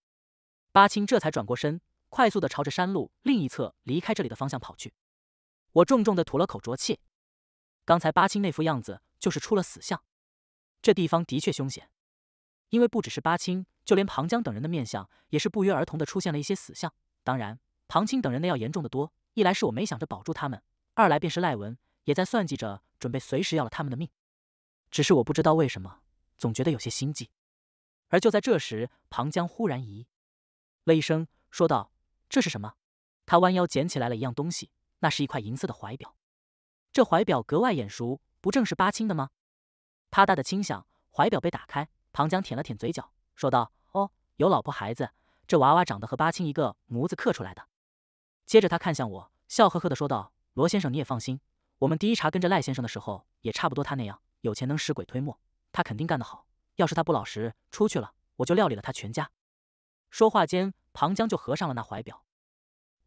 A: 八青这才转过身，快速的朝着山路另一侧离开这里的方向跑去。我重重的吐了口浊气，刚才八青那副样子。就是出了死相，这地方的确凶险，因为不只是八清，就连庞江等人的面相也是不约而同的出现了一些死相。当然，庞清等人的要严重的多。一来是我没想着保住他们，二来便是赖文也在算计着，准备随时要了他们的命。只是我不知道为什么，总觉得有些心悸。而就在这时，庞江忽然咦了一声，说道：“这是什么？”他弯腰捡起来了一样东西，那是一块银色的怀表。这怀表格外眼熟。不正是八清的吗？啪嗒的轻响，怀表被打开。庞江舔了舔嘴角，说道：“哦，有老婆孩子，这娃娃长得和八清一个模子刻出来的。”接着他看向我，笑呵呵的说道：“罗先生，你也放心，我们第一茬跟着赖先生的时候，也差不多他那样，有钱能使鬼推磨，他肯定干得好。要是他不老实出去了，我就料理了他全家。”说话间，庞江就合上了那怀表。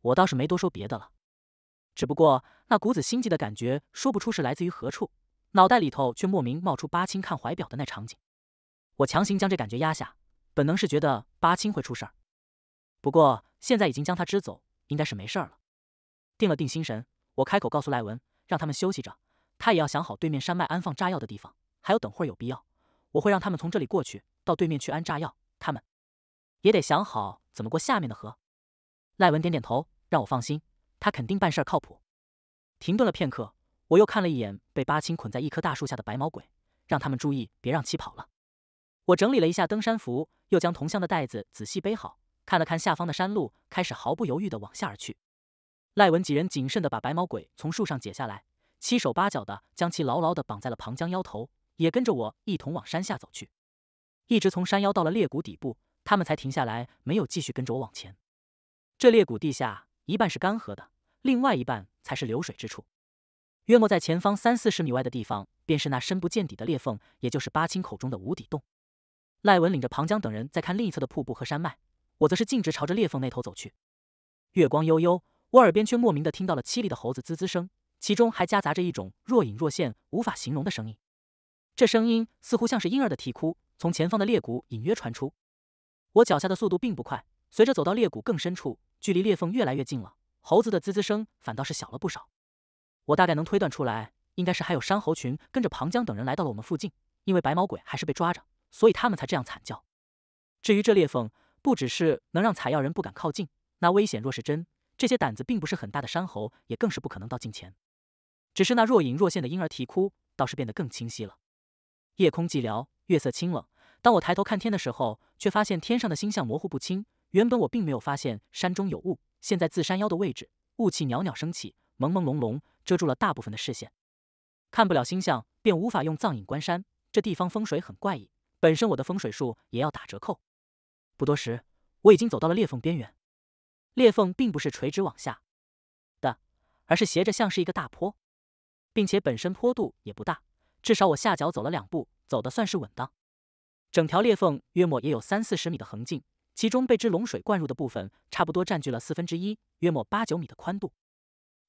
A: 我倒是没多说别的了，只不过那股子心悸的感觉，说不出是来自于何处。脑袋里头却莫名冒出八青看怀表的那场景，我强行将这感觉压下，本能是觉得八青会出事儿，不过现在已经将他支走，应该是没事儿了。定了定心神，我开口告诉赖文，让他们休息着，他也要想好对面山脉安放炸药的地方，还有等会儿有必要，我会让他们从这里过去到对面去安炸药，他们也得想好怎么过下面的河。赖文点点头，让我放心，他肯定办事靠谱。停顿了片刻。我又看了一眼被八青捆在一棵大树下的白毛鬼，让他们注意，别让其跑了。我整理了一下登山服，又将铜像的袋子仔细背好，看了看下方的山路，开始毫不犹豫地往下而去。赖文几人谨慎地把白毛鬼从树上解下来，七手八脚地将其牢牢地绑在了庞江腰头，也跟着我一同往山下走去。一直从山腰到了裂谷底部，他们才停下来，没有继续跟着我往前。这裂谷地下一半是干涸的，另外一半才是流水之处。约莫在前方三四十米外的地方，便是那深不见底的裂缝，也就是八清口中的无底洞。赖文领着庞江等人在看另一侧的瀑布和山脉，我则是径直朝着裂缝那头走去。月光悠悠，我耳边却莫名的听到了凄厉的猴子滋滋声，其中还夹杂着一种若隐若现、无法形容的声音。这声音似乎像是婴儿的啼哭，从前方的裂谷隐约传出。我脚下的速度并不快，随着走到裂谷更深处，距离裂缝越来越近了，猴子的滋滋声反倒是小了不少。我大概能推断出来，应该是还有山猴群跟着庞江等人来到了我们附近。因为白毛鬼还是被抓着，所以他们才这样惨叫。至于这裂缝，不只是能让采药人不敢靠近，那危险若是真，这些胆子并不是很大的山猴也更是不可能到近前。只是那若隐若现的婴儿啼哭倒是变得更清晰了。夜空寂寥，月色清冷。当我抬头看天的时候，却发现天上的星象模糊不清。原本我并没有发现山中有雾，现在自山腰的位置，雾气袅袅升起，朦朦胧胧。遮住了大部分的视线，看不了星象，便无法用藏影观山。这地方风水很怪异，本身我的风水术也要打折扣。不多时，我已经走到了裂缝边缘。裂缝并不是垂直往下的，而是斜着，像是一个大坡，并且本身坡度也不大，至少我下脚走了两步，走得算是稳当。整条裂缝约莫也有三四十米的横径，其中被支龙水灌入的部分，差不多占据了四分之一，约莫八九米的宽度，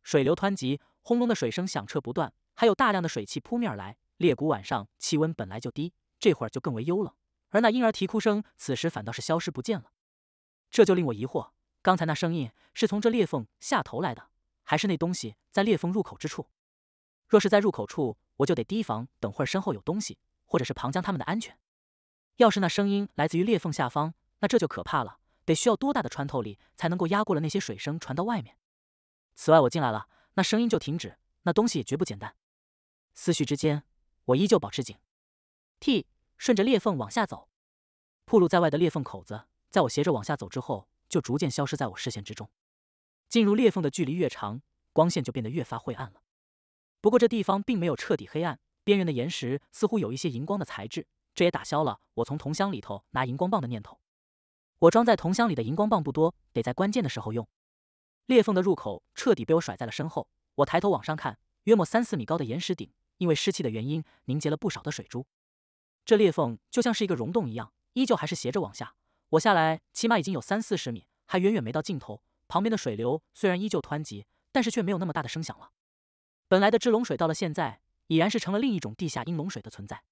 A: 水流湍急。轰隆的水声响彻不断，还有大量的水汽扑面而来。裂谷晚上气温本来就低，这会儿就更为幽冷。而那婴儿啼哭声，此时反倒是消失不见了。这就令我疑惑：刚才那声音是从这裂缝下头来的，还是那东西在裂缝入口之处？若是在入口处，我就得提防等会儿身后有东西，或者是庞江他们的安全。要是那声音来自于裂缝下方，那这就可怕了。得需要多大的穿透力才能够压过了那些水声传到外面？此外，我进来了。那声音就停止，那东西也绝不简单。思绪之间，我依旧保持警惕，顺着裂缝往下走。铺路在外的裂缝口子，在我斜着往下走之后，就逐渐消失在我视线之中。进入裂缝的距离越长，光线就变得越发晦暗了。不过这地方并没有彻底黑暗，边缘的岩石似乎有一些荧光的材质，这也打消了我从铜箱里头拿荧光棒的念头。我装在铜箱里的荧光棒不多，得在关键的时候用。裂缝的入口彻底被我甩在了身后。我抬头往上看，约莫三四米高的岩石顶，因为湿气的原因凝结了不少的水珠。这裂缝就像是一个溶洞一样，依旧还是斜着往下。我下来起码已经有三四十米，还远远没到尽头。旁边的水流虽然依旧湍急，但是却没有那么大的声响了。本来的支龙水到了现在，已然是成了另一种地下阴龙水的存在。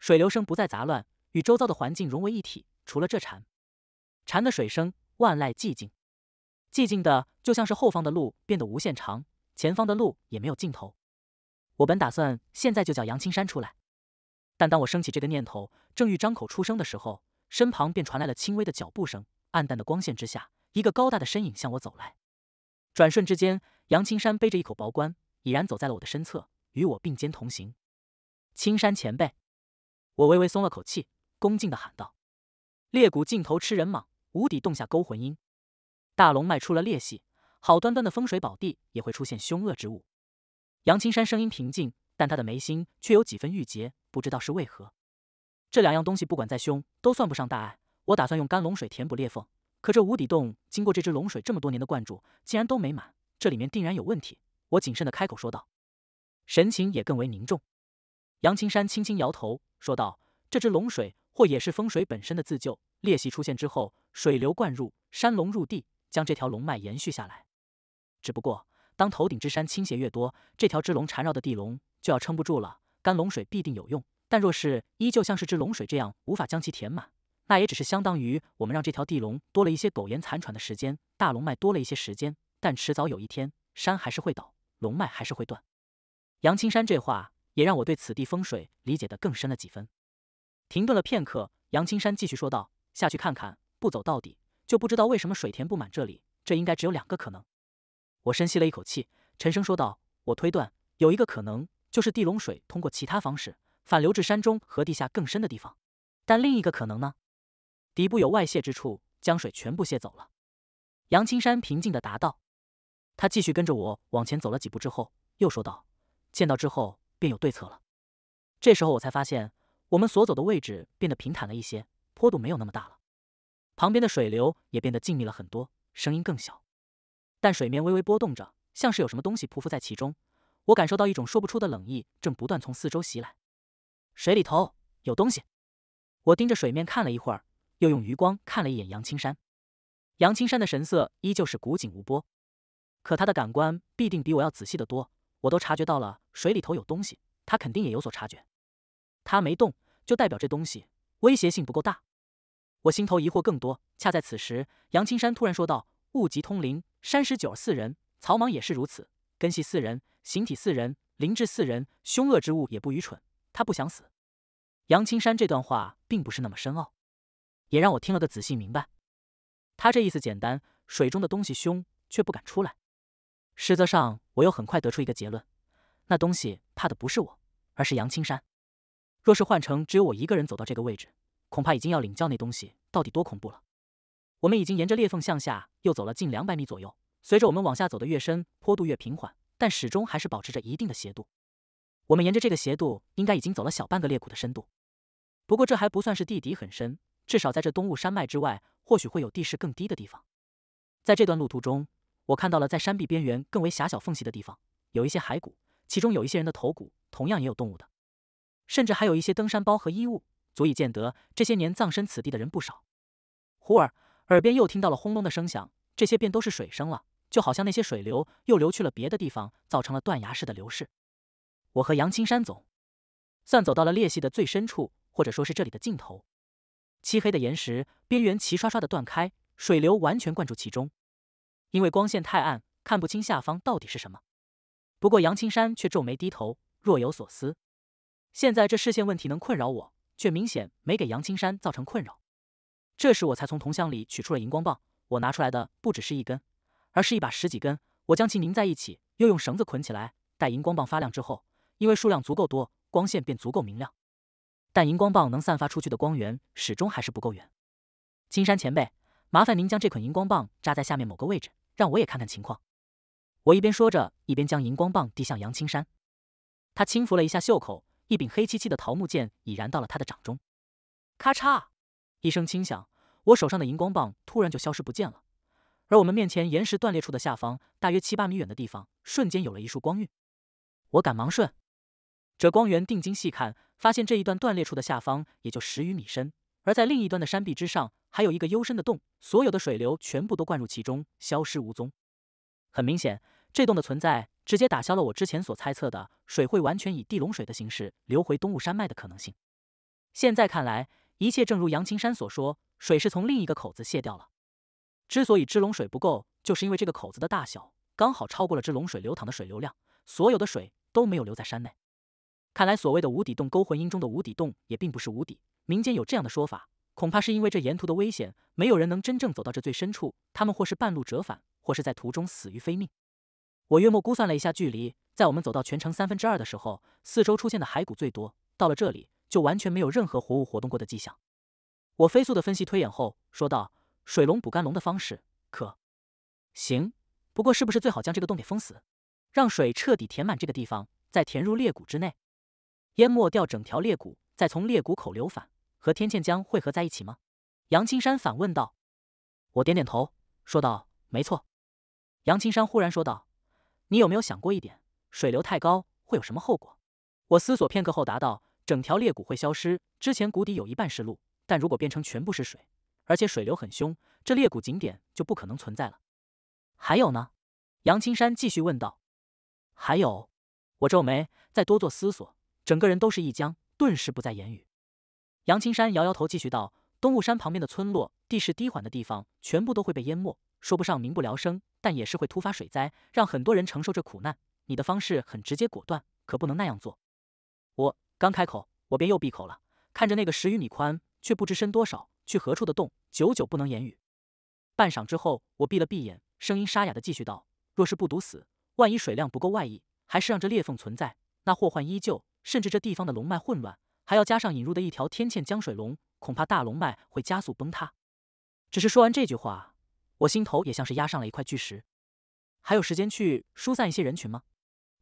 A: 水流声不再杂乱，与周遭的环境融为一体。除了这潺潺的水声，万籁寂静。寂静的，就像是后方的路变得无限长，前方的路也没有尽头。我本打算现在就叫杨青山出来，但当我升起这个念头，正欲张口出声的时候，身旁便传来了轻微的脚步声。暗淡的光线之下，一个高大的身影向我走来。转瞬之间，杨青山背着一口薄棺，已然走在了我的身侧，与我并肩同行。青山前辈，我微微松了口气，恭敬的喊道：“裂谷尽头吃人蟒，无底洞下勾魂鹰。”大龙脉出了裂隙，好端端的风水宝地也会出现凶恶之物。杨青山声音平静，但他的眉心却有几分郁结，不知道是为何。这两样东西不管再凶，都算不上大碍。我打算用干龙水填补裂缝，可这无底洞经过这只龙水这么多年的灌注，竟然都没满，这里面定然有问题。我谨慎的开口说道，神情也更为凝重。杨青山轻轻摇头，说道：“这只龙水或也是风水本身的自救。裂隙出现之后，水流灌入，山龙入地。”将这条龙脉延续下来，只不过当头顶之山倾斜越多，这条之龙缠绕的地龙就要撑不住了。干龙水必定有用，但若是依旧像是之龙水这样无法将其填满，那也只是相当于我们让这条地龙多了一些苟延残喘的时间，大龙脉多了一些时间。但迟早有一天，山还是会倒，龙脉还是会断。杨青山这话也让我对此地风水理解得更深了几分。停顿了片刻，杨青山继续说道：“下去看看，不走到底。”就不知道为什么水田不满这里，这应该只有两个可能。我深吸了一口气，沉声说道：“我推断有一个可能，就是地龙水通过其他方式反流至山中和地下更深的地方。但另一个可能呢？底部有外泄之处，将水全部泄走了。”杨青山平静的答道。他继续跟着我往前走了几步之后，又说道：“见到之后便有对策了。”这时候我才发现，我们所走的位置变得平坦了一些，坡度没有那么大了。旁边的水流也变得静谧了很多，声音更小，但水面微微波动着，像是有什么东西匍匐在其中。我感受到一种说不出的冷意，正不断从四周袭来。水里头有东西。我盯着水面看了一会儿，又用余光看了一眼杨青山。杨青山的神色依旧是古井无波，可他的感官必定比我要仔细的多。我都察觉到了水里头有东西，他肯定也有所察觉。他没动，就代表这东西威胁性不够大。我心头疑惑更多，恰在此时，杨青山突然说道：“物极通灵，山石九四人，草莽也是如此，根系四人，形体四人，灵智四人，凶恶之物也不愚蠢。他不想死。”杨青山这段话并不是那么深奥，也让我听了个仔细明白。他这意思简单：水中的东西凶，却不敢出来。实则上，我又很快得出一个结论：那东西怕的不是我，而是杨青山。若是换成只有我一个人走到这个位置。恐怕已经要领教那东西到底多恐怖了。我们已经沿着裂缝向下又走了近两百米左右。随着我们往下走的越深，坡度越平缓，但始终还是保持着一定的斜度。我们沿着这个斜度，应该已经走了小半个裂谷的深度。不过这还不算是地底很深，至少在这东雾山脉之外，或许会有地势更低的地方。在这段路途中，我看到了在山壁边缘更为狭小缝隙的地方，有一些骸骨，其中有一些人的头骨，同样也有动物的，甚至还有一些登山包和衣物。足以见得，这些年葬身此地的人不少。忽而，耳边又听到了轰隆的声响，这些便都是水声了，就好像那些水流又流去了别的地方，造成了断崖式的流逝。我和杨青山总算走到了裂隙的最深处，或者说是这里的尽头。漆黑的岩石边缘齐刷刷的断开，水流完全灌注其中。因为光线太暗，看不清下方到底是什么。不过杨青山却皱眉低头，若有所思。现在这视线问题能困扰我？却明显没给杨青山造成困扰。这时我才从铜箱里取出了荧光棒。我拿出来的不只是一根，而是一把十几根。我将其拧在一起，又用绳子捆起来。待荧光棒发亮之后，因为数量足够多，光线便足够明亮。但荧光棒能散发出去的光源始终还是不够远。青山前辈，麻烦您将这捆荧光棒扎在下面某个位置，让我也看看情况。我一边说着，一边将荧光棒递向杨青山。他轻抚了一下袖口。一柄黑漆漆的桃木剑已然到了他的掌中，咔嚓一声轻响，我手上的荧光棒突然就消失不见了。而我们面前岩石断裂处的下方，大约七八米远的地方，瞬间有了一束光晕。我赶忙顺着光源定睛细看，发现这一段断裂处的下方也就十余米深，而在另一端的山壁之上，还有一个幽深的洞，所有的水流全部都灌入其中，消失无踪。很明显，这洞的存在。直接打消了我之前所猜测的水会完全以地龙水的形式流回东雾山脉的可能性。现在看来，一切正如杨青山所说，水是从另一个口子泄掉了。之所以支龙水不够，就是因为这个口子的大小刚好超过了支龙水流淌的水流量，所有的水都没有留在山内。看来所谓的无底洞勾魂阴中的无底洞也并不是无底。民间有这样的说法，恐怕是因为这沿途的危险，没有人能真正走到这最深处，他们或是半路折返，或是在途中死于非命。我月末估算了一下距离，在我们走到全程三分之二的时候，四周出现的骸骨最多。到了这里，就完全没有任何活物活动过的迹象。我飞速的分析推演后说道：“水龙补干龙的方式可行，不过是不是最好将这个洞给封死，让水彻底填满这个地方，再填入裂谷之内，淹没掉整条裂谷，再从裂谷口流返，和天堑江汇合在一起吗？”杨青山反问道。我点点头说道：“没错。”杨青山忽然说道。你有没有想过一点，水流太高会有什么后果？我思索片刻后答道，整条裂谷会消失。之前谷底有一半是路，但如果变成全部是水，而且水流很凶，这裂谷景点就不可能存在了。还有呢？杨青山继续问道。还有？我皱眉，再多做思索，整个人都是一僵，顿时不再言语。杨青山摇摇头，继续道，东雾山旁边的村落，地势低缓的地方，全部都会被淹没。说不上民不聊生，但也是会突发水灾，让很多人承受着苦难。你的方式很直接果断，可不能那样做。我刚开口，我便又闭口了，看着那个十余米宽却不知深多少、去何处的洞，久久不能言语。半晌之后，我闭了闭眼，声音沙哑的继续道：“若是不堵死，万一水量不够外溢，还是让这裂缝存在，那祸患依旧。甚至这地方的龙脉混乱，还要加上引入的一条天堑江水龙，恐怕大龙脉会加速崩塌。”只是说完这句话。我心头也像是压上了一块巨石，还有时间去疏散一些人群吗？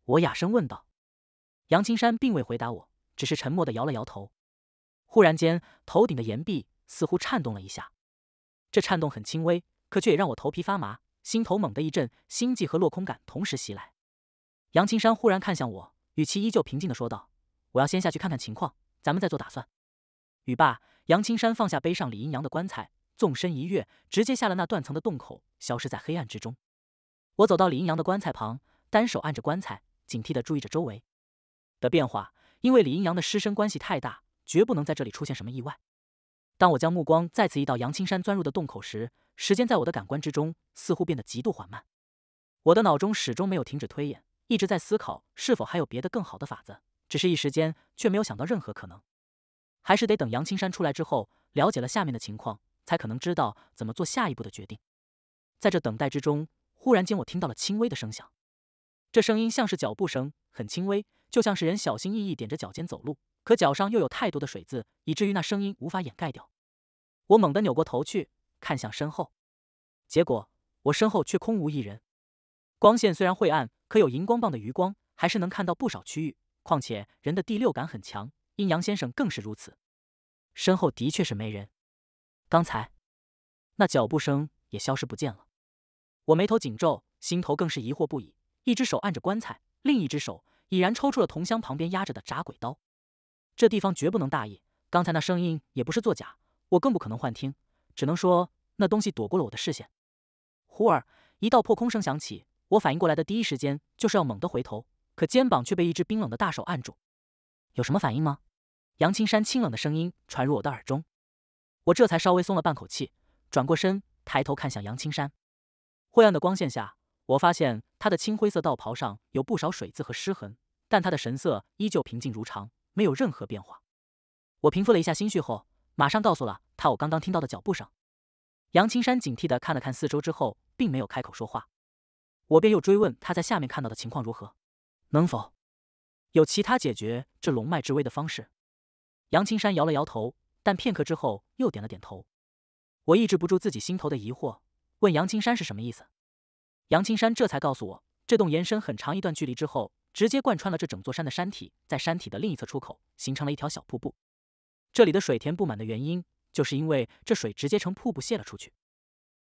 A: 我哑声问道。杨青山并未回答我，只是沉默的摇了摇头。忽然间，头顶的岩壁似乎颤动了一下，这颤动很轻微，可却也让我头皮发麻，心头猛地一震，心悸和落空感同时袭来。杨青山忽然看向我，语气依旧平静的说道：“我要先下去看看情况，咱们再做打算。”语罢，杨青山放下背上李阴阳的棺材。纵身一跃，直接下了那断层的洞口，消失在黑暗之中。我走到李阴阳的棺材旁，单手按着棺材，警惕地注意着周围的变化。因为李阴阳的尸身关系太大，绝不能在这里出现什么意外。当我将目光再次移到杨青山钻入的洞口时，时间在我的感官之中似乎变得极度缓慢。我的脑中始终没有停止推演，一直在思考是否还有别的更好的法子。只是一时间却没有想到任何可能，还是得等杨青山出来之后，了解了下面的情况。才可能知道怎么做下一步的决定。在这等待之中，忽然间我听到了轻微的声响，这声音像是脚步声，很轻微，就像是人小心翼翼点着脚尖走路，可脚上又有太多的水渍，以至于那声音无法掩盖掉。我猛地扭过头去，看向身后，结果我身后却空无一人。光线虽然晦暗，可有荧光棒的余光还是能看到不少区域，况且人的第六感很强，阴阳先生更是如此。身后的确是没人。刚才那脚步声也消失不见了，我眉头紧皱，心头更是疑惑不已。一只手按着棺材，另一只手已然抽出了铜箱旁边压着的铡鬼刀。这地方绝不能大意。刚才那声音也不是作假，我更不可能幻听，只能说那东西躲过了我的视线。忽而一道破空声响起，我反应过来的第一时间就是要猛地回头，可肩膀却被一只冰冷的大手按住。有什么反应吗？杨青山清冷的声音传入我的耳中。我这才稍微松了半口气，转过身，抬头看向杨青山。晦暗的光线下，我发现他的青灰色道袍上有不少水渍和湿痕，但他的神色依旧平静如常，没有任何变化。我平复了一下心绪后，马上告诉了他我刚刚听到的脚步声。杨青山警惕地看了看四周之后，并没有开口说话。我便又追问他在下面看到的情况如何，能否有其他解决这龙脉之危的方式？杨青山摇了摇头，但片刻之后。又点了点头，我抑制不住自己心头的疑惑，问杨青山是什么意思。杨青山这才告诉我，这洞延伸很长一段距离之后，直接贯穿了这整座山的山体，在山体的另一侧出口形成了一条小瀑布。这里的水田不满的原因，就是因为这水直接成瀑布泄了出去。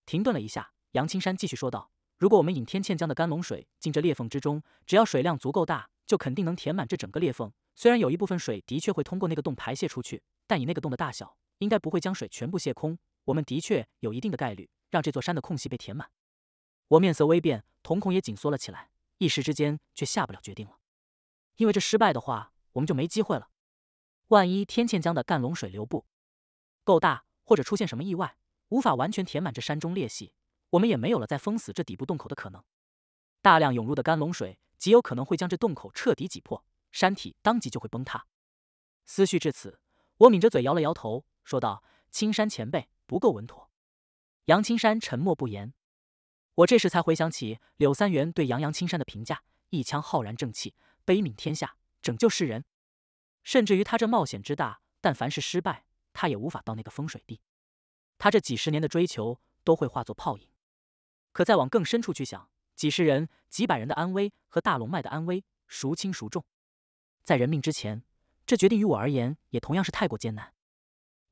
A: 停顿了一下，杨青山继续说道：“如果我们引天堑江的甘龙水进这裂缝之中，只要水量足够大，就肯定能填满这整个裂缝。虽然有一部分水的确会通过那个洞排泄出去，但以那个洞的大小。”应该不会将水全部泄空。我们的确有一定的概率让这座山的空隙被填满。我面色微变，瞳孔也紧缩了起来，一时之间却下不了决定了。因为这失败的话，我们就没机会了。万一天堑江的干龙水流不够大，或者出现什么意外，无法完全填满这山中裂隙，我们也没有了再封死这底部洞口的可能。大量涌入的干龙水极有可能会将这洞口彻底挤破，山体当即就会崩塌。思绪至此，我抿着嘴摇了摇头。说道：“青山前辈不够稳妥。”杨青山沉默不言。我这时才回想起柳三元对杨杨青山的评价：一腔浩然正气，悲悯天下，拯救世人。甚至于他这冒险之大，但凡是失败，他也无法到那个风水地。他这几十年的追求都会化作泡影。可再往更深处去想，几十人、几百人的安危和大龙脉的安危，孰轻孰重？在人命之前，这决定于我而言，也同样是太过艰难。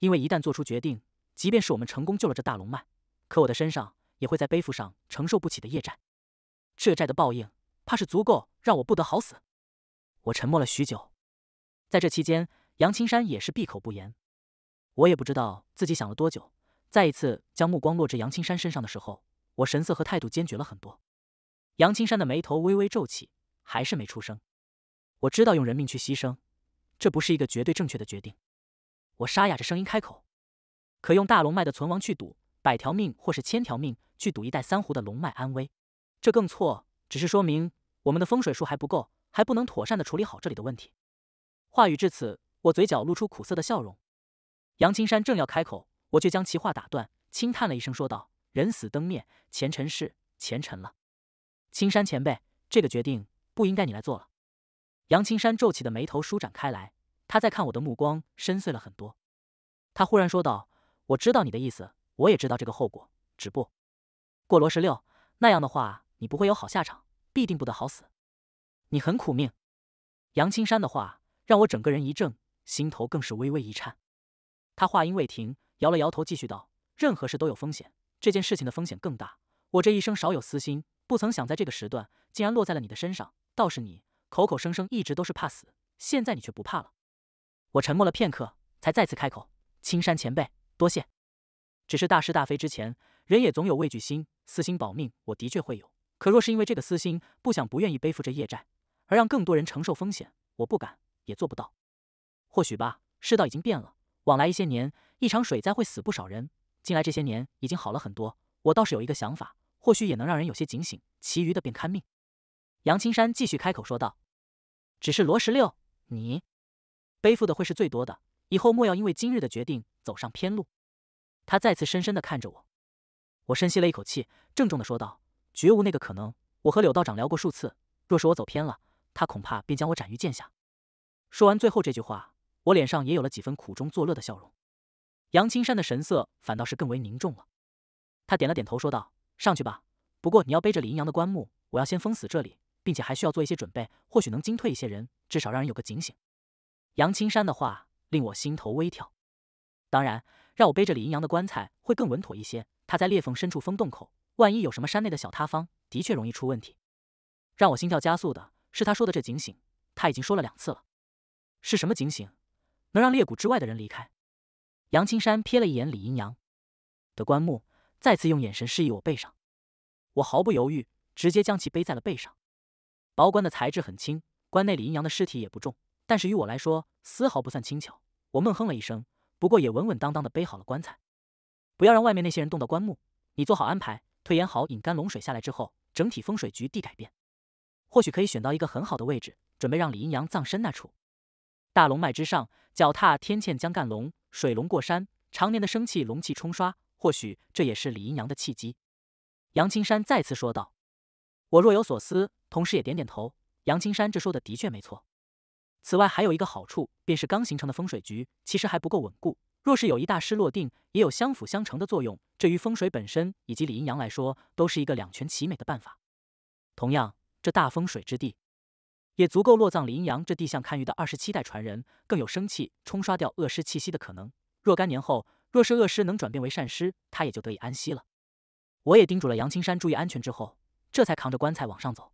A: 因为一旦做出决定，即便是我们成功救了这大龙脉，可我的身上也会在背负上承受不起的业债。这债的报应，怕是足够让我不得好死。我沉默了许久，在这期间，杨青山也是闭口不言。我也不知道自己想了多久。再一次将目光落至杨青山身上的时候，我神色和态度坚决了很多。杨青山的眉头微微皱起，还是没出声。我知道用人命去牺牲，这不是一个绝对正确的决定。我沙哑着声音开口：“可用大龙脉的存亡去赌百条命，或是千条命去赌一代三湖的龙脉安危，这更错。只是说明我们的风水术还不够，还不能妥善的处理好这里的问题。”话语至此，我嘴角露出苦涩的笑容。杨青山正要开口，我却将其话打断，轻叹了一声，说道：“人死灯灭，前尘事前尘了。青山前辈，这个决定不应该你来做了。”杨青山皱起的眉头舒展开来。他在看我的目光深邃了很多，他忽然说道：“我知道你的意思，我也知道这个后果。只不过罗十六那样的话，你不会有好下场，必定不得好死。你很苦命。”杨青山的话让我整个人一怔，心头更是微微一颤。他话音未停，摇了摇头，继续道：“任何事都有风险，这件事情的风险更大。我这一生少有私心，不曾想在这个时段竟然落在了你的身上。倒是你，口口声声一直都是怕死，现在你却不怕了。”我沉默了片刻，才再次开口：“青山前辈，多谢。只是大是大非之前，人也总有畏惧心，私心保命，我的确会有。可若是因为这个私心，不想不愿意背负这业债，而让更多人承受风险，我不敢，也做不到。或许吧，世道已经变了。往来一些年，一场水灾会死不少人。近来这些年，已经好了很多。我倒是有一个想法，或许也能让人有些警醒。其余的，便看命。”杨青山继续开口说道：“只是罗十六，你……”背负的会是最多的。以后莫要因为今日的决定走上偏路。他再次深深的看着我，我深吸了一口气，郑重的说道：“绝无那个可能。我和柳道长聊过数次，若是我走偏了，他恐怕便将我斩于剑下。”说完最后这句话，我脸上也有了几分苦中作乐的笑容。杨青山的神色反倒是更为凝重了。他点了点头，说道：“上去吧。不过你要背着林阳的棺木，我要先封死这里，并且还需要做一些准备。或许能惊退一些人，至少让人有个警醒。”杨青山的话令我心头微跳，当然，让我背着李阴阳的棺材会更稳妥一些。他在裂缝深处封洞口，万一有什么山内的小塌方，的确容易出问题。让我心跳加速的是他说的这警醒，他已经说了两次了。是什么警醒，能让裂谷之外的人离开？杨青山瞥了一眼李阴阳的棺木，再次用眼神示意我背上。我毫不犹豫，直接将其背在了背上。薄棺的材质很轻，棺内李阴阳的尸体也不重。但是于我来说，丝毫不算轻巧。我闷哼了一声，不过也稳稳当当的背好了棺材。不要让外面那些人动到棺木，你做好安排，推演好引干龙水下来之后，整体风水局地改变，或许可以选到一个很好的位置，准备让李阴阳葬身那处大龙脉之上。脚踏天堑将干龙，水龙过山，常年的生气龙气冲刷，或许这也是李阴阳的契机。杨青山再次说道。我若有所思，同时也点点头。杨青山这说的的确没错。此外还有一个好处，便是刚形成的风水局其实还不够稳固，若是有一大师落定，也有相辅相成的作用。这于风水本身以及李阴阳来说，都是一个两全其美的办法。同样，这大风水之地，也足够落葬李阴阳这地相堪舆的二十七代传人，更有生气冲刷掉恶尸气息的可能。若干年后，若是恶尸能转变为善尸，他也就得以安息了。我也叮嘱了杨青山注意安全之后，这才扛着棺材往上走。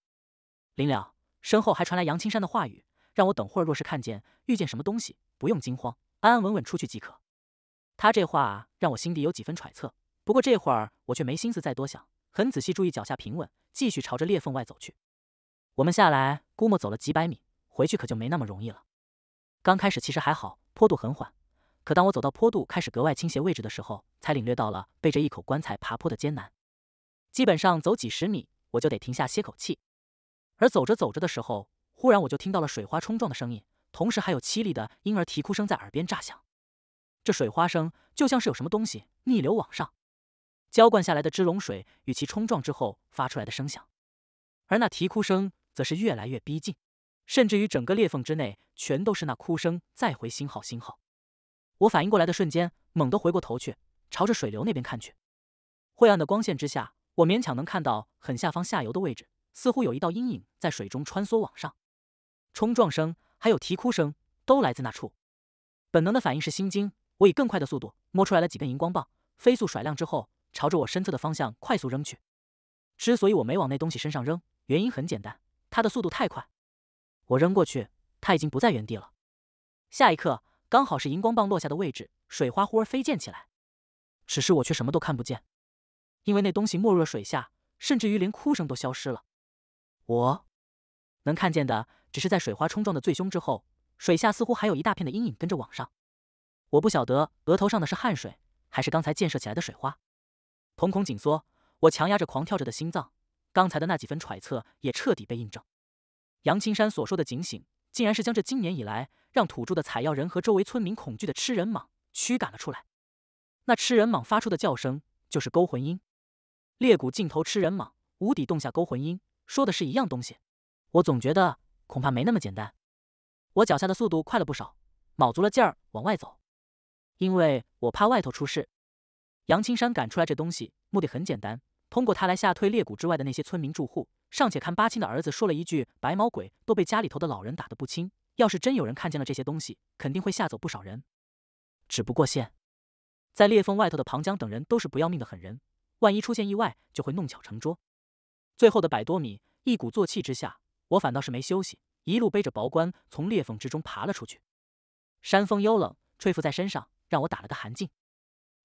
A: 临了，身后还传来杨青山的话语。让我等会儿，若是看见遇见什么东西，不用惊慌，安安稳稳出去即可。他这话让我心底有几分揣测，不过这会儿我却没心思再多想，很仔细注意脚下平稳，继续朝着裂缝外走去。我们下来估摸走了几百米，回去可就没那么容易了。刚开始其实还好，坡度很缓，可当我走到坡度开始格外倾斜位置的时候，才领略到了背着一口棺材爬坡的艰难。基本上走几十米，我就得停下歇口气，而走着走着的时候。忽然，我就听到了水花冲撞的声音，同时还有凄厉的婴儿啼哭声在耳边炸响。这水花声就像是有什么东西逆流往上浇灌下来的支龙水与其冲撞之后发出来的声响，而那啼哭声则是越来越逼近，甚至于整个裂缝之内全都是那哭声再回。星号星号，我反应过来的瞬间，猛地回过头去，朝着水流那边看去。晦暗的光线之下，我勉强能看到很下方下游的位置，似乎有一道阴影在水中穿梭往上。冲撞声，还有啼哭声，都来自那处。本能的反应是心惊，我以更快的速度摸出来了几根荧光棒，飞速甩亮之后，朝着我身侧的方向快速扔去。之所以我没往那东西身上扔，原因很简单，它的速度太快。我扔过去，它已经不在原地了。下一刻，刚好是荧光棒落下的位置，水花忽而飞溅起来。只是我却什么都看不见，因为那东西没入了水下，甚至于连哭声都消失了。我能看见的。只是在水花冲撞的最凶之后，水下似乎还有一大片的阴影跟着往上。我不晓得额头上的是汗水，还是刚才溅射起来的水花。瞳孔紧缩，我强压着狂跳着的心脏。刚才的那几分揣测也彻底被印证。杨青山所说的警醒，竟然是将这今年以来让土著的采药人和周围村民恐惧的吃人蟒驱赶了出来。那吃人蟒发出的叫声就是勾魂音。裂谷尽头吃人蟒，无底洞下勾魂音，说的是一样东西。我总觉得。恐怕没那么简单。我脚下的速度快了不少，卯足了劲儿往外走，因为我怕外头出事。杨青山赶出来这东西，目的很简单，通过他来吓退裂谷之外的那些村民住户。尚且看八青的儿子说了一句：“白毛鬼都被家里头的老人打得不轻。”要是真有人看见了这些东西，肯定会吓走不少人。只不过现，在裂缝外头的庞江等人都是不要命的狠人，万一出现意外，就会弄巧成拙。最后的百多米，一鼓作气之下。我反倒是没休息，一路背着薄棺从裂缝之中爬了出去。山风幽冷，吹拂在身上，让我打了个寒噤，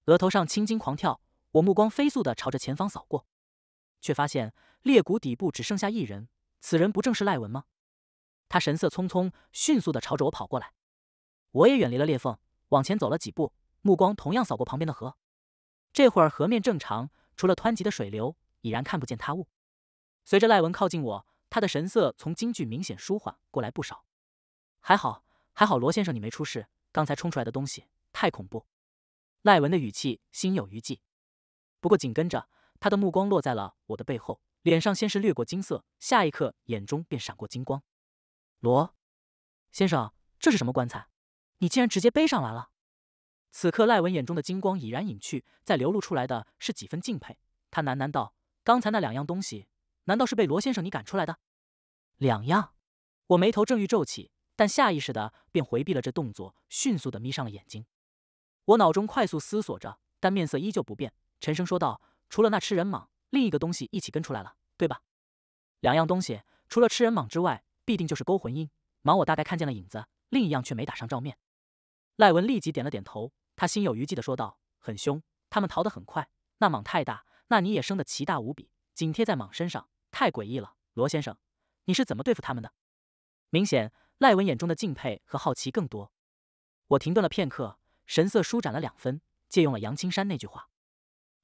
A: 额头上青筋狂跳。我目光飞速的朝着前方扫过，却发现裂谷底部只剩下一人。此人不正是赖文吗？他神色匆匆，迅速的朝着我跑过来。我也远离了裂缝，往前走了几步，目光同样扫过旁边的河。这会儿河面正常，除了湍急的水流，已然看不见他物。随着赖文靠近我。他的神色从惊惧明显舒缓过来不少，还好，还好，罗先生你没出事。刚才冲出来的东西太恐怖。赖文的语气心有余悸，不过紧跟着他的目光落在了我的背后，脸上先是掠过金色，下一刻眼中便闪过金光。罗先生，这是什么棺材？你竟然直接背上来了！此刻赖文眼中的金光已然隐去，再流露出来的是几分敬佩。他喃喃道：“刚才那两样东西。”难道是被罗先生你赶出来的？两样，我眉头正欲皱起，但下意识的便回避了这动作，迅速的眯上了眼睛。我脑中快速思索着，但面色依旧不变，沉声说道：“除了那吃人蟒，另一个东西一起跟出来了，对吧？”两样东西，除了吃人蟒之外，必定就是勾魂鹰蟒。我大概看见了影子，另一样却没打上照面。赖文立即点了点头，他心有余悸的说道：“很凶，他们逃得很快。那蟒太大，那你也生得奇大无比，紧贴在蟒身上。”太诡异了，罗先生，你是怎么对付他们的？明显，赖文眼中的敬佩和好奇更多。我停顿了片刻，神色舒展了两分，借用了杨青山那句话，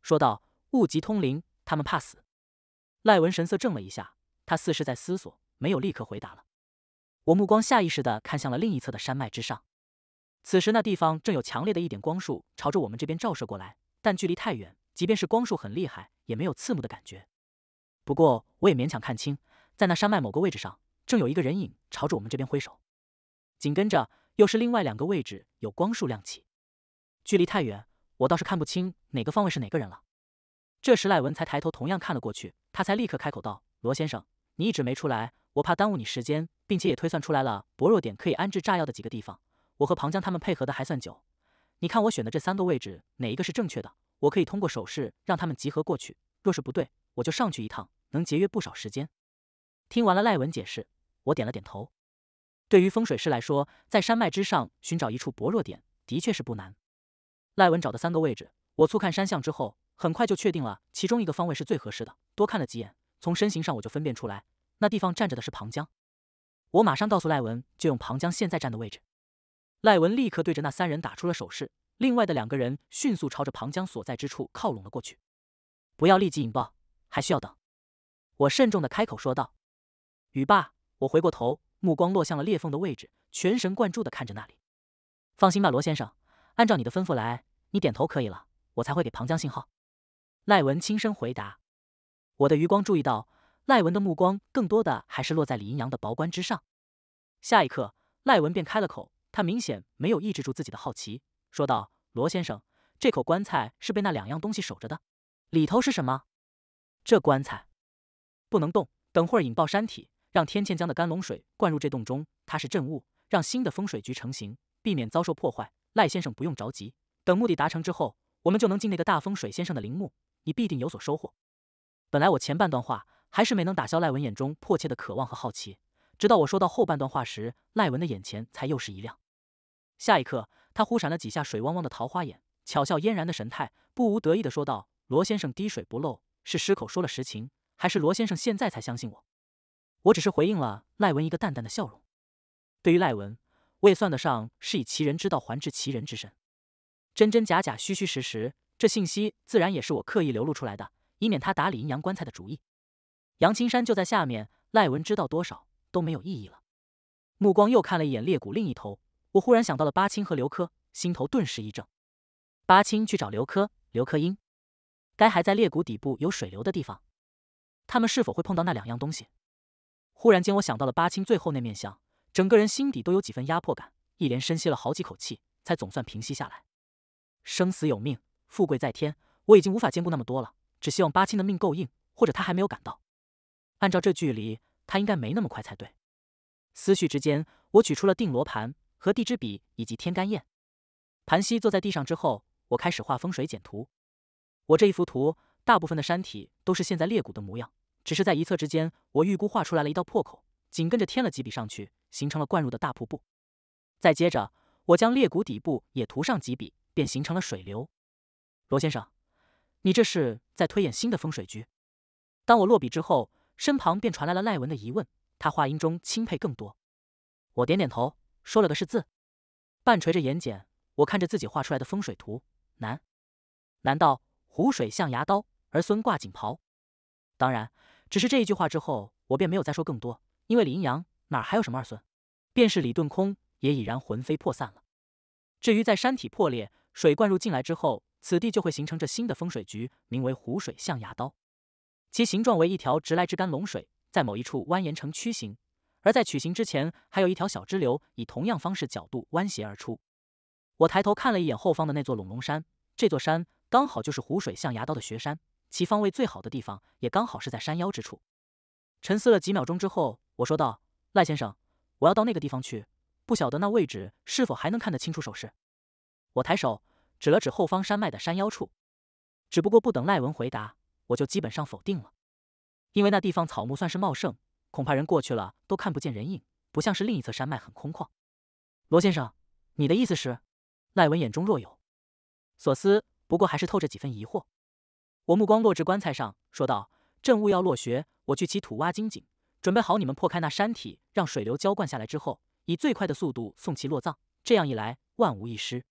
A: 说道：“物极通灵，他们怕死。”赖文神色怔了一下，他似是在思索，没有立刻回答了。我目光下意识的看向了另一侧的山脉之上，此时那地方正有强烈的一点光束朝着我们这边照射过来，但距离太远，即便是光束很厉害，也没有刺目的感觉。不过我也勉强看清，在那山脉某个位置上，正有一个人影朝着我们这边挥手。紧跟着又是另外两个位置有光束亮起，距离太远，我倒是看不清哪个方位是哪个人了。这时赖文才抬头同样看了过去，他才立刻开口道：“罗先生，你一直没出来，我怕耽误你时间，并且也推算出来了薄弱点可以安置炸药的几个地方。我和庞江他们配合的还算久，你看我选的这三个位置哪一个是正确的？我可以通过手势让他们集合过去。若是不对。”我就上去一趟，能节约不少时间。听完了赖文解释，我点了点头。对于风水师来说，在山脉之上寻找一处薄弱点，的确是不难。赖文找的三个位置，我粗看山相之后，很快就确定了其中一个方位是最合适的。多看了几眼，从身形上我就分辨出来，那地方站着的是庞江。我马上告诉赖文，就用庞江现在站的位置。赖文立刻对着那三人打出了手势，另外的两个人迅速朝着庞江所在之处靠拢了过去。不要立即引爆。还需要等，我慎重的开口说道。语罢，我回过头，目光落向了裂缝的位置，全神贯注的看着那里。放心吧，罗先生，按照你的吩咐来，你点头可以了，我才会给庞江信号。赖文轻声回答。我的余光注意到，赖文的目光更多的还是落在李阴阳的薄棺之上。下一刻，赖文便开了口，他明显没有抑制住自己的好奇，说道：“罗先生，这口棺材是被那两样东西守着的，里头是什么？”这棺材不能动，等会儿引爆山体，让天堑江的甘龙水灌入这洞中，它是镇物，让新的风水局成型，避免遭受破坏。赖先生不用着急，等目的达成之后，我们就能进那个大风水先生的陵墓，你必定有所收获。本来我前半段话还是没能打消赖文眼中迫切的渴望和好奇，直到我说到后半段话时，赖文的眼前才又是一亮。下一刻，他忽闪了几下水汪汪的桃花眼，巧笑嫣然的神态，不无得意的说道：“罗先生滴水不漏。”是失口说了实情，还是罗先生现在才相信我？我只是回应了赖文一个淡淡的笑容。对于赖文，我也算得上是以其人之道还治其人之身。真真假假，虚虚实实，这信息自然也是我刻意流露出来的，以免他打理阴阳棺材的主意。杨青山就在下面，赖文知道多少都没有意义了。目光又看了一眼裂谷另一头，我忽然想到了巴青和刘珂，心头顿时一怔。巴青去找刘珂，刘珂英。该还在裂谷底部有水流的地方，他们是否会碰到那两样东西？忽然间，我想到了八清最后那面相，整个人心底都有几分压迫感，一连深吸了好几口气，才总算平息下来。生死有命，富贵在天，我已经无法兼顾那么多了，只希望八清的命够硬，或者他还没有赶到。按照这距离，他应该没那么快才对。思绪之间，我取出了定罗盘、和地支笔以及天干砚，盘膝坐在地上之后，我开始画风水简图。我这一幅图，大部分的山体都是现在裂谷的模样，只是在一侧之间，我预估画出来了一道破口，紧跟着添了几笔上去，形成了灌入的大瀑布。再接着，我将裂谷底部也涂上几笔，便形成了水流。罗先生，你这是在推演新的风水局？当我落笔之后，身旁便传来了赖文的疑问，他话音中钦佩更多。我点点头，说了个是字，半垂着眼睑，我看着自己画出来的风水图，难，难道？湖水象牙刀，儿孙挂锦袍。当然，只是这一句话之后，我便没有再说更多，因为李阴阳哪还有什么儿孙，便是李顿空也已然魂飞魄散了。至于在山体破裂、水灌入进来之后，此地就会形成这新的风水局，名为湖水象牙刀，其形状为一条直来直干龙水，在某一处蜿蜒成曲形，而在曲形之前还有一条小支流，以同样方式角度弯斜而出。我抬头看了一眼后方的那座陇龙山，这座山。刚好就是湖水象牙刀的雪山，其方位最好的地方也刚好是在山腰之处。沉思了几秒钟之后，我说道：“赖先生，我要到那个地方去，不晓得那位置是否还能看得清楚手势。”我抬手指了指后方山脉的山腰处。只不过不等赖文回答，我就基本上否定了，因为那地方草木算是茂盛，恐怕人过去了都看不见人影，不像是另一侧山脉很空旷。罗先生，你的意思是？赖文眼中若有所思。不过还是透着几分疑惑。我目光落至棺材上，说道：“镇务要落穴，我去其土挖金井，准备好你们破开那山体，让水流浇灌下来之后，以最快的速度送其落葬。这样一来，万无一失。”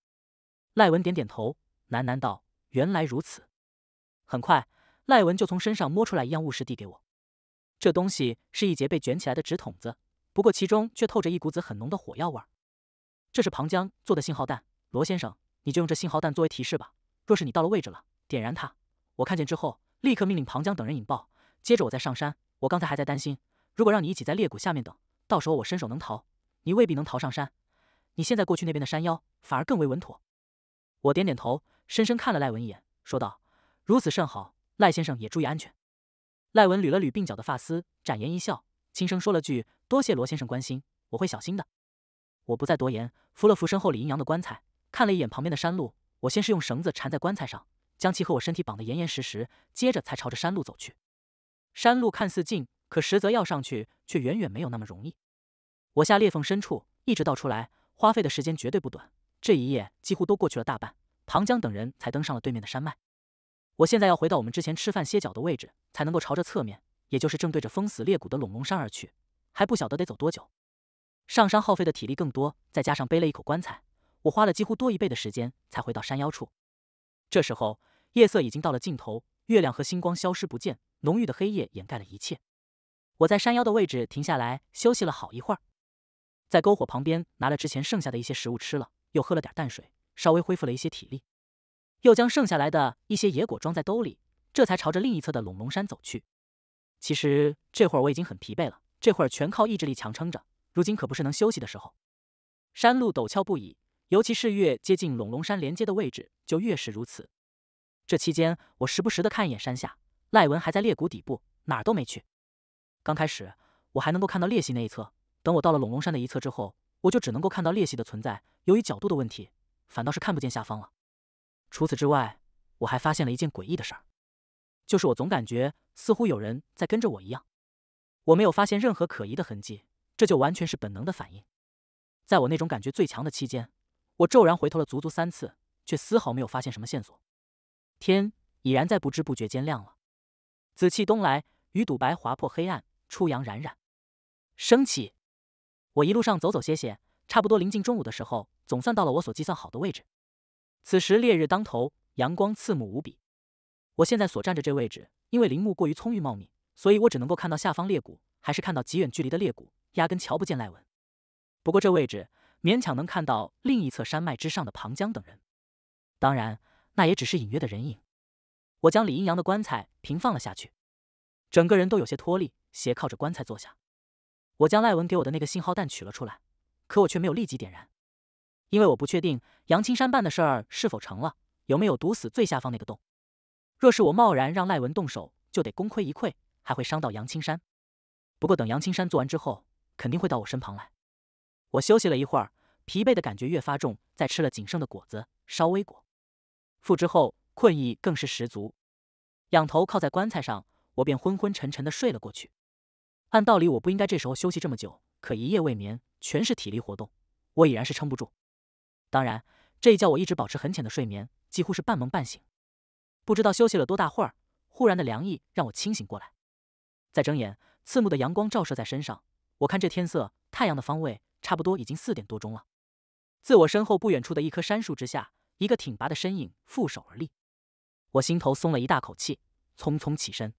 A: 赖文点点头，喃喃道：“原来如此。”很快，赖文就从身上摸出来一样物事递给我。这东西是一节被卷起来的纸筒子，不过其中却透着一股子很浓的火药味。这是庞江做的信号弹，罗先生，你就用这信号弹作为提示吧。若是你到了位置了，点燃它，我看见之后立刻命令庞江等人引爆，接着我再上山。我刚才还在担心，如果让你一起在裂谷下面等，到时候我伸手能逃，你未必能逃上山。你现在过去那边的山腰，反而更为稳妥。我点点头，深深看了赖文一眼，说道：“如此甚好，赖先生也注意安全。”赖文捋了捋鬓角的发丝，展颜一笑，轻声说了句：“多谢罗先生关心，我会小心的。”我不再多言，扶了扶身后李阴阳的棺材，看了一眼旁边的山路。我先是用绳子缠在棺材上，将其和我身体绑得严严实实，接着才朝着山路走去。山路看似近，可实则要上去却远远没有那么容易。我下裂缝深处，一直到出来，花费的时间绝对不短。这一夜几乎都过去了大半，唐江等人才登上了对面的山脉。我现在要回到我们之前吃饭歇脚的位置，才能够朝着侧面，也就是正对着封死裂谷的陇龙山而去。还不晓得得走多久，上山耗费的体力更多，再加上背了一口棺材。我花了几乎多一倍的时间才回到山腰处，这时候夜色已经到了尽头，月亮和星光消失不见，浓郁的黑夜掩盖了一切。我在山腰的位置停下来休息了好一会儿，在篝火旁边拿了之前剩下的一些食物吃了，又喝了点淡水，稍微恢复了一些体力，又将剩下来的一些野果装在兜里，这才朝着另一侧的陇龙山走去。其实这会儿我已经很疲惫了，这会儿全靠意志力强撑着，如今可不是能休息的时候。山路陡峭不已。尤其是越接近龙龙山连接的位置，就越是如此。这期间，我时不时的看一眼山下，赖文还在裂谷底部，哪儿都没去。刚开始我还能够看到裂隙那一侧，等我到了龙龙山的一侧之后，我就只能够看到裂隙的存在。由于角度的问题，反倒是看不见下方了。除此之外，我还发现了一件诡异的事儿，就是我总感觉似乎有人在跟着我一样。我没有发现任何可疑的痕迹，这就完全是本能的反应。在我那种感觉最强的期间。我骤然回头了足足三次，却丝毫没有发现什么线索。天已然在不知不觉间亮了，紫气东来，鱼肚白划破黑暗，初阳冉冉升起。我一路上走走歇歇，差不多临近中午的时候，总算到了我所计算好的位置。此时烈日当头，阳光刺目无比。我现在所站着这位置，因为林木过于葱郁茂密，所以我只能够看到下方裂谷，还是看到极远距离的裂谷，压根瞧不见赖文。不过这位置。勉强能看到另一侧山脉之上的庞江等人，当然，那也只是隐约的人影。我将李阴阳的棺材平放了下去，整个人都有些脱力，斜靠着棺材坐下。我将赖文给我的那个信号弹取了出来，可我却没有立即点燃，因为我不确定杨青山办的事儿是否成了，有没有堵死最下方那个洞。若是我贸然让赖文动手，就得功亏一篑，还会伤到杨青山。不过等杨青山做完之后，肯定会到我身旁来。我休息了一会儿，疲惫的感觉越发重。再吃了仅剩的果子，稍微果腹之后，困意更是十足。仰头靠在棺材上，我便昏昏沉沉的睡了过去。按道理我不应该这时候休息这么久，可一夜未眠，全是体力活动，我已然是撑不住。当然，这一觉我一直保持很浅的睡眠，几乎是半蒙半醒。不知道休息了多大会儿，忽然的凉意让我清醒过来。再睁眼，刺目的阳光照射在身上。我看这天色，太阳的方位。差不多已经四点多钟了。自我身后不远处的一棵杉树之下，一个挺拔的身影负手而立。我心头松了一大口气，匆匆起身。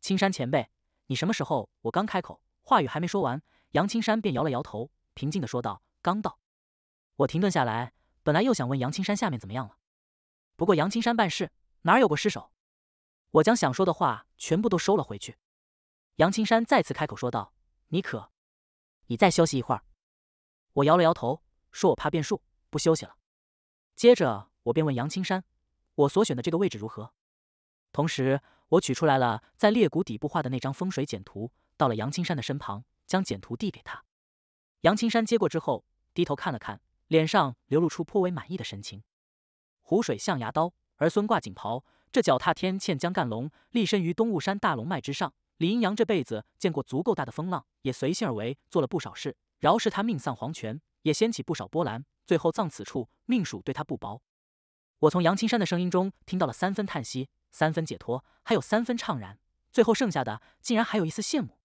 A: 青山前辈，你什么时候？我刚开口，话语还没说完，杨青山便摇了摇头，平静的说道：“刚到。”我停顿下来，本来又想问杨青山下面怎么样了，不过杨青山办事哪有过失手？我将想说的话全部都收了回去。杨青山再次开口说道：“你可，你再休息一会儿。”我摇了摇头，说我怕变数，不休息了。接着我便问杨青山：“我所选的这个位置如何？”同时，我取出来了在裂谷底部画的那张风水简图，到了杨青山的身旁，将简图递给他。杨青山接过之后，低头看了看，脸上流露出颇为满意的神情。湖水象牙刀，儿孙挂锦袍，这脚踏天堑江干龙，立身于东雾山大龙脉之上。李阴阳这辈子见过足够大的风浪，也随性而为，做了不少事。饶是他命丧黄泉，也掀起不少波澜。最后葬此处，命数对他不薄。我从杨青山的声音中听到了三分叹息，三分解脱，还有三分怅然，最后剩下的竟然还有一丝羡慕。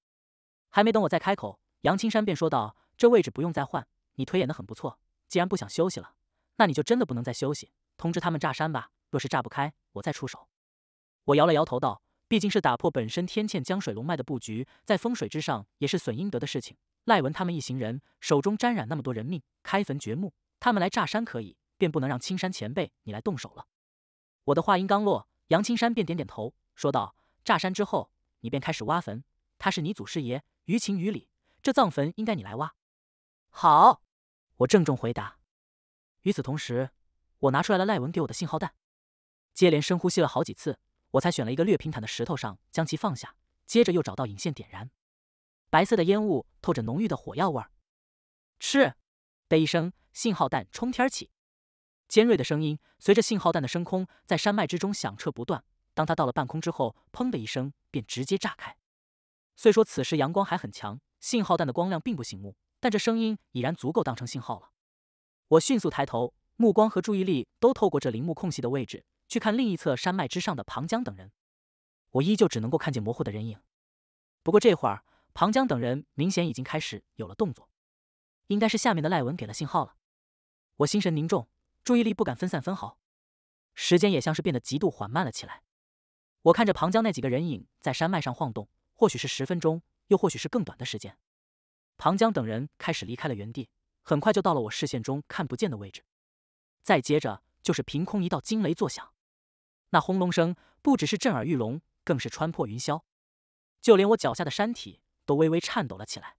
A: 还没等我再开口，杨青山便说道：“这位置不用再换，你推演的很不错。既然不想休息了，那你就真的不能再休息。通知他们炸山吧。若是炸不开，我再出手。”我摇了摇头道：“毕竟是打破本身天堑江水龙脉的布局，在风水之上也是损阴德的事情。”赖文他们一行人手中沾染那么多人命，开坟掘墓，他们来炸山可以，便不能让青山前辈你来动手了。我的话音刚落，杨青山便点点头，说道：“炸山之后，你便开始挖坟。他是你祖师爷，于情于理，这葬坟应该你来挖。”好，我郑重回答。与此同时，我拿出来了赖文给我的信号弹，接连深呼吸了好几次，我才选了一个略平坦的石头上将其放下，接着又找到引线点燃。白色的烟雾透着浓郁的火药味儿，嗤的一声，信号弹冲天起，尖锐的声音随着信号弹的升空，在山脉之中响彻不断。当它到了半空之后，砰的一声，便直接炸开。虽说此时阳光还很强，信号弹的光亮并不醒目，但这声音已然足够当成信号了。我迅速抬头，目光和注意力都透过这林木空隙的位置，去看另一侧山脉之上的庞江等人。我依旧只能够看见模糊的人影，不过这会儿。庞江等人明显已经开始有了动作，应该是下面的赖文给了信号了。我心神凝重，注意力不敢分散分毫，时间也像是变得极度缓慢了起来。我看着庞江那几个人影在山脉上晃动，或许是十分钟，又或许是更短的时间。庞江等人开始离开了原地，很快就到了我视线中看不见的位置。再接着就是凭空一道惊雷作响，那轰隆声不只是震耳欲聋，更是穿破云霄，就连我脚下的山体。都微微颤抖了起来。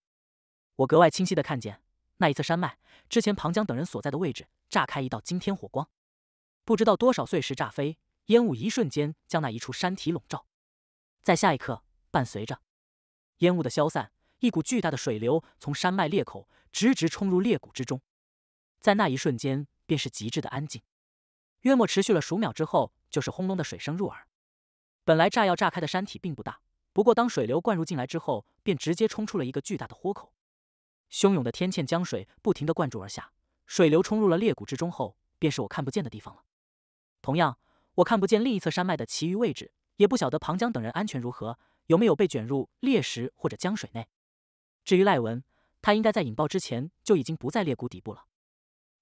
A: 我格外清晰的看见，那一侧山脉之前庞江等人所在的位置炸开一道惊天火光，不知道多少碎石炸飞，烟雾一瞬间将那一处山体笼罩。在下一刻，伴随着烟雾的消散，一股巨大的水流从山脉裂口直直冲入裂谷之中。在那一瞬间，便是极致的安静。约莫持续了数秒之后，就是轰隆的水声入耳。本来炸药炸开的山体并不大。不过，当水流灌入进来之后，便直接冲出了一个巨大的豁口。汹涌的天堑江水不停地灌注而下，水流冲入了裂谷之中后，便是我看不见的地方了。同样，我看不见另一侧山脉的其余位置，也不晓得庞江等人安全如何，有没有被卷入裂石或者江水内。至于赖文，他应该在引爆之前就已经不在裂谷底部了。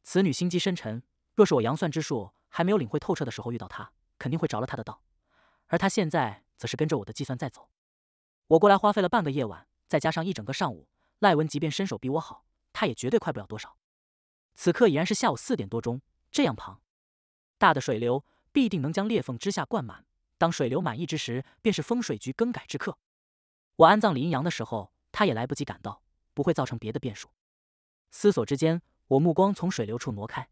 A: 此女心机深沉，若是我阳算之术还没有领会透彻的时候遇到她，肯定会着了她的道。而她现在则是跟着我的计算在走。我过来花费了半个夜晚，再加上一整个上午。赖文即便身手比我好，他也绝对快不了多少。此刻已然是下午四点多钟，这样庞大的水流必定能将裂缝之下灌满。当水流满意之时，便是风水局更改之刻。我安葬李阴阳的时候，他也来不及赶到，不会造成别的变数。思索之间，我目光从水流处挪开，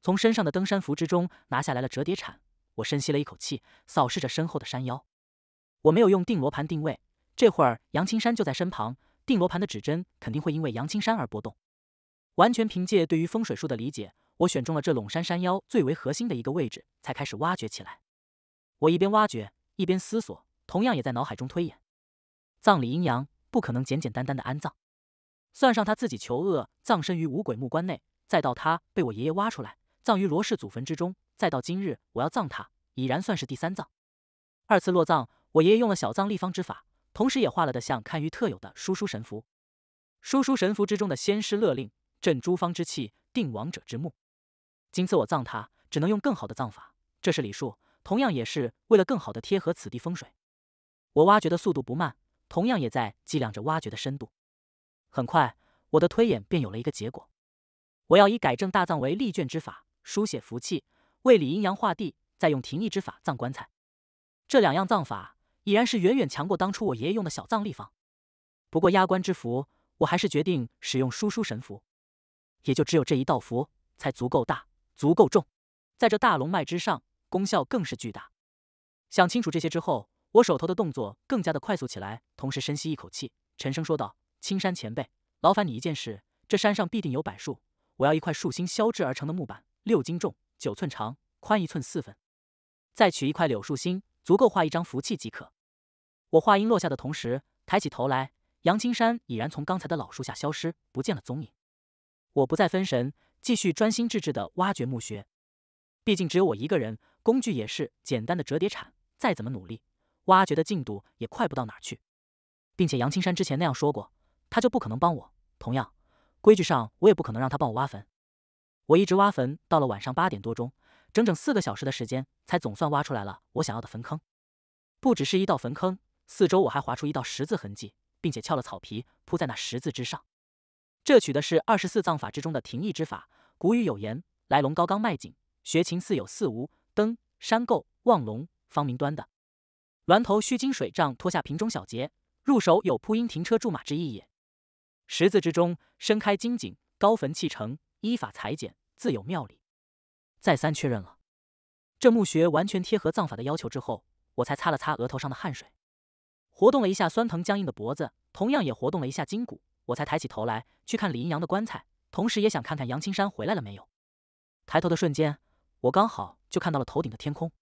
A: 从身上的登山服之中拿下来了折叠铲。我深吸了一口气，扫视着身后的山腰。我没有用定罗盘定位。这会儿杨青山就在身旁，定罗盘的指针肯定会因为杨青山而波动。完全凭借对于风水术的理解，我选中了这陇山山腰最为核心的一个位置，才开始挖掘起来。我一边挖掘一边思索，同样也在脑海中推演。葬礼阴阳不可能简简单单的安葬，算上他自己求恶葬身于五鬼木棺内，再到他被我爷爷挖出来葬于罗氏祖坟之中，再到今日我要葬他，已然算是第三葬。二次落葬，我爷爷用了小葬立方之法。同时也画了的像堪舆特有的叔叔神符，叔叔神符之中的仙师勒令镇诸方之气，定王者之墓。今次我葬他，只能用更好的葬法，这是礼数，同样也是为了更好的贴合此地风水。我挖掘的速度不慢，同样也在计量着挖掘的深度。很快，我的推演便有了一个结果。我要以改正大葬为立卷之法，书写福气，为理阴阳画地，再用停役之法葬棺材。这两样葬法。已然是远远强过当初我爷爷用的小藏立方。不过压棺之符，我还是决定使用叔叔神符。也就只有这一道符才足够大，足够重，在这大龙脉之上，功效更是巨大。想清楚这些之后，我手头的动作更加的快速起来，同时深吸一口气，沉声说道：“青山前辈，劳烦你一件事，这山上必定有柏树，我要一块树心削制而成的木板，六斤重，九寸长，宽一寸四分，再取一块柳树心。”足够画一张福气即可。我话音落下的同时，抬起头来，杨青山已然从刚才的老树下消失，不见了踪影。我不再分神，继续专心致志地挖掘墓穴。毕竟只有我一个人，工具也是简单的折叠铲，再怎么努力，挖掘的进度也快不到哪去。并且杨青山之前那样说过，他就不可能帮我。同样，规矩上我也不可能让他帮我挖坟。我一直挖坟，到了晚上八点多钟。整整四个小时的时间，才总算挖出来了我想要的坟坑。不只是一道坟坑，四周我还划出一道十字痕迹，并且撬了草皮铺在那十字之上。这取的是二十四藏法之中的停翼之法。古语有言：“来龙高冈脉紧，学情似有似无。登山构望龙，方明端的。峦头须经水仗，脱下瓶中小结。入手有铺阴停车驻马之意也。十字之中，伸开金井，高坟砌成，依法裁剪，自有妙理。”再三确认了，这墓穴完全贴合葬法的要求之后，我才擦了擦额头上的汗水，活动了一下酸疼僵硬的脖子，同样也活动了一下筋骨，我才抬起头来去看李阴阳的棺材，同时也想看看杨青山回来了没有。抬头的瞬间，我刚好就看到了头顶的天空。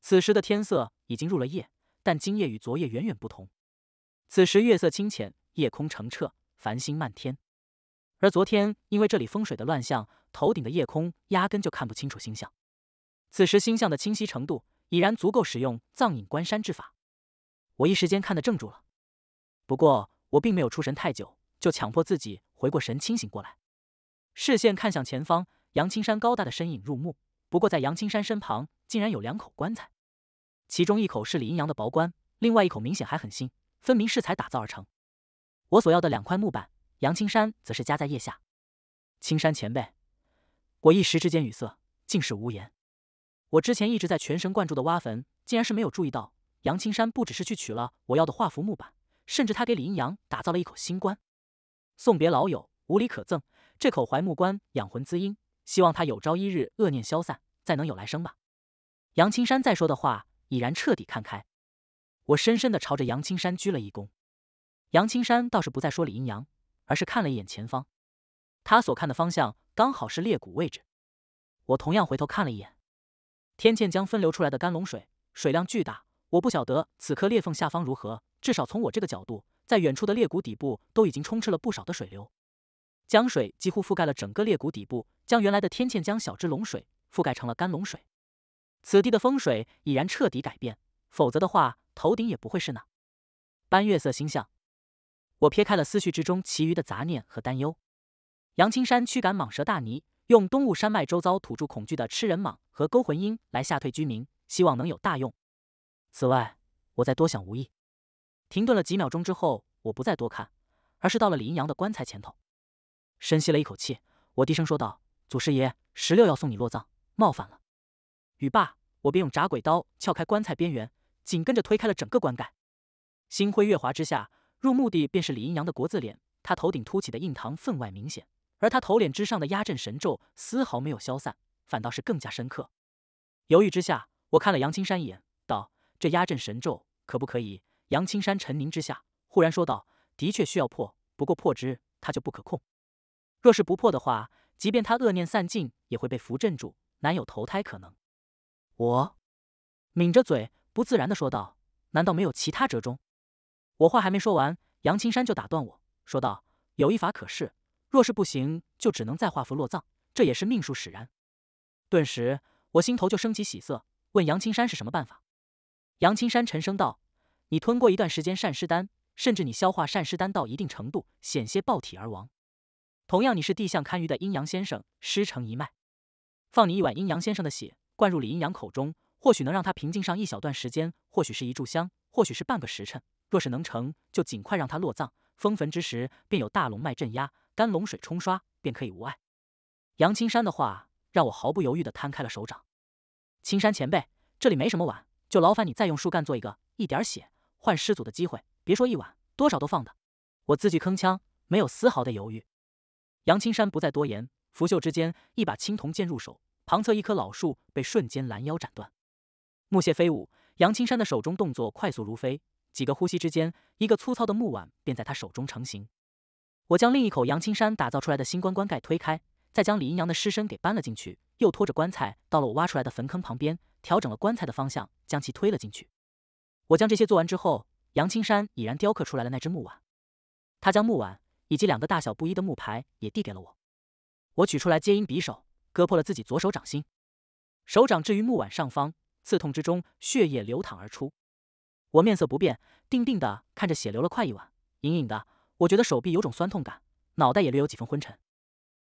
A: 此时的天色已经入了夜，但今夜与昨夜远远不同。此时月色清浅，夜空澄澈，繁星漫天。而昨天，因为这里风水的乱象，头顶的夜空压根就看不清楚星象。此时星象的清晰程度已然足够使用藏影关山之法。我一时间看得怔住了。不过我并没有出神太久，就强迫自己回过神，清醒过来。视线看向前方，杨青山高大的身影入目。不过在杨青山身旁，竟然有两口棺材，其中一口是李阴阳的薄棺，另外一口明显还很新，分明是才打造而成。我所要的两块木板。杨青山则是夹在腋下。青山前辈，我一时之间语塞，竟是无言。我之前一直在全神贯注的挖坟，竟然是没有注意到杨青山不只是去取了我要的画符木板，甚至他给李阴阳打造了一口新棺。送别老友，无礼可赠，这口槐木棺养魂滋阴，希望他有朝一日恶念消散，再能有来生吧。杨青山再说的话已然彻底看开，我深深地朝着杨青山鞠了一躬。杨青山倒是不再说李阴阳。而是看了一眼前方，他所看的方向刚好是裂谷位置。我同样回头看了一眼，天堑江分流出来的干龙水水量巨大，我不晓得此刻裂缝下方如何，至少从我这个角度，在远处的裂谷底部都已经充斥了不少的水流，江水几乎覆盖了整个裂谷底部，将原来的天堑江小支龙水覆盖成了干龙水。此地的风水已然彻底改变，否则的话，头顶也不会是那般月色星象。我撇开了思绪之中其余的杂念和担忧。杨青山驱赶蟒蛇大泥，用东雾山脉周遭土著恐惧的吃人蟒和勾魂鹰来吓退居民，希望能有大用。此外，我再多想无益。停顿了几秒钟之后，我不再多看，而是到了李阴阳的棺材前头，深吸了一口气，我低声说道：“祖师爷，石榴要送你落葬，冒犯了。”语罢，我便用铡鬼刀撬开棺材边缘，紧跟着推开了整个棺盖。星辉月华之下。入目的便是李阴阳的国字脸，他头顶凸起的印堂分外明显，而他头脸之上的压阵神咒丝毫没有消散，反倒是更加深刻。犹豫之下，我看了杨青山一眼，道：“这压阵神咒可不可以？”杨青山沉凝之下，忽然说道：“的确需要破，不过破之他就不可控。若是不破的话，即便他恶念散尽，也会被符镇住，难有投胎可能。”我抿着嘴，不自然的说道：“难道没有其他折中？”我话还没说完，杨青山就打断我说道：“有一法可试，若是不行，就只能再画符落葬，这也是命数使然。”顿时，我心头就升起喜色，问杨青山是什么办法。杨青山沉声道：“你吞过一段时间善尸丹，甚至你消化善尸丹到一定程度，险些爆体而亡。同样，你是地相堪舆的阴阳先生，师承一脉，放你一碗阴阳先生的血，灌入李阴阳口中，或许能让他平静上一小段时间，或许是一炷香，或许是半个时辰。”若是能成，就尽快让他落葬。封坟之时，便有大龙脉镇压，干龙水冲刷，便可以无碍。杨青山的话让我毫不犹豫地摊开了手掌。青山前辈，这里没什么碗，就劳烦你再用树干做一个，一点血换师祖的机会。别说一碗，多少都放的。我字句铿锵，没有丝毫的犹豫。杨青山不再多言，拂袖之间，一把青铜剑入手，旁侧一棵老树被瞬间拦腰斩断，木屑飞舞。杨青山的手中动作快速如飞。几个呼吸之间，一个粗糙的木碗便在他手中成型。我将另一口杨青山打造出来的新棺棺盖推开，再将李阴阳的尸身给搬了进去，又拖着棺材到了我挖出来的坟坑旁边，调整了棺材的方向，将其推了进去。我将这些做完之后，杨青山已然雕刻出来了那只木碗。他将木碗以及两个大小不一的木牌也递给了我。我取出来接阴匕首，割破了自己左手掌心，手掌置于木碗上方，刺痛之中，血液流淌而出。我面色不变，定定的看着血流了快一碗，隐隐的，我觉得手臂有种酸痛感，脑袋也略有几分昏沉。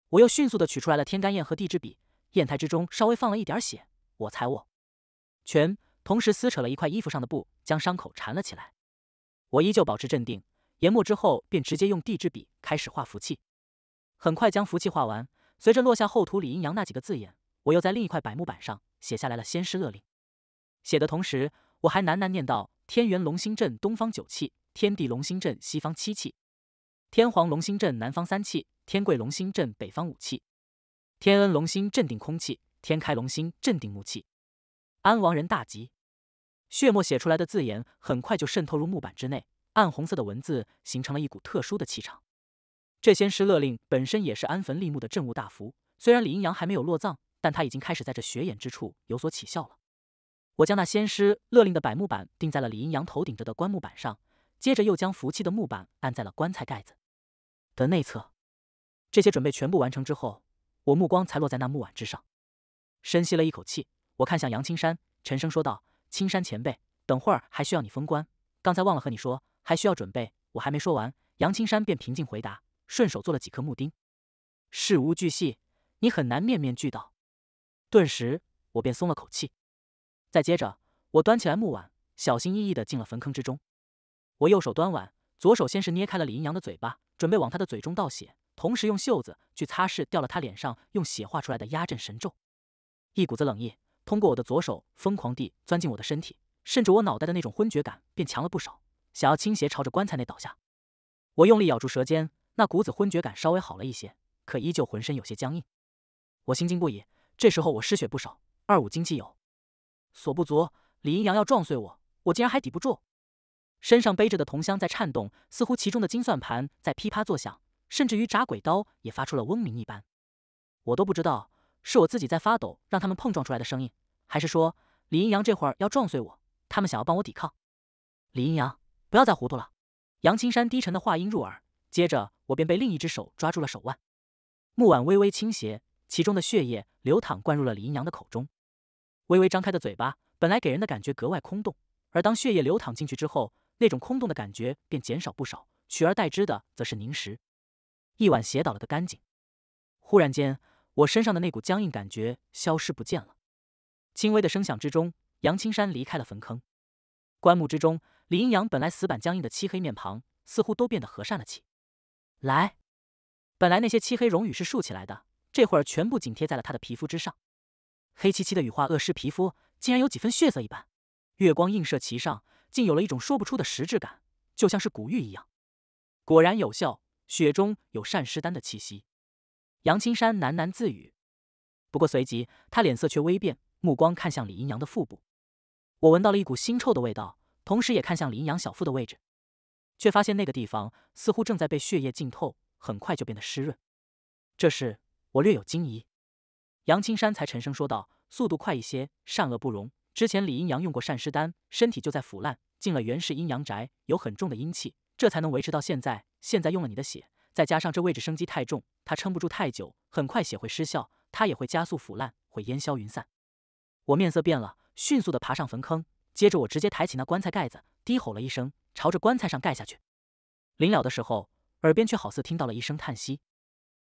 A: 我又迅速的取出来了天干砚和地支笔，砚台之中稍微放了一点血，我猜我，拳同时撕扯了一块衣服上的布，将伤口缠了起来。我依旧保持镇定，研墨之后便直接用地支笔开始画符器，很快将符器画完。随着落下后土李阴阳那几个字眼，我又在另一块柏木板上写下来了先师勒令。写的同时，我还喃喃念道。天元龙星镇东方九气，天地龙星镇西方七气，天皇龙星镇南方三气，天贵龙星镇北方五气，天恩龙星镇定空气，天开龙星镇定木气。安王人大吉。血墨写出来的字眼，很快就渗透入木板之内，暗红色的文字形成了一股特殊的气场。这先师勒令本身也是安坟立墓的镇物大符，虽然李阴阳还没有落葬，但他已经开始在这血眼之处有所起效了。我将那仙师勒令的柏木板钉在了李阴阳头顶着的棺木板上，接着又将福气的木板按在了棺材盖子的内侧。这些准备全部完成之后，我目光才落在那木碗之上，深吸了一口气，我看向杨青山，沉声说道：“青山前辈，等会儿还需要你封棺。刚才忘了和你说，还需要准备。”我还没说完，杨青山便平静回答，顺手做了几颗木钉，事无巨细，你很难面面俱到。顿时，我便松了口气。再接着，我端起来木碗，小心翼翼地进了坟坑之中。我右手端碗，左手先是捏开了李阴阳的嘴巴，准备往他的嘴中倒血，同时用袖子去擦拭掉了他脸上用血画出来的压阵神咒。一股子冷意通过我的左手疯狂地钻进我的身体，甚至我脑袋的那种昏厥感便强了不少。想要倾斜朝着棺材内倒下，我用力咬住舌尖，那股子昏厥感稍微好了一些，可依旧浑身有些僵硬。我心惊不已。这时候我失血不少，二五精气有。所不足，李阴阳要撞碎我，我竟然还抵不住。身上背着的铜箱在颤动，似乎其中的金算盘在噼啪作响，甚至于铡鬼刀也发出了嗡鸣一般。我都不知道是我自己在发抖，让他们碰撞出来的声音，还是说李阴阳这会儿要撞碎我，他们想要帮我抵抗。李阴阳，不要再糊涂了！杨青山低沉的话音入耳，接着我便被另一只手抓住了手腕。木碗微微倾斜，其中的血液流淌灌入了李阴阳的口中。微微张开的嘴巴，本来给人的感觉格外空洞，而当血液流淌进去之后，那种空洞的感觉便减少不少，取而代之的则是凝实。一碗血倒了个干净。忽然间，我身上的那股僵硬感觉消失不见了。轻微的声响之中，杨青山离开了坟坑。棺木之中，李阴阳本来死板僵硬的漆黑面庞，似乎都变得和善了起来。本来那些漆黑绒羽是竖起来的，这会儿全部紧贴在了他的皮肤之上。黑漆漆的羽化恶尸皮肤竟然有几分血色一般，月光映射其上，竟有了一种说不出的实质感，就像是古玉一样。果然有效，血中有善尸丹的气息。杨青山喃喃自语。不过随即，他脸色却微变，目光看向李阴阳的腹部。我闻到了一股腥臭的味道，同时也看向李阴阳小腹的位置，却发现那个地方似乎正在被血液浸透，很快就变得湿润。这时，我略有惊疑。杨青山才沉声说道：“速度快一些，善恶不容。之前李阴阳用过善尸丹，身体就在腐烂。进了元氏阴阳宅，有很重的阴气，这才能维持到现在。现在用了你的血，再加上这位置生机太重，他撑不住太久，很快血会失效，他也会加速腐烂，会烟消云散。”我面色变了，迅速的爬上坟坑，接着我直接抬起那棺材盖子，低吼了一声，朝着棺材上盖下去。临了的时候，耳边却好似听到了一声叹息，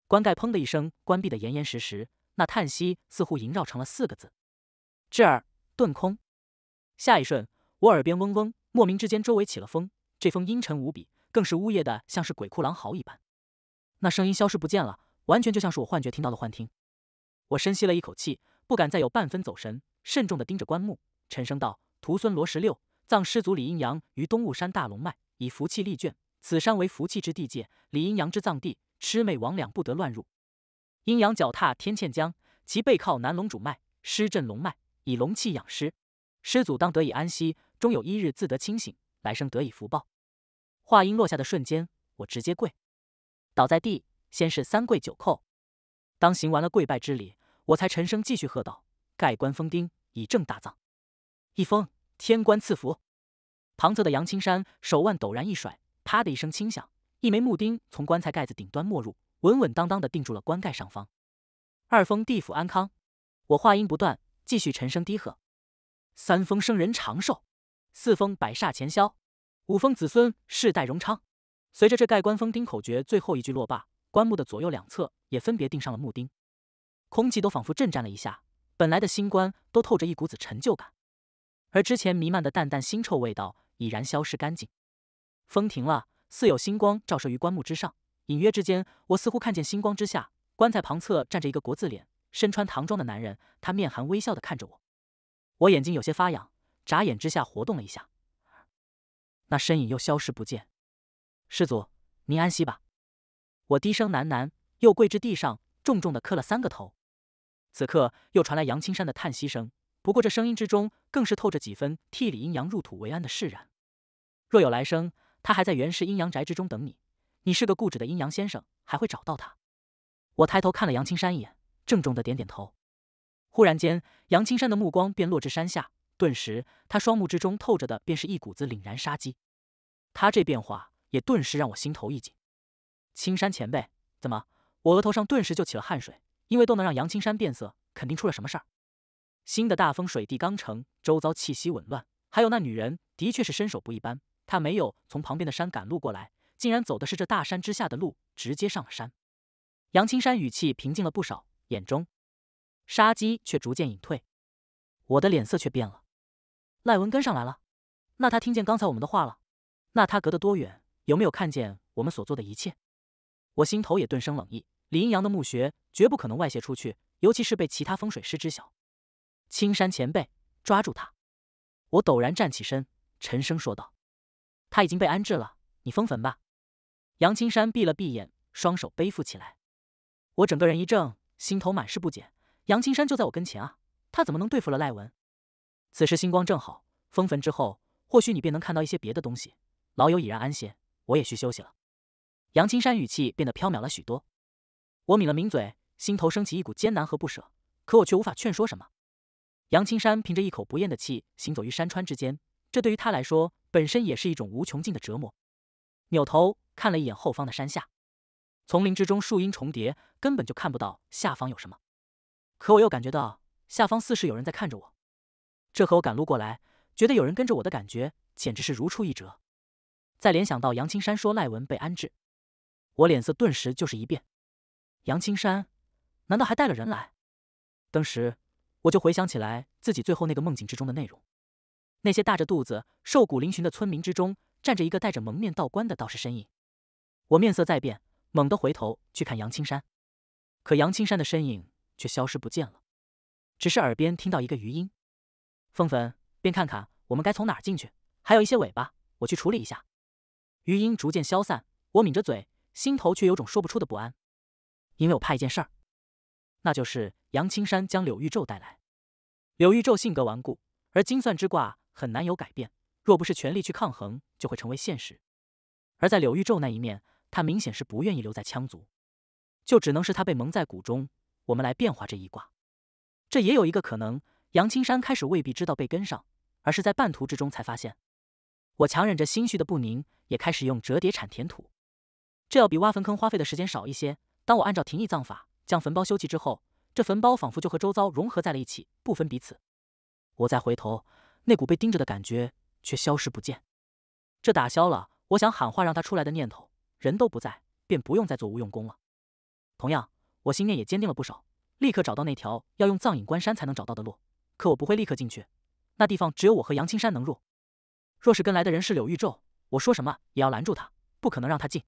A: 棺盖砰的一声关闭的严严实实。那叹息似乎萦绕成了四个字：“智儿顿空。”下一瞬，我耳边嗡嗡，莫名之间周围起了风，这风阴沉无比，更是呜咽的，像是鬼哭狼嚎一般。那声音消失不见了，完全就像是我幻觉听到的幻听。我深吸了一口气，不敢再有半分走神，慎重的盯着棺木，沉声道：“徒孙罗十六，藏师祖李阴阳于东雾山大龙脉，以福气立卷。此山为福气之地界，李阴阳之葬地，魑魅魍魉不得乱入。”阴阳脚踏天堑江，其背靠南龙主脉，师镇龙脉，以龙气养师，师祖当得以安息，终有一日自得清醒，来生得以福报。话音落下的瞬间，我直接跪倒在地，先是三跪九叩。当行完了跪拜之礼，我才沉声继续喝道：“盖棺封钉，以正大葬。”一封天官赐福。旁侧的杨青山手腕陡然一甩，啪的一声轻响，一枚木钉从棺材盖子顶端没入。稳稳当当的定住了棺盖上方。二封地府安康，我话音不断，继续沉声低喝。三封生人长寿，四封百煞前消，五封子孙世代荣昌。随着这盖棺封钉口诀最后一句落罢，棺木的左右两侧也分别钉上了木钉，空气都仿佛震颤了一下。本来的新棺都透着一股子陈旧感，而之前弥漫的淡淡腥臭味道已然消失干净。风停了，似有星光照射于棺木之上。隐约之间，我似乎看见星光之下，棺材旁侧站着一个国字脸、身穿唐装的男人，他面含微笑的看着我。我眼睛有些发痒，眨眼之下活动了一下，那身影又消失不见。师祖，您安息吧。我低声喃喃，又跪至地上，重重的磕了三个头。此刻又传来杨青山的叹息声，不过这声音之中更是透着几分替李阴阳入土为安的释然。若有来生，他还在原氏阴阳宅之中等你。你是个固执的阴阳先生，还会找到他。我抬头看了杨青山一眼，郑重的点点头。忽然间，杨青山的目光便落至山下，顿时他双目之中透着的便是一股子凛然杀机。他这变化也顿时让我心头一紧。青山前辈，怎么？我额头上顿时就起了汗水，因为都能让杨青山变色，肯定出了什么事儿。新的大风水地刚成，周遭气息紊乱，还有那女人，的确是身手不一般。她没有从旁边的山赶路过来。竟然走的是这大山之下的路，直接上了山。杨青山语气平静了不少，眼中杀机却逐渐隐退。我的脸色却变了。赖文跟上来了，那他听见刚才我们的话了？那他隔得多远？有没有看见我们所做的一切？我心头也顿生冷意。李阴阳的墓穴绝不可能外泄出去，尤其是被其他风水师知晓。青山前辈，抓住他！我陡然站起身，沉声说道：“他已经被安置了，你封坟吧。”杨青山闭了闭眼，双手背负起来。我整个人一怔，心头满是不解。杨青山就在我跟前啊，他怎么能对付了赖文？此时星光正好，封坟之后，或许你便能看到一些别的东西。老友已然安歇，我也需休息了。杨青山语气变得飘渺了许多。我抿了抿嘴，心头升起一股艰难和不舍，可我却无法劝说什么。杨青山凭着一口不厌的气行走于山川之间，这对于他来说，本身也是一种无穷尽的折磨。扭头。看了一眼后方的山下，丛林之中树荫重叠，根本就看不到下方有什么。可我又感觉到下方似是有人在看着我，这和我赶路过来觉得有人跟着我的感觉简直是如出一辙。再联想到杨青山说赖文被安置，我脸色顿时就是一变。杨青山难道还带了人来？当时我就回想起来自己最后那个梦境之中的内容，那些大着肚子、瘦骨嶙峋的村民之中站着一个戴着蒙面道冠的道士身影。我面色再变，猛地回头去看杨青山，可杨青山的身影却消失不见了，只是耳边听到一个余音：“凤粉，便看看我们该从哪儿进去。”还有一些尾巴，我去处理一下。余音逐渐消散，我抿着嘴，心头却有种说不出的不安，因为我怕一件事儿，那就是杨青山将柳玉皱带来。柳玉皱性格顽固，而金算之卦很难有改变，若不是全力去抗衡，就会成为现实。而在柳玉皱那一面。他明显是不愿意留在羌族，就只能是他被蒙在鼓中。我们来变化这一卦。这也有一个可能，杨青山开始未必知道被跟上，而是在半途之中才发现。我强忍着心绪的不宁，也开始用折叠铲填土。这要比挖坟坑花费的时间少一些。当我按照廷义葬法将坟包修葺之后，这坟包仿佛就和周遭融合在了一起，不分彼此。我再回头，那股被盯着的感觉却消失不见。这打消了我想喊话让他出来的念头。人都不在，便不用再做无用功了。同样，我心念也坚定了不少，立刻找到那条要用藏影关山才能找到的路。可我不会立刻进去，那地方只有我和杨青山能入。若是跟来的人是柳玉皱，我说什么也要拦住他，不可能让他进。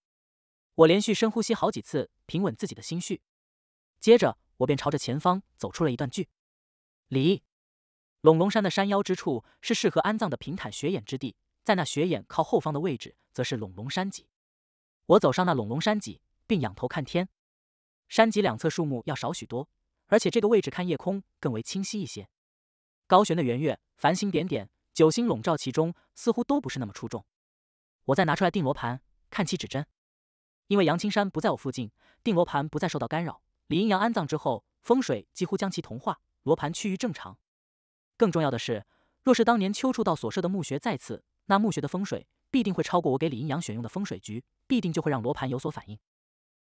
A: 我连续深呼吸好几次，平稳自己的心绪。接着，我便朝着前方走出了一段距离。陇龙山的山腰之处是适合安葬的平坦雪眼之地，在那雪眼靠后方的位置，则是陇龙山脊。我走上那隆隆山脊，并仰头看天。山脊两侧树木要少许多，而且这个位置看夜空更为清晰一些。高悬的圆月，繁星点点，九星笼罩其中，似乎都不是那么出众。我再拿出来定罗盘，看其指针。因为杨青山不在我附近，定罗盘不再受到干扰。李阴阳安葬之后，风水几乎将其同化，罗盘趋于正常。更重要的是，若是当年秋处道所设的墓穴再次，那墓穴的风水。必定会超过我给李阴阳选用的风水局，必定就会让罗盘有所反应。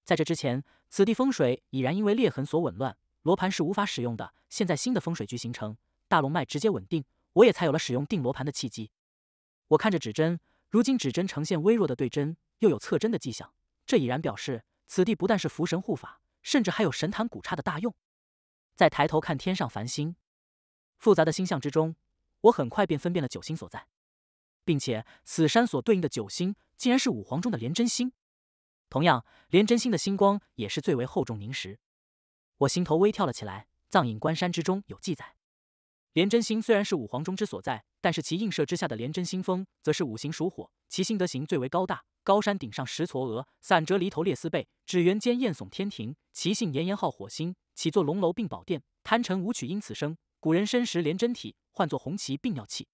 A: 在这之前，此地风水已然因为裂痕所紊乱，罗盘是无法使用的。现在新的风水局形成，大龙脉直接稳定，我也才有了使用定罗盘的契机。我看着指针，如今指针呈现微弱的对针，又有侧针的迹象，这已然表示此地不但是福神护法，甚至还有神坛古刹的大用。再抬头看天上繁星，复杂的星象之中，我很快便分辨了九星所在。并且此山所对应的九星，竟然是五皇中的连真心。同样，连真心的星光也是最为厚重凝实。我心头微跳了起来。藏影关山之中有记载，连真心虽然是五皇中之所在，但是其映射之下的连真心峰，则是五行属火，其心得形最为高大。高山顶上石嵯峨，伞折离头裂丝背，只缘间燕耸天庭。其性炎炎号火星，起作龙楼并宝殿，贪嗔舞曲因此生。古人身识连真体，唤作红旗并妙器。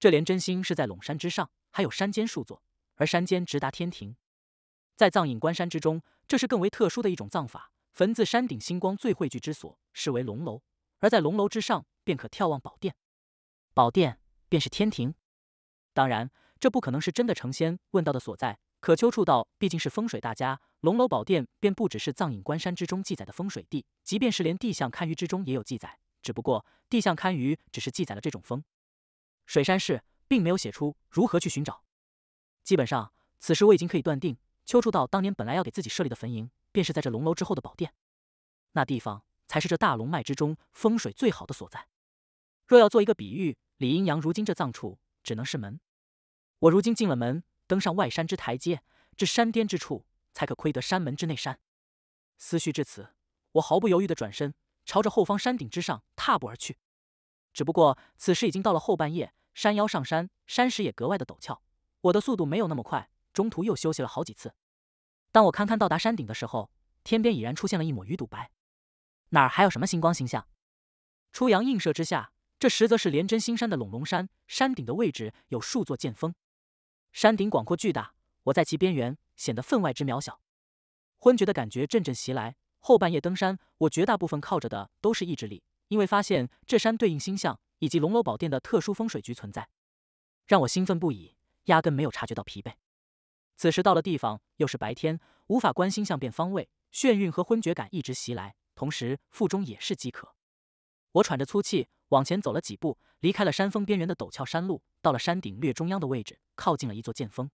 A: 这连真心是在陇山之上，还有山间数座，而山间直达天庭。在藏影关山之中，这是更为特殊的一种葬法。焚自山顶星光最汇聚之所，视为龙楼，而在龙楼之上，便可眺望宝殿。宝殿便是天庭。当然，这不可能是真的成仙问道的所在。可丘处道毕竟是风水大家，龙楼宝殿便不只是藏影关山之中记载的风水地，即便是连地相堪舆之中也有记载，只不过地相堪舆只是记载了这种风。水山市并没有写出如何去寻找。基本上，此时我已经可以断定，邱处道当年本来要给自己设立的坟茔，便是在这龙楼之后的宝殿。那地方才是这大龙脉之中风水最好的所在。若要做一个比喻，李阴阳如今这葬处，只能是门。我如今进了门，登上外山之台阶，至山巅之处，才可窥得山门之内山。思绪至此，我毫不犹豫地转身，朝着后方山顶之上踏步而去。只不过，此时已经到了后半夜。山腰上山，山石也格外的陡峭。我的速度没有那么快，中途又休息了好几次。当我堪堪到达山顶的时候，天边已然出现了一抹鱼肚白，哪儿还有什么星光星象？初阳映射之下，这实则是连真星山的隆隆山。山顶的位置有数座剑峰，山顶广阔巨大，我在其边缘显得分外之渺小。昏厥的感觉阵阵袭来。后半夜登山，我绝大部分靠着的都是意志力，因为发现这山对应星象。以及龙楼宝殿的特殊风水局存在，让我兴奋不已，压根没有察觉到疲惫。此时到了地方，又是白天，无法观星象辨方位，眩晕和昏厥感一直袭来，同时腹中也是饥渴。我喘着粗气往前走了几步，离开了山峰边缘的陡峭山路，到了山顶略中央的位置，靠近了一座剑峰。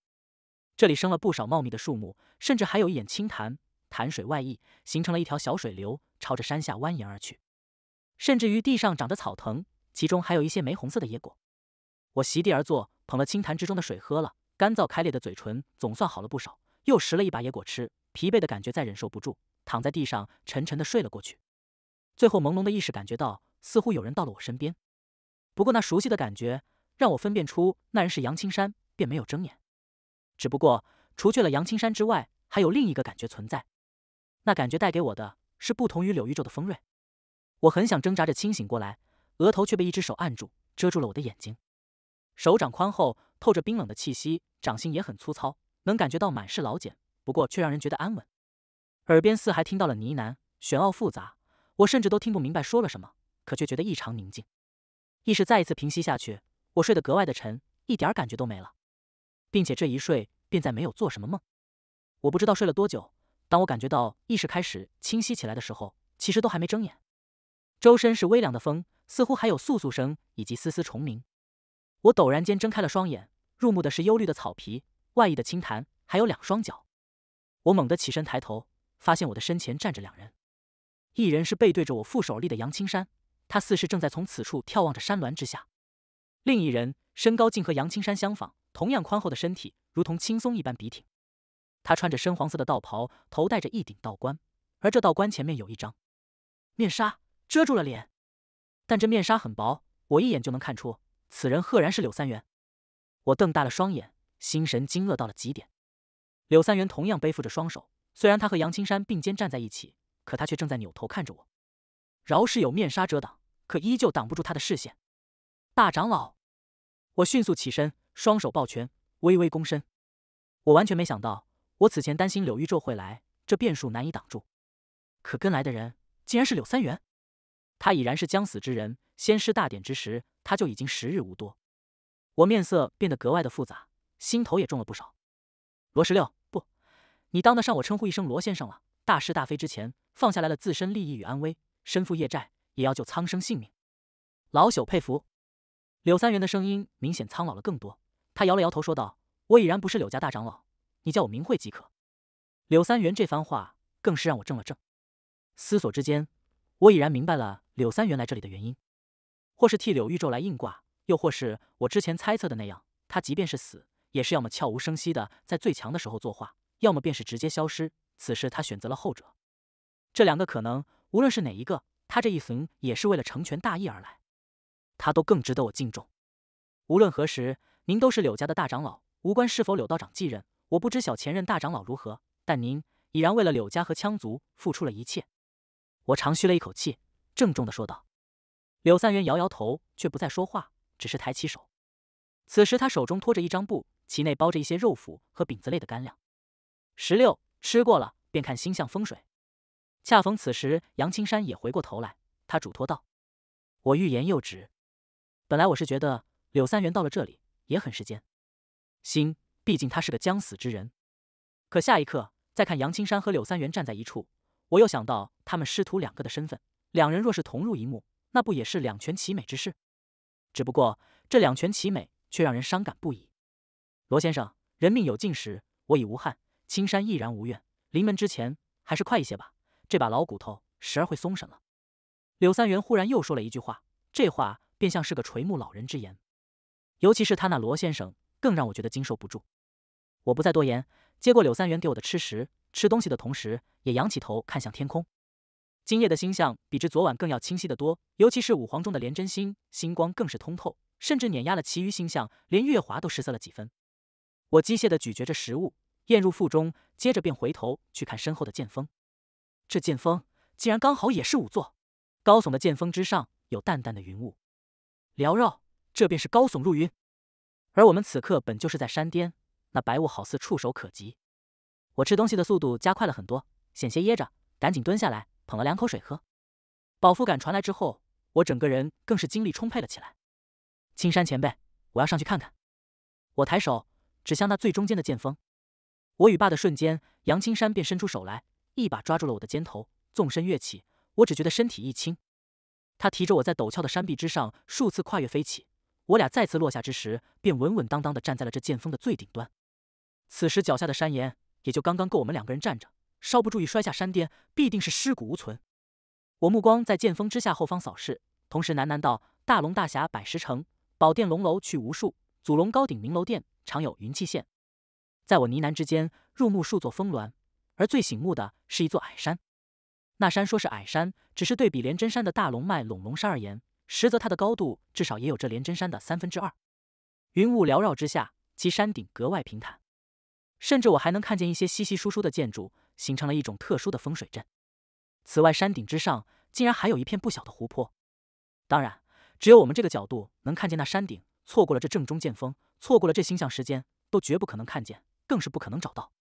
A: 这里生了不少茂密的树木，甚至还有一眼清潭，潭水外溢，形成了一条小水流，朝着山下蜿蜒而去。甚至于地上长着草藤。其中还有一些玫红色的野果，我席地而坐，捧了清潭之中的水喝了，干燥开裂的嘴唇总算好了不少。又拾了一把野果吃，疲惫的感觉再忍受不住，躺在地上沉沉的睡了过去。最后朦胧的意识感觉到，似乎有人到了我身边，不过那熟悉的感觉让我分辨出那人是杨青山，便没有睁眼。只不过除去了杨青山之外，还有另一个感觉存在，那感觉带给我的是不同于柳玉宙的锋锐。我很想挣扎着清醒过来。额头却被一只手按住，遮住了我的眼睛。手掌宽厚，透着冰冷的气息，掌心也很粗糙，能感觉到满是老茧，不过却让人觉得安稳。耳边似还听到了呢喃，玄奥复杂，我甚至都听不明白说了什么，可却觉得异常宁静。意识再一次平息下去，我睡得格外的沉，一点感觉都没了，并且这一睡便再没有做什么梦。我不知道睡了多久，当我感觉到意识开始清晰起来的时候，其实都还没睁眼。周身是微凉的风。似乎还有簌簌声以及丝丝虫鸣，我陡然间睁开了双眼，入目的是幽绿的草皮、外溢的青苔，还有两双脚。我猛地起身抬头，发现我的身前站着两人，一人是背对着我负手而立的杨青山，他似是正在从此处眺望着山峦之下；另一人身高竟和杨青山相仿，同样宽厚的身体如同青松一般笔挺，他穿着深黄色的道袍，头戴着一顶道冠，而这道冠前面有一张面纱遮住了脸。但这面纱很薄，我一眼就能看出，此人赫然是柳三元。我瞪大了双眼，心神惊愕到了极点。柳三元同样背负着双手，虽然他和杨青山并肩站在一起，可他却正在扭头看着我。饶是有面纱遮挡，可依旧挡不住他的视线。大长老，我迅速起身，双手抱拳，微微躬身。我完全没想到，我此前担心柳玉昼会来，这变数难以挡住，可跟来的人竟然是柳三元。他已然是将死之人，仙师大典之时，他就已经时日无多。我面色变得格外的复杂，心头也重了不少。罗十六，不，你当得上我称呼一声罗先生了。大是大非之前，放下来了自身利益与安危，身负业债也要救苍生性命，老朽佩服。柳三元的声音明显苍老了更多，他摇了摇头说道：“我已然不是柳家大长老，你叫我明慧即可。”柳三元这番话更是让我怔了怔，思索之间，我已然明白了。柳三元来这里的原因，或是替柳玉宙来硬卦，又或是我之前猜测的那样，他即便是死，也是要么悄无声息的在最强的时候作画，要么便是直接消失。此时他选择了后者。这两个可能，无论是哪一个，他这一行也是为了成全大义而来，他都更值得我敬重。无论何时，您都是柳家的大长老，无关是否柳道长继任，我不知晓前任大长老如何，但您已然为了柳家和羌族付出了一切。我长吁了一口气。郑重的说道：“柳三元摇摇头，却不再说话，只是抬起手。此时他手中托着一张布，其内包着一些肉脯和饼子类的干粮。十六吃过了，便看星象风水。恰逢此时，杨青山也回过头来，他嘱托道：‘我欲言又止。本来我是觉得柳三元到了这里也很是艰辛，毕竟他是个将死之人。’可下一刻，再看杨青山和柳三元站在一处，我又想到他们师徒两个的身份。”两人若是同入一目，那不也是两全其美之事？只不过这两全其美，却让人伤感不已。罗先生，人命有尽时，我已无憾，青山亦然无怨。临门之前，还是快一些吧，这把老骨头时而会松神了。柳三元忽然又说了一句话，这话便像是个垂暮老人之言，尤其是他那罗先生，更让我觉得经受不住。我不再多言，接过柳三元给我的吃食，吃东西的同时，也仰起头看向天空。今夜的星象比之昨晚更要清晰得多，尤其是五皇中的连真心，星光更是通透，甚至碾压了其余星象，连月华都失色了几分。我机械的咀嚼着食物，咽入腹中，接着便回头去看身后的剑峰。这剑峰竟然刚好也是五座。高耸的剑峰之上有淡淡的云雾缭绕，这便是高耸入云。而我们此刻本就是在山巅，那白雾好似触手可及。我吃东西的速度加快了很多，险些噎着，赶紧蹲下来。捧了两口水喝，饱腹感传来之后，我整个人更是精力充沛了起来。青山前辈，我要上去看看。我抬手指向那最中间的剑峰。我与爸的瞬间，杨青山便伸出手来，一把抓住了我的肩头，纵身跃起。我只觉得身体一轻，他提着我在陡峭的山壁之上数次跨越飞起。我俩再次落下之时，便稳稳当当的站在了这剑峰的最顶端。此时脚下的山岩也就刚刚够我们两个人站着。稍不注意，摔下山巅，必定是尸骨无存。我目光在剑峰之下后方扫视，同时喃喃道：“大龙大侠百十城，宝殿龙楼去无数。祖龙高顶明楼殿，常有云气现。”在我呢喃之间，入目数座峰峦，而最醒目的是一座矮山。那山说是矮山，只是对比连真山的大龙脉陇龙山而言，实则它的高度至少也有这连真山的三分之二。云雾缭绕之下，其山顶格外平坦，甚至我还能看见一些稀稀疏疏的建筑。形成了一种特殊的风水阵。此外，山顶之上竟然还有一片不小的湖泊。当然，只有我们这个角度能看见那山顶，错过了这正中剑锋，错过了这星象时间，都绝不可能看见，更是不可能找到。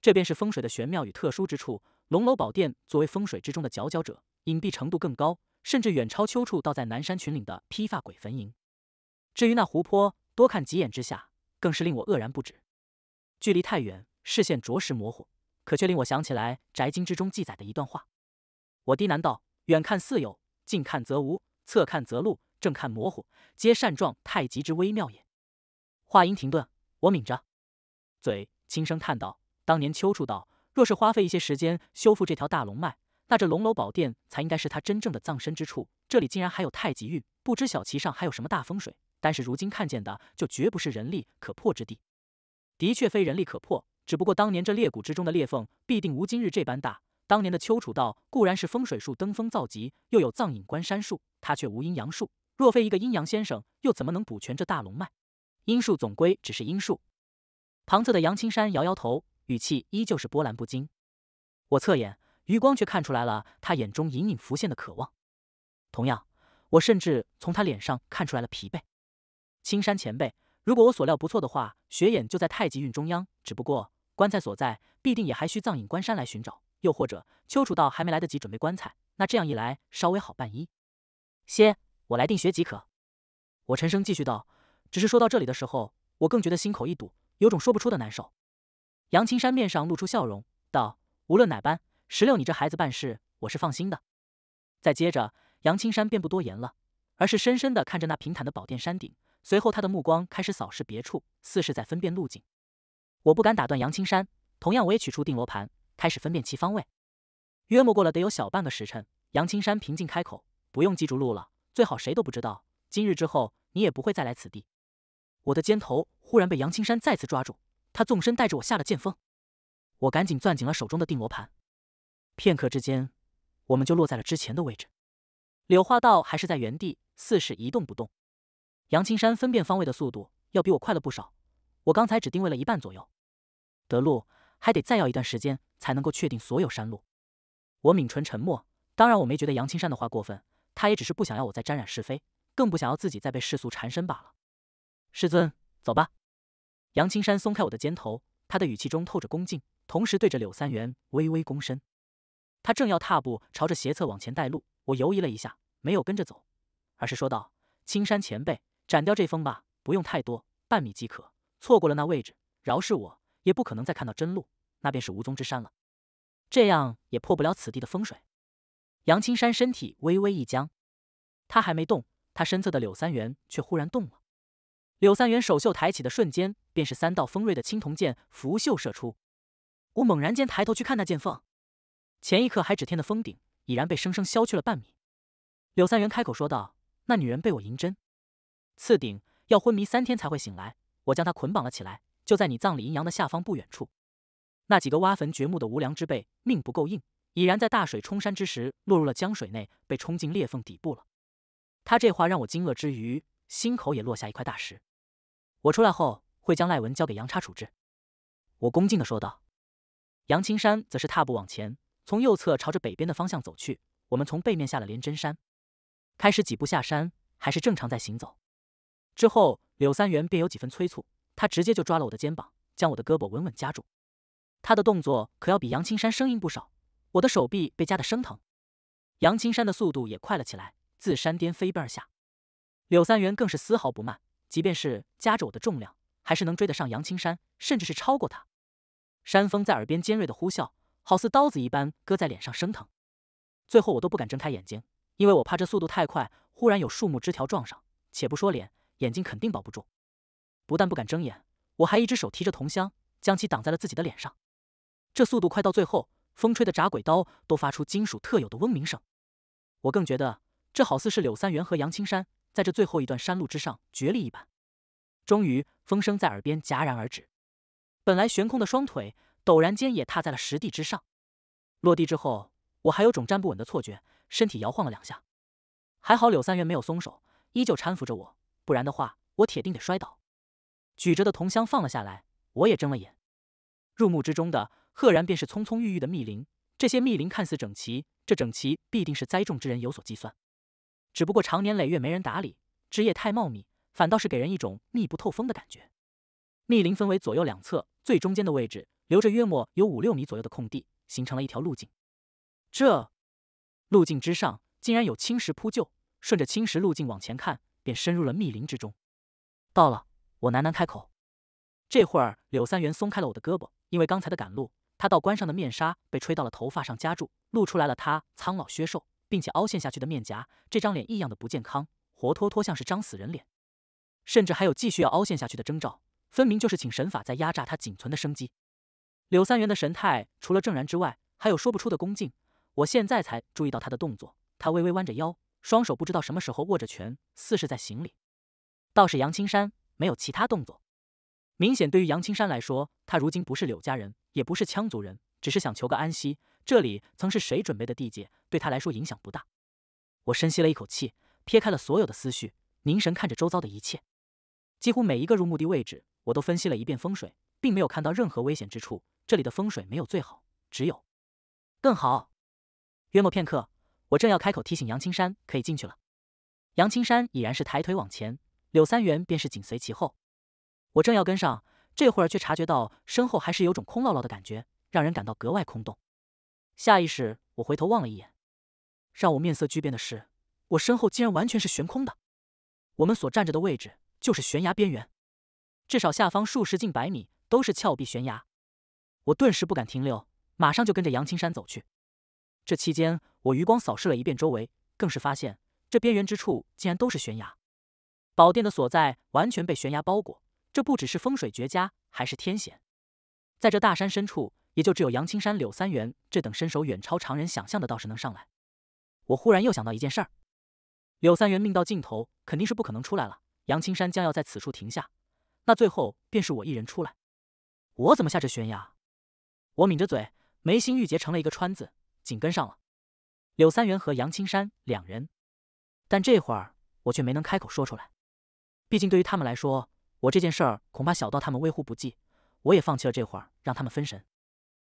A: 这便是风水的玄妙与特殊之处。龙楼宝殿作为风水之中的佼佼者，隐蔽程度更高，甚至远超秋处道在南山群岭的披发鬼坟营。至于那湖泊，多看几眼之下，更是令我愕然不止。距离太远，视线着实模糊。可却令我想起来《宅经》之中记载的一段话，我低喃道：“远看似有，近看则无，侧看则露，正看模糊，皆善状太极之微妙也。”话音停顿，我抿着嘴轻声叹道：“当年秋处道，若是花费一些时间修复这条大龙脉，那这龙楼宝殿才应该是他真正的葬身之处。这里竟然还有太极玉，不知小旗上还有什么大风水。但是如今看见的，就绝不是人力可破之地，的确非人力可破。”只不过当年这裂谷之中的裂缝必定无今日这般大。当年的丘楚道固然是风水术登峰造极，又有藏影观山术，他却无阴阳术。若非一个阴阳先生，又怎么能补全这大龙脉？阴术总归只是阴术。旁侧的杨青山摇摇头，语气依旧是波澜不惊。我侧眼余光却看出来了他眼中隐隐浮现的渴望。同样，我甚至从他脸上看出来了疲惫。青山前辈，如果我所料不错的话，雪眼就在太极运中央，只不过……棺材所在，必定也还需藏影关山来寻找。又或者，丘处道还没来得及准备棺材，那这样一来，稍微好办一些。我来定穴即可。我沉声继续道。只是说到这里的时候，我更觉得心口一堵，有种说不出的难受。杨青山面上露出笑容，道：“无论哪般，石榴你这孩子办事，我是放心的。”再接着，杨青山便不多言了，而是深深的看着那平坦的宝殿山顶。随后，他的目光开始扫视别处，似是在分辨路径。我不敢打断杨青山，同样我也取出定罗盘，开始分辨其方位。约莫过了得有小半个时辰，杨青山平静开口：“不用记住路了，最好谁都不知道。今日之后，你也不会再来此地。”我的肩头忽然被杨青山再次抓住，他纵身带着我下了剑峰。我赶紧攥紧了手中的定罗盘。片刻之间，我们就落在了之前的位置。柳化道还是在原地，似是一动不动。杨青山分辨方位的速度要比我快了不少。我刚才只定位了一半左右，得路还得再要一段时间才能够确定所有山路。我抿唇沉默，当然我没觉得杨青山的话过分，他也只是不想要我再沾染是非，更不想要自己再被世俗缠身罢了。师尊，走吧。杨青山松开我的肩头，他的语气中透着恭敬，同时对着柳三元微微躬身。他正要踏步朝着斜侧往前带路，我犹疑了一下，没有跟着走，而是说道：“青山前辈，斩掉这峰吧，不用太多，半米即可。”错过了那位置，饶是我也不可能再看到真路，那便是无踪之山了。这样也破不了此地的风水。杨青山身体微微一僵，他还没动，他身侧的柳三元却忽然动了。柳三元手袖抬起的瞬间，便是三道锋锐的青铜剑拂袖射出。我猛然间抬头去看那剑缝，前一刻还指天的峰顶，已然被生生削去了半米。柳三元开口说道：“那女人被我银针刺顶，要昏迷三天才会醒来。”我将他捆绑了起来，就在你葬礼阴阳的下方不远处。那几个挖坟掘墓的无良之辈命不够硬，已然在大水冲山之时落入了江水内，被冲进裂缝底部了。他这话让我惊愕之余，心口也落下一块大石。我出来后会将赖文交给杨叉处置。我恭敬地说道。杨青山则是踏步往前，从右侧朝着北边的方向走去。我们从背面下了连真山，开始几步下山，还是正常在行走。之后。柳三元便有几分催促，他直接就抓了我的肩膀，将我的胳膊稳稳夹住。他的动作可要比杨青山生硬不少，我的手臂被夹得生疼。杨青山的速度也快了起来，自山巅飞奔而下。柳三元更是丝毫不慢，即便是夹着我的重量，还是能追得上杨青山，甚至是超过他。山峰在耳边尖锐的呼啸，好似刀子一般割在脸上生疼。最后我都不敢睁开眼睛，因为我怕这速度太快，忽然有树木枝条撞上，且不说脸。眼睛肯定保不住，不但不敢睁眼，我还一只手提着铜箱，将其挡在了自己的脸上。这速度快到，最后风吹的铡鬼刀都发出金属特有的嗡鸣声。我更觉得这好似是柳三元和杨青山在这最后一段山路之上决力一般。终于，风声在耳边戛然而止，本来悬空的双腿陡然间也踏在了实地之上。落地之后，我还有种站不稳的错觉，身体摇晃了两下。还好柳三元没有松手，依旧搀扶着我。不然的话，我铁定得摔倒。举着的铜箱放了下来，我也睁了眼。入目之中的赫然便是葱葱郁郁的密林。这些密林看似整齐，这整齐必定是栽种之人有所计算。只不过常年累月没人打理，枝叶太茂密，反倒是给人一种密不透风的感觉。密林分为左右两侧，最中间的位置留着约莫有五六米左右的空地，形成了一条路径。这路径之上竟然有青石铺就，顺着青石路径往前看。便深入了密林之中。到了，我喃喃开口。这会儿，柳三元松开了我的胳膊，因为刚才的赶路，他道冠上的面纱被吹到了头发上夹住，露出来了他苍老削瘦，并且凹陷下去的面颊。这张脸异样的不健康，活脱脱像是张死人脸，甚至还有继续要凹陷下去的征兆，分明就是请神法在压榨他仅存的生机。柳三元的神态除了正然之外，还有说不出的恭敬。我现在才注意到他的动作，他微微弯着腰。双手不知道什么时候握着拳，似是在行礼。倒是杨青山没有其他动作，明显对于杨青山来说，他如今不是柳家人，也不是羌族人，只是想求个安息。这里曾是谁准备的地界，对他来说影响不大。我深吸了一口气，撇开了所有的思绪，凝神看着周遭的一切。几乎每一个入墓的位置，我都分析了一遍风水，并没有看到任何危险之处。这里的风水没有最好，只有更好。约莫片刻。我正要开口提醒杨青山可以进去了，杨青山已然是抬腿往前，柳三元便是紧随其后。我正要跟上，这会儿却察觉到身后还是有种空落落的感觉，让人感到格外空洞。下意识我回头望了一眼，让我面色巨变的是，我身后竟然完全是悬空的。我们所站着的位置就是悬崖边缘，至少下方数十近百米都是峭壁悬崖。我顿时不敢停留，马上就跟着杨青山走去。这期间。我余光扫视了一遍周围，更是发现这边缘之处竟然都是悬崖。宝殿的所在完全被悬崖包裹，这不只是风水绝佳，还是天险。在这大山深处，也就只有杨青山、柳三元这等身手远超常人想象的道士能上来。我忽然又想到一件事：柳三元命到尽头，肯定是不可能出来了。杨青山将要在此处停下，那最后便是我一人出来。我怎么下这悬崖？我抿着嘴，眉心郁结成了一个川字，紧跟上了。柳三元和杨青山两人，但这会儿我却没能开口说出来。毕竟对于他们来说，我这件事儿恐怕小到他们微乎不计。我也放弃了，这会儿让他们分神。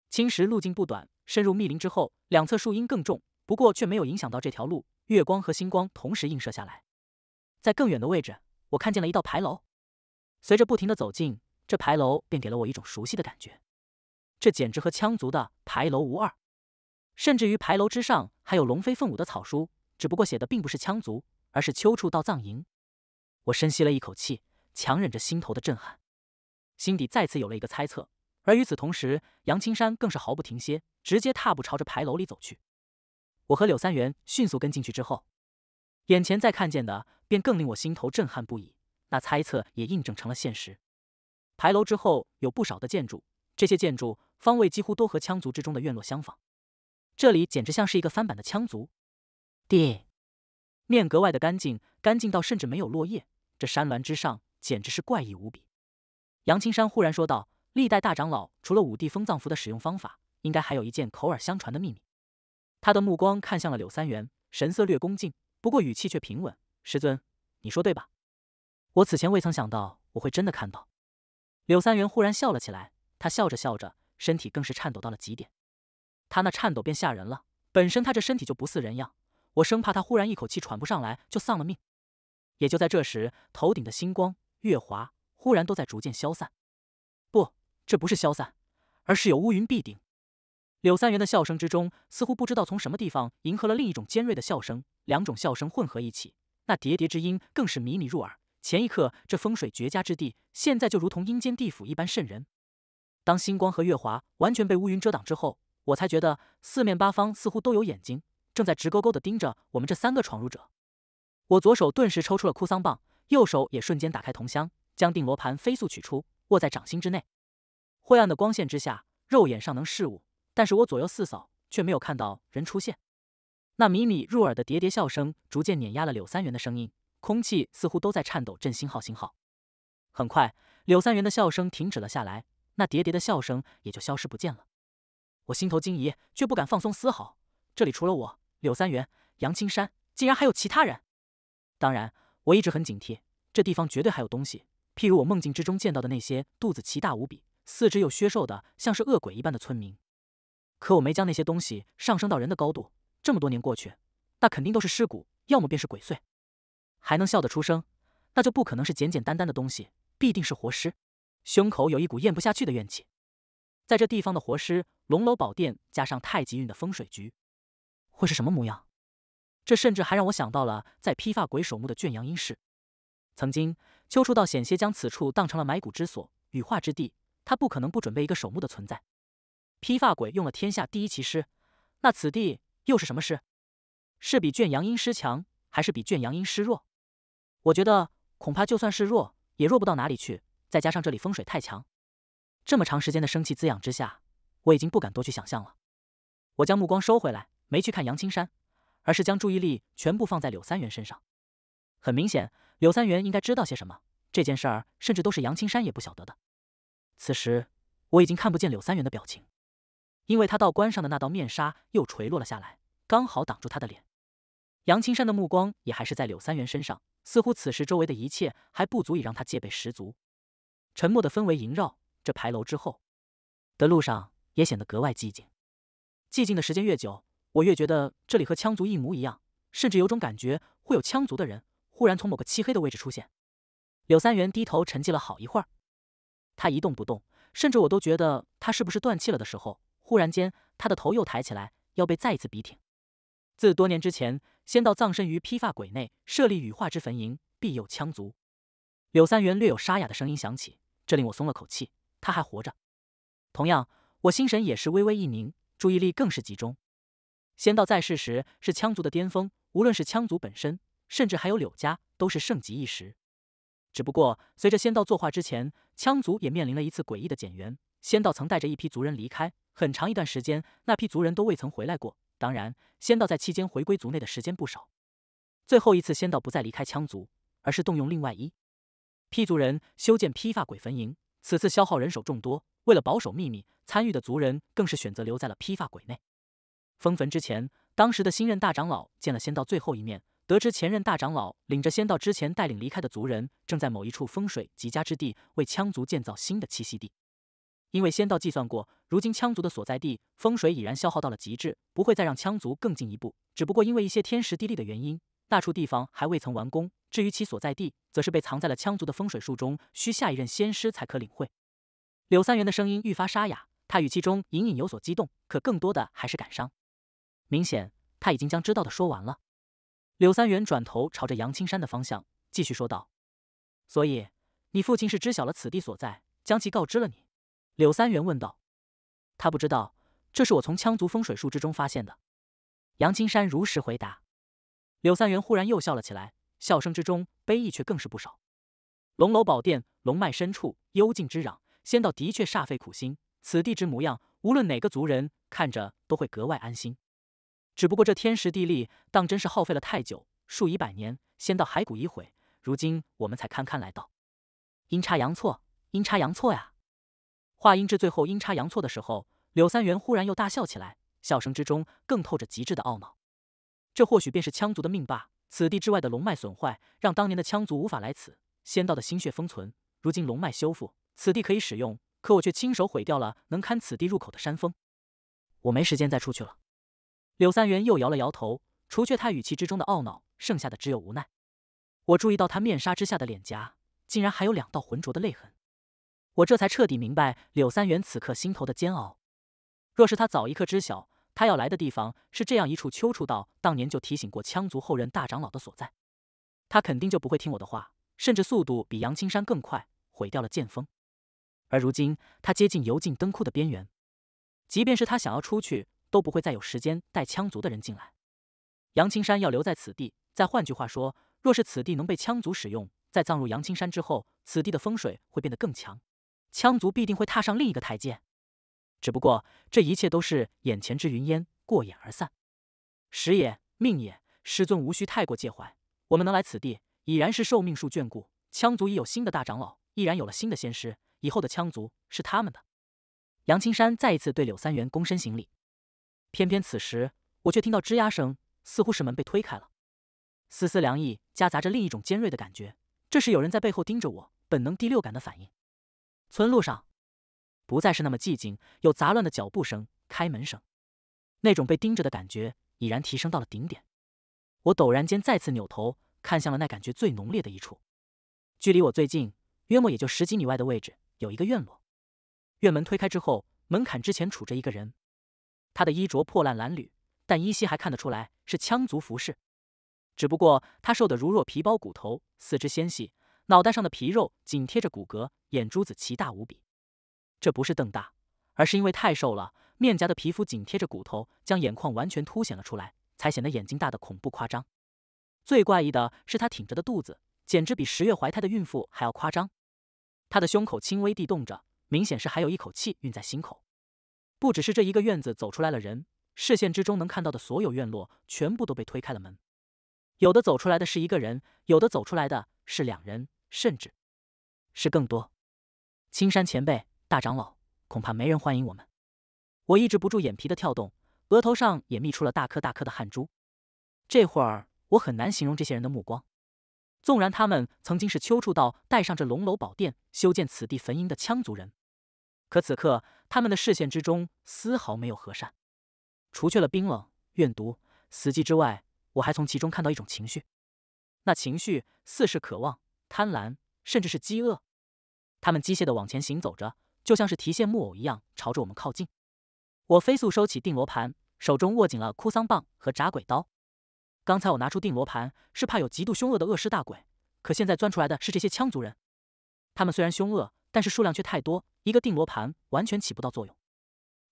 A: 青石路径不短，深入密林之后，两侧树荫更重，不过却没有影响到这条路。月光和星光同时映射下来，在更远的位置，我看见了一道牌楼。随着不停的走近，这牌楼便给了我一种熟悉的感觉，这简直和羌族的牌楼无二。甚至于牌楼之上还有龙飞凤舞的草书，只不过写的并不是羌族，而是丘处到藏营。我深吸了一口气，强忍着心头的震撼，心底再次有了一个猜测。而与此同时，杨青山更是毫不停歇，直接踏步朝着牌楼里走去。我和柳三元迅速跟进去之后，眼前再看见的便更令我心头震撼不已。那猜测也印证成了现实。牌楼之后有不少的建筑，这些建筑方位几乎都和羌族之中的院落相仿。这里简直像是一个翻版的羌族，地面格外的干净，干净到甚至没有落叶。这山峦之上，简直是怪异无比。杨青山忽然说道：“历代大长老除了五帝封葬符的使用方法，应该还有一件口耳相传的秘密。”他的目光看向了柳三元，神色略恭敬，不过语气却平稳：“师尊，你说对吧？”我此前未曾想到，我会真的看到。柳三元忽然笑了起来，他笑着笑着，身体更是颤抖到了极点。他那颤抖便吓人了，本身他这身体就不似人样，我生怕他忽然一口气喘不上来就丧了命。也就在这时，头顶的星光月华忽然都在逐渐消散，不，这不是消散，而是有乌云蔽顶。柳三元的笑声之中，似乎不知道从什么地方迎合了另一种尖锐的笑声，两种笑声混合一起，那叠叠之音更是靡靡入耳。前一刻这风水绝佳之地，现在就如同阴间地府一般渗人。当星光和月华完全被乌云遮挡之后。我才觉得四面八方似乎都有眼睛，正在直勾勾的盯着我们这三个闯入者。我左手顿时抽出了哭丧棒，右手也瞬间打开铜箱，将定罗盘飞速取出，握在掌心之内。晦暗的光线之下，肉眼尚能视物，但是我左右四扫，却没有看到人出现。那靡靡入耳的喋喋笑声逐渐碾压了柳三元的声音，空气似乎都在颤抖。震星号星号。很快，柳三元的笑声停止了下来，那喋喋的笑声也就消失不见了。我心头惊疑，却不敢放松丝毫。这里除了我、柳三元、杨青山，竟然还有其他人。当然，我一直很警惕，这地方绝对还有东西，譬如我梦境之中见到的那些肚子奇大无比、四肢又削瘦的，像是恶鬼一般的村民。可我没将那些东西上升到人的高度。这么多年过去，那肯定都是尸骨，要么便是鬼祟，还能笑得出声，那就不可能是简简单单的东西，必定是活尸。胸口有一股咽不下去的怨气。在这地方的活尸、龙楼宝殿，加上太极运的风水局，会是什么模样？这甚至还让我想到了在披发鬼守墓的圈阳阴师。曾经，秋初道险些将此处当成了埋骨之所、羽化之地，他不可能不准备一个守墓的存在。披发鬼用了天下第一奇尸，那此地又是什么尸？是比圈阳阴师强，还是比圈阳阴师弱？我觉得，恐怕就算是弱，也弱不到哪里去。再加上这里风水太强。这么长时间的生气滋养之下，我已经不敢多去想象了。我将目光收回来，没去看杨青山，而是将注意力全部放在柳三元身上。很明显，柳三元应该知道些什么。这件事儿，甚至都是杨青山也不晓得的。此时，我已经看不见柳三元的表情，因为他道观上的那道面纱又垂落了下来，刚好挡住他的脸。杨青山的目光也还是在柳三元身上，似乎此时周围的一切还不足以让他戒备十足。沉默的氛围萦绕。这牌楼之后的路上也显得格外寂静，寂静的时间越久，我越觉得这里和羌族一模一样，甚至有种感觉会有羌族的人忽然从某个漆黑的位置出现。柳三元低头沉寂了好一会儿，他一动不动，甚至我都觉得他是不是断气了的时候，忽然间他的头又抬起来，要被再一次笔挺。自多年之前，仙道葬身于披发鬼内，设立羽化之坟茔，必有羌族。柳三元略有沙哑的声音响起，这令我松了口气。他还活着。同样，我心神也是微微一凝，注意力更是集中。仙道在世时是羌族的巅峰，无论是羌族本身，甚至还有柳家，都是盛极一时。只不过，随着仙道作画之前，羌族也面临了一次诡异的减员。仙道曾带着一批族人离开，很长一段时间，那批族人都未曾回来过。当然，仙道在期间回归族内的时间不少。最后一次，仙道不再离开羌族，而是动用另外一批族人修建披发鬼坟营。此次消耗人手众多，为了保守秘密，参与的族人更是选择留在了披发鬼内。封坟之前，当时的新任大长老见了仙道最后一面，得知前任大长老领着仙道之前带领离开的族人，正在某一处风水极佳之地为羌族建造新的栖息地。因为仙道计算过，如今羌族的所在地风水已然消耗到了极致，不会再让羌族更进一步。只不过因为一些天时地利的原因。那处地方还未曾完工，至于其所在地，则是被藏在了羌族的风水术中，需下一任仙师才可领会。柳三元的声音愈发沙哑，他语气中隐隐有所激动，可更多的还是感伤。明显他已经将知道的说完了。柳三元转头朝着杨青山的方向，继续说道：“所以，你父亲是知晓了此地所在，将其告知了你？”柳三元问道。他不知道，这是我从羌族风水术之中发现的。”杨青山如实回答。柳三元忽然又笑了起来，笑声之中悲意却更是不少。龙楼宝殿，龙脉深处，幽静之壤，仙道的确煞费苦心。此地之模样，无论哪个族人看着都会格外安心。只不过这天时地利，当真是耗费了太久，数以百年，仙道骸骨已毁，如今我们才堪堪来到。阴差阳错，阴差阳错呀！话音至最后“阴差阳错”的时候，柳三元忽然又大笑起来，笑声之中更透着极致的懊恼。这或许便是羌族的命吧。此地之外的龙脉损坏，让当年的羌族无法来此。仙道的心血封存，如今龙脉修复，此地可以使用。可我却亲手毁掉了能堪此地入口的山峰。我没时间再出去了。柳三元又摇了摇头，除却他语气之中的懊恼，剩下的只有无奈。我注意到他面纱之下的脸颊，竟然还有两道浑浊的泪痕。我这才彻底明白柳三元此刻心头的煎熬。若是他早一刻知晓。他要来的地方是这样一处丘处道，当年就提醒过羌族后任大长老的所在。他肯定就不会听我的话，甚至速度比杨青山更快，毁掉了剑锋。而如今，他接近油尽灯枯的边缘，即便是他想要出去，都不会再有时间带羌族的人进来。杨青山要留在此地，再换句话说，若是此地能被羌族使用，在葬入杨青山之后，此地的风水会变得更强，羌族必定会踏上另一个台阶。只不过这一切都是眼前之云烟，过眼而散。时也，命也，师尊无需太过介怀。我们能来此地，已然是受命数眷顾。羌族已有新的大长老，毅然有了新的仙师，以后的羌族是他们的。杨青山再一次对柳三元躬身行礼。偏偏此时，我却听到吱呀声，似乎是门被推开了。丝丝凉意夹杂着另一种尖锐的感觉，这是有人在背后盯着我，本能第六感的反应。村路上。不再是那么寂静，有杂乱的脚步声、开门声，那种被盯着的感觉已然提升到了顶点。我陡然间再次扭头看向了那感觉最浓烈的一处，距离我最近，约莫也就十几米外的位置，有一个院落。院门推开之后，门槛之前杵着一个人，他的衣着破烂褴褛，但依稀还看得出来是羌族服饰。只不过他瘦得如若皮包骨头，四肢纤细，脑袋上的皮肉紧贴着骨骼，眼珠子奇大无比。这不是瞪大，而是因为太瘦了，面颊的皮肤紧贴着骨头，将眼眶完全凸显了出来，才显得眼睛大的恐怖夸张。最怪异的是，他挺着的肚子简直比十月怀胎的孕妇还要夸张。他的胸口轻微地动着，明显是还有一口气运在心口。不只是这一个院子走出来了人，视线之中能看到的所有院落全部都被推开了门。有的走出来的是一个人，有的走出来的是两人，甚至是更多。青山前辈。大长老，恐怕没人欢迎我们。我抑制不住眼皮的跳动，额头上也泌出了大颗大颗的汗珠。这会儿我很难形容这些人的目光，纵然他们曾经是丘处道带上这龙楼宝殿，修建此地坟茔的羌族人，可此刻他们的视线之中丝毫没有和善，除去了冰冷、怨毒、死寂之外，我还从其中看到一种情绪，那情绪似是渴望、贪婪，甚至是饥饿。他们机械的往前行走着。就像是提线木偶一样朝着我们靠近。我飞速收起定罗盘，手中握紧了哭丧棒和铡鬼刀。刚才我拿出定罗盘是怕有极度凶恶的恶尸大鬼，可现在钻出来的是这些羌族人。他们虽然凶恶，但是数量却太多，一个定罗盘完全起不到作用。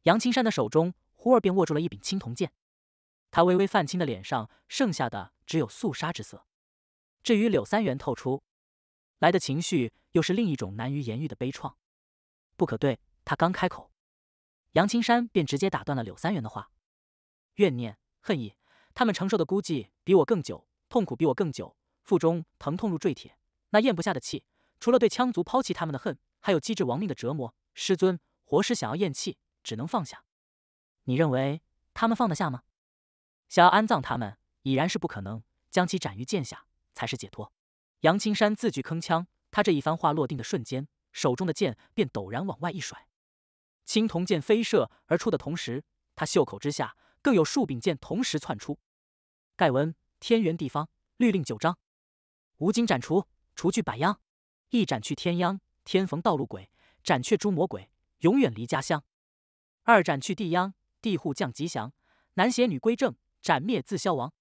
A: 杨青山的手中忽而便握住了一柄青铜剑，他微微泛青的脸上剩下的只有肃杀之色。至于柳三元透出来的情绪，又是另一种难于言喻的悲怆。不可对，他刚开口，杨青山便直接打断了柳三元的话。怨念、恨意，他们承受的估计比我更久，痛苦比我更久，腹中疼痛如坠铁，那咽不下的气，除了对羌族抛弃他们的恨，还有机智亡命的折磨。师尊，活尸想要咽气，只能放下。你认为他们放得下吗？想要安葬他们，已然是不可能，将其斩于剑下才是解脱。杨青山字句铿锵，他这一番话落定的瞬间。手中的剑便陡然往外一甩，青铜剑飞射而出的同时，他袖口之下更有数柄剑同时窜出。盖文天圆地方，律令九章，无尽斩除，除去百殃。一斩去天殃，天逢道路鬼，斩却诸魔鬼，永远离家乡。二斩去地殃，地户降吉祥，男邪女归正，斩灭自消亡。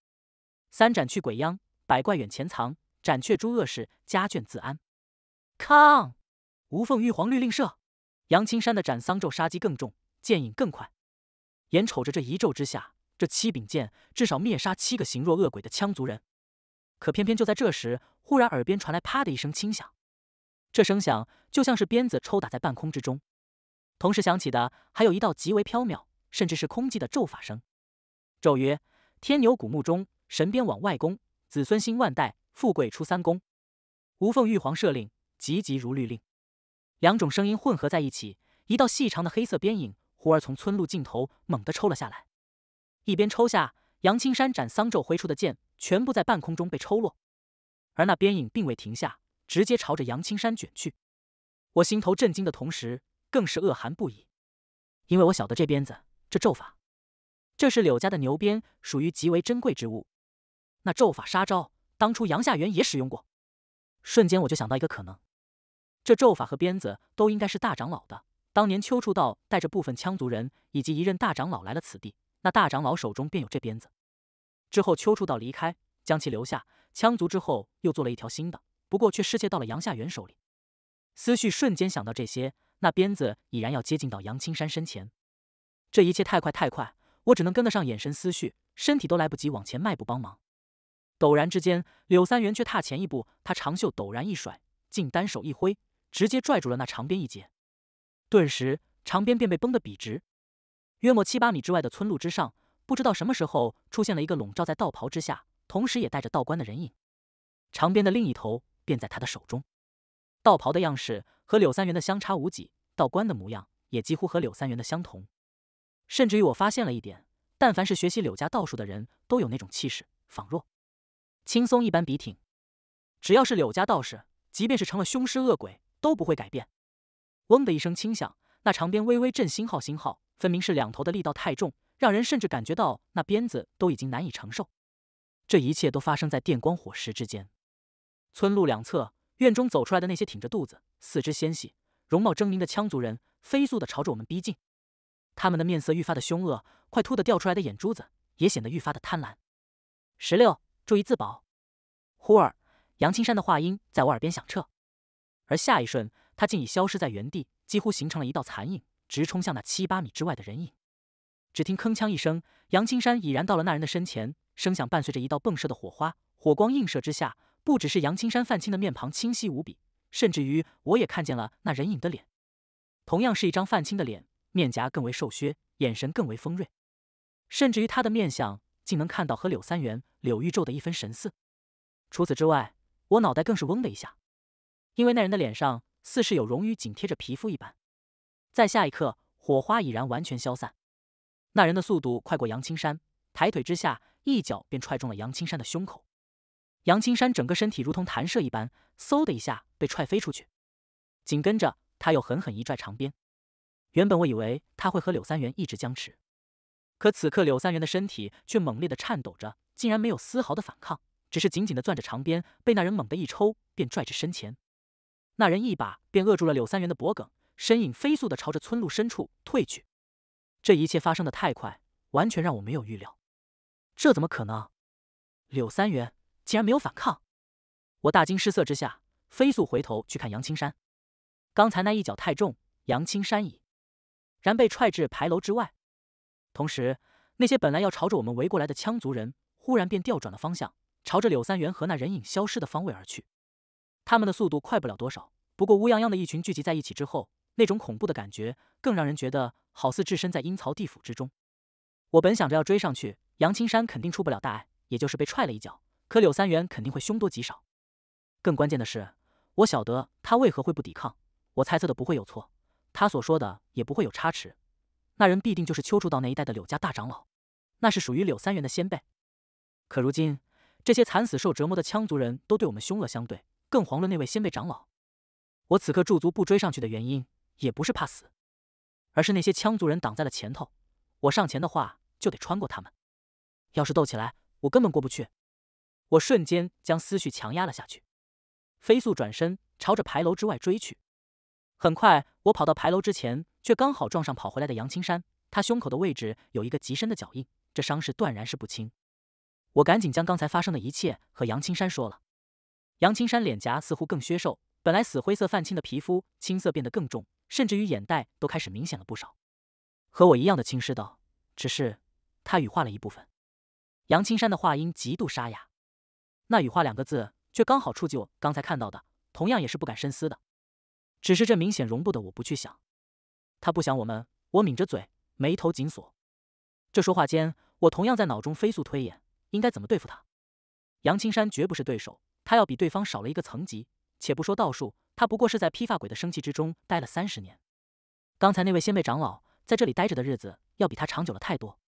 A: 三斩去鬼殃，百怪远潜藏，斩却诸恶事，家眷自安。康。无凤玉皇律令赦，杨青山的斩丧咒杀机更重，剑影更快。眼瞅着这一咒之下，这七柄剑至少灭杀七个形若恶鬼的羌族人。可偏偏就在这时，忽然耳边传来“啪”的一声轻响，这声响就像是鞭子抽打在半空之中。同时响起的，还有一道极为飘渺，甚至是空寂的咒法声。咒曰：“天牛古墓中，神鞭往外攻，子孙兴万代，富贵出三公。”无凤玉皇赦令，急急如律令。两种声音混合在一起，一道细长的黑色边影忽而从村路尽头猛地抽了下来，一边抽下，杨青山斩桑咒挥出的剑全部在半空中被抽落，而那边影并未停下，直接朝着杨青山卷去。我心头震惊的同时，更是恶寒不已，因为我晓得这鞭子、这咒法，这是柳家的牛鞭，属于极为珍贵之物。那咒法杀招，当初杨夏元也使用过。瞬间，我就想到一个可能。这咒法和鞭子都应该是大长老的。当年秋处道带着部分羌族人以及一任大长老来了此地，那大长老手中便有这鞭子。之后秋处道离开，将其留下。羌族之后又做了一条新的，不过却失窃到了杨夏元手里。思绪瞬间想到这些，那鞭子已然要接近到杨青山身前。这一切太快太快，我只能跟得上眼神、思绪，身体都来不及往前迈步帮忙。陡然之间，柳三元却踏前一步，他长袖陡然一甩，竟单手一挥。直接拽住了那长鞭一截，顿时长鞭便被绷得笔直。约莫七八米之外的村路之上，不知道什么时候出现了一个笼罩在道袍之下，同时也带着道冠的人影。长鞭的另一头便在他的手中。道袍的样式和柳三元的相差无几，道冠的模样也几乎和柳三元的相同。甚至于我发现了一点：但凡是学习柳家道术的人，都有那种气势，仿若轻松一般笔挺。只要是柳家道士，即便是成了凶尸恶鬼。都不会改变。嗡的一声轻响，那长鞭微微震。星号星号，分明是两头的力道太重，让人甚至感觉到那鞭子都已经难以承受。这一切都发生在电光火石之间。村路两侧院中走出来的那些挺着肚子、四肢纤细、容貌狰狞的羌族人，飞速的朝着我们逼近。他们的面色愈发的凶恶，快突的掉出来的眼珠子也显得愈发的贪婪。十六，注意自保。忽而，杨青山的话音在我耳边响彻。而下一瞬，他竟已消失在原地，几乎形成了一道残影，直冲向那七八米之外的人影。只听铿锵一声，杨青山已然到了那人的身前，声响伴随着一道迸射的火花，火光映射之下，不只是杨青山泛青的面庞清晰无比，甚至于我也看见了那人影的脸，同样是一张泛青的脸，面颊更为瘦削，眼神更为锋锐，甚至于他的面相竟能看到和柳三元、柳玉皱的一分神似。除此之外，我脑袋更是嗡的一下。因为那人的脸上似是有熔液紧贴着皮肤一般，在下一刻，火花已然完全消散。那人的速度快过杨青山，抬腿之下，一脚便踹中了杨青山的胸口。杨青山整个身体如同弹射一般，嗖的一下被踹飞出去。紧跟着，他又狠狠一拽长鞭。原本我以为他会和柳三元一直僵持，可此刻柳三元的身体却猛烈的颤抖着，竟然没有丝毫的反抗，只是紧紧的攥着长鞭，被那人猛地一抽，便拽至身前。那人一把便扼住了柳三元的脖颈，身影飞速地朝着村路深处退去。这一切发生的太快，完全让我没有预料。这怎么可能？柳三元竟然没有反抗！我大惊失色之下，飞速回头去看杨青山。刚才那一脚太重，杨青山已然被踹至牌楼之外。同时，那些本来要朝着我们围过来的羌族人，忽然便调转了方向，朝着柳三元和那人影消失的方位而去。他们的速度快不了多少，不过乌泱泱的一群聚集在一起之后，那种恐怖的感觉更让人觉得好似置身在阴曹地府之中。我本想着要追上去，杨青山肯定出不了大碍，也就是被踹了一脚；可柳三元肯定会凶多吉少。更关键的是，我晓得他为何会不抵抗。我猜测的不会有错，他所说的也不会有差池。那人必定就是丘处道那一带的柳家大长老，那是属于柳三元的先辈。可如今，这些惨死受折磨的羌族人都对我们凶恶相对。更遑论那位先辈长老，我此刻驻足不追上去的原因，也不是怕死，而是那些羌族人挡在了前头。我上前的话，就得穿过他们。要是斗起来，我根本过不去。我瞬间将思绪强压了下去，飞速转身朝着牌楼之外追去。很快，我跑到牌楼之前，却刚好撞上跑回来的杨青山。他胸口的位置有一个极深的脚印，这伤势断然是不轻。我赶紧将刚才发生的一切和杨青山说了。杨青山脸颊似乎更削瘦，本来死灰色泛青的皮肤青色变得更重，甚至于眼袋都开始明显了不少。和我一样的青师道，只是他羽化了一部分。杨青山的话音极度沙哑，那羽化两个字却刚好触及我刚才看到的，同样也是不敢深思的。只是这明显容不得我不去想。他不想我们，我抿着嘴，眉头紧锁。这说话间，我同样在脑中飞速推演应该怎么对付他。杨青山绝不是对手。他要比对方少了一个层级，且不说道术，他不过是在披发鬼的生气之中待了三十年。刚才那位先辈长老在这里待着的日子，要比他长久了太多。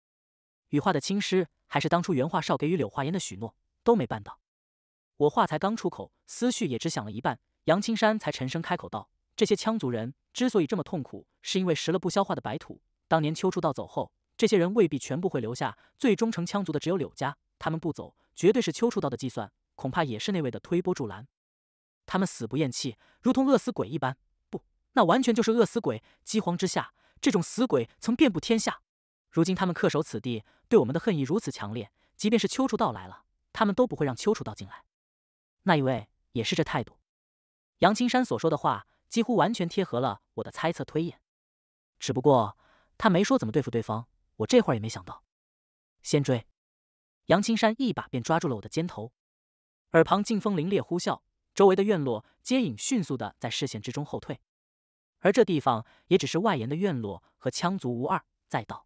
A: 羽化的青师还是当初原化少给予柳化烟的许诺，都没办到。我话才刚出口，思绪也只想了一半，杨青山才沉声开口道：“这些羌族人之所以这么痛苦，是因为食了不消化的白土。当年秋处道走后，这些人未必全部会留下，最终成羌族的只有柳家。他们不走，绝对是秋处道的计算。”恐怕也是那位的推波助澜。他们死不厌气，如同饿死鬼一般。不，那完全就是饿死鬼。饥荒之下，这种死鬼曾遍布天下。如今他们恪守此地，对我们的恨意如此强烈，即便是秋处道来了，他们都不会让秋处道进来。那一位也是这态度。杨青山所说的话几乎完全贴合了我的猜测推演，只不过他没说怎么对付对方。我这会儿也没想到。先追！杨青山一把便抓住了我的肩头。耳旁劲风凛冽呼啸，周围的院落皆影迅速的在视线之中后退，而这地方也只是外延的院落和羌族无二。再到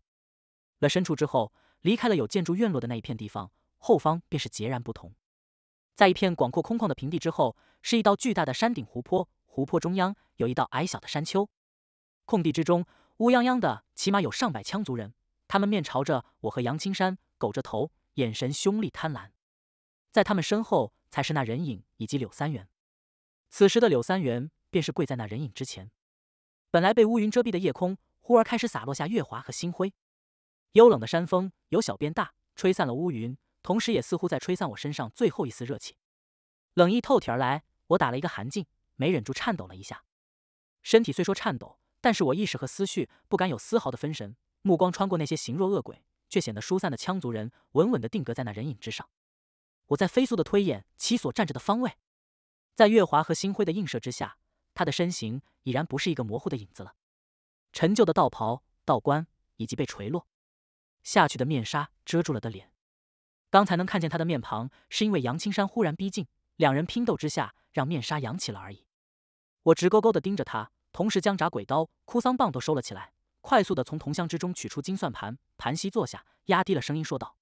A: 了深处之后，离开了有建筑院落的那一片地方，后方便是截然不同。在一片广阔空旷的平地之后，是一道巨大的山顶湖泊，湖泊中央有一道矮小的山丘。空地之中，乌泱泱的起码有上百羌族人，他们面朝着我和杨青山，狗着头，眼神凶厉贪婪。在他们身后。才是那人影以及柳三元。此时的柳三元便是跪在那人影之前。本来被乌云遮蔽的夜空，忽而开始洒落下月华和星辉。幽冷的山风由小变大，吹散了乌云，同时也似乎在吹散我身上最后一丝热气。冷意透体而来，我打了一个寒噤，没忍住颤抖了一下。身体虽说颤抖，但是我意识和思绪不敢有丝毫的分神，目光穿过那些形若恶鬼却显得疏散的羌族人，稳稳的定格在那人影之上。我在飞速的推演其所站着的方位，在月华和星辉的映射之下，他的身形已然不是一个模糊的影子了。陈旧的道袍、道冠以及被垂落下去的面纱遮住了的脸，刚才能看见他的面庞，是因为杨青山忽然逼近，两人拼斗之下让面纱扬起了而已。我直勾勾地盯着他，同时将铡鬼刀、哭丧棒都收了起来，快速地从铜箱之中取出金算盘，盘膝坐下，压低了声音说道：“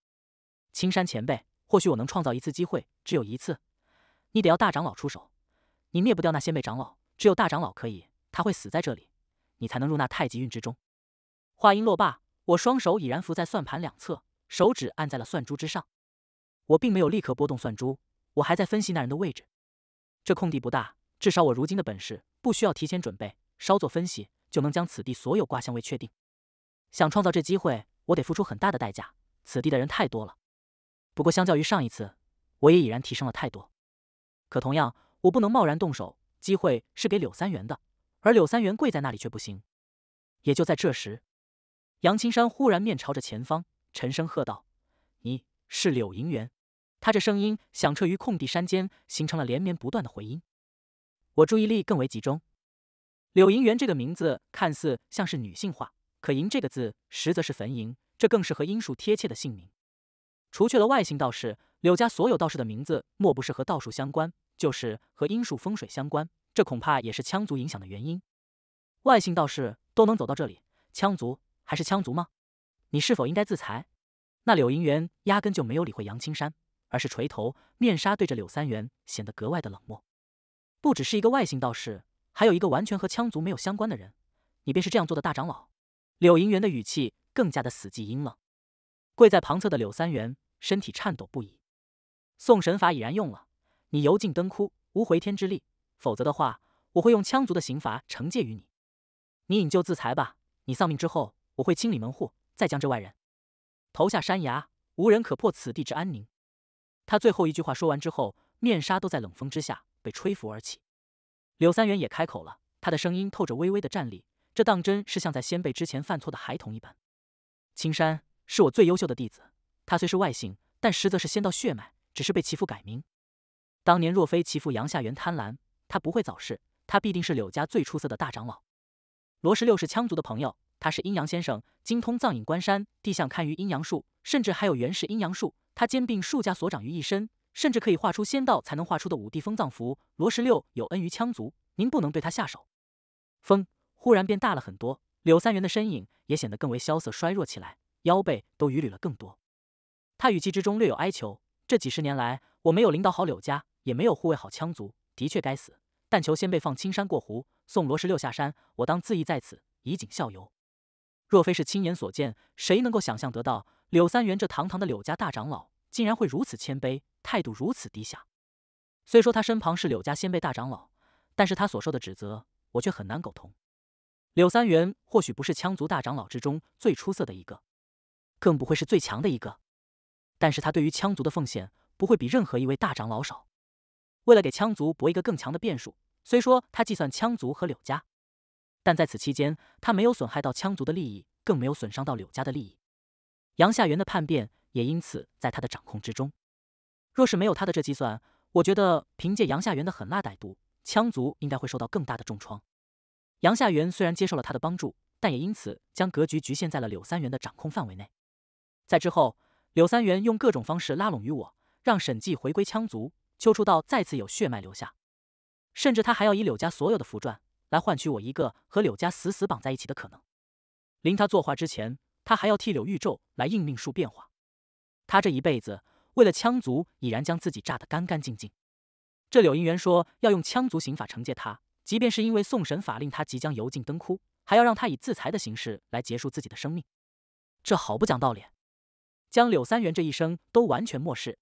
A: 青山前辈。”或许我能创造一次机会，只有一次。你得要大长老出手，你灭不掉那仙辈长老，只有大长老可以。他会死在这里，你才能入那太极运之中。话音落罢，我双手已然扶在算盘两侧，手指按在了算珠之上。我并没有立刻拨动算珠，我还在分析那人的位置。这空地不大，至少我如今的本事不需要提前准备，稍作分析就能将此地所有卦象位确定。想创造这机会，我得付出很大的代价。此地的人太多了。不过，相较于上一次，我也已然提升了太多。可同样，我不能贸然动手。机会是给柳三元的，而柳三元跪在那里却不行。也就在这时，杨青山忽然面朝着前方，沉声喝道：“你是柳银元！”他这声音响彻于空地山间，形成了连绵不断的回音。我注意力更为集中。柳银元这个名字看似像是女性化，可“银”这个字实则是坟银，这更适合英树贴切的姓名。除去了外姓道士，柳家所有道士的名字，莫不是和道术相关，就是和阴术风水相关。这恐怕也是羌族影响的原因。外姓道士都能走到这里，羌族还是羌族吗？你是否应该自裁？那柳银元压根就没有理会杨青山，而是垂头，面纱对着柳三元，显得格外的冷漠。不只是一个外姓道士，还有一个完全和羌族没有相关的人，你便是这样做的大长老。柳银元的语气更加的死寂阴冷。跪在旁侧的柳三元。身体颤抖不已，送神法已然用了，你油尽灯枯，无回天之力。否则的话，我会用羌族的刑罚惩戒于你。你引咎自裁吧。你丧命之后，我会清理门户，再将这外人投下山崖，无人可破此地之安宁。他最后一句话说完之后，面纱都在冷风之下被吹拂而起。柳三元也开口了，他的声音透着微微的战栗，这当真是像在先辈之前犯错的孩童一般。青山是我最优秀的弟子。他虽是外姓，但实则是仙道血脉，只是被其父改名。当年若非其父杨夏元贪婪，他不会早逝，他必定是柳家最出色的大长老。罗十六是羌族的朋友，他是阴阳先生，精通藏影关山、地相堪舆阴阳术，甚至还有元始阴阳术。他兼并数家所长于一身，甚至可以画出仙道才能画出的五帝封藏符。罗十六有恩于羌族，您不能对他下手。风忽然变大了很多，柳三元的身影也显得更为萧瑟衰弱起来，腰背都伛履了更多。他语气之中略有哀求：“这几十年来，我没有领导好柳家，也没有护卫好羌族，的确该死。但求先辈放青山过湖，送罗十六下山，我当自缢在此，以儆效尤。若非是亲眼所见，谁能够想象得到柳三元这堂堂的柳家大长老，竟然会如此谦卑，态度如此低下？虽说他身旁是柳家先辈大长老，但是他所受的指责，我却很难苟同。柳三元或许不是羌族大长老之中最出色的一个，更不会是最强的一个。”但是他对于羌族的奉献不会比任何一位大长老少。为了给羌族博一个更强的变数，虽说他计算羌族和柳家，但在此期间他没有损害到羌族的利益，更没有损伤到柳家的利益。杨夏元的叛变也因此在他的掌控之中。若是没有他的这计算，我觉得凭借杨夏元的狠辣歹毒，羌族应该会受到更大的重创。杨夏元虽然接受了他的帮助，但也因此将格局局限在了柳三元的掌控范围内。在之后。柳三元用各种方式拉拢于我，让沈寂回归羌族，邱出道再次有血脉留下，甚至他还要以柳家所有的符篆来换取我一个和柳家死死绑在一起的可能。临他作画之前，他还要替柳玉宙来应命数变化。他这一辈子为了羌族，已然将自己炸得干干净净。这柳银元说要用羌族刑法惩戒他，即便是因为宋神法令他即将油尽灯枯，还要让他以自裁的形式来结束自己的生命，这好不讲道理。将柳三元这一生都完全漠视。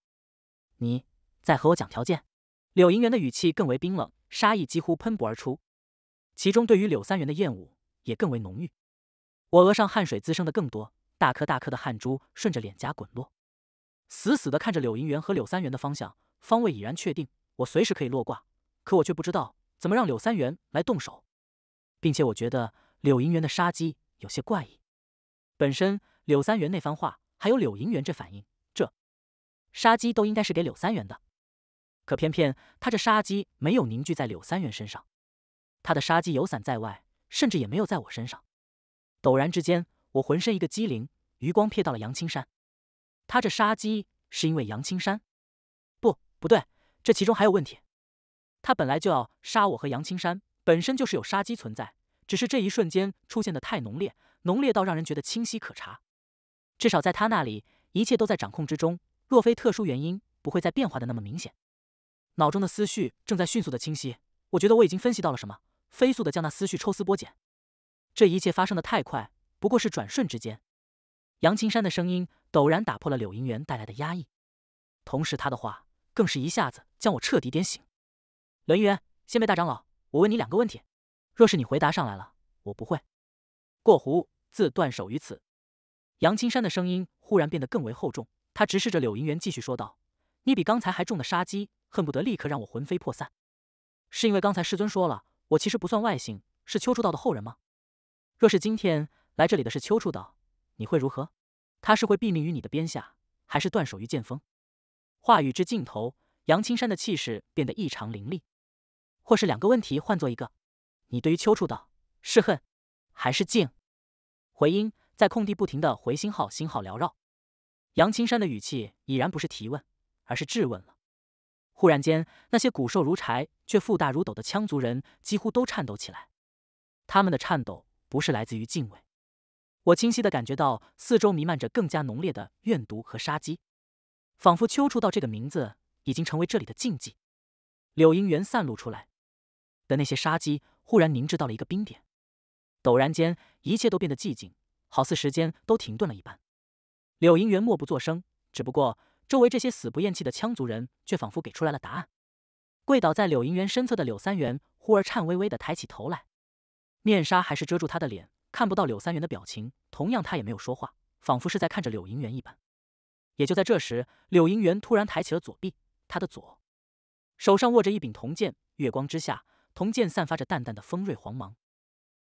A: 你在和我讲条件？柳银元的语气更为冰冷，杀意几乎喷薄而出，其中对于柳三元的厌恶也更为浓郁。我额上汗水滋生的更多，大颗大颗的汗珠顺着脸颊滚落，死死的看着柳银元和柳三元的方向，方位已然确定，我随时可以落挂。可我却不知道怎么让柳三元来动手，并且我觉得柳银元的杀机有些怪异。本身柳三元那番话。还有柳银元这反应，这杀机都应该是给柳三元的，可偏偏他这杀机没有凝聚在柳三元身上，他的杀机游散在外，甚至也没有在我身上。陡然之间，我浑身一个机灵，余光瞥到了杨青山，他这杀机是因为杨青山？不，不对，这其中还有问题。他本来就要杀我和杨青山，本身就是有杀机存在，只是这一瞬间出现的太浓烈，浓烈到让人觉得清晰可查，至少在他那里，一切都在掌控之中。若非特殊原因，不会再变化的那么明显。脑中的思绪正在迅速的清晰，我觉得我已经分析到了什么。飞速的将那思绪抽丝剥茧。这一切发生的太快，不过是转瞬之间。杨青山的声音陡然打破了柳银元带来的压抑，同时他的话更是一下子将我彻底点醒。轮元，先辈大长老，我问你两个问题。若是你回答上来了，我不会过湖自断手于此。杨青山的声音忽然变得更为厚重，他直视着柳银元，继续说道：“你比刚才还重的杀机，恨不得立刻让我魂飞魄散，是因为刚才师尊说了，我其实不算外姓，是秋处道的后人吗？若是今天来这里的是秋处道，你会如何？他是会毙命于你的鞭下，还是断手于剑锋？”话语之尽头，杨青山的气势变得异常凌厉。或是两个问题换做一个，你对于秋处道是恨，还是敬？回音。在空地不停的回星号星号缭绕，杨青山的语气已然不是提问，而是质问了。忽然间，那些骨瘦如柴却富大如斗的羌族人几乎都颤抖起来。他们的颤抖不是来自于敬畏，我清晰的感觉到四周弥漫着更加浓烈的怨毒和杀机，仿佛秋初道这个名字已经成为这里的禁忌。柳英元散露出来的那些杀机，忽然凝滞到了一个冰点。陡然间，一切都变得寂静。好似时间都停顿了一般，柳银元默不作声，只不过周围这些死不厌气的羌族人却仿佛给出来了答案。跪倒在柳银元身侧的柳三元忽而颤巍巍地抬起头来，面纱还是遮住他的脸，看不到柳三元的表情。同样，他也没有说话，仿佛是在看着柳银元一般。也就在这时，柳银元突然抬起了左臂，他的左手上握着一柄铜剑，月光之下，铜剑散发着淡淡的锋锐黄芒。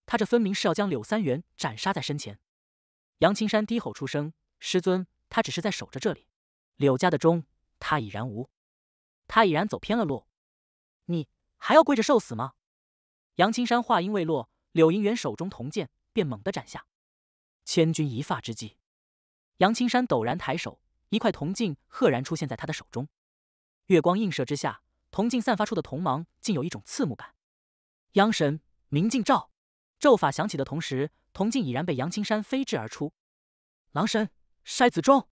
A: 他这分明是要将柳三元斩杀在身前。杨青山低吼出声：“师尊，他只是在守着这里。柳家的钟，他已然无，他已然走偏了路。你还要跪着受死吗？”杨青山话音未落，柳银元手中铜剑便猛地斩下。千钧一发之际，杨青山陡然抬手，一块铜镜赫然出现在他的手中。月光映射之下，铜镜散发出的铜芒竟有一种刺目感。央神明镜照咒法响起的同时。铜镜已然被杨青山飞掷而出，狼神筛子中，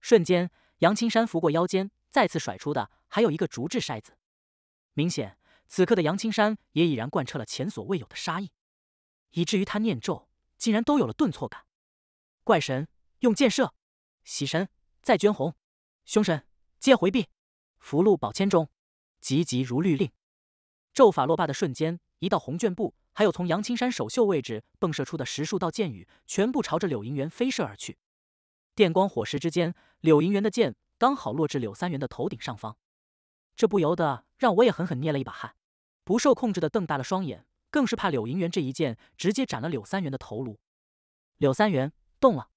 A: 瞬间，杨青山拂过腰间，再次甩出的还有一个竹制筛子。明显，此刻的杨青山也已然贯彻了前所未有的杀意，以至于他念咒竟然都有了顿挫感。怪神用箭射，喜神再捐红，凶神皆回避，福禄宝千钟，急急如律令。咒法落罢的瞬间，一道红卷布。还有从杨青山首秀位置迸射出的十数道箭雨，全部朝着柳银元飞射而去。电光火石之间，柳银元的剑刚好落至柳三元的头顶上方。这不由得让我也狠狠捏了一把汗，不受控制的瞪大了双眼，更是怕柳银元这一剑直接斩了柳三元的头颅。柳三元动了，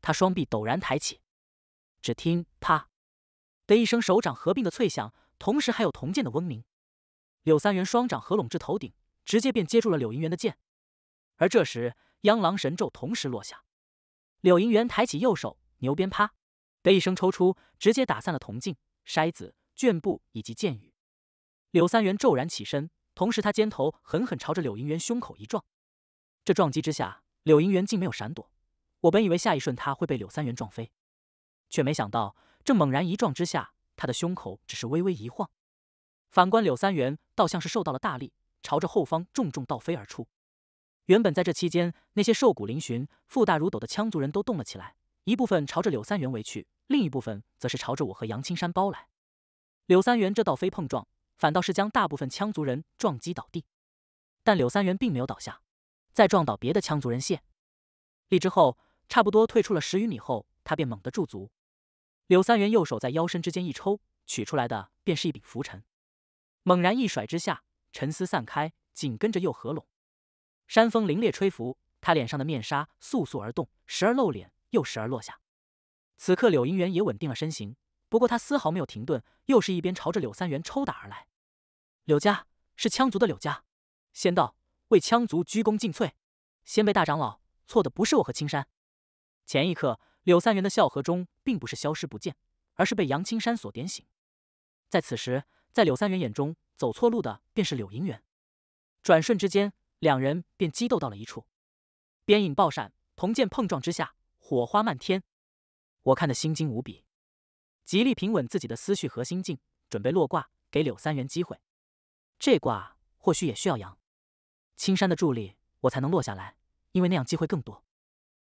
A: 他双臂陡然抬起，只听“啪”的一声，手掌合并的脆响，同时还有铜剑的嗡鸣。柳三元双掌合拢至头顶。直接便接住了柳银元的剑，而这时央狼神咒同时落下，柳银元抬起右手，牛鞭啪的一声抽出，直接打散了铜镜、筛子、绢布以及剑雨。柳三元骤然起身，同时他肩头狠狠朝着柳银元胸口一撞，这撞击之下，柳银元竟没有闪躲。我本以为下一瞬他会被柳三元撞飞，却没想到这猛然一撞之下，他的胸口只是微微一晃。反观柳三元，倒像是受到了大力。朝着后方重重倒飞而出。原本在这期间，那些瘦骨嶙峋、腹大如斗的羌族人都动了起来，一部分朝着柳三元围去，另一部分则是朝着我和杨青山包来。柳三元这倒飞碰撞，反倒是将大部分羌族人撞击倒地，但柳三元并没有倒下。在撞倒别的羌族人线。力之后，差不多退出了十余米后，他便猛地驻足。柳三元右手在腰身之间一抽，取出来的便是一柄拂尘，猛然一甩之下。沉思散开，紧跟着又合拢。山风凛冽吹拂，他脸上的面纱簌簌而动，时而露脸，又时而落下。此刻，柳银元也稳定了身形，不过他丝毫没有停顿，又是一边朝着柳三元抽打而来。柳家是羌族的柳家，先道为羌族鞠躬尽瘁。先辈大长老，错的不是我和青山。前一刻，柳三元的笑和中并不是消失不见，而是被杨青山所点醒。在此时。在柳三元眼中，走错路的便是柳银元。转瞬之间，两人便激斗到了一处，鞭影爆闪，铜剑碰撞之下，火花漫天。我看得心惊无比，极力平稳自己的思绪和心境，准备落卦给柳三元机会。这卦或许也需要杨青山的助力，我才能落下来，因为那样机会更多。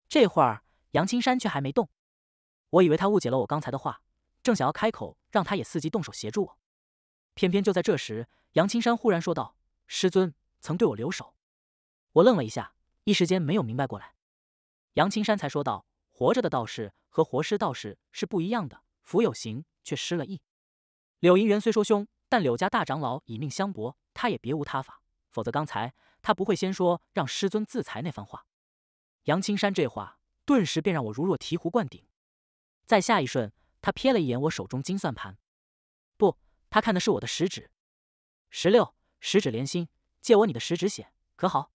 A: 这会儿，杨青山却还没动，我以为他误解了我刚才的话，正想要开口让他也伺机动手协助我。偏偏就在这时，杨青山忽然说道：“师尊曾对我留守。”我愣了一下，一时间没有明白过来。杨青山才说道：“活着的道士和活尸道士是不一样的，福有形却失了义。”柳银元虽说凶，但柳家大长老以命相搏，他也别无他法，否则刚才他不会先说让师尊自裁那番话。杨青山这话顿时便让我如若醍醐灌顶。在下一瞬，他瞥了一眼我手中金算盘。他看的是我的食指，十六，十指连心，借我你的食指血，可好？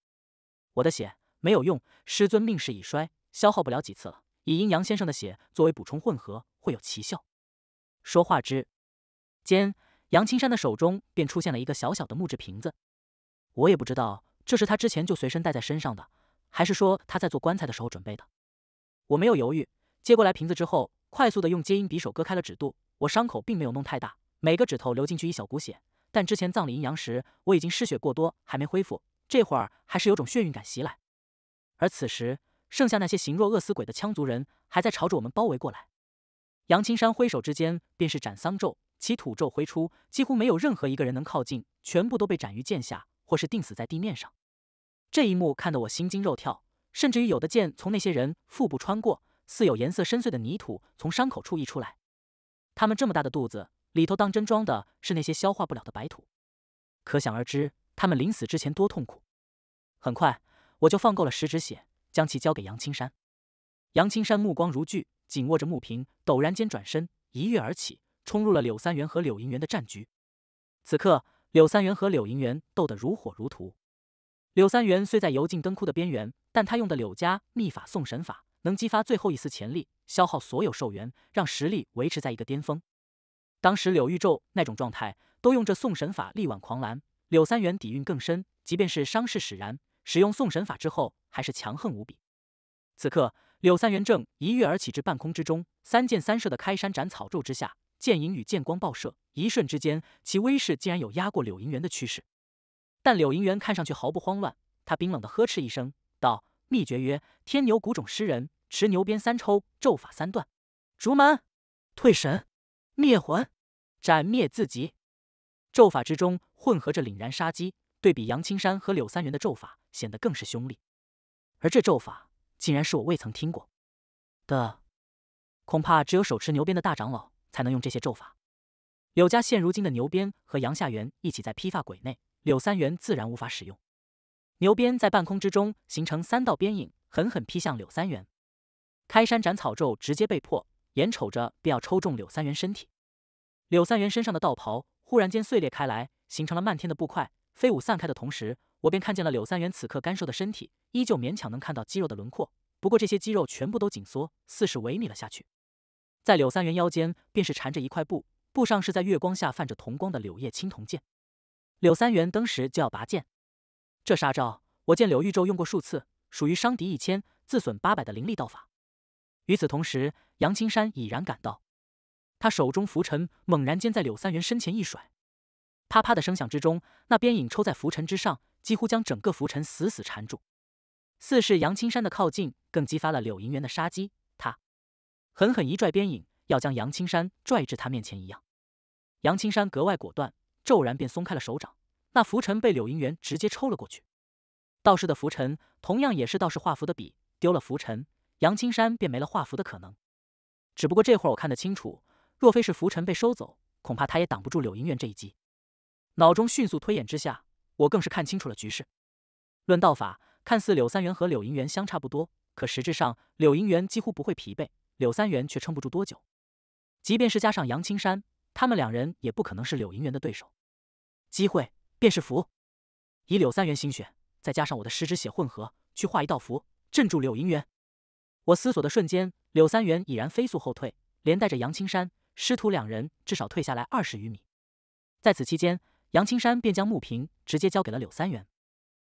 A: 我的血没有用，师尊命势已衰，消耗不了几次了。以阴阳先生的血作为补充，混合会有奇效。说话之间，杨青山的手中便出现了一个小小的木质瓶子。我也不知道这是他之前就随身带在身上的，还是说他在做棺材的时候准备的。我没有犹豫，接过来瓶子之后，快速的用接阴匕首割开了指肚。我伤口并没有弄太大。每个指头流进去一小股血，但之前葬礼阴阳时我已经失血过多，还没恢复，这会儿还是有种眩晕感袭来。而此时，剩下那些形若饿死鬼的羌族人还在朝着我们包围过来。杨青山挥手之间便是斩丧咒，其土咒挥出，几乎没有任何一个人能靠近，全部都被斩于剑下，或是钉死在地面上。这一幕看得我心惊肉跳，甚至于有的剑从那些人腹部穿过，似有颜色深邃的泥土从伤口处溢出来。他们这么大的肚子。里头当真装的是那些消化不了的白土，可想而知，他们临死之前多痛苦。很快，我就放够了十指血，将其交给杨青山。杨青山目光如炬，紧握着木瓶，陡然间转身，一跃而起，冲入了柳三元和柳银元的战局。此刻，柳三元和柳银元斗得如火如荼。柳三元虽在油尽灯枯的边缘，但他用的柳家秘法“送神法”，能激发最后一丝潜力，消耗所有寿元，让实力维持在一个巅峰。当时柳玉咒那种状态，都用这送神法力挽狂澜。柳三元底蕴更深，即便是伤势使然，使用送神法之后，还是强横无比。此刻，柳三元正一跃而起至半空之中，三箭三射的开山斩草咒之下，剑影与剑光爆射，一瞬之间，其威势竟然有压过柳银元的趋势。但柳银元看上去毫不慌乱，他冰冷的呵斥一声道：“秘诀曰，天牛骨种诗人持牛鞭三抽，咒法三段，逐门退神灭魂。”斩灭自己，咒法之中混合着凛然杀机，对比杨青山和柳三元的咒法，显得更是凶厉。而这咒法竟然是我未曾听过的，恐怕只有手持牛鞭的大长老才能用这些咒法。柳家现如今的牛鞭和杨夏元一起在披发鬼内，柳三元自然无法使用。牛鞭在半空之中形成三道鞭影，狠狠劈向柳三元。开山斩草咒直接被破，眼瞅着便要抽中柳三元身体。柳三元身上的道袍忽然间碎裂开来，形成了漫天的布块飞舞散开的同时，我便看见了柳三元此刻干瘦的身体，依旧勉强能看到肌肉的轮廓。不过这些肌肉全部都紧缩，似是萎靡了下去。在柳三元腰间，便是缠着一块布，布上是在月光下泛着铜光的柳叶青铜剑。柳三元登时就要拔剑，这杀招我见柳玉宙用过数次，属于伤敌一千，自损八百的凌厉道法。与此同时，杨青山已然赶到。他手中拂尘猛然间在柳三元身前一甩，啪啪的声响之中，那鞭影抽在拂尘之上，几乎将整个拂尘死死缠住。似是杨青山的靠近，更激发了柳银元的杀机。他狠狠一拽鞭影，要将杨青山拽至他面前一样。杨青山格外果断，骤然便松开了手掌。那拂尘被柳银元直接抽了过去。道士的拂尘同样也是道士画符的笔，丢了拂尘，杨青山便没了画符的可能。只不过这会儿我看得清楚。若非是浮尘被收走，恐怕他也挡不住柳银元这一击。脑中迅速推演之下，我更是看清楚了局势。论道法，看似柳三元和柳银元相差不多，可实质上，柳银元几乎不会疲惫，柳三元却撑不住多久。即便是加上杨青山，他们两人也不可能是柳银元的对手。机会便是福，以柳三元心血，再加上我的十指血混合，去画一道符，镇住柳银元。我思索的瞬间，柳三元已然飞速后退，连带着杨青山。师徒两人至少退下来二十余米，在此期间，杨青山便将木瓶直接交给了柳三元。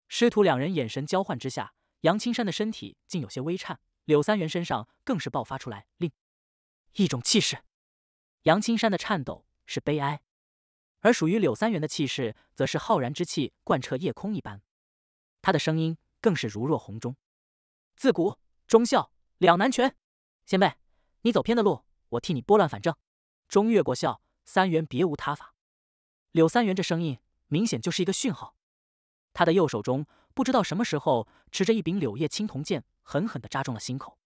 A: 师徒两人眼神交换之下，杨青山的身体竟有些微颤，柳三元身上更是爆发出来另一种气势。杨青山的颤抖是悲哀，而属于柳三元的气势，则是浩然之气贯彻夜空一般。他的声音更是如若洪钟：“自古忠孝两难全，先辈，你走偏的路，我替你拨乱反正。”中越过，笑三元别无他法。柳三元这声音明显就是一个讯号。他的右手中不知道什么时候持着一柄柳叶青铜剑，狠狠的扎中了心口。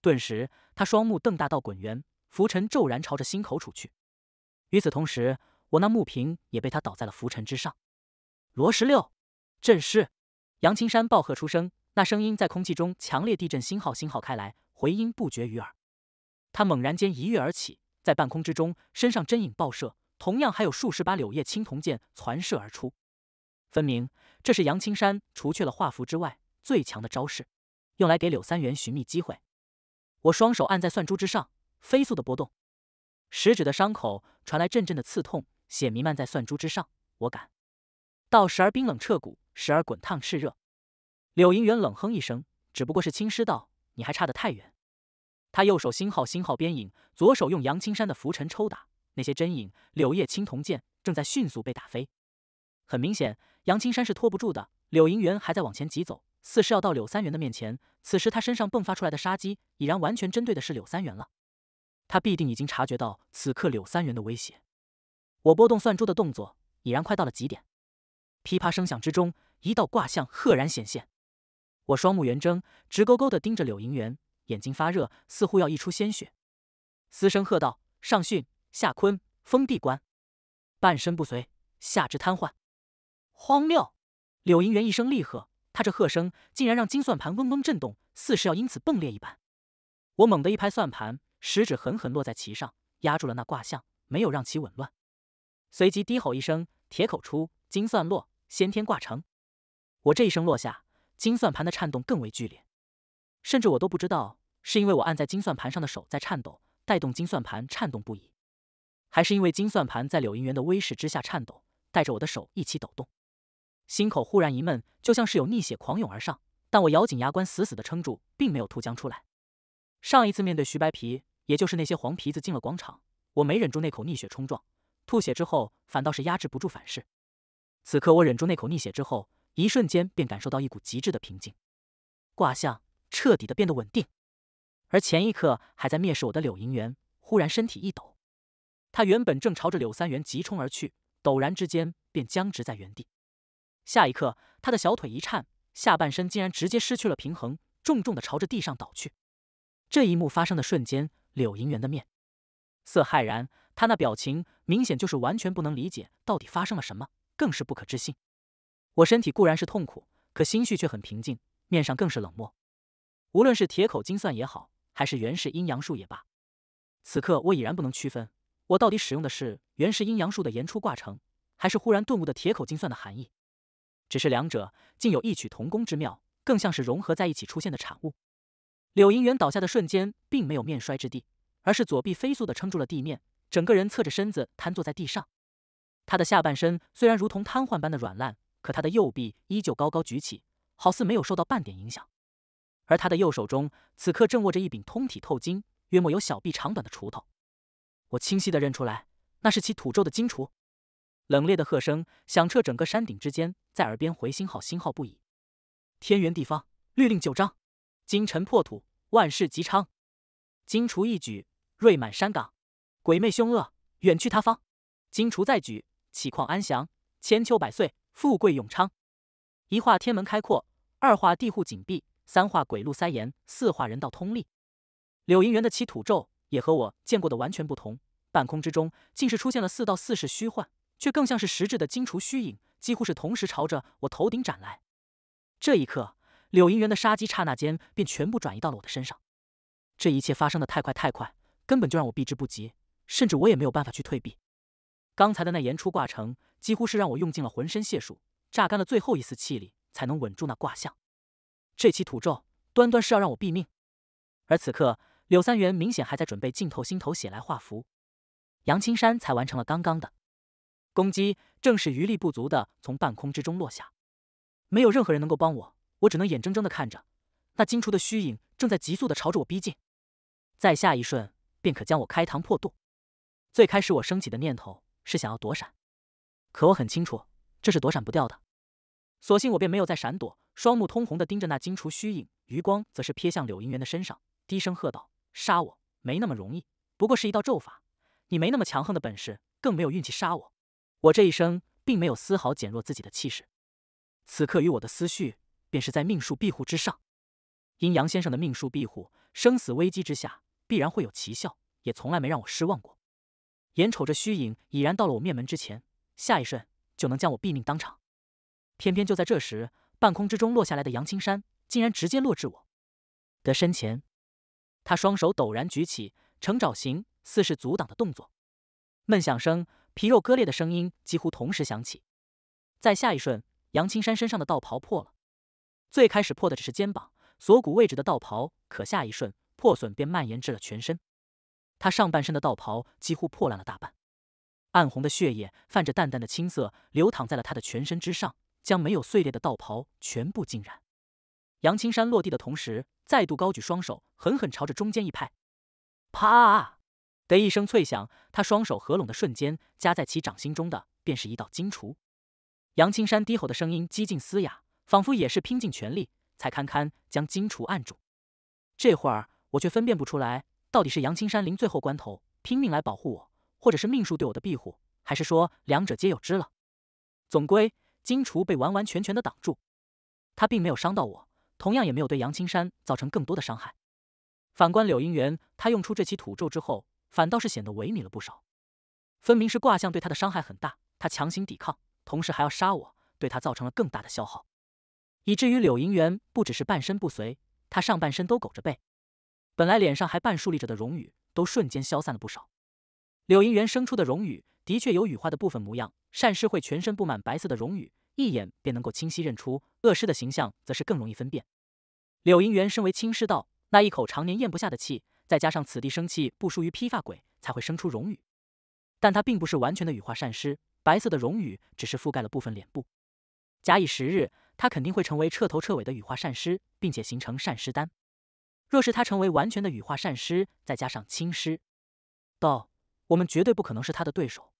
A: 顿时，他双目瞪大到滚圆，浮尘骤然朝着心口处去。与此同时，我那木瓶也被他倒在了浮尘之上。罗十六，震师杨青山暴喝出声，那声音在空气中强烈地震，星号星号开来，回音不绝于耳。他猛然间一跃而起。在半空之中，身上真影爆射，同样还有数十把柳叶青铜剑攒射而出。分明这是杨青山除去了画符之外最强的招式，用来给柳三元寻觅机会。我双手按在算珠之上，飞速的波动，食指的伤口传来阵阵的刺痛，血弥漫在算珠之上。我感到时而冰冷彻骨，时而滚烫炽热。柳银元冷哼一声，只不过是轻师道，你还差得太远。他右手星号星号鞭影，左手用杨青山的拂尘抽打那些真影，柳叶青铜剑正在迅速被打飞。很明显，杨青山是拖不住的。柳银元还在往前疾走，似是要到柳三元的面前。此时他身上迸发出来的杀机，已然完全针对的是柳三元了。他必定已经察觉到此刻柳三元的威胁。我拨动算珠的动作已然快到了极点，噼啪声响之中，一道卦象赫然显现。我双目圆睁，直勾勾的盯着柳银元。眼睛发热，似乎要溢出鲜血，嘶声喝道：“上巽，下坤，封地关，半身不遂，下肢瘫痪，荒谬！”柳银元一声厉喝，他这喝声竟然让金算盘嗡嗡震动，似是要因此崩裂一般。我猛地一拍算盘，食指狠狠落在其上，压住了那卦象，没有让其紊乱。随即低吼一声：“铁口出，金算落，先天卦成。”我这一声落下，金算盘的颤动更为剧烈，甚至我都不知道。是因为我按在金算盘上的手在颤抖，带动金算盘颤动不已；还是因为金算盘在柳银元的威势之下颤抖，带着我的手一起抖动？心口忽然一闷，就像是有逆血狂涌而上，但我咬紧牙关，死死的撑住，并没有吐浆出来。上一次面对徐白皮，也就是那些黄皮子进了广场，我没忍住那口逆血冲撞，吐血之后，反倒是压制不住反噬。此刻我忍住那口逆血之后，一瞬间便感受到一股极致的平静，卦象彻底的变得稳定。而前一刻还在蔑视我的柳银元，忽然身体一抖，他原本正朝着柳三元急冲而去，陡然之间便僵直在原地。下一刻，他的小腿一颤，下半身竟然直接失去了平衡，重重的朝着地上倒去。这一幕发生的瞬间，柳银元的面色骇然，他那表情明显就是完全不能理解到底发生了什么，更是不可置信。我身体固然是痛苦，可心绪却很平静，面上更是冷漠。无论是铁口金算也好。还是元始阴阳术也罢，此刻我已然不能区分，我到底使用的是元始阴阳术的言出卦成，还是忽然顿悟的铁口金算的含义？只是两者竟有异曲同工之妙，更像是融合在一起出现的产物。柳银元倒下的瞬间，并没有面摔之地，而是左臂飞速的撑住了地面，整个人侧着身子瘫坐在地上。他的下半身虽然如同瘫痪般的软烂，可他的右臂依旧高高举起，好似没有受到半点影响。而他的右手中，此刻正握着一柄通体透金、约莫有小臂长短的锄头。我清晰的认出来，那是其土咒的金锄。冷冽的喝声响彻整个山顶之间，在耳边回心号星号不已。天圆地方，律令九章，金尘破土，万事吉昌。金锄一举，瑞满山岗，鬼魅凶恶，远去他方。金锄再举，启矿安详，千秋百岁，富贵永昌。一画天门开阔，二画地户紧闭。三化鬼路塞岩，四化人道通力。柳银元的其土咒也和我见过的完全不同，半空之中竟是出现了四道似是虚幻却更像是实质的金雏虚影，几乎是同时朝着我头顶斩来。这一刻，柳银元的杀机刹那间便全部转移到了我的身上。这一切发生的太快太快，根本就让我避之不及，甚至我也没有办法去退避。刚才的那岩出挂成，几乎是让我用尽了浑身解数，榨干了最后一丝气力，才能稳住那卦象。这起土咒，端端是要让我毙命。而此刻，柳三元明显还在准备浸透心头血来画符。杨青山才完成了刚刚的攻击，正是余力不足的从半空之中落下。没有任何人能够帮我，我只能眼睁睁的看着那金厨的虚影正在急速的朝着我逼近，在下一瞬便可将我开膛破肚。最开始我升起的念头是想要躲闪，可我很清楚这是躲闪不掉的，索性我便没有再闪躲。双目通红地盯着那金雏虚影，余光则是瞥向柳银元的身上，低声喝道：“杀我没那么容易，不过是一道咒法，你没那么强横的本事，更没有运气杀我。我这一生并没有丝毫减弱自己的气势，此刻与我的思绪便是在命数庇护之上。阴阳先生的命数庇护，生死危机之下必然会有奇效，也从来没让我失望过。眼瞅着虚影已然到了我面门之前，下一瞬就能将我毙命当场，偏偏就在这时。”半空之中落下来的杨青山，竟然直接落至我的身前。他双手陡然举起，呈爪形，似是阻挡的动作。闷响声、皮肉割裂的声音几乎同时响起。在下一瞬，杨青山身上的道袍破了。最开始破的只是肩膀、锁骨位置的道袍，可下一瞬，破损便蔓延至了全身。他上半身的道袍几乎破烂了大半，暗红的血液泛着淡淡的青色，流淌在了他的全身之上。将没有碎裂的道袍全部浸染。杨青山落地的同时，再度高举双手，狠狠朝着中间一拍，“啪”的一声脆响。他双手合拢的瞬间，夹在其掌心中的便是一道金雏。杨青山低吼的声音几近嘶哑，仿佛也是拼尽全力才堪堪将金雏按住。这会儿我却分辨不出来，到底是杨青山临最后关头拼命来保护我，或者是命数对我的庇护，还是说两者皆有之了？总归。金楚被完完全全的挡住，他并没有伤到我，同样也没有对杨青山造成更多的伤害。反观柳银元，他用出这起土咒之后，反倒是显得萎靡了不少。分明是卦象对他的伤害很大，他强行抵抗，同时还要杀我，对他造成了更大的消耗，以至于柳银元不只是半身不遂，他上半身都苟着背。本来脸上还半竖立着的荣羽，都瞬间消散了不少。柳银元生出的荣羽，的确有羽化的部分模样。善尸会全身布满白色的绒羽，一眼便能够清晰认出；恶尸的形象则是更容易分辨。柳银元身为青尸道，那一口常年咽不下的气，再加上此地生气不输于披发鬼，才会生出绒羽。但他并不是完全的羽化善尸，白色的绒羽只是覆盖了部分脸部。假以时日，他肯定会成为彻头彻尾的羽化善尸，并且形成善尸丹。若是他成为完全的羽化善尸，再加上青尸道，我们绝对不可能是他的对手。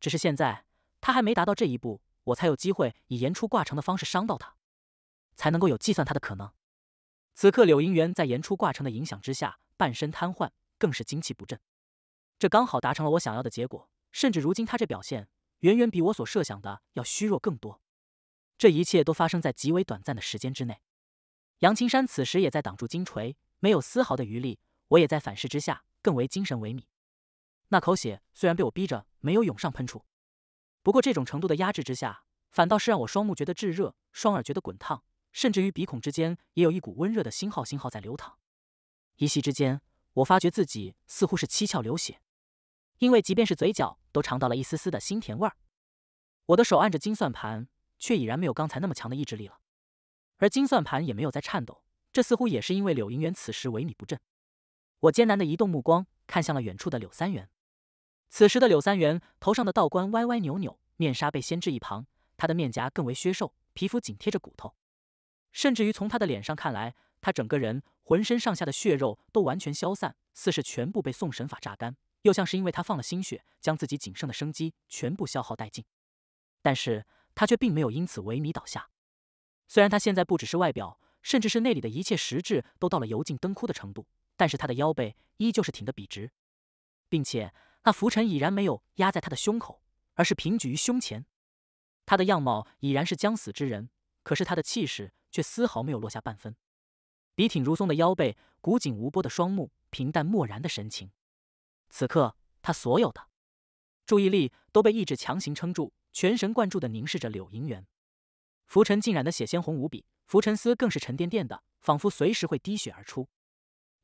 A: 只是现在。他还没达到这一步，我才有机会以言出挂城的方式伤到他，才能够有计算他的可能。此刻柳银元在言出挂城的影响之下，半身瘫痪，更是精气不振，这刚好达成了我想要的结果。甚至如今他这表现，远远比我所设想的要虚弱更多。这一切都发生在极为短暂的时间之内。杨青山此时也在挡住金锤，没有丝毫的余力。我也在反噬之下，更为精神萎靡。那口血虽然被我逼着没有涌上喷出。不过这种程度的压制之下，反倒是让我双目觉得炙热，双耳觉得滚烫，甚至于鼻孔之间也有一股温热的星号星号在流淌。一息之间，我发觉自己似乎是七窍流血，因为即便是嘴角都尝到了一丝丝的腥甜味儿。我的手按着金算盘，却已然没有刚才那么强的意志力了，而金算盘也没有在颤抖，这似乎也是因为柳银元此时萎靡不振。我艰难的移动目光，看向了远处的柳三元。此时的柳三元头上的道冠歪歪扭扭，面纱被掀至一旁，他的面颊更为削瘦，皮肤紧贴着骨头，甚至于从他的脸上看来，他整个人浑身上下的血肉都完全消散，似是全部被送神法榨干，又像是因为他放了心血，将自己仅剩的生机全部消耗殆尽。但是他却并没有因此萎靡倒下，虽然他现在不只是外表，甚至是内里的一切实质都到了油尽灯枯的程度，但是他的腰背依旧是挺得笔直，并且。那浮尘已然没有压在他的胸口，而是平举于胸前。他的样貌已然是将死之人，可是他的气势却丝毫没有落下半分。笔挺如松的腰背，古井无波的双目，平淡漠然的神情。此刻，他所有的注意力都被意志强行撑住，全神贯注的凝视着柳银元。浮尘浸染的血鲜红无比，浮尘丝更是沉甸甸的，仿佛随时会滴血而出。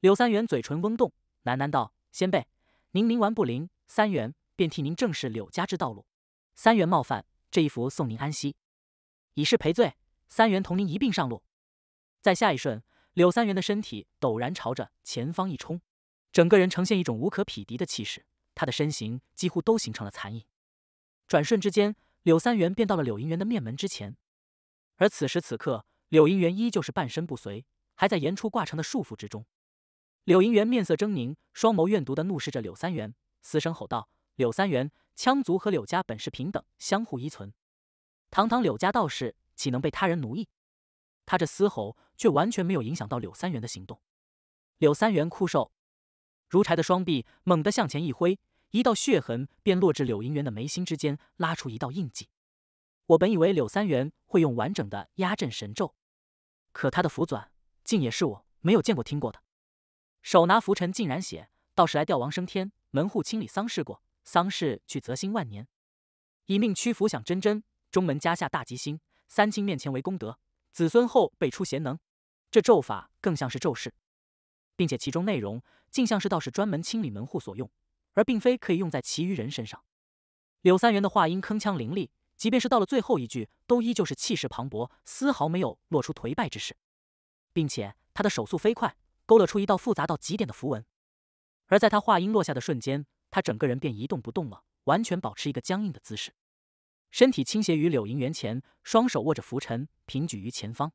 A: 柳三元嘴唇嗡动，喃喃道：“先辈。”您冥顽不灵，三元便替您正视柳家之道路。三元冒犯，这一幅送您安息，以示赔罪。三元同您一并上路。在下一瞬，柳三元的身体陡然朝着前方一冲，整个人呈现一种无可匹敌的气势，他的身形几乎都形成了残影。转瞬之间，柳三元便到了柳银元的面门之前，而此时此刻，柳银元依旧是半身不遂，还在言出挂成的束缚之中。柳银元面色狰狞，双眸怨毒地怒视着柳三元，嘶声吼道：“柳三元，羌族和柳家本是平等，相互依存。堂堂柳家道士，岂能被他人奴役？”他这嘶吼却完全没有影响到柳三元的行动。柳三元枯瘦如柴的双臂猛地向前一挥，一道血痕便落至柳银元的眉心之间，拉出一道印记。我本以为柳三元会用完整的压阵神咒，可他的符纂竟也是我没有见过听过的。手拿浮尘竟染血，道士来吊亡升天。门户清理丧事过，丧事去则兴万年。以命屈服享真真，中门加下大吉星，三清面前为功德，子孙后辈出贤能。这咒法更像是咒誓，并且其中内容竟像是道士专门清理门户所用，而并非可以用在其余人身上。柳三元的话音铿锵凌厉，即便是到了最后一句，都依旧是气势磅礴，丝毫没有落出颓败之势，并且他的手速飞快。勾勒出一道复杂到极点的符文，而在他话音落下的瞬间，他整个人便一动不动了，完全保持一个僵硬的姿势，身体倾斜于柳银元前，双手握着浮尘，平举于前方。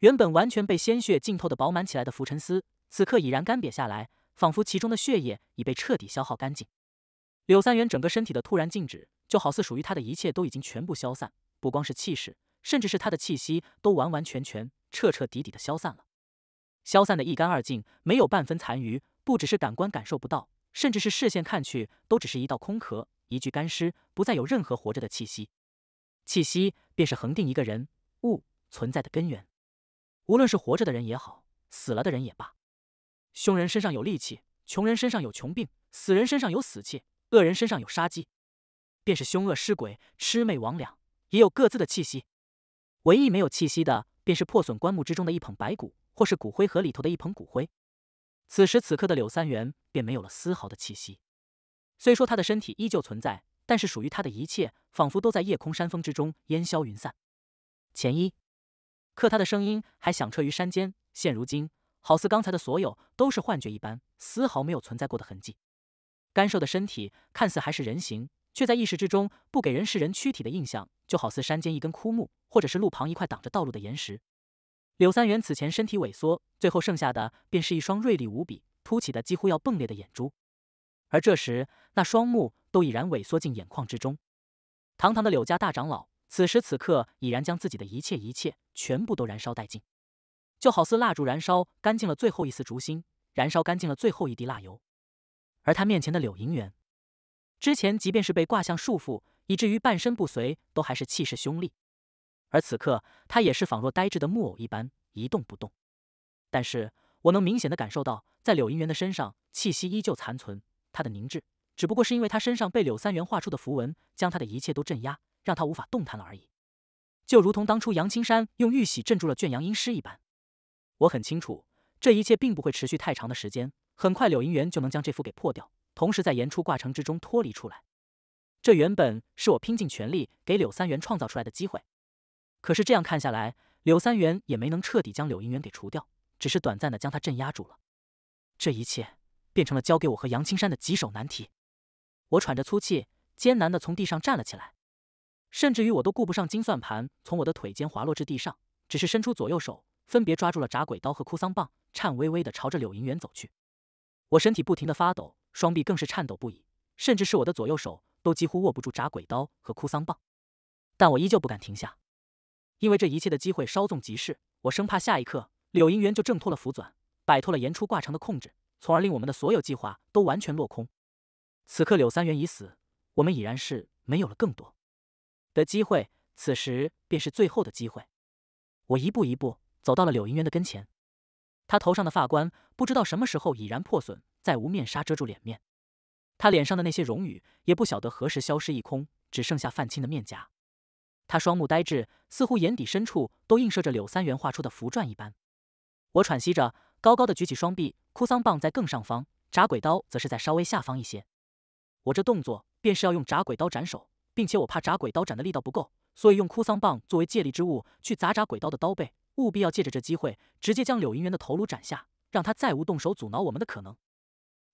A: 原本完全被鲜血浸透的饱满起来的浮尘丝，此刻已然干瘪下来，仿佛其中的血液已被彻底消耗干净。柳三元整个身体的突然静止，就好似属于他的一切都已经全部消散，不光是气势，甚至是他的气息都完完全全、彻彻底底的消散了。消散的一干二净，没有半分残余。不只是感官感受不到，甚至是视线看去，都只是一道空壳，一具干尸，不再有任何活着的气息。气息便是恒定一个人物存在的根源。无论是活着的人也好，死了的人也罢，凶人身上有戾气，穷人身上有穷病，死人身上有死气，恶人身上有杀机。便是凶恶尸鬼、魑魅魍魉，也有各自的气息。唯一没有气息的，便是破损棺木之中的一捧白骨。或是骨灰盒里头的一捧骨灰，此时此刻的柳三元便没有了丝毫的气息。虽说他的身体依旧存在，但是属于他的一切仿佛都在夜空山峰之中烟消云散。前一，刻他的声音还响彻于山间，现如今好似刚才的所有都是幻觉一般，丝毫没有存在过的痕迹。干瘦的身体看似还是人形，却在意识之中不给人是人躯体的印象，就好似山间一根枯木，或者是路旁一块挡着道路的岩石。柳三元此前身体萎缩，最后剩下的便是一双锐利无比、凸起的几乎要迸裂的眼珠。而这时，那双目都已然萎缩进眼眶之中。堂堂的柳家大长老，此时此刻已然将自己的一切一切全部都燃烧殆尽，就好似蜡烛燃烧干净了最后一丝烛芯，燃烧干净了最后一滴蜡油。而他面前的柳银元，之前即便是被卦象束缚，以至于半身不遂，都还是气势凶厉。而此刻，他也是仿若呆滞的木偶一般，一动不动。但是我能明显的感受到，在柳银元的身上，气息依旧残存。他的凝滞，只不过是因为他身上被柳三元画出的符文，将他的一切都镇压，让他无法动弹了而已。就如同当初杨青山用玉玺镇住了卷阳阴尸一般。我很清楚，这一切并不会持续太长的时间。很快，柳银元就能将这符给破掉，同时在言出挂城之中脱离出来。这原本是我拼尽全力给柳三元创造出来的机会。可是这样看下来，柳三元也没能彻底将柳银元给除掉，只是短暂的将他镇压住了。这一切变成了交给我和杨青山的棘手难题。我喘着粗气，艰难的从地上站了起来，甚至于我都顾不上金算盘从我的腿间滑落至地上，只是伸出左右手分别抓住了铡鬼刀和哭丧棒，颤巍巍的朝着柳银元走去。我身体不停的发抖，双臂更是颤抖不已，甚至是我的左右手都几乎握不住铡鬼刀和哭丧棒，但我依旧不敢停下。因为这一切的机会稍纵即逝，我生怕下一刻柳银元就挣脱了扶纂，摆脱了言初挂城的控制，从而令我们的所有计划都完全落空。此刻柳三元已死，我们已然是没有了更多的机会。此时便是最后的机会。我一步一步走到了柳银元的跟前，他头上的发冠不知道什么时候已然破损，再无面纱遮住脸面。他脸上的那些荣誉也不晓得何时消失一空，只剩下泛青的面颊。他双目呆滞，似乎眼底深处都映射着柳三元画出的符篆一般。我喘息着，高高的举起双臂，哭丧棒在更上方，铡鬼刀则是在稍微下方一些。我这动作便是要用铡鬼刀斩首，并且我怕铡鬼刀斩的力道不够，所以用哭丧棒作为借力之物去砸铡鬼刀的刀背，务必要借着这机会直接将柳银元的头颅斩下，让他再无动手阻挠我们的可能。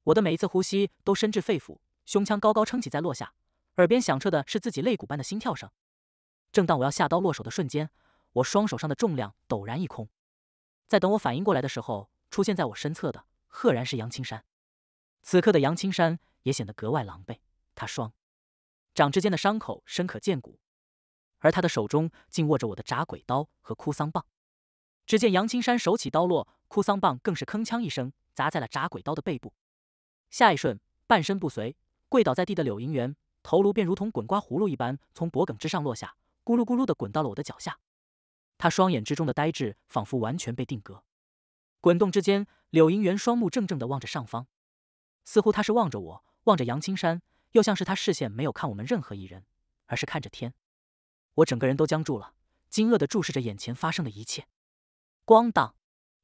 A: 我的每一次呼吸都深至肺腑，胸腔高高撑起再落下，耳边响彻的是自己肋骨般的心跳声。正当我要下刀落手的瞬间，我双手上的重量陡然一空。在等我反应过来的时候，出现在我身侧的赫然是杨青山。此刻的杨青山也显得格外狼狈，他双掌之间的伤口深可见骨，而他的手中竟握着我的铡鬼刀和哭丧棒。只见杨青山手起刀落，哭丧棒更是铿锵一声砸在了铡鬼刀的背部。下一瞬，半身不遂、跪倒在地的柳银元头颅便如同滚瓜葫芦一般从脖颈之上落下。咕噜咕噜的滚到了我的脚下，他双眼之中的呆滞仿佛完全被定格，滚动之间，柳银元双目怔怔的望着上方，似乎他是望着我，望着杨青山，又像是他视线没有看我们任何一人，而是看着天。我整个人都僵住了，惊愕的注视着眼前发生的一切。咣当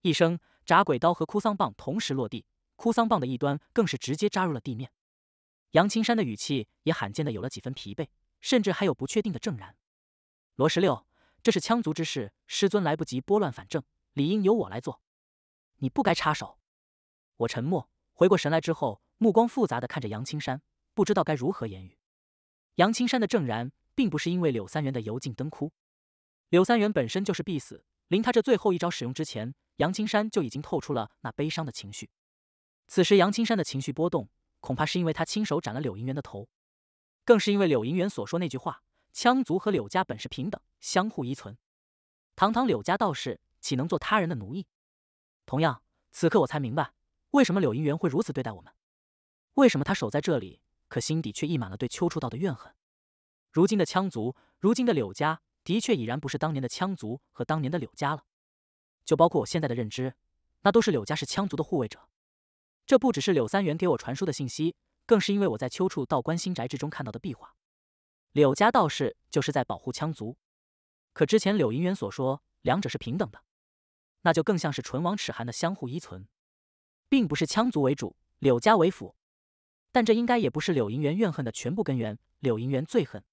A: 一声，铡鬼刀和哭丧棒同时落地，哭丧棒的一端更是直接扎入了地面。杨青山的语气也罕见的有了几分疲惫，甚至还有不确定的怔然。罗十六，这是羌族之事，师尊来不及拨乱反正，理应由我来做。你不该插手。我沉默，回过神来之后，目光复杂的看着杨青山，不知道该如何言语。杨青山的怔然，并不是因为柳三元的油尽灯枯，柳三元本身就是必死。临他这最后一招使用之前，杨青山就已经透出了那悲伤的情绪。此时杨青山的情绪波动，恐怕是因为他亲手斩了柳银元的头，更是因为柳银元所说那句话。羌族和柳家本是平等，相互依存。堂堂柳家道士，岂能做他人的奴役？同样，此刻我才明白，为什么柳银元会如此对待我们，为什么他守在这里，可心底却溢满了对秋处道的怨恨。如今的羌族，如今的柳家，的确已然不是当年的羌族和当年的柳家了。就包括我现在的认知，那都是柳家是羌族的护卫者。这不只是柳三元给我传输的信息，更是因为我在秋处道观新宅之中看到的壁画。柳家道士就是在保护羌族，可之前柳银元所说，两者是平等的，那就更像是唇亡齿寒的相互依存，并不是羌族为主，柳家为辅。但这应该也不是柳银元怨恨的全部根源。柳银元最恨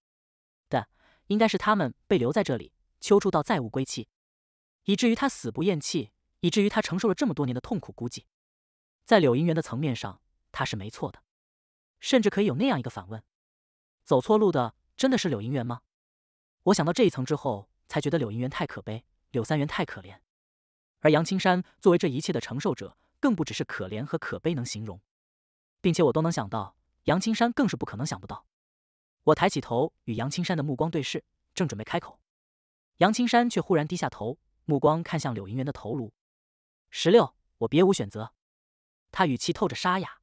A: 的，应该是他们被留在这里，秋处到再无归期，以至于他死不咽气，以至于他承受了这么多年的痛苦孤寂。在柳银元的层面上，他是没错的，甚至可以有那样一个反问：走错路的。真的是柳银元吗？我想到这一层之后，才觉得柳银元太可悲，柳三元太可怜，而杨青山作为这一切的承受者，更不只是可怜和可悲能形容，并且我都能想到，杨青山更是不可能想不到。我抬起头，与杨青山的目光对视，正准备开口，杨青山却忽然低下头，目光看向柳银元的头颅。十六，我别无选择。他语气透着沙哑。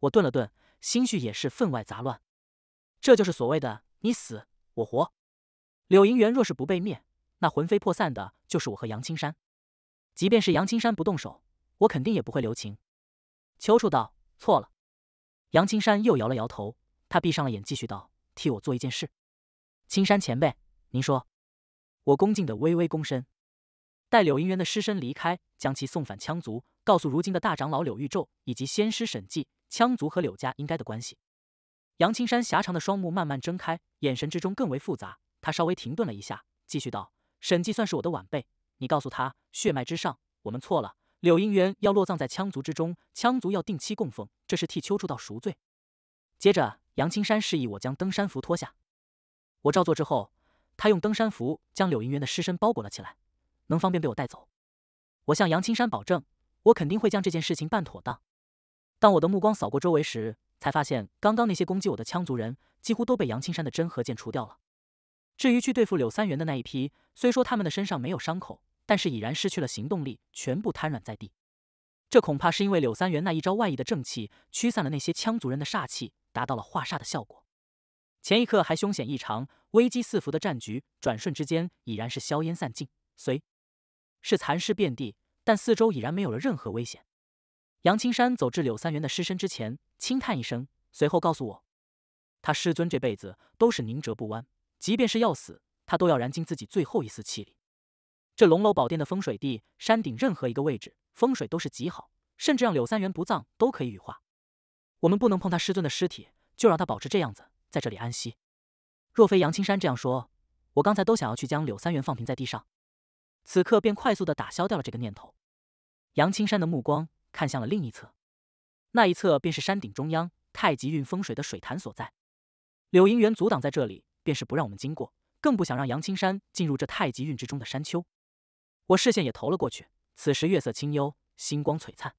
A: 我顿了顿，心绪也是分外杂乱。这就是所谓的。你死我活，柳银元若是不被灭，那魂飞魄散的就是我和杨青山。即便是杨青山不动手，我肯定也不会留情。秋处道错了，杨青山又摇了摇头，他闭上了眼，继续道：“替我做一件事，青山前辈，您说。”我恭敬的微微躬身，待柳银元的尸身离开，将其送返羌族，告诉如今的大长老柳玉宙以及仙师沈记，羌族和柳家应该的关系。杨青山狭长的双目慢慢睁开，眼神之中更为复杂。他稍微停顿了一下，继续道：“沈记算是我的晚辈，你告诉他，血脉之上，我们错了。柳姻缘要落葬在羌族之中，羌族要定期供奉，这是替丘处道赎罪。”接着，杨青山示意我将登山服脱下，我照做之后，他用登山服将柳姻缘的尸身包裹了起来，能方便被我带走。我向杨青山保证，我肯定会将这件事情办妥当。当我的目光扫过周围时，才发现，刚刚那些攻击我的羌族人几乎都被杨青山的针和剑除掉了。至于去对付柳三元的那一批，虽说他们的身上没有伤口，但是已然失去了行动力，全部瘫软在地。这恐怕是因为柳三元那一招外溢的正气驱散了那些羌族人的煞气，达到了化煞的效果。前一刻还凶险异常、危机四伏的战局，转瞬之间已然是硝烟散尽，虽是残尸遍地，但四周已然没有了任何危险。杨青山走至柳三元的尸身之前，轻叹一声，随后告诉我：“他师尊这辈子都是宁折不弯，即便是要死，他都要燃尽自己最后一丝气力。这龙楼宝殿的风水地山顶任何一个位置，风水都是极好，甚至让柳三元不葬都可以羽化。我们不能碰他师尊的尸体，就让他保持这样子在这里安息。若非杨青山这样说，我刚才都想要去将柳三元放平在地上，此刻便快速的打消掉了这个念头。杨青山的目光。”看向了另一侧，那一侧便是山顶中央太极运风水的水潭所在。柳银元阻挡在这里，便是不让我们经过，更不想让杨青山进入这太极运之中的山丘。我视线也投了过去。此时月色清幽，星光璀璨，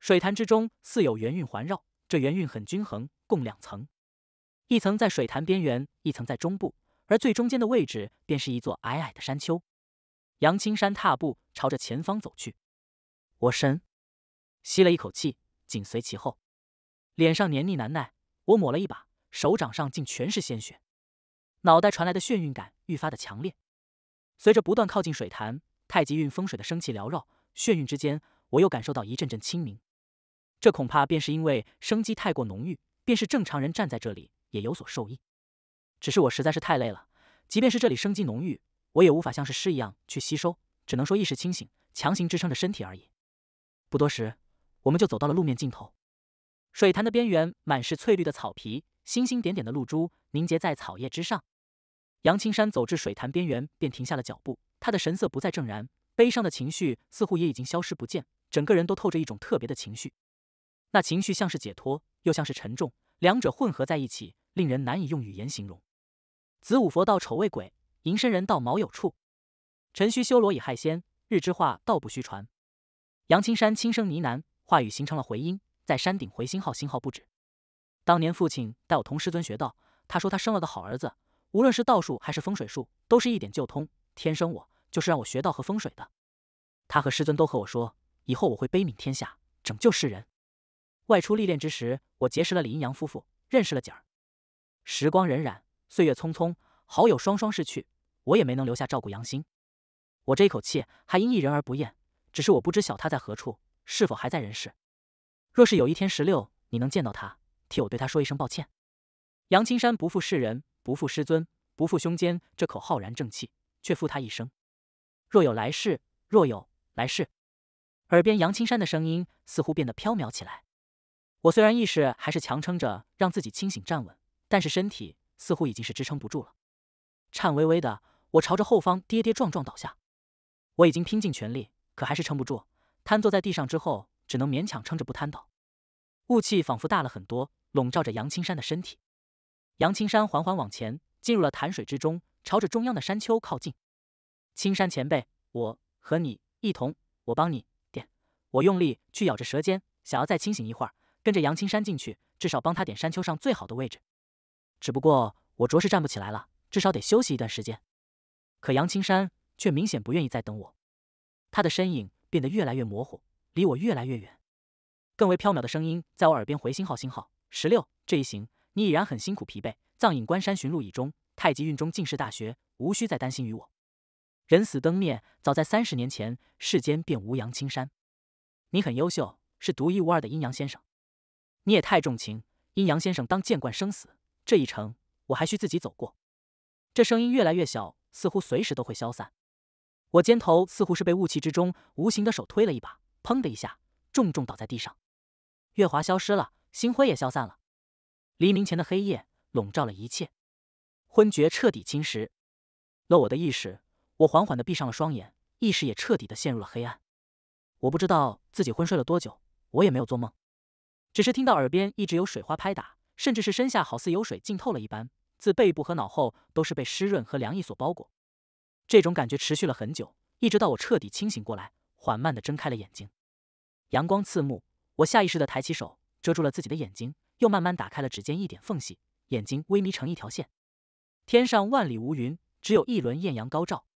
A: 水潭之中似有圆晕环绕。这圆晕很均衡，共两层，一层在水潭边缘，一层在中部，而最中间的位置便是一座矮矮的山丘。杨青山踏步朝着前方走去，我神。吸了一口气，紧随其后，脸上黏腻难耐。我抹了一把，手掌上竟全是鲜血。脑袋传来的眩晕感愈发的强烈。随着不断靠近水潭，太极运风水的生气缭绕，眩晕之间，我又感受到一阵阵清明。这恐怕便是因为生机太过浓郁，便是正常人站在这里也有所受益。只是我实在是太累了，即便是这里生机浓郁，我也无法像是诗一样去吸收，只能说意识清醒，强行支撑着身体而已。不多时。我们就走到了路面尽头，水潭的边缘满是翠绿的草皮，星星点点的露珠凝结在草叶之上。杨青山走至水潭边缘，便停下了脚步。他的神色不再正然，悲伤的情绪似乎也已经消失不见，整个人都透着一种特别的情绪。那情绪像是解脱，又像是沉重，两者混合在一起，令人难以用语言形容。子午佛道丑未鬼，寅申人道毛有处，辰戌修罗已害仙，日之化道不虚传。杨青山轻声呢喃。话语形成了回音，在山顶回星号星号不止。当年父亲带我同师尊学道，他说他生了个好儿子，无论是道术还是风水术，都是一点就通，天生我就是让我学道和风水的。他和师尊都和我说，以后我会悲悯天下，拯救世人。外出历练之时，我结识了李阴阳夫妇，认识了景儿。时光荏苒，岁月匆匆，好友双双逝去，我也没能留下照顾杨欣。我这一口气还因一人而不厌，只是我不知晓他在何处。是否还在人世？若是有一天十六你能见到他，替我对他说一声抱歉。杨青山不负世人，不负师尊，不负胸间这口浩然正气，却负他一生。若有来世，若有来世。耳边杨青山的声音似乎变得飘渺起来。我虽然意识还是强撑着让自己清醒站稳，但是身体似乎已经是支撑不住了。颤巍巍的我朝着后方跌跌撞撞倒下。我已经拼尽全力，可还是撑不住。瘫坐在地上之后，只能勉强撑着不瘫倒。雾气仿佛大了很多，笼罩着杨青山的身体。杨青山缓缓往前，进入了潭水之中，朝着中央的山丘靠近。青山前辈，我和你一同，我帮你点。我用力去咬着舌尖，想要再清醒一会儿，跟着杨青山进去，至少帮他点山丘上最好的位置。只不过我着实站不起来了，至少得休息一段时间。可杨青山却明显不愿意再等我，他的身影。变得越来越模糊，离我越来越远。更为飘渺的声音在我耳边回：星号星号十六这一行，你已然很辛苦疲惫。藏隐关山寻路已终，太极运中进士大学，无需再担心于我。人死灯灭，早在三十年前，世间便无杨青山。你很优秀，是独一无二的阴阳先生。你也太重情，阴阳先生当见惯生死，这一程我还需自己走过。这声音越来越小，似乎随时都会消散。我肩头似乎是被雾气之中无形的手推了一把，砰的一下，重重倒在地上。月华消失了，星辉也消散了。黎明前的黑夜笼罩了一切，昏厥彻底侵蚀了我的意识。我缓缓的闭上了双眼，意识也彻底的陷入了黑暗。我不知道自己昏睡了多久，我也没有做梦，只是听到耳边一直有水花拍打，甚至是身下好似有水浸透了一般，自背部和脑后都是被湿润和凉意所包裹。这种感觉持续了很久，一直到我彻底清醒过来，缓慢的睁开了眼睛。阳光刺目，我下意识的抬起手遮住了自己的眼睛，又慢慢打开了指尖一点缝隙，眼睛微眯成一条线。天上万里无云，只有一轮艳阳高照。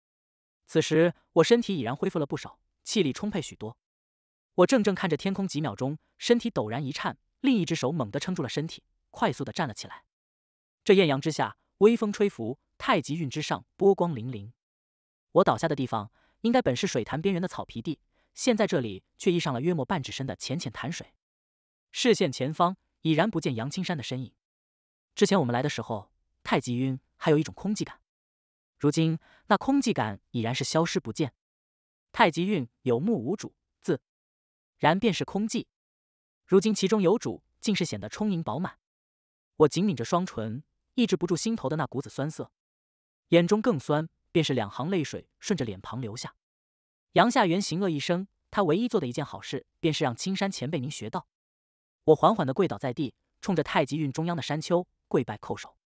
A: 此时我身体已然恢复了不少，气力充沛许多。我怔怔看着天空几秒钟，身体陡然一颤，另一只手猛地撑住了身体，快速的站了起来。这艳阳之下，微风吹拂，太极韵之上波光粼粼。我倒下的地方，应该本是水潭边缘的草皮地，现在这里却溢上了约莫半指深的浅浅潭水。视线前方已然不见杨青山的身影。之前我们来的时候，太极晕还有一种空寂感，如今那空寂感已然是消失不见。太极晕有目无主，自然便是空寂，如今其中有主，竟是显得充盈饱满。我紧抿着双唇，抑制不住心头的那股子酸涩，眼中更酸。便是两行泪水顺着脸庞流下。杨夏元行恶一生，他唯一做的一件好事便是让青山前辈您学到。我缓缓地跪倒在地，冲着太极运中央的山丘跪拜叩首。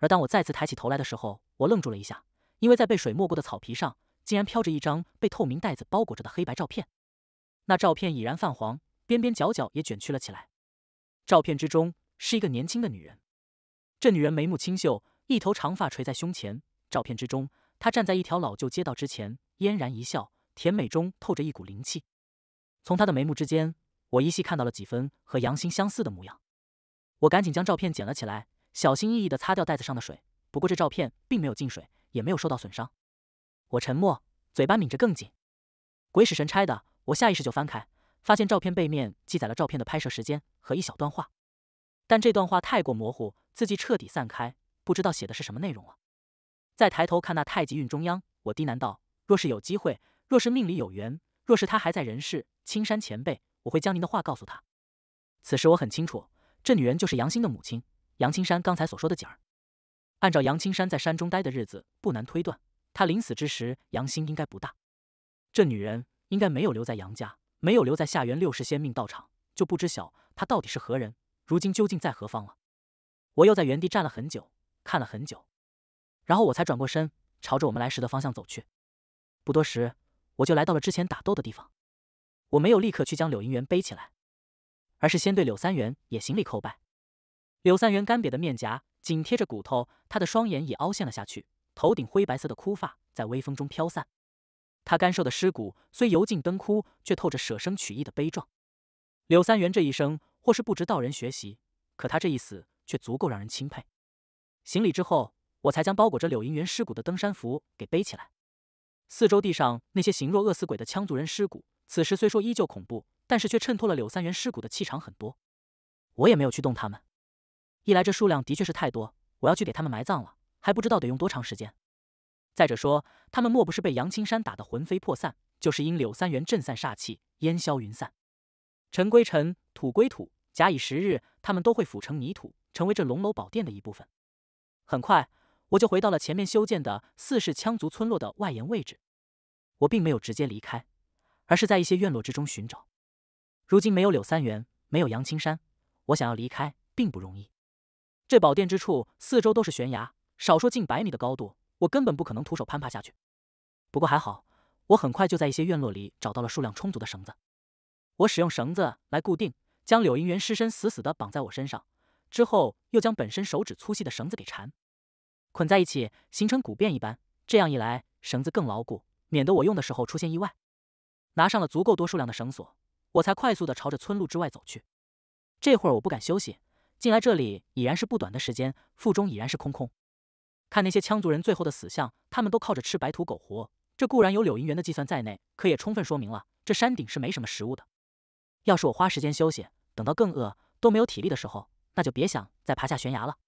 A: 而当我再次抬起头来的时候，我愣住了一下，因为在被水没过的草皮上，竟然飘着一张被透明袋子包裹着的黑白照片。那照片已然泛黄，边边角角也卷曲了起来。照片之中是一个年轻的女人，这女人眉目清秀，一头长发垂在胸前。照片之中。他站在一条老旧街道之前，嫣然一笑，甜美中透着一股灵气。从他的眉目之间，我依稀看到了几分和杨欣相似的模样。我赶紧将照片捡了起来，小心翼翼地擦掉袋子上的水。不过这照片并没有进水，也没有受到损伤。我沉默，嘴巴抿着更紧。鬼使神差的，我下意识就翻开，发现照片背面记载了照片的拍摄时间和一小段话，但这段话太过模糊，字迹彻底散开，不知道写的是什么内容了。再抬头看那太极运中央，我低喃道：“若是有机会，若是命里有缘，若是他还在人世，青山前辈，我会将您的话告诉他。”此时我很清楚，这女人就是杨欣的母亲杨青山刚才所说的景儿。按照杨青山在山中待的日子，不难推断，他临死之时，杨欣应该不大。这女人应该没有留在杨家，没有留在下元六十仙命道场，就不知晓她到底是何人，如今究竟在何方了。我又在原地站了很久，看了很久。然后我才转过身，朝着我们来时的方向走去。不多时，我就来到了之前打斗的地方。我没有立刻去将柳银元背起来，而是先对柳三元也行礼叩拜。柳三元干瘪的面颊紧贴着骨头，他的双眼也凹陷了下去，头顶灰白色的枯发在微风中飘散。他干瘦的尸骨虽油尽灯枯，却透着舍生取义的悲壮。柳三元这一生或是不值道人学习，可他这一死却足够让人钦佩。行礼之后。我才将包裹着柳银元尸骨的登山服给背起来。四周地上那些形若饿死鬼的羌族人尸骨，此时虽说依旧恐怖，但是却衬托了柳三元尸骨的气场很多。我也没有去动他们，一来这数量的确是太多，我要去给他们埋葬了，还不知道得用多长时间。再者说，他们莫不是被杨青山打得魂飞魄散，就是因柳三元震散煞气，烟消云散。尘归尘，土归土，假以时日，他们都会腐成泥土，成为这龙楼宝殿的一部分。很快。我就回到了前面修建的四世羌族村落的外延位置。我并没有直接离开，而是在一些院落之中寻找。如今没有柳三元，没有杨青山，我想要离开并不容易。这宝殿之处四周都是悬崖，少说近百米的高度，我根本不可能徒手攀爬下去。不过还好，我很快就在一些院落里找到了数量充足的绳子。我使用绳子来固定，将柳银元尸身死死的绑在我身上，之后又将本身手指粗细的绳子给缠。捆在一起，形成骨辫一般，这样一来，绳子更牢固，免得我用的时候出现意外。拿上了足够多数量的绳索，我才快速地朝着村路之外走去。这会儿我不敢休息，进来这里已然是不短的时间，腹中已然是空空。看那些羌族人最后的死相，他们都靠着吃白土苟活，这固然有柳银元的计算在内，可也充分说明了这山顶是没什么食物的。要是我花时间休息，等到更饿、都没有体力的时候，那就别想再爬下悬崖了。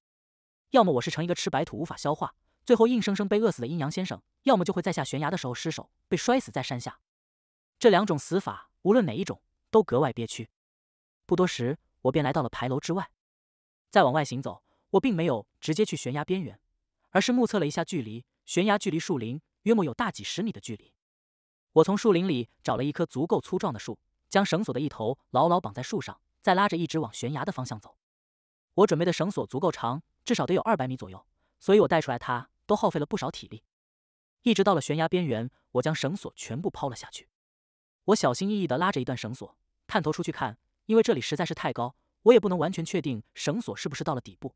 A: 要么我是成一个吃白土无法消化，最后硬生生被饿死的阴阳先生，要么就会在下悬崖的时候失手被摔死在山下。这两种死法，无论哪一种，都格外憋屈。不多时，我便来到了牌楼之外。再往外行走，我并没有直接去悬崖边缘，而是目测了一下距离，悬崖距离树林约莫有大几十米的距离。我从树林里找了一棵足够粗壮的树，将绳索的一头牢牢绑在树上，再拉着一直往悬崖的方向走。我准备的绳索足够长。至少得有二百米左右，所以我带出来它都耗费了不少体力。一直到了悬崖边缘，我将绳索全部抛了下去。我小心翼翼地拉着一段绳索，探头出去看，因为这里实在是太高，我也不能完全确定绳索是不是到了底部。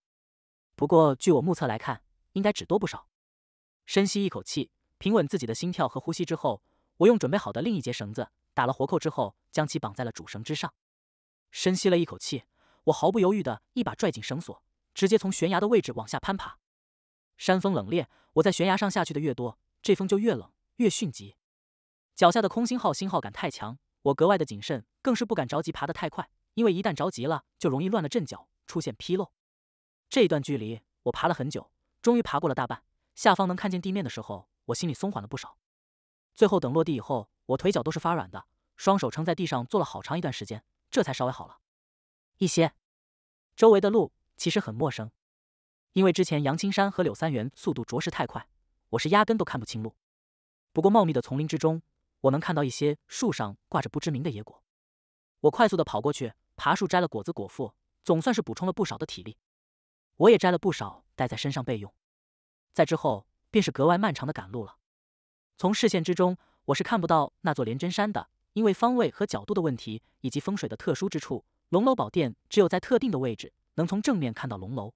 A: 不过据我目测来看，应该只多不少。深吸一口气，平稳自己的心跳和呼吸之后，我用准备好的另一节绳子打了活扣之后，将其绑在了主绳之上。深吸了一口气，我毫不犹豫地一把拽紧绳索。直接从悬崖的位置往下攀爬，山峰冷冽，我在悬崖上下去的越多，这风就越冷越迅疾。脚下的空心号信号感太强，我格外的谨慎，更是不敢着急爬得太快，因为一旦着急了，就容易乱了阵脚，出现纰漏。这一段距离我爬了很久，终于爬过了大半，下方能看见地面的时候，我心里松缓了不少。最后等落地以后，我腿脚都是发软的，双手撑在地上坐了好长一段时间，这才稍微好了一些。周围的路。其实很陌生，因为之前杨青山和柳三元速度着实太快，我是压根都看不清路。不过茂密的丛林之中，我能看到一些树上挂着不知名的野果，我快速的跑过去，爬树摘了果子果腹，总算是补充了不少的体力。我也摘了不少，带在身上备用。在之后，便是格外漫长的赶路了。从视线之中，我是看不到那座连真山的，因为方位和角度的问题，以及风水的特殊之处，龙楼宝殿只有在特定的位置。能从正面看到龙楼，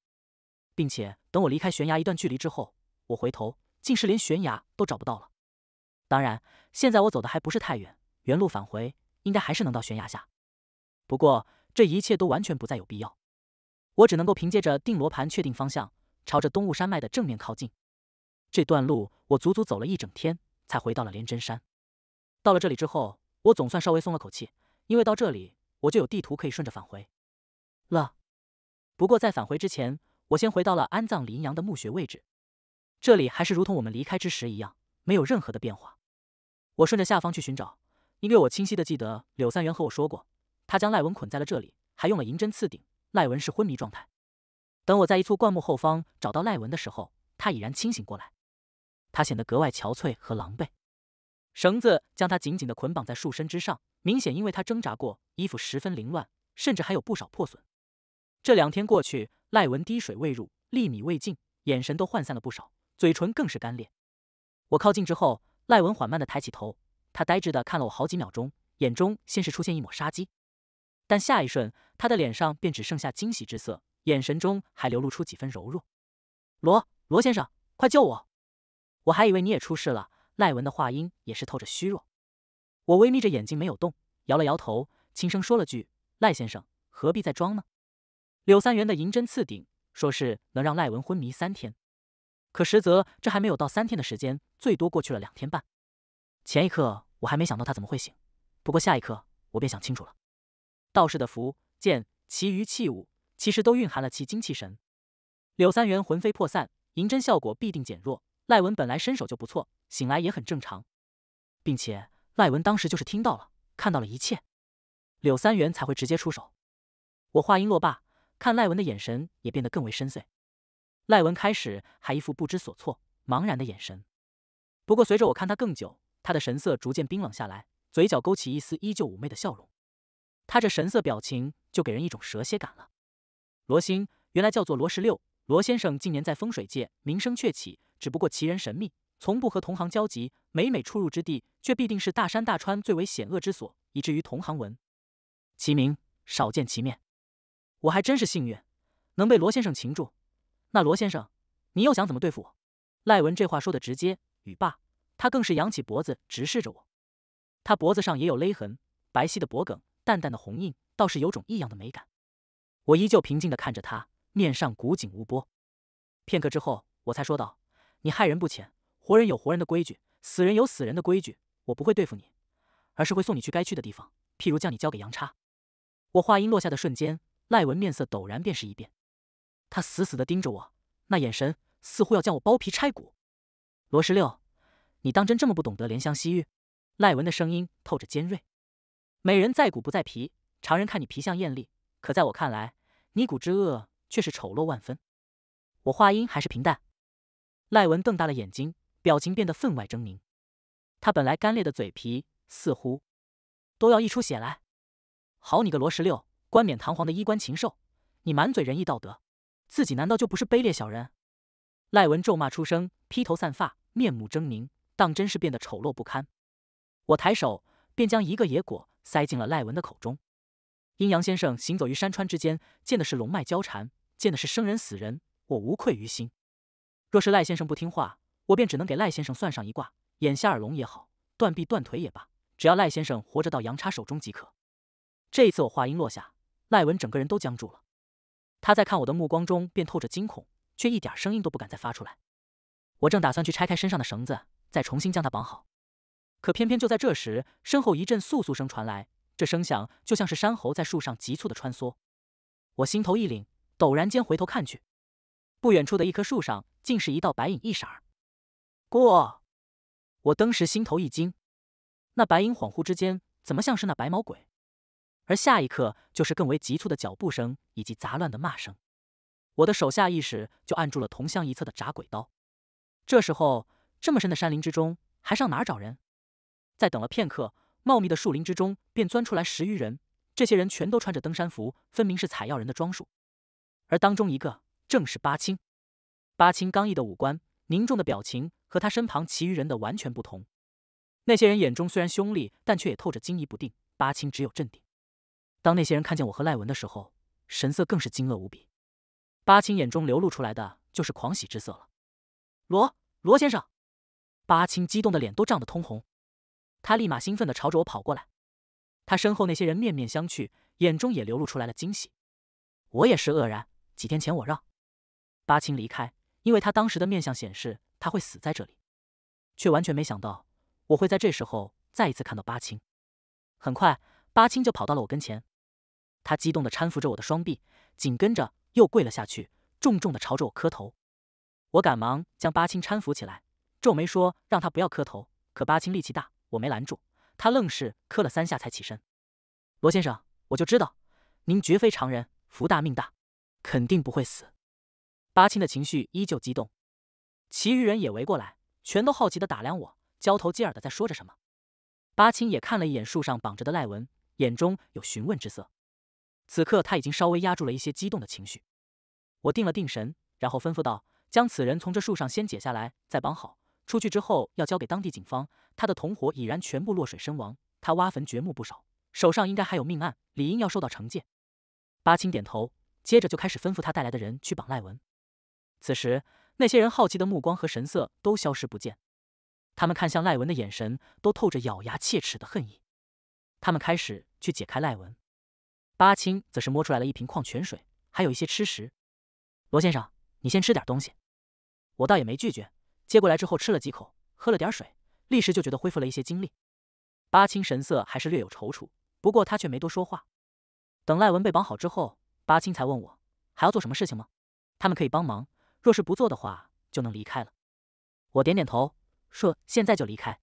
A: 并且等我离开悬崖一段距离之后，我回头竟是连悬崖都找不到了。当然，现在我走的还不是太远，原路返回应该还是能到悬崖下。不过，这一切都完全不再有必要。我只能够凭借着定罗盘确定方向，朝着东雾山脉的正面靠近。这段路我足足走了一整天，才回到了连真山。到了这里之后，我总算稍微松了口气，因为到这里我就有地图可以顺着返回了。不过，在返回之前，我先回到了安葬林阳的墓穴位置。这里还是如同我们离开之时一样，没有任何的变化。我顺着下方去寻找，因为我清晰的记得柳三元和我说过，他将赖文捆在了这里，还用了银针刺顶。赖文是昏迷状态。等我在一簇灌木后方找到赖文的时候，他已然清醒过来。他显得格外憔悴和狼狈，绳子将他紧紧的捆绑在树身之上，明显因为他挣扎过，衣服十分凌乱，甚至还有不少破损。这两天过去，赖文滴水未入，粒米未进，眼神都涣散了不少，嘴唇更是干裂。我靠近之后，赖文缓慢的抬起头，他呆滞的看了我好几秒钟，眼中先是出现一抹杀机，但下一瞬，他的脸上便只剩下惊喜之色，眼神中还流露出几分柔弱。罗罗先生，快救我！我还以为你也出事了。赖文的话音也是透着虚弱。我微眯着眼睛没有动，摇了摇头，轻声说了句：“赖先生何必再装呢？”柳三元的银针刺顶，说是能让赖文昏迷三天，可实则这还没有到三天的时间，最多过去了两天半。前一刻我还没想到他怎么会醒，不过下一刻我便想清楚了。道士的符、剑、其余器物，其实都蕴含了其精气神。柳三元魂飞魄散，银针效果必定减弱。赖文本来身手就不错，醒来也很正常，并且赖文当时就是听到了、看到了一切，柳三元才会直接出手。我话音落罢。看赖文的眼神也变得更为深邃。赖文开始还一副不知所措、茫然的眼神，不过随着我看他更久，他的神色逐渐冰冷下来，嘴角勾起一丝依旧妩媚的笑容。他这神色表情就给人一种蛇蝎感了。罗星，原来叫做罗十六，罗先生近年在风水界名声鹊起，只不过其人神秘，从不和同行交集，每每出入之地却必定是大山大川最为险恶之所，以至于同行闻其名，少见其面。我还真是幸运，能被罗先生擒住。那罗先生，你又想怎么对付我？赖文这话说的直接，语罢，他更是扬起脖子直视着我。他脖子上也有勒痕，白皙的脖梗，淡淡的红印，倒是有种异样的美感。我依旧平静地看着他，面上古井无波。片刻之后，我才说道：“你害人不浅，活人有活人的规矩，死人有死人的规矩。我不会对付你，而是会送你去该去的地方，譬如将你交给杨叉。”我话音落下的瞬间。赖文面色陡然便是一变，他死死的盯着我，那眼神似乎要将我剥皮拆骨。罗十六，你当真这么不懂得怜香惜玉？赖文的声音透着尖锐。美人在骨不在皮，常人看你皮相艳丽，可在我看来，你骨之恶却是丑陋万分。我话音还是平淡。赖文瞪大了眼睛，表情变得分外狰狞。他本来干裂的嘴皮似乎都要溢出血来。好你个罗十六！冠冕堂皇的衣冠禽兽，你满嘴仁义道德，自己难道就不是卑劣小人？赖文咒骂出声，披头散发，面目狰狞，当真是变得丑陋不堪。我抬手便将一个野果塞进了赖文的口中。阴阳先生行走于山川之间，见的是龙脉交缠，见的是生人死人，我无愧于心。若是赖先生不听话，我便只能给赖先生算上一卦。眼瞎耳聋也好，断臂断腿也罢，只要赖先生活着到杨叉手中即可。这一次，我话音落下。赖文整个人都僵住了，他在看我的目光中便透着惊恐，却一点声音都不敢再发出来。我正打算去拆开身上的绳子，再重新将他绑好，可偏偏就在这时，身后一阵簌簌声传来，这声响就像是山猴在树上急促的穿梭。我心头一凛，陡然间回头看去，不远处的一棵树上竟是一道白影一闪而过。我登时心头一惊，那白影恍惚之间，怎么像是那白毛鬼？而下一刻就是更为急促的脚步声以及杂乱的骂声，我的手下意识就按住了铜向一侧的铡鬼刀。这时候，这么深的山林之中，还上哪找人？再等了片刻，茂密的树林之中便钻出来十余人。这些人全都穿着登山服，分明是采药人的装束。而当中一个正是八青。八青刚毅的五官、凝重的表情和他身旁其余人的完全不同。那些人眼中虽然凶厉，但却也透着惊疑不定。八青只有镇定。当那些人看见我和赖文的时候，神色更是惊愕无比。巴青眼中流露出来的就是狂喜之色了。罗罗先生，巴青激动的脸都涨得通红，他立马兴奋地朝着我跑过来。他身后那些人面面相觑，眼中也流露出来了惊喜。我也是愕然。几天前我让巴青离开，因为他当时的面相显示他会死在这里，却完全没想到我会在这时候再一次看到巴青。很快。巴青就跑到了我跟前，他激动地搀扶着我的双臂，紧跟着又跪了下去，重重地朝着我磕头。我赶忙将巴青搀扶起来，皱眉说：“让他不要磕头。”可巴青力气大，我没拦住，他愣是磕了三下才起身。罗先生，我就知道您绝非常人，福大命大，肯定不会死。巴青的情绪依旧激动，其余人也围过来，全都好奇地打量我，交头接耳地在说着什么。巴青也看了一眼树上绑着的赖文。眼中有询问之色，此刻他已经稍微压住了一些激动的情绪。我定了定神，然后吩咐道：“将此人从这树上先解下来，再绑好。出去之后要交给当地警方。他的同伙已然全部落水身亡，他挖坟掘墓不少，手上应该还有命案，理应要受到惩戒。”八青点头，接着就开始吩咐他带来的人去绑赖文。此时，那些人好奇的目光和神色都消失不见，他们看向赖文的眼神都透着咬牙切齿的恨意，他们开始。去解开赖文，巴青则是摸出来了一瓶矿泉水，还有一些吃食。罗先生，你先吃点东西，我倒也没拒绝，接过来之后吃了几口，喝了点水，立时就觉得恢复了一些精力。巴青神色还是略有踌躇，不过他却没多说话。等赖文被绑好之后，巴青才问我还要做什么事情吗？他们可以帮忙，若是不做的话，就能离开了。我点点头，说现在就离开。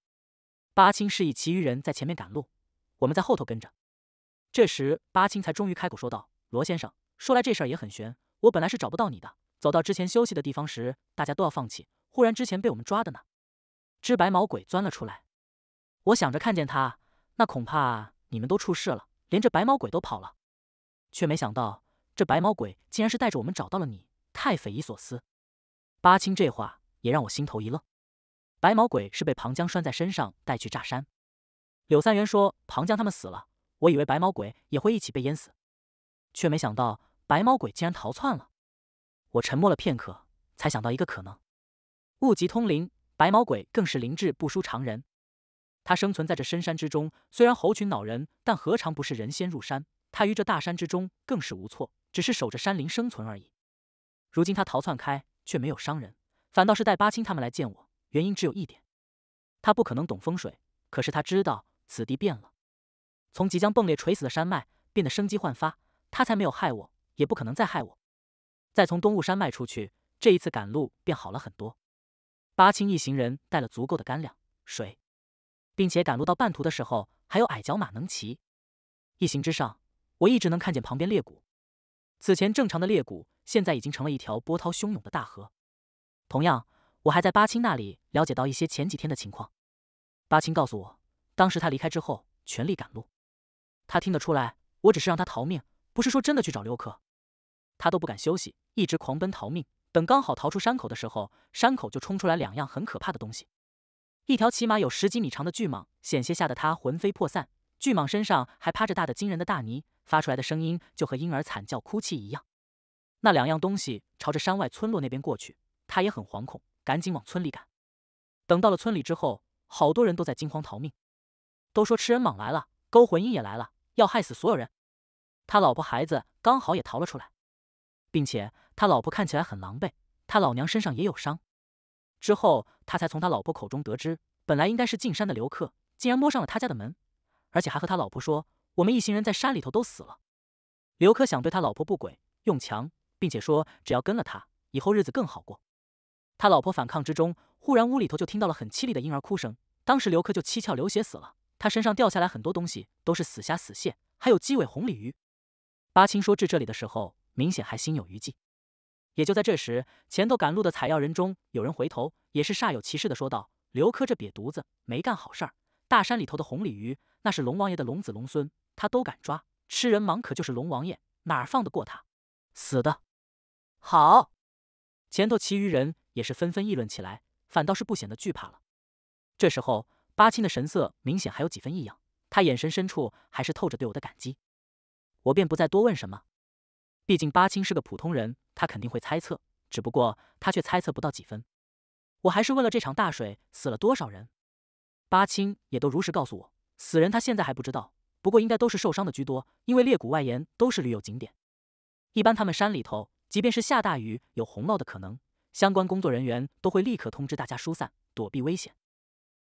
A: 巴青示意其余人在前面赶路，我们在后头跟着。这时，巴青才终于开口说道：“罗先生，说来这事儿也很悬。我本来是找不到你的，走到之前休息的地方时，大家都要放弃。忽然，之前被我们抓的呢，只白毛鬼钻了出来。我想着看见他，那恐怕你们都出事了，连这白毛鬼都跑了，却没想到这白毛鬼竟然是带着我们找到了你，太匪夷所思。”巴青这话也让我心头一愣。白毛鬼是被庞江拴在身上带去炸山。柳三元说：“庞江他们死了。”我以为白毛鬼也会一起被淹死，却没想到白毛鬼竟然逃窜了。我沉默了片刻，才想到一个可能：物极通灵，白毛鬼更是灵智不输常人。他生存在这深山之中，虽然猴群恼人，但何尝不是人先入山？他于这大山之中更是无错，只是守着山林生存而已。如今他逃窜开，却没有伤人，反倒是带八青他们来见我。原因只有一点：他不可能懂风水，可是他知道此地变了。从即将崩裂垂死的山脉变得生机焕发，他才没有害我，也不可能再害我。再从东雾山脉出去，这一次赶路便好了很多。八青一行人带了足够的干粮、水，并且赶路到半途的时候，还有矮脚马能骑。一行之上，我一直能看见旁边裂谷。此前正常的裂谷，现在已经成了一条波涛汹涌的大河。同样，我还在八青那里了解到一些前几天的情况。八青告诉我，当时他离开之后，全力赶路。他听得出来，我只是让他逃命，不是说真的去找刘可。他都不敢休息，一直狂奔逃命。等刚好逃出山口的时候，山口就冲出来两样很可怕的东西，一条起码有十几米长的巨蟒，险些吓得他魂飞魄散。巨蟒身上还趴着大的惊人的大泥，发出来的声音就和婴儿惨叫哭泣一样。那两样东西朝着山外村落那边过去，他也很惶恐，赶紧往村里赶。等到了村里之后，好多人都在惊慌逃命，都说吃人蟒来了，勾魂鹰也来了。要害死所有人，他老婆孩子刚好也逃了出来，并且他老婆看起来很狼狈，他老娘身上也有伤。之后他才从他老婆口中得知，本来应该是进山的刘克，竟然摸上了他家的门，而且还和他老婆说：“我们一行人在山里头都死了。”刘克想对他老婆不轨，用强，并且说：“只要跟了他，以后日子更好过。”他老婆反抗之中，忽然屋里头就听到了很凄厉的婴儿哭声，当时刘克就七窍流血死了。他身上掉下来很多东西，都是死虾、死蟹，还有鸡尾红鲤鱼。八青说至这里的时候，明显还心有余悸。也就在这时，前头赶路的采药人中有人回头，也是煞有其事的说道：“刘科这瘪犊子没干好事儿，大山里头的红鲤鱼那是龙王爷的龙子龙孙，他都敢抓吃人蟒可就是龙王爷哪儿放得过他？死的，好。”前头其余人也是纷纷议论起来，反倒是不显得惧怕了。这时候。巴青的神色明显还有几分异样，他眼神深处还是透着对我的感激，我便不再多问什么。毕竟巴青是个普通人，他肯定会猜测，只不过他却猜测不到几分。我还是问了这场大水死了多少人，巴青也都如实告诉我，死人他现在还不知道，不过应该都是受伤的居多，因为裂谷外沿都是旅游景点，一般他们山里头，即便是下大雨有洪涝的可能，相关工作人员都会立刻通知大家疏散，躲避危险。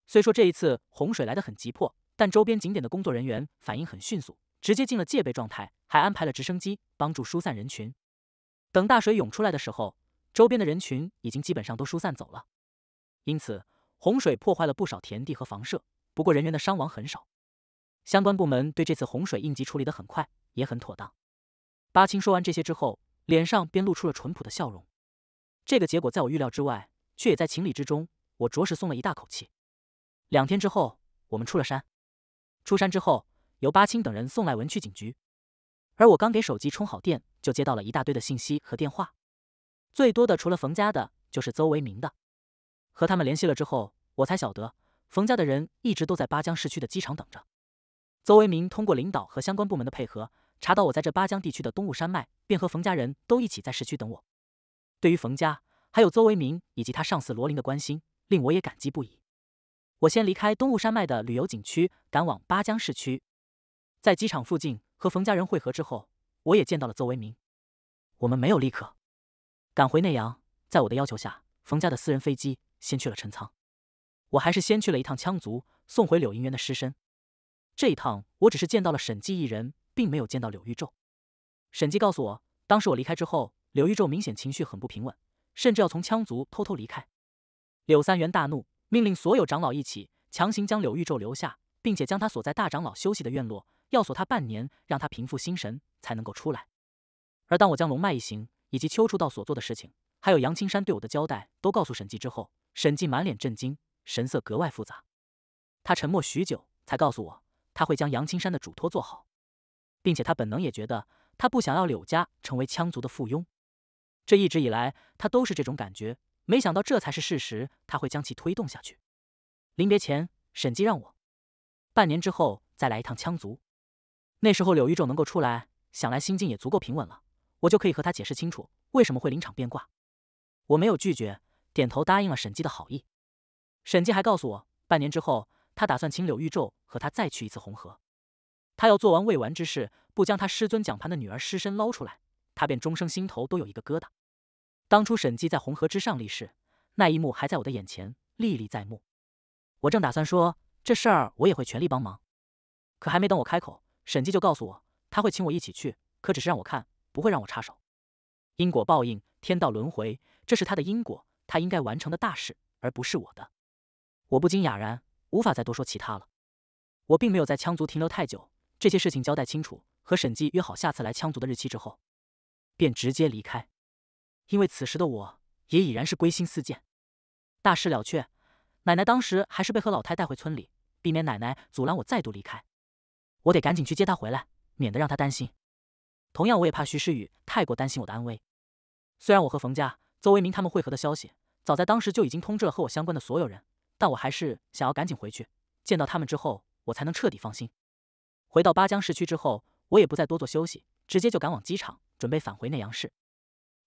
A: 虽说这一次洪水来得很急迫，但周边景点的工作人员反应很迅速，直接进了戒备状态，还安排了直升机帮助疏散人群。等大水涌出来的时候，周边的人群已经基本上都疏散走了。因此，洪水破坏了不少田地和房舍，不过人员的伤亡很少。相关部门对这次洪水应急处理的很快，也很妥当。巴青说完这些之后，脸上便露出了淳朴的笑容。这个结果在我预料之外，却也在情理之中，我着实松了一大口气。两天之后，我们出了山。出山之后，由巴青等人送赖文去警局。而我刚给手机充好电，就接到了一大堆的信息和电话。最多的除了冯家的，就是邹维明的。和他们联系了之后，我才晓得冯家的人一直都在巴江市区的机场等着。邹维明通过领导和相关部门的配合，查到我在这巴江地区的东雾山脉，便和冯家人都一起在市区等我。对于冯家、还有邹维明以及他上司罗琳的关心，令我也感激不已。我先离开东雾山脉的旅游景区，赶往巴江市区，在机场附近和冯家人会合之后，我也见到了邹为明。我们没有立刻赶回内阳，在我的要求下，冯家的私人飞机先去了陈仓。我还是先去了一趟羌族，送回柳银渊的尸身。这一趟我只是见到了沈记一人，并没有见到柳玉宙。沈记告诉我，当时我离开之后，柳玉宙明显情绪很不平稳，甚至要从羌族偷偷离开。柳三元大怒。命令所有长老一起强行将柳玉咒留下，并且将他锁在大长老休息的院落，要锁他半年，让他平复心神才能够出来。而当我将龙脉一行以及秋处道所做的事情，还有杨青山对我的交代都告诉沈寂之后，沈寂满脸震惊，神色格外复杂。他沉默许久，才告诉我他会将杨青山的嘱托做好，并且他本能也觉得他不想要柳家成为羌族的附庸，这一直以来他都是这种感觉。没想到这才是事实，他会将其推动下去。临别前，沈纪让我半年之后再来一趟羌族，那时候柳玉皱能够出来，想来心境也足够平稳了，我就可以和他解释清楚为什么会临场变卦。我没有拒绝，点头答应了沈纪的好意。沈纪还告诉我，半年之后他打算请柳玉昼和他再去一次红河，他要做完未完之事，不将他师尊讲盘的女儿尸身捞出来，他便终生心头都有一个疙瘩。当初沈寂在红河之上立誓，那一幕还在我的眼前历历在目。我正打算说这事儿，我也会全力帮忙，可还没等我开口，沈寂就告诉我他会请我一起去，可只是让我看，不会让我插手。因果报应，天道轮回，这是他的因果，他应该完成的大事，而不是我的。我不禁哑然，无法再多说其他了。我并没有在羌族停留太久，这些事情交代清楚，和沈寂约好下次来羌族的日期之后，便直接离开。因为此时的我也已然是归心似箭，大事了却。奶奶当时还是被何老太带回村里，避免奶奶阻拦我再度离开。我得赶紧去接她回来，免得让她担心。同样，我也怕徐诗雨太过担心我的安危。虽然我和冯家、邹维明他们会合的消息早在当时就已经通知了和我相关的所有人，但我还是想要赶紧回去，见到他们之后，我才能彻底放心。回到巴江市区之后，我也不再多做休息，直接就赶往机场，准备返回内阳市。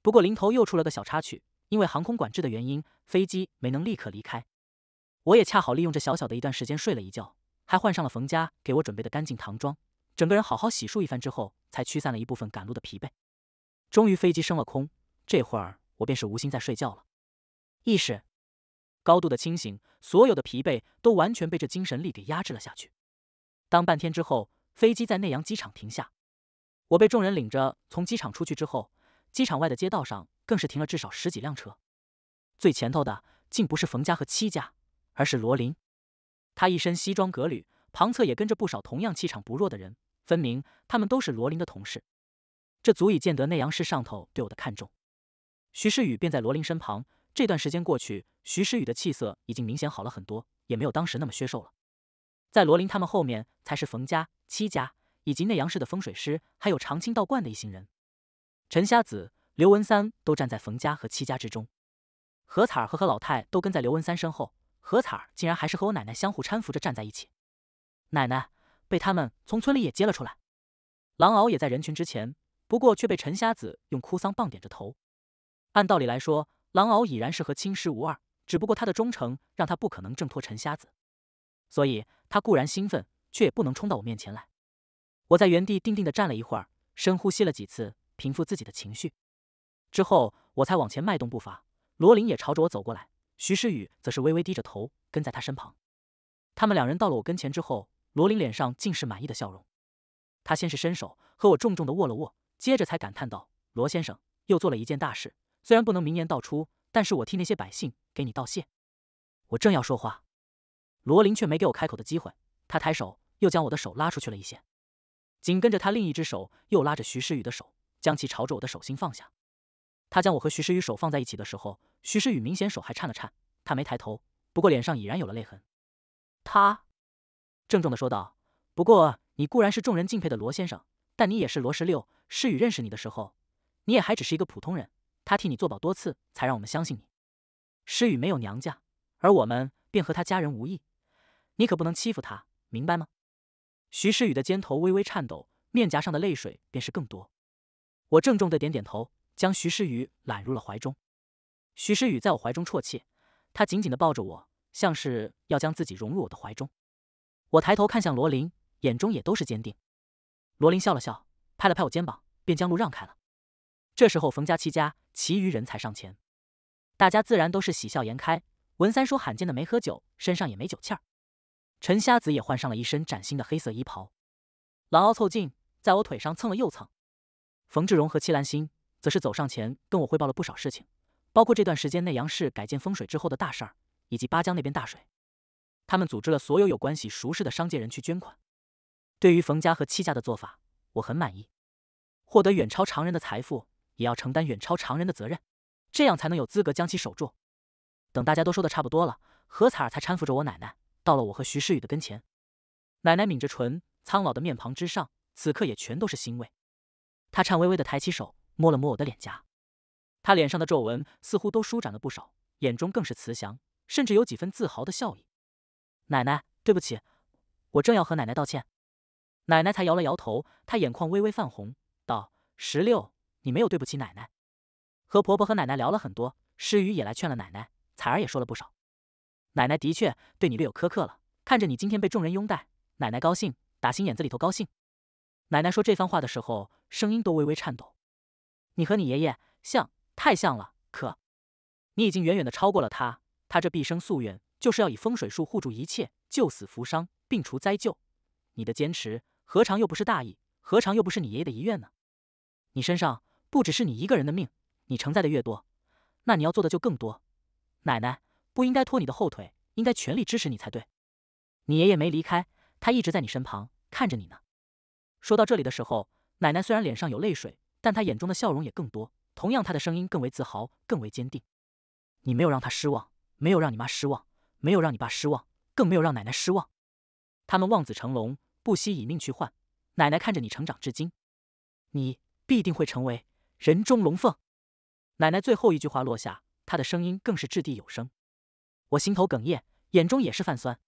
A: 不过，临头又出了个小插曲，因为航空管制的原因，飞机没能立刻离开。我也恰好利用这小小的一段时间睡了一觉，还换上了冯家给我准备的干净唐装，整个人好好洗漱一番之后，才驱散了一部分赶路的疲惫。终于，飞机升了空，这会儿我便是无心再睡觉了，意识高度的清醒，所有的疲惫都完全被这精神力给压制了下去。当半天之后，飞机在内阳机场停下，我被众人领着从机场出去之后。机场外的街道上，更是停了至少十几辆车。最前头的，竟不是冯家和戚家，而是罗林。他一身西装革履，旁侧也跟着不少同样气场不弱的人，分明他们都是罗林的同事。这足以见得内阳市上头对我的看重。徐诗雨便在罗林身旁。这段时间过去，徐诗雨的气色已经明显好了很多，也没有当时那么削瘦了。在罗林他们后面，才是冯家、戚家，以及内阳市的风水师，还有长青道观的一行人。陈瞎子、刘文三都站在冯家和戚家之中，何彩儿和何老太都跟在刘文三身后。何彩儿竟然还是和我奶奶相互搀扶着站在一起。奶奶被他们从村里也接了出来。狼獒也在人群之前，不过却被陈瞎子用哭丧棒点着头。按道理来说，狼獒已然是和亲师无二，只不过他的忠诚让他不可能挣脱陈瞎子，所以他固然兴奋，却也不能冲到我面前来。我在原地定定的站了一会儿，深呼吸了几次。平复自己的情绪，之后我才往前迈动步伐。罗琳也朝着我走过来，徐诗雨则是微微低着头跟在他身旁。他们两人到了我跟前之后，罗琳脸上尽是满意的笑容。他先是伸手和我重重的握了握，接着才感叹道：“罗先生又做了一件大事，虽然不能明言道出，但是我替那些百姓给你道谢。”我正要说话，罗琳却没给我开口的机会。他抬手又将我的手拉出去了一些，紧跟着他另一只手又拉着徐诗雨的手。将其朝着我的手心放下。他将我和徐诗雨手放在一起的时候，徐诗雨明显手还颤了颤。他没抬头，不过脸上已然有了泪痕。他郑重地说道：“不过你固然是众人敬佩的罗先生，但你也是罗十六。诗雨认识你的时候，你也还只是一个普通人。他替你作保多次，才让我们相信你。诗雨没有娘家，而我们便和他家人无异。你可不能欺负他，明白吗？”徐诗雨的肩头微微颤抖，面颊上的泪水便是更多。我郑重的点点头，将徐诗雨揽入了怀中。徐诗雨在我怀中啜泣，他紧紧的抱着我，像是要将自己融入我的怀中。我抬头看向罗琳，眼中也都是坚定。罗琳笑了笑，拍了拍我肩膀，便将路让开了。这时候，冯家七家其余人才上前，大家自然都是喜笑颜开。文三叔罕见的没喝酒，身上也没酒气儿。陈瞎子也换上了一身崭新的黑色衣袍。狼凹凑近，在我腿上蹭了又蹭。冯志荣和戚兰心则是走上前跟我汇报了不少事情，包括这段时间内杨氏改建风水之后的大事儿，以及巴江那边大水。他们组织了所有有关系、熟识的商界人去捐款。对于冯家和戚家的做法，我很满意。获得远超常人的财富，也要承担远超常人的责任，这样才能有资格将其守住。等大家都说的差不多了，何彩儿才搀扶着我奶奶到了我和徐世雨的跟前。奶奶抿着唇，苍老的面庞之上，此刻也全都是欣慰。他颤巍巍地抬起手，摸了摸我的脸颊，他脸上的皱纹似乎都舒展了不少，眼中更是慈祥，甚至有几分自豪的笑意。奶奶，对不起，我正要和奶奶道歉，奶奶才摇了摇头，她眼眶微微泛红，道：“十六，你没有对不起奶奶。”和婆婆和奶奶聊了很多，诗雨也来劝了奶奶，彩儿也说了不少。奶奶的确对你略有苛刻了，看着你今天被众人拥戴，奶奶高兴，打心眼子里头高兴。奶奶说这番话的时候。声音都微微颤抖。你和你爷爷像，太像了。可，你已经远远的超过了他。他这毕生夙愿，就是要以风水术护住一切，救死扶伤，病除灾救。你的坚持，何尝又不是大义？何尝又不是你爷爷的遗愿呢？你身上不只是你一个人的命，你承载的越多，那你要做的就更多。奶奶不应该拖你的后腿，应该全力支持你才对。你爷爷没离开，他一直在你身旁看着你呢。说到这里的时候。奶奶虽然脸上有泪水，但她眼中的笑容也更多。同样，她的声音更为自豪，更为坚定。你没有让她失望，没有让你妈失望，没有让你爸失望，更没有让奶奶失望。他们望子成龙，不惜以命去换。奶奶看着你成长至今，你必定会成为人中龙凤。奶奶最后一句话落下，她的声音更是掷地有声。我心头哽咽，眼中也是泛酸。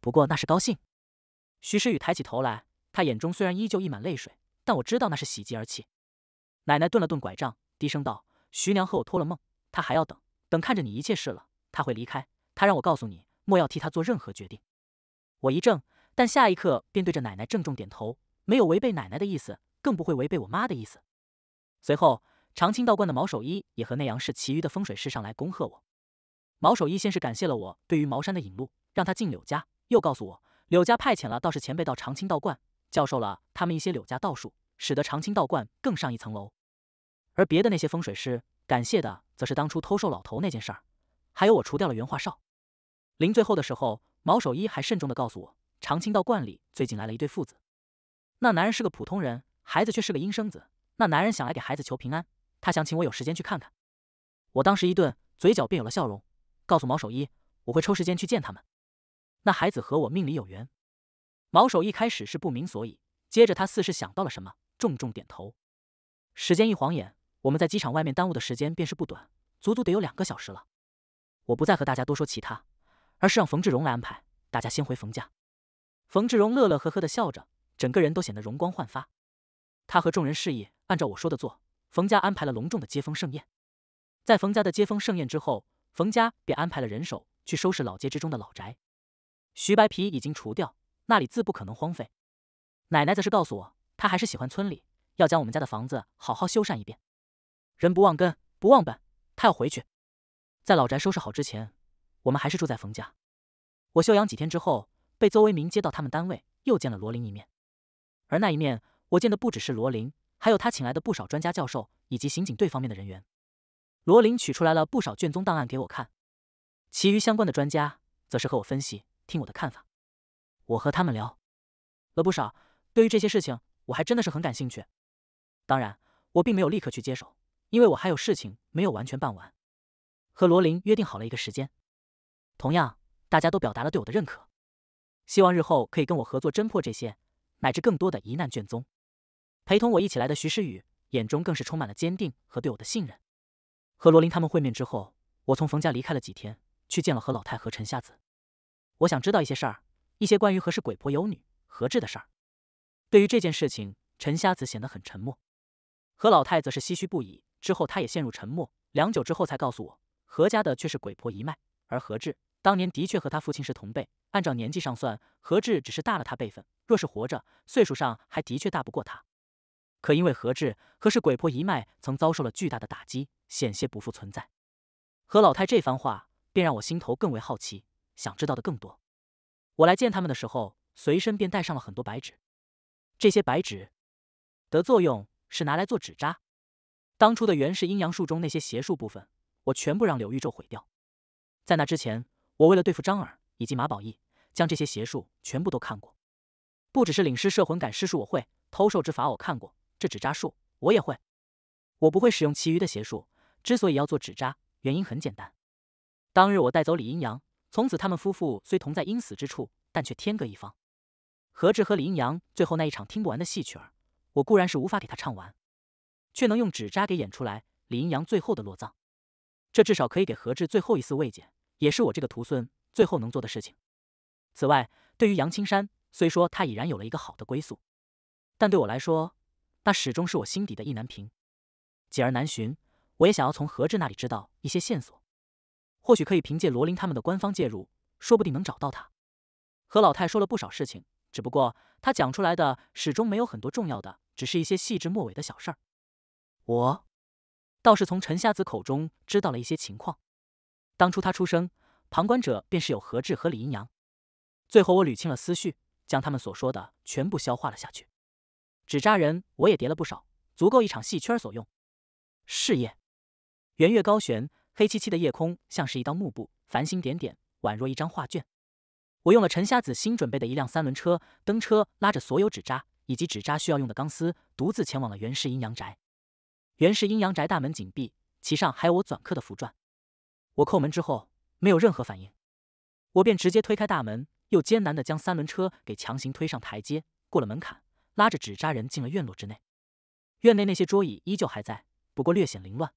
A: 不过那是高兴。徐诗雨抬起头来，她眼中虽然依旧溢满泪水。但我知道那是喜极而泣。奶奶顿了顿拐杖，低声道：“徐娘和我托了梦，她还要等等看着你一切事了，她会离开。她让我告诉你，莫要替她做任何决定。”我一怔，但下一刻便对着奶奶郑重点头，没有违背奶奶的意思，更不会违背我妈的意思。随后，长青道观的毛守一也和内阳市其余的风水师上来恭贺我。毛守一先是感谢了我对于茅山的引路，让他进柳家，又告诉我柳家派遣了道士前辈到长青道观。教授了他们一些柳家道术，使得长青道观更上一层楼。而别的那些风水师，感谢的则是当初偷售老头那件事。还有我除掉了袁化少。临最后的时候，毛守一还慎重的告诉我，长青道观里最近来了一对父子。那男人是个普通人，孩子却是个阴生子。那男人想来给孩子求平安，他想请我有时间去看看。我当时一顿，嘴角便有了笑容，告诉毛守一，我会抽时间去见他们。那孩子和我命里有缘。毛手一开始是不明所以，接着他似是想到了什么，重重点头。时间一晃眼，我们在机场外面耽误的时间便是不短，足足得有两个小时了。我不再和大家多说其他，而是让冯志荣来安排，大家先回冯家。冯志荣乐乐呵呵的笑着，整个人都显得容光焕发。他和众人示意按照我说的做。冯家安排了隆重的接风盛宴。在冯家的接风盛宴之后，冯家便安排了人手去收拾老街之中的老宅。徐白皮已经除掉。那里自不可能荒废。奶奶则是告诉我，她还是喜欢村里，要将我们家的房子好好修缮一遍。人不忘根，不忘本，她要回去。在老宅收拾好之前，我们还是住在冯家。我休养几天之后，被邹维明接到他们单位，又见了罗琳一面。而那一面，我见的不只是罗琳，还有他请来的不少专家教授以及刑警队方面的人员。罗琳取出来了不少卷宗档案给我看，其余相关的专家则是和我分析，听我的看法。我和他们聊了不少，对于这些事情，我还真的是很感兴趣。当然，我并没有立刻去接手，因为我还有事情没有完全办完。和罗琳约定好了一个时间，同样，大家都表达了对我的认可，希望日后可以跟我合作侦破这些乃至更多的疑难卷宗。陪同我一起来的徐诗雨眼中更是充满了坚定和对我的信任。和罗琳他们会面之后，我从冯家离开了几天，去见了何老太和陈瞎子，我想知道一些事儿。一些关于何氏鬼婆有女何志的事儿，对于这件事情，陈瞎子显得很沉默，何老太则是唏嘘不已。之后，他也陷入沉默，良久之后才告诉我，何家的却是鬼婆一脉，而何志当年的确和他父亲是同辈，按照年纪上算，何志只是大了他辈分。若是活着，岁数上还的确大不过他。可因为何志何氏鬼婆一脉曾遭受了巨大的打击，险些不复存在。何老太这番话，便让我心头更为好奇，想知道的更多。我来见他们的时候，随身便带上了很多白纸。这些白纸的作用是拿来做纸扎。当初的原始阴阳术中那些邪术部分，我全部让柳玉咒毁掉。在那之前，我为了对付张耳以及马宝义，将这些邪术全部都看过。不只是领师摄魂、感尸术我会，偷兽之法我看过，这纸扎术我也会。我不会使用其余的邪术。之所以要做纸扎，原因很简单。当日我带走李阴阳。从此，他们夫妇虽同在阴死之处，但却天各一方。何志和李阴阳最后那一场听不完的戏曲儿，我固然是无法给他唱完，却能用纸扎给演出来。李阴阳最后的落葬，这至少可以给何志最后一丝慰藉，也是我这个徒孙最后能做的事情。此外，对于杨青山，虽说他已然有了一个好的归宿，但对我来说，那始终是我心底的意难平、几而难寻。我也想要从何志那里知道一些线索。或许可以凭借罗琳他们的官方介入，说不定能找到他。何老太说了不少事情，只不过他讲出来的始终没有很多重要的，只是一些细致末尾的小事儿。我倒是从陈瞎子口中知道了一些情况。当初他出生，旁观者便是有何志和李阴阳。最后我捋清了思绪，将他们所说的全部消化了下去。纸扎人我也叠了不少，足够一场戏圈所用。事业，圆月高悬。黑漆漆的夜空像是一道幕布，繁星点点，宛若一张画卷。我用了陈瞎子新准备的一辆三轮车，登车拉着所有纸扎以及纸扎需要用的钢丝，独自前往了袁氏阴阳宅。袁氏阴阳宅大门紧闭，其上还有我纂刻的符篆。我叩门之后没有任何反应，我便直接推开大门，又艰难地将三轮车给强行推上台阶，过了门槛，拉着纸扎人进了院落之内。院内那些桌椅依旧还在，不过略显凌乱。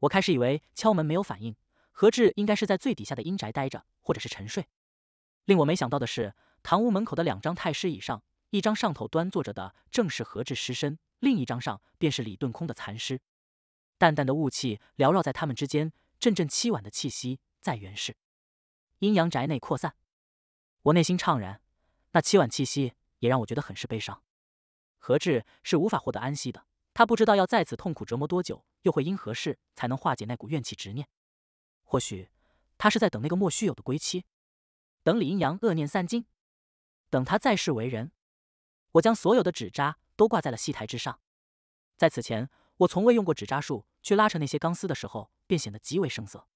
A: 我开始以为敲门没有反应，何志应该是在最底下的阴宅待着，或者是沉睡。令我没想到的是，堂屋门口的两张太师椅上，一张上头端坐着的正是何志尸身，另一张上便是李顿空的残尸。淡淡的雾气缭绕在他们之间，阵阵凄婉的气息在原世。阴阳宅内扩散。我内心怅然，那凄婉气息也让我觉得很是悲伤。何志是无法获得安息的，他不知道要在此痛苦折磨多久。又会因何事才能化解那股怨气执念？或许他是在等那个莫须有的归期，等李阴阳恶念散尽，等他再世为人。我将所有的纸扎都挂在了戏台之上。在此前，我从未用过纸扎术去拉扯那些钢丝的时候，便显得极为生涩。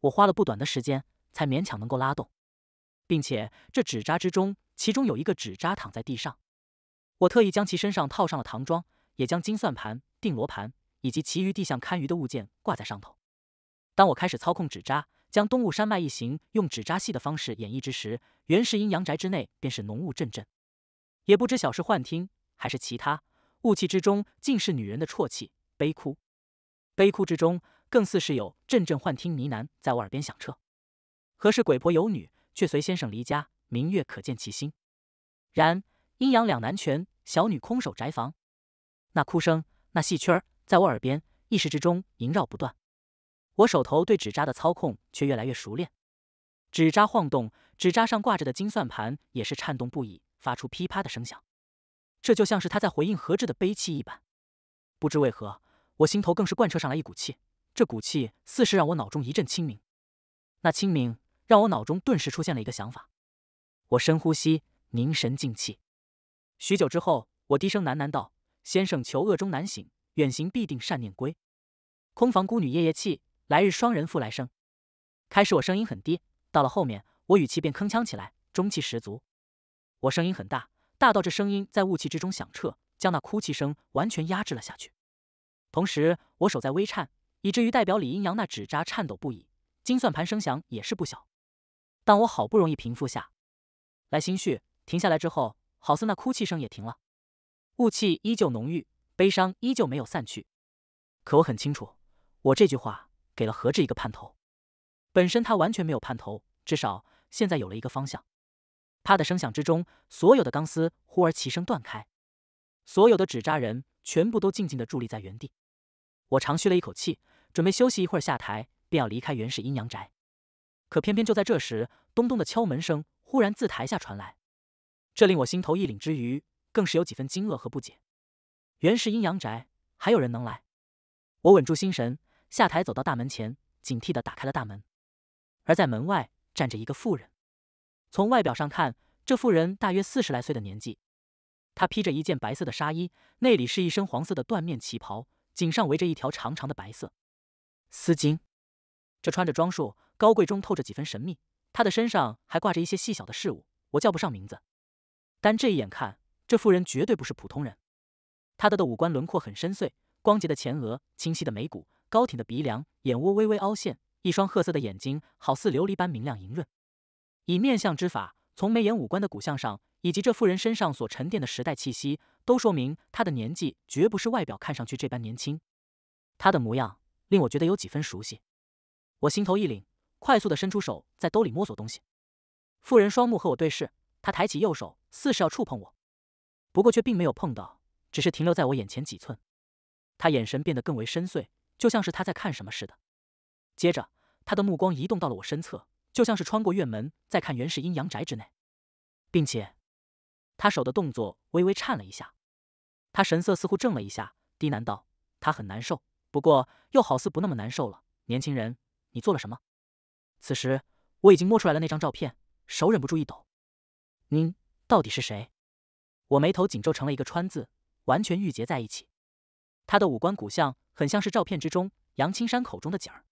A: 我花了不短的时间，才勉强能够拉动。并且这纸扎之中，其中有一个纸扎躺在地上，我特意将其身上套上了唐装，也将金算盘、定罗盘。以及其余地象堪舆的物件挂在上头。当我开始操控纸扎，将东雾山脉一行用纸扎戏的方式演绎之时，原是阴阳宅之内便是浓雾阵阵。也不知小是幻听还是其他，雾气之中尽是女人的啜泣、悲哭、悲哭之中更似是有阵阵幻听呢喃在我耳边响彻。何事鬼婆有女，却随先生离家，明月可见其心。然阴阳两难全，小女空守宅房。那哭声，那戏圈儿。在我耳边，意识之中萦绕不断。我手头对纸扎的操控却越来越熟练，纸扎晃动，纸扎上挂着的金算盘也是颤动不已，发出噼啪的声响。这就像是他在回应何志的悲戚一般。不知为何，我心头更是贯彻上来一股气，这股气似是让我脑中一阵清明。那清明让我脑中顿时出现了一个想法。我深呼吸，凝神静气。许久之后，我低声喃喃道：“先生，求恶中难醒。”远行必定善念归，空房孤女夜夜泣，来日双人复来生。开始我声音很低，到了后面我语气便铿锵起来，中气十足。我声音很大，大到这声音在雾气之中响彻，将那哭泣声完全压制了下去。同时我手在微颤，以至于代表李阴阳那纸扎颤抖不已。金算盘声响也是不小。但我好不容易平复下，来心绪停下来之后，好似那哭泣声也停了。雾气依旧浓郁。悲伤依旧没有散去，可我很清楚，我这句话给了何志一个盼头。本身他完全没有盼头，至少现在有了一个方向。啪的声响之中，所有的钢丝忽而齐声断开，所有的纸扎人全部都静静的伫立在原地。我长吁了一口气，准备休息一会儿下台，便要离开原始阴阳宅。可偏偏就在这时，咚咚的敲门声忽然自台下传来，这令我心头一凛之余，更是有几分惊愕和不解。原是阴阳宅，还有人能来？我稳住心神，下台走到大门前，警惕的打开了大门。而在门外站着一个妇人。从外表上看，这妇人大约四十来岁的年纪。她披着一件白色的纱衣，内里是一身黄色的缎面旗袍，颈上围着一条长长的白色丝巾。这穿着装束，高贵中透着几分神秘。她的身上还挂着一些细小的事物，我叫不上名字，但这一眼看，这妇人绝对不是普通人。他的五官轮廓很深邃，光洁的前额，清晰的眉骨，高挺的鼻梁，眼窝微微凹陷，一双褐色的眼睛好似琉璃般明亮莹润。以面相之法，从眉眼五官的骨相上，以及这妇人身上所沉淀的时代气息，都说明她的年纪绝不是外表看上去这般年轻。她的模样令我觉得有几分熟悉，我心头一凛，快速的伸出手在兜里摸索东西。妇人双目和我对视，她抬起右手，似是要触碰我，不过却并没有碰到。只是停留在我眼前几寸，他眼神变得更为深邃，就像是他在看什么似的。接着，他的目光移动到了我身侧，就像是穿过院门，在看原始阴阳宅之内，并且，他手的动作微微颤了一下，他神色似乎怔了一下，低喃道：“他很难受，不过又好似不那么难受了。”年轻人，你做了什么？此时我已经摸出来了那张照片，手忍不住一抖。“您到底是谁？”我眉头紧皱成了一个川字。完全郁结在一起，他的五官骨相很像是照片之中杨青山口中的景儿，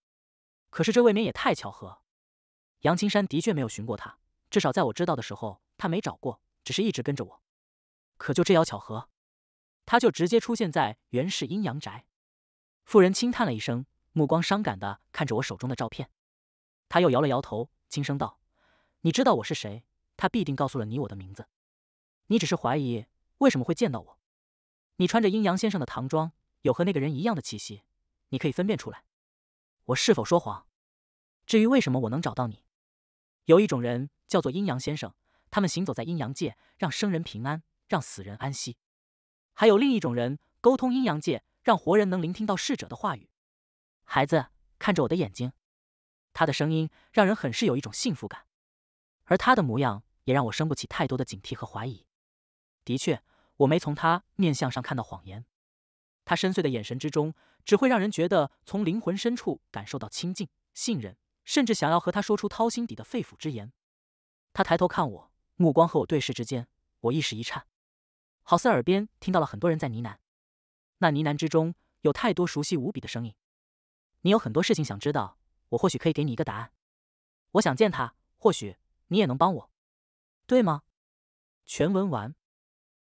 A: 可是这未免也太巧合。杨青山的确没有寻过他，至少在我知道的时候，他没找过，只是一直跟着我。可就这要巧合，他就直接出现在袁氏阴阳宅。妇人轻叹了一声，目光伤感的看着我手中的照片，他又摇了摇头，轻声道：“你知道我是谁？他必定告诉了你我的名字。你只是怀疑为什么会见到我。”你穿着阴阳先生的唐装，有和那个人一样的气息，你可以分辨出来，我是否说谎？至于为什么我能找到你，有一种人叫做阴阳先生，他们行走在阴阳界，让生人平安，让死人安息。还有另一种人，沟通阴阳界，让活人能聆听到逝者的话语。孩子，看着我的眼睛。他的声音让人很是有一种幸福感，而他的模样也让我生不起太多的警惕和怀疑。的确。我没从他面相上看到谎言，他深邃的眼神之中只会让人觉得从灵魂深处感受到亲近、信任，甚至想要和他说出掏心底的肺腑之言。他抬头看我，目光和我对视之间，我一时一颤，好似耳边听到了很多人在呢喃。那呢喃之中有太多熟悉无比的声音。你有很多事情想知道，我或许可以给你一个答案。我想见他，或许你也能帮我，对吗？全文完。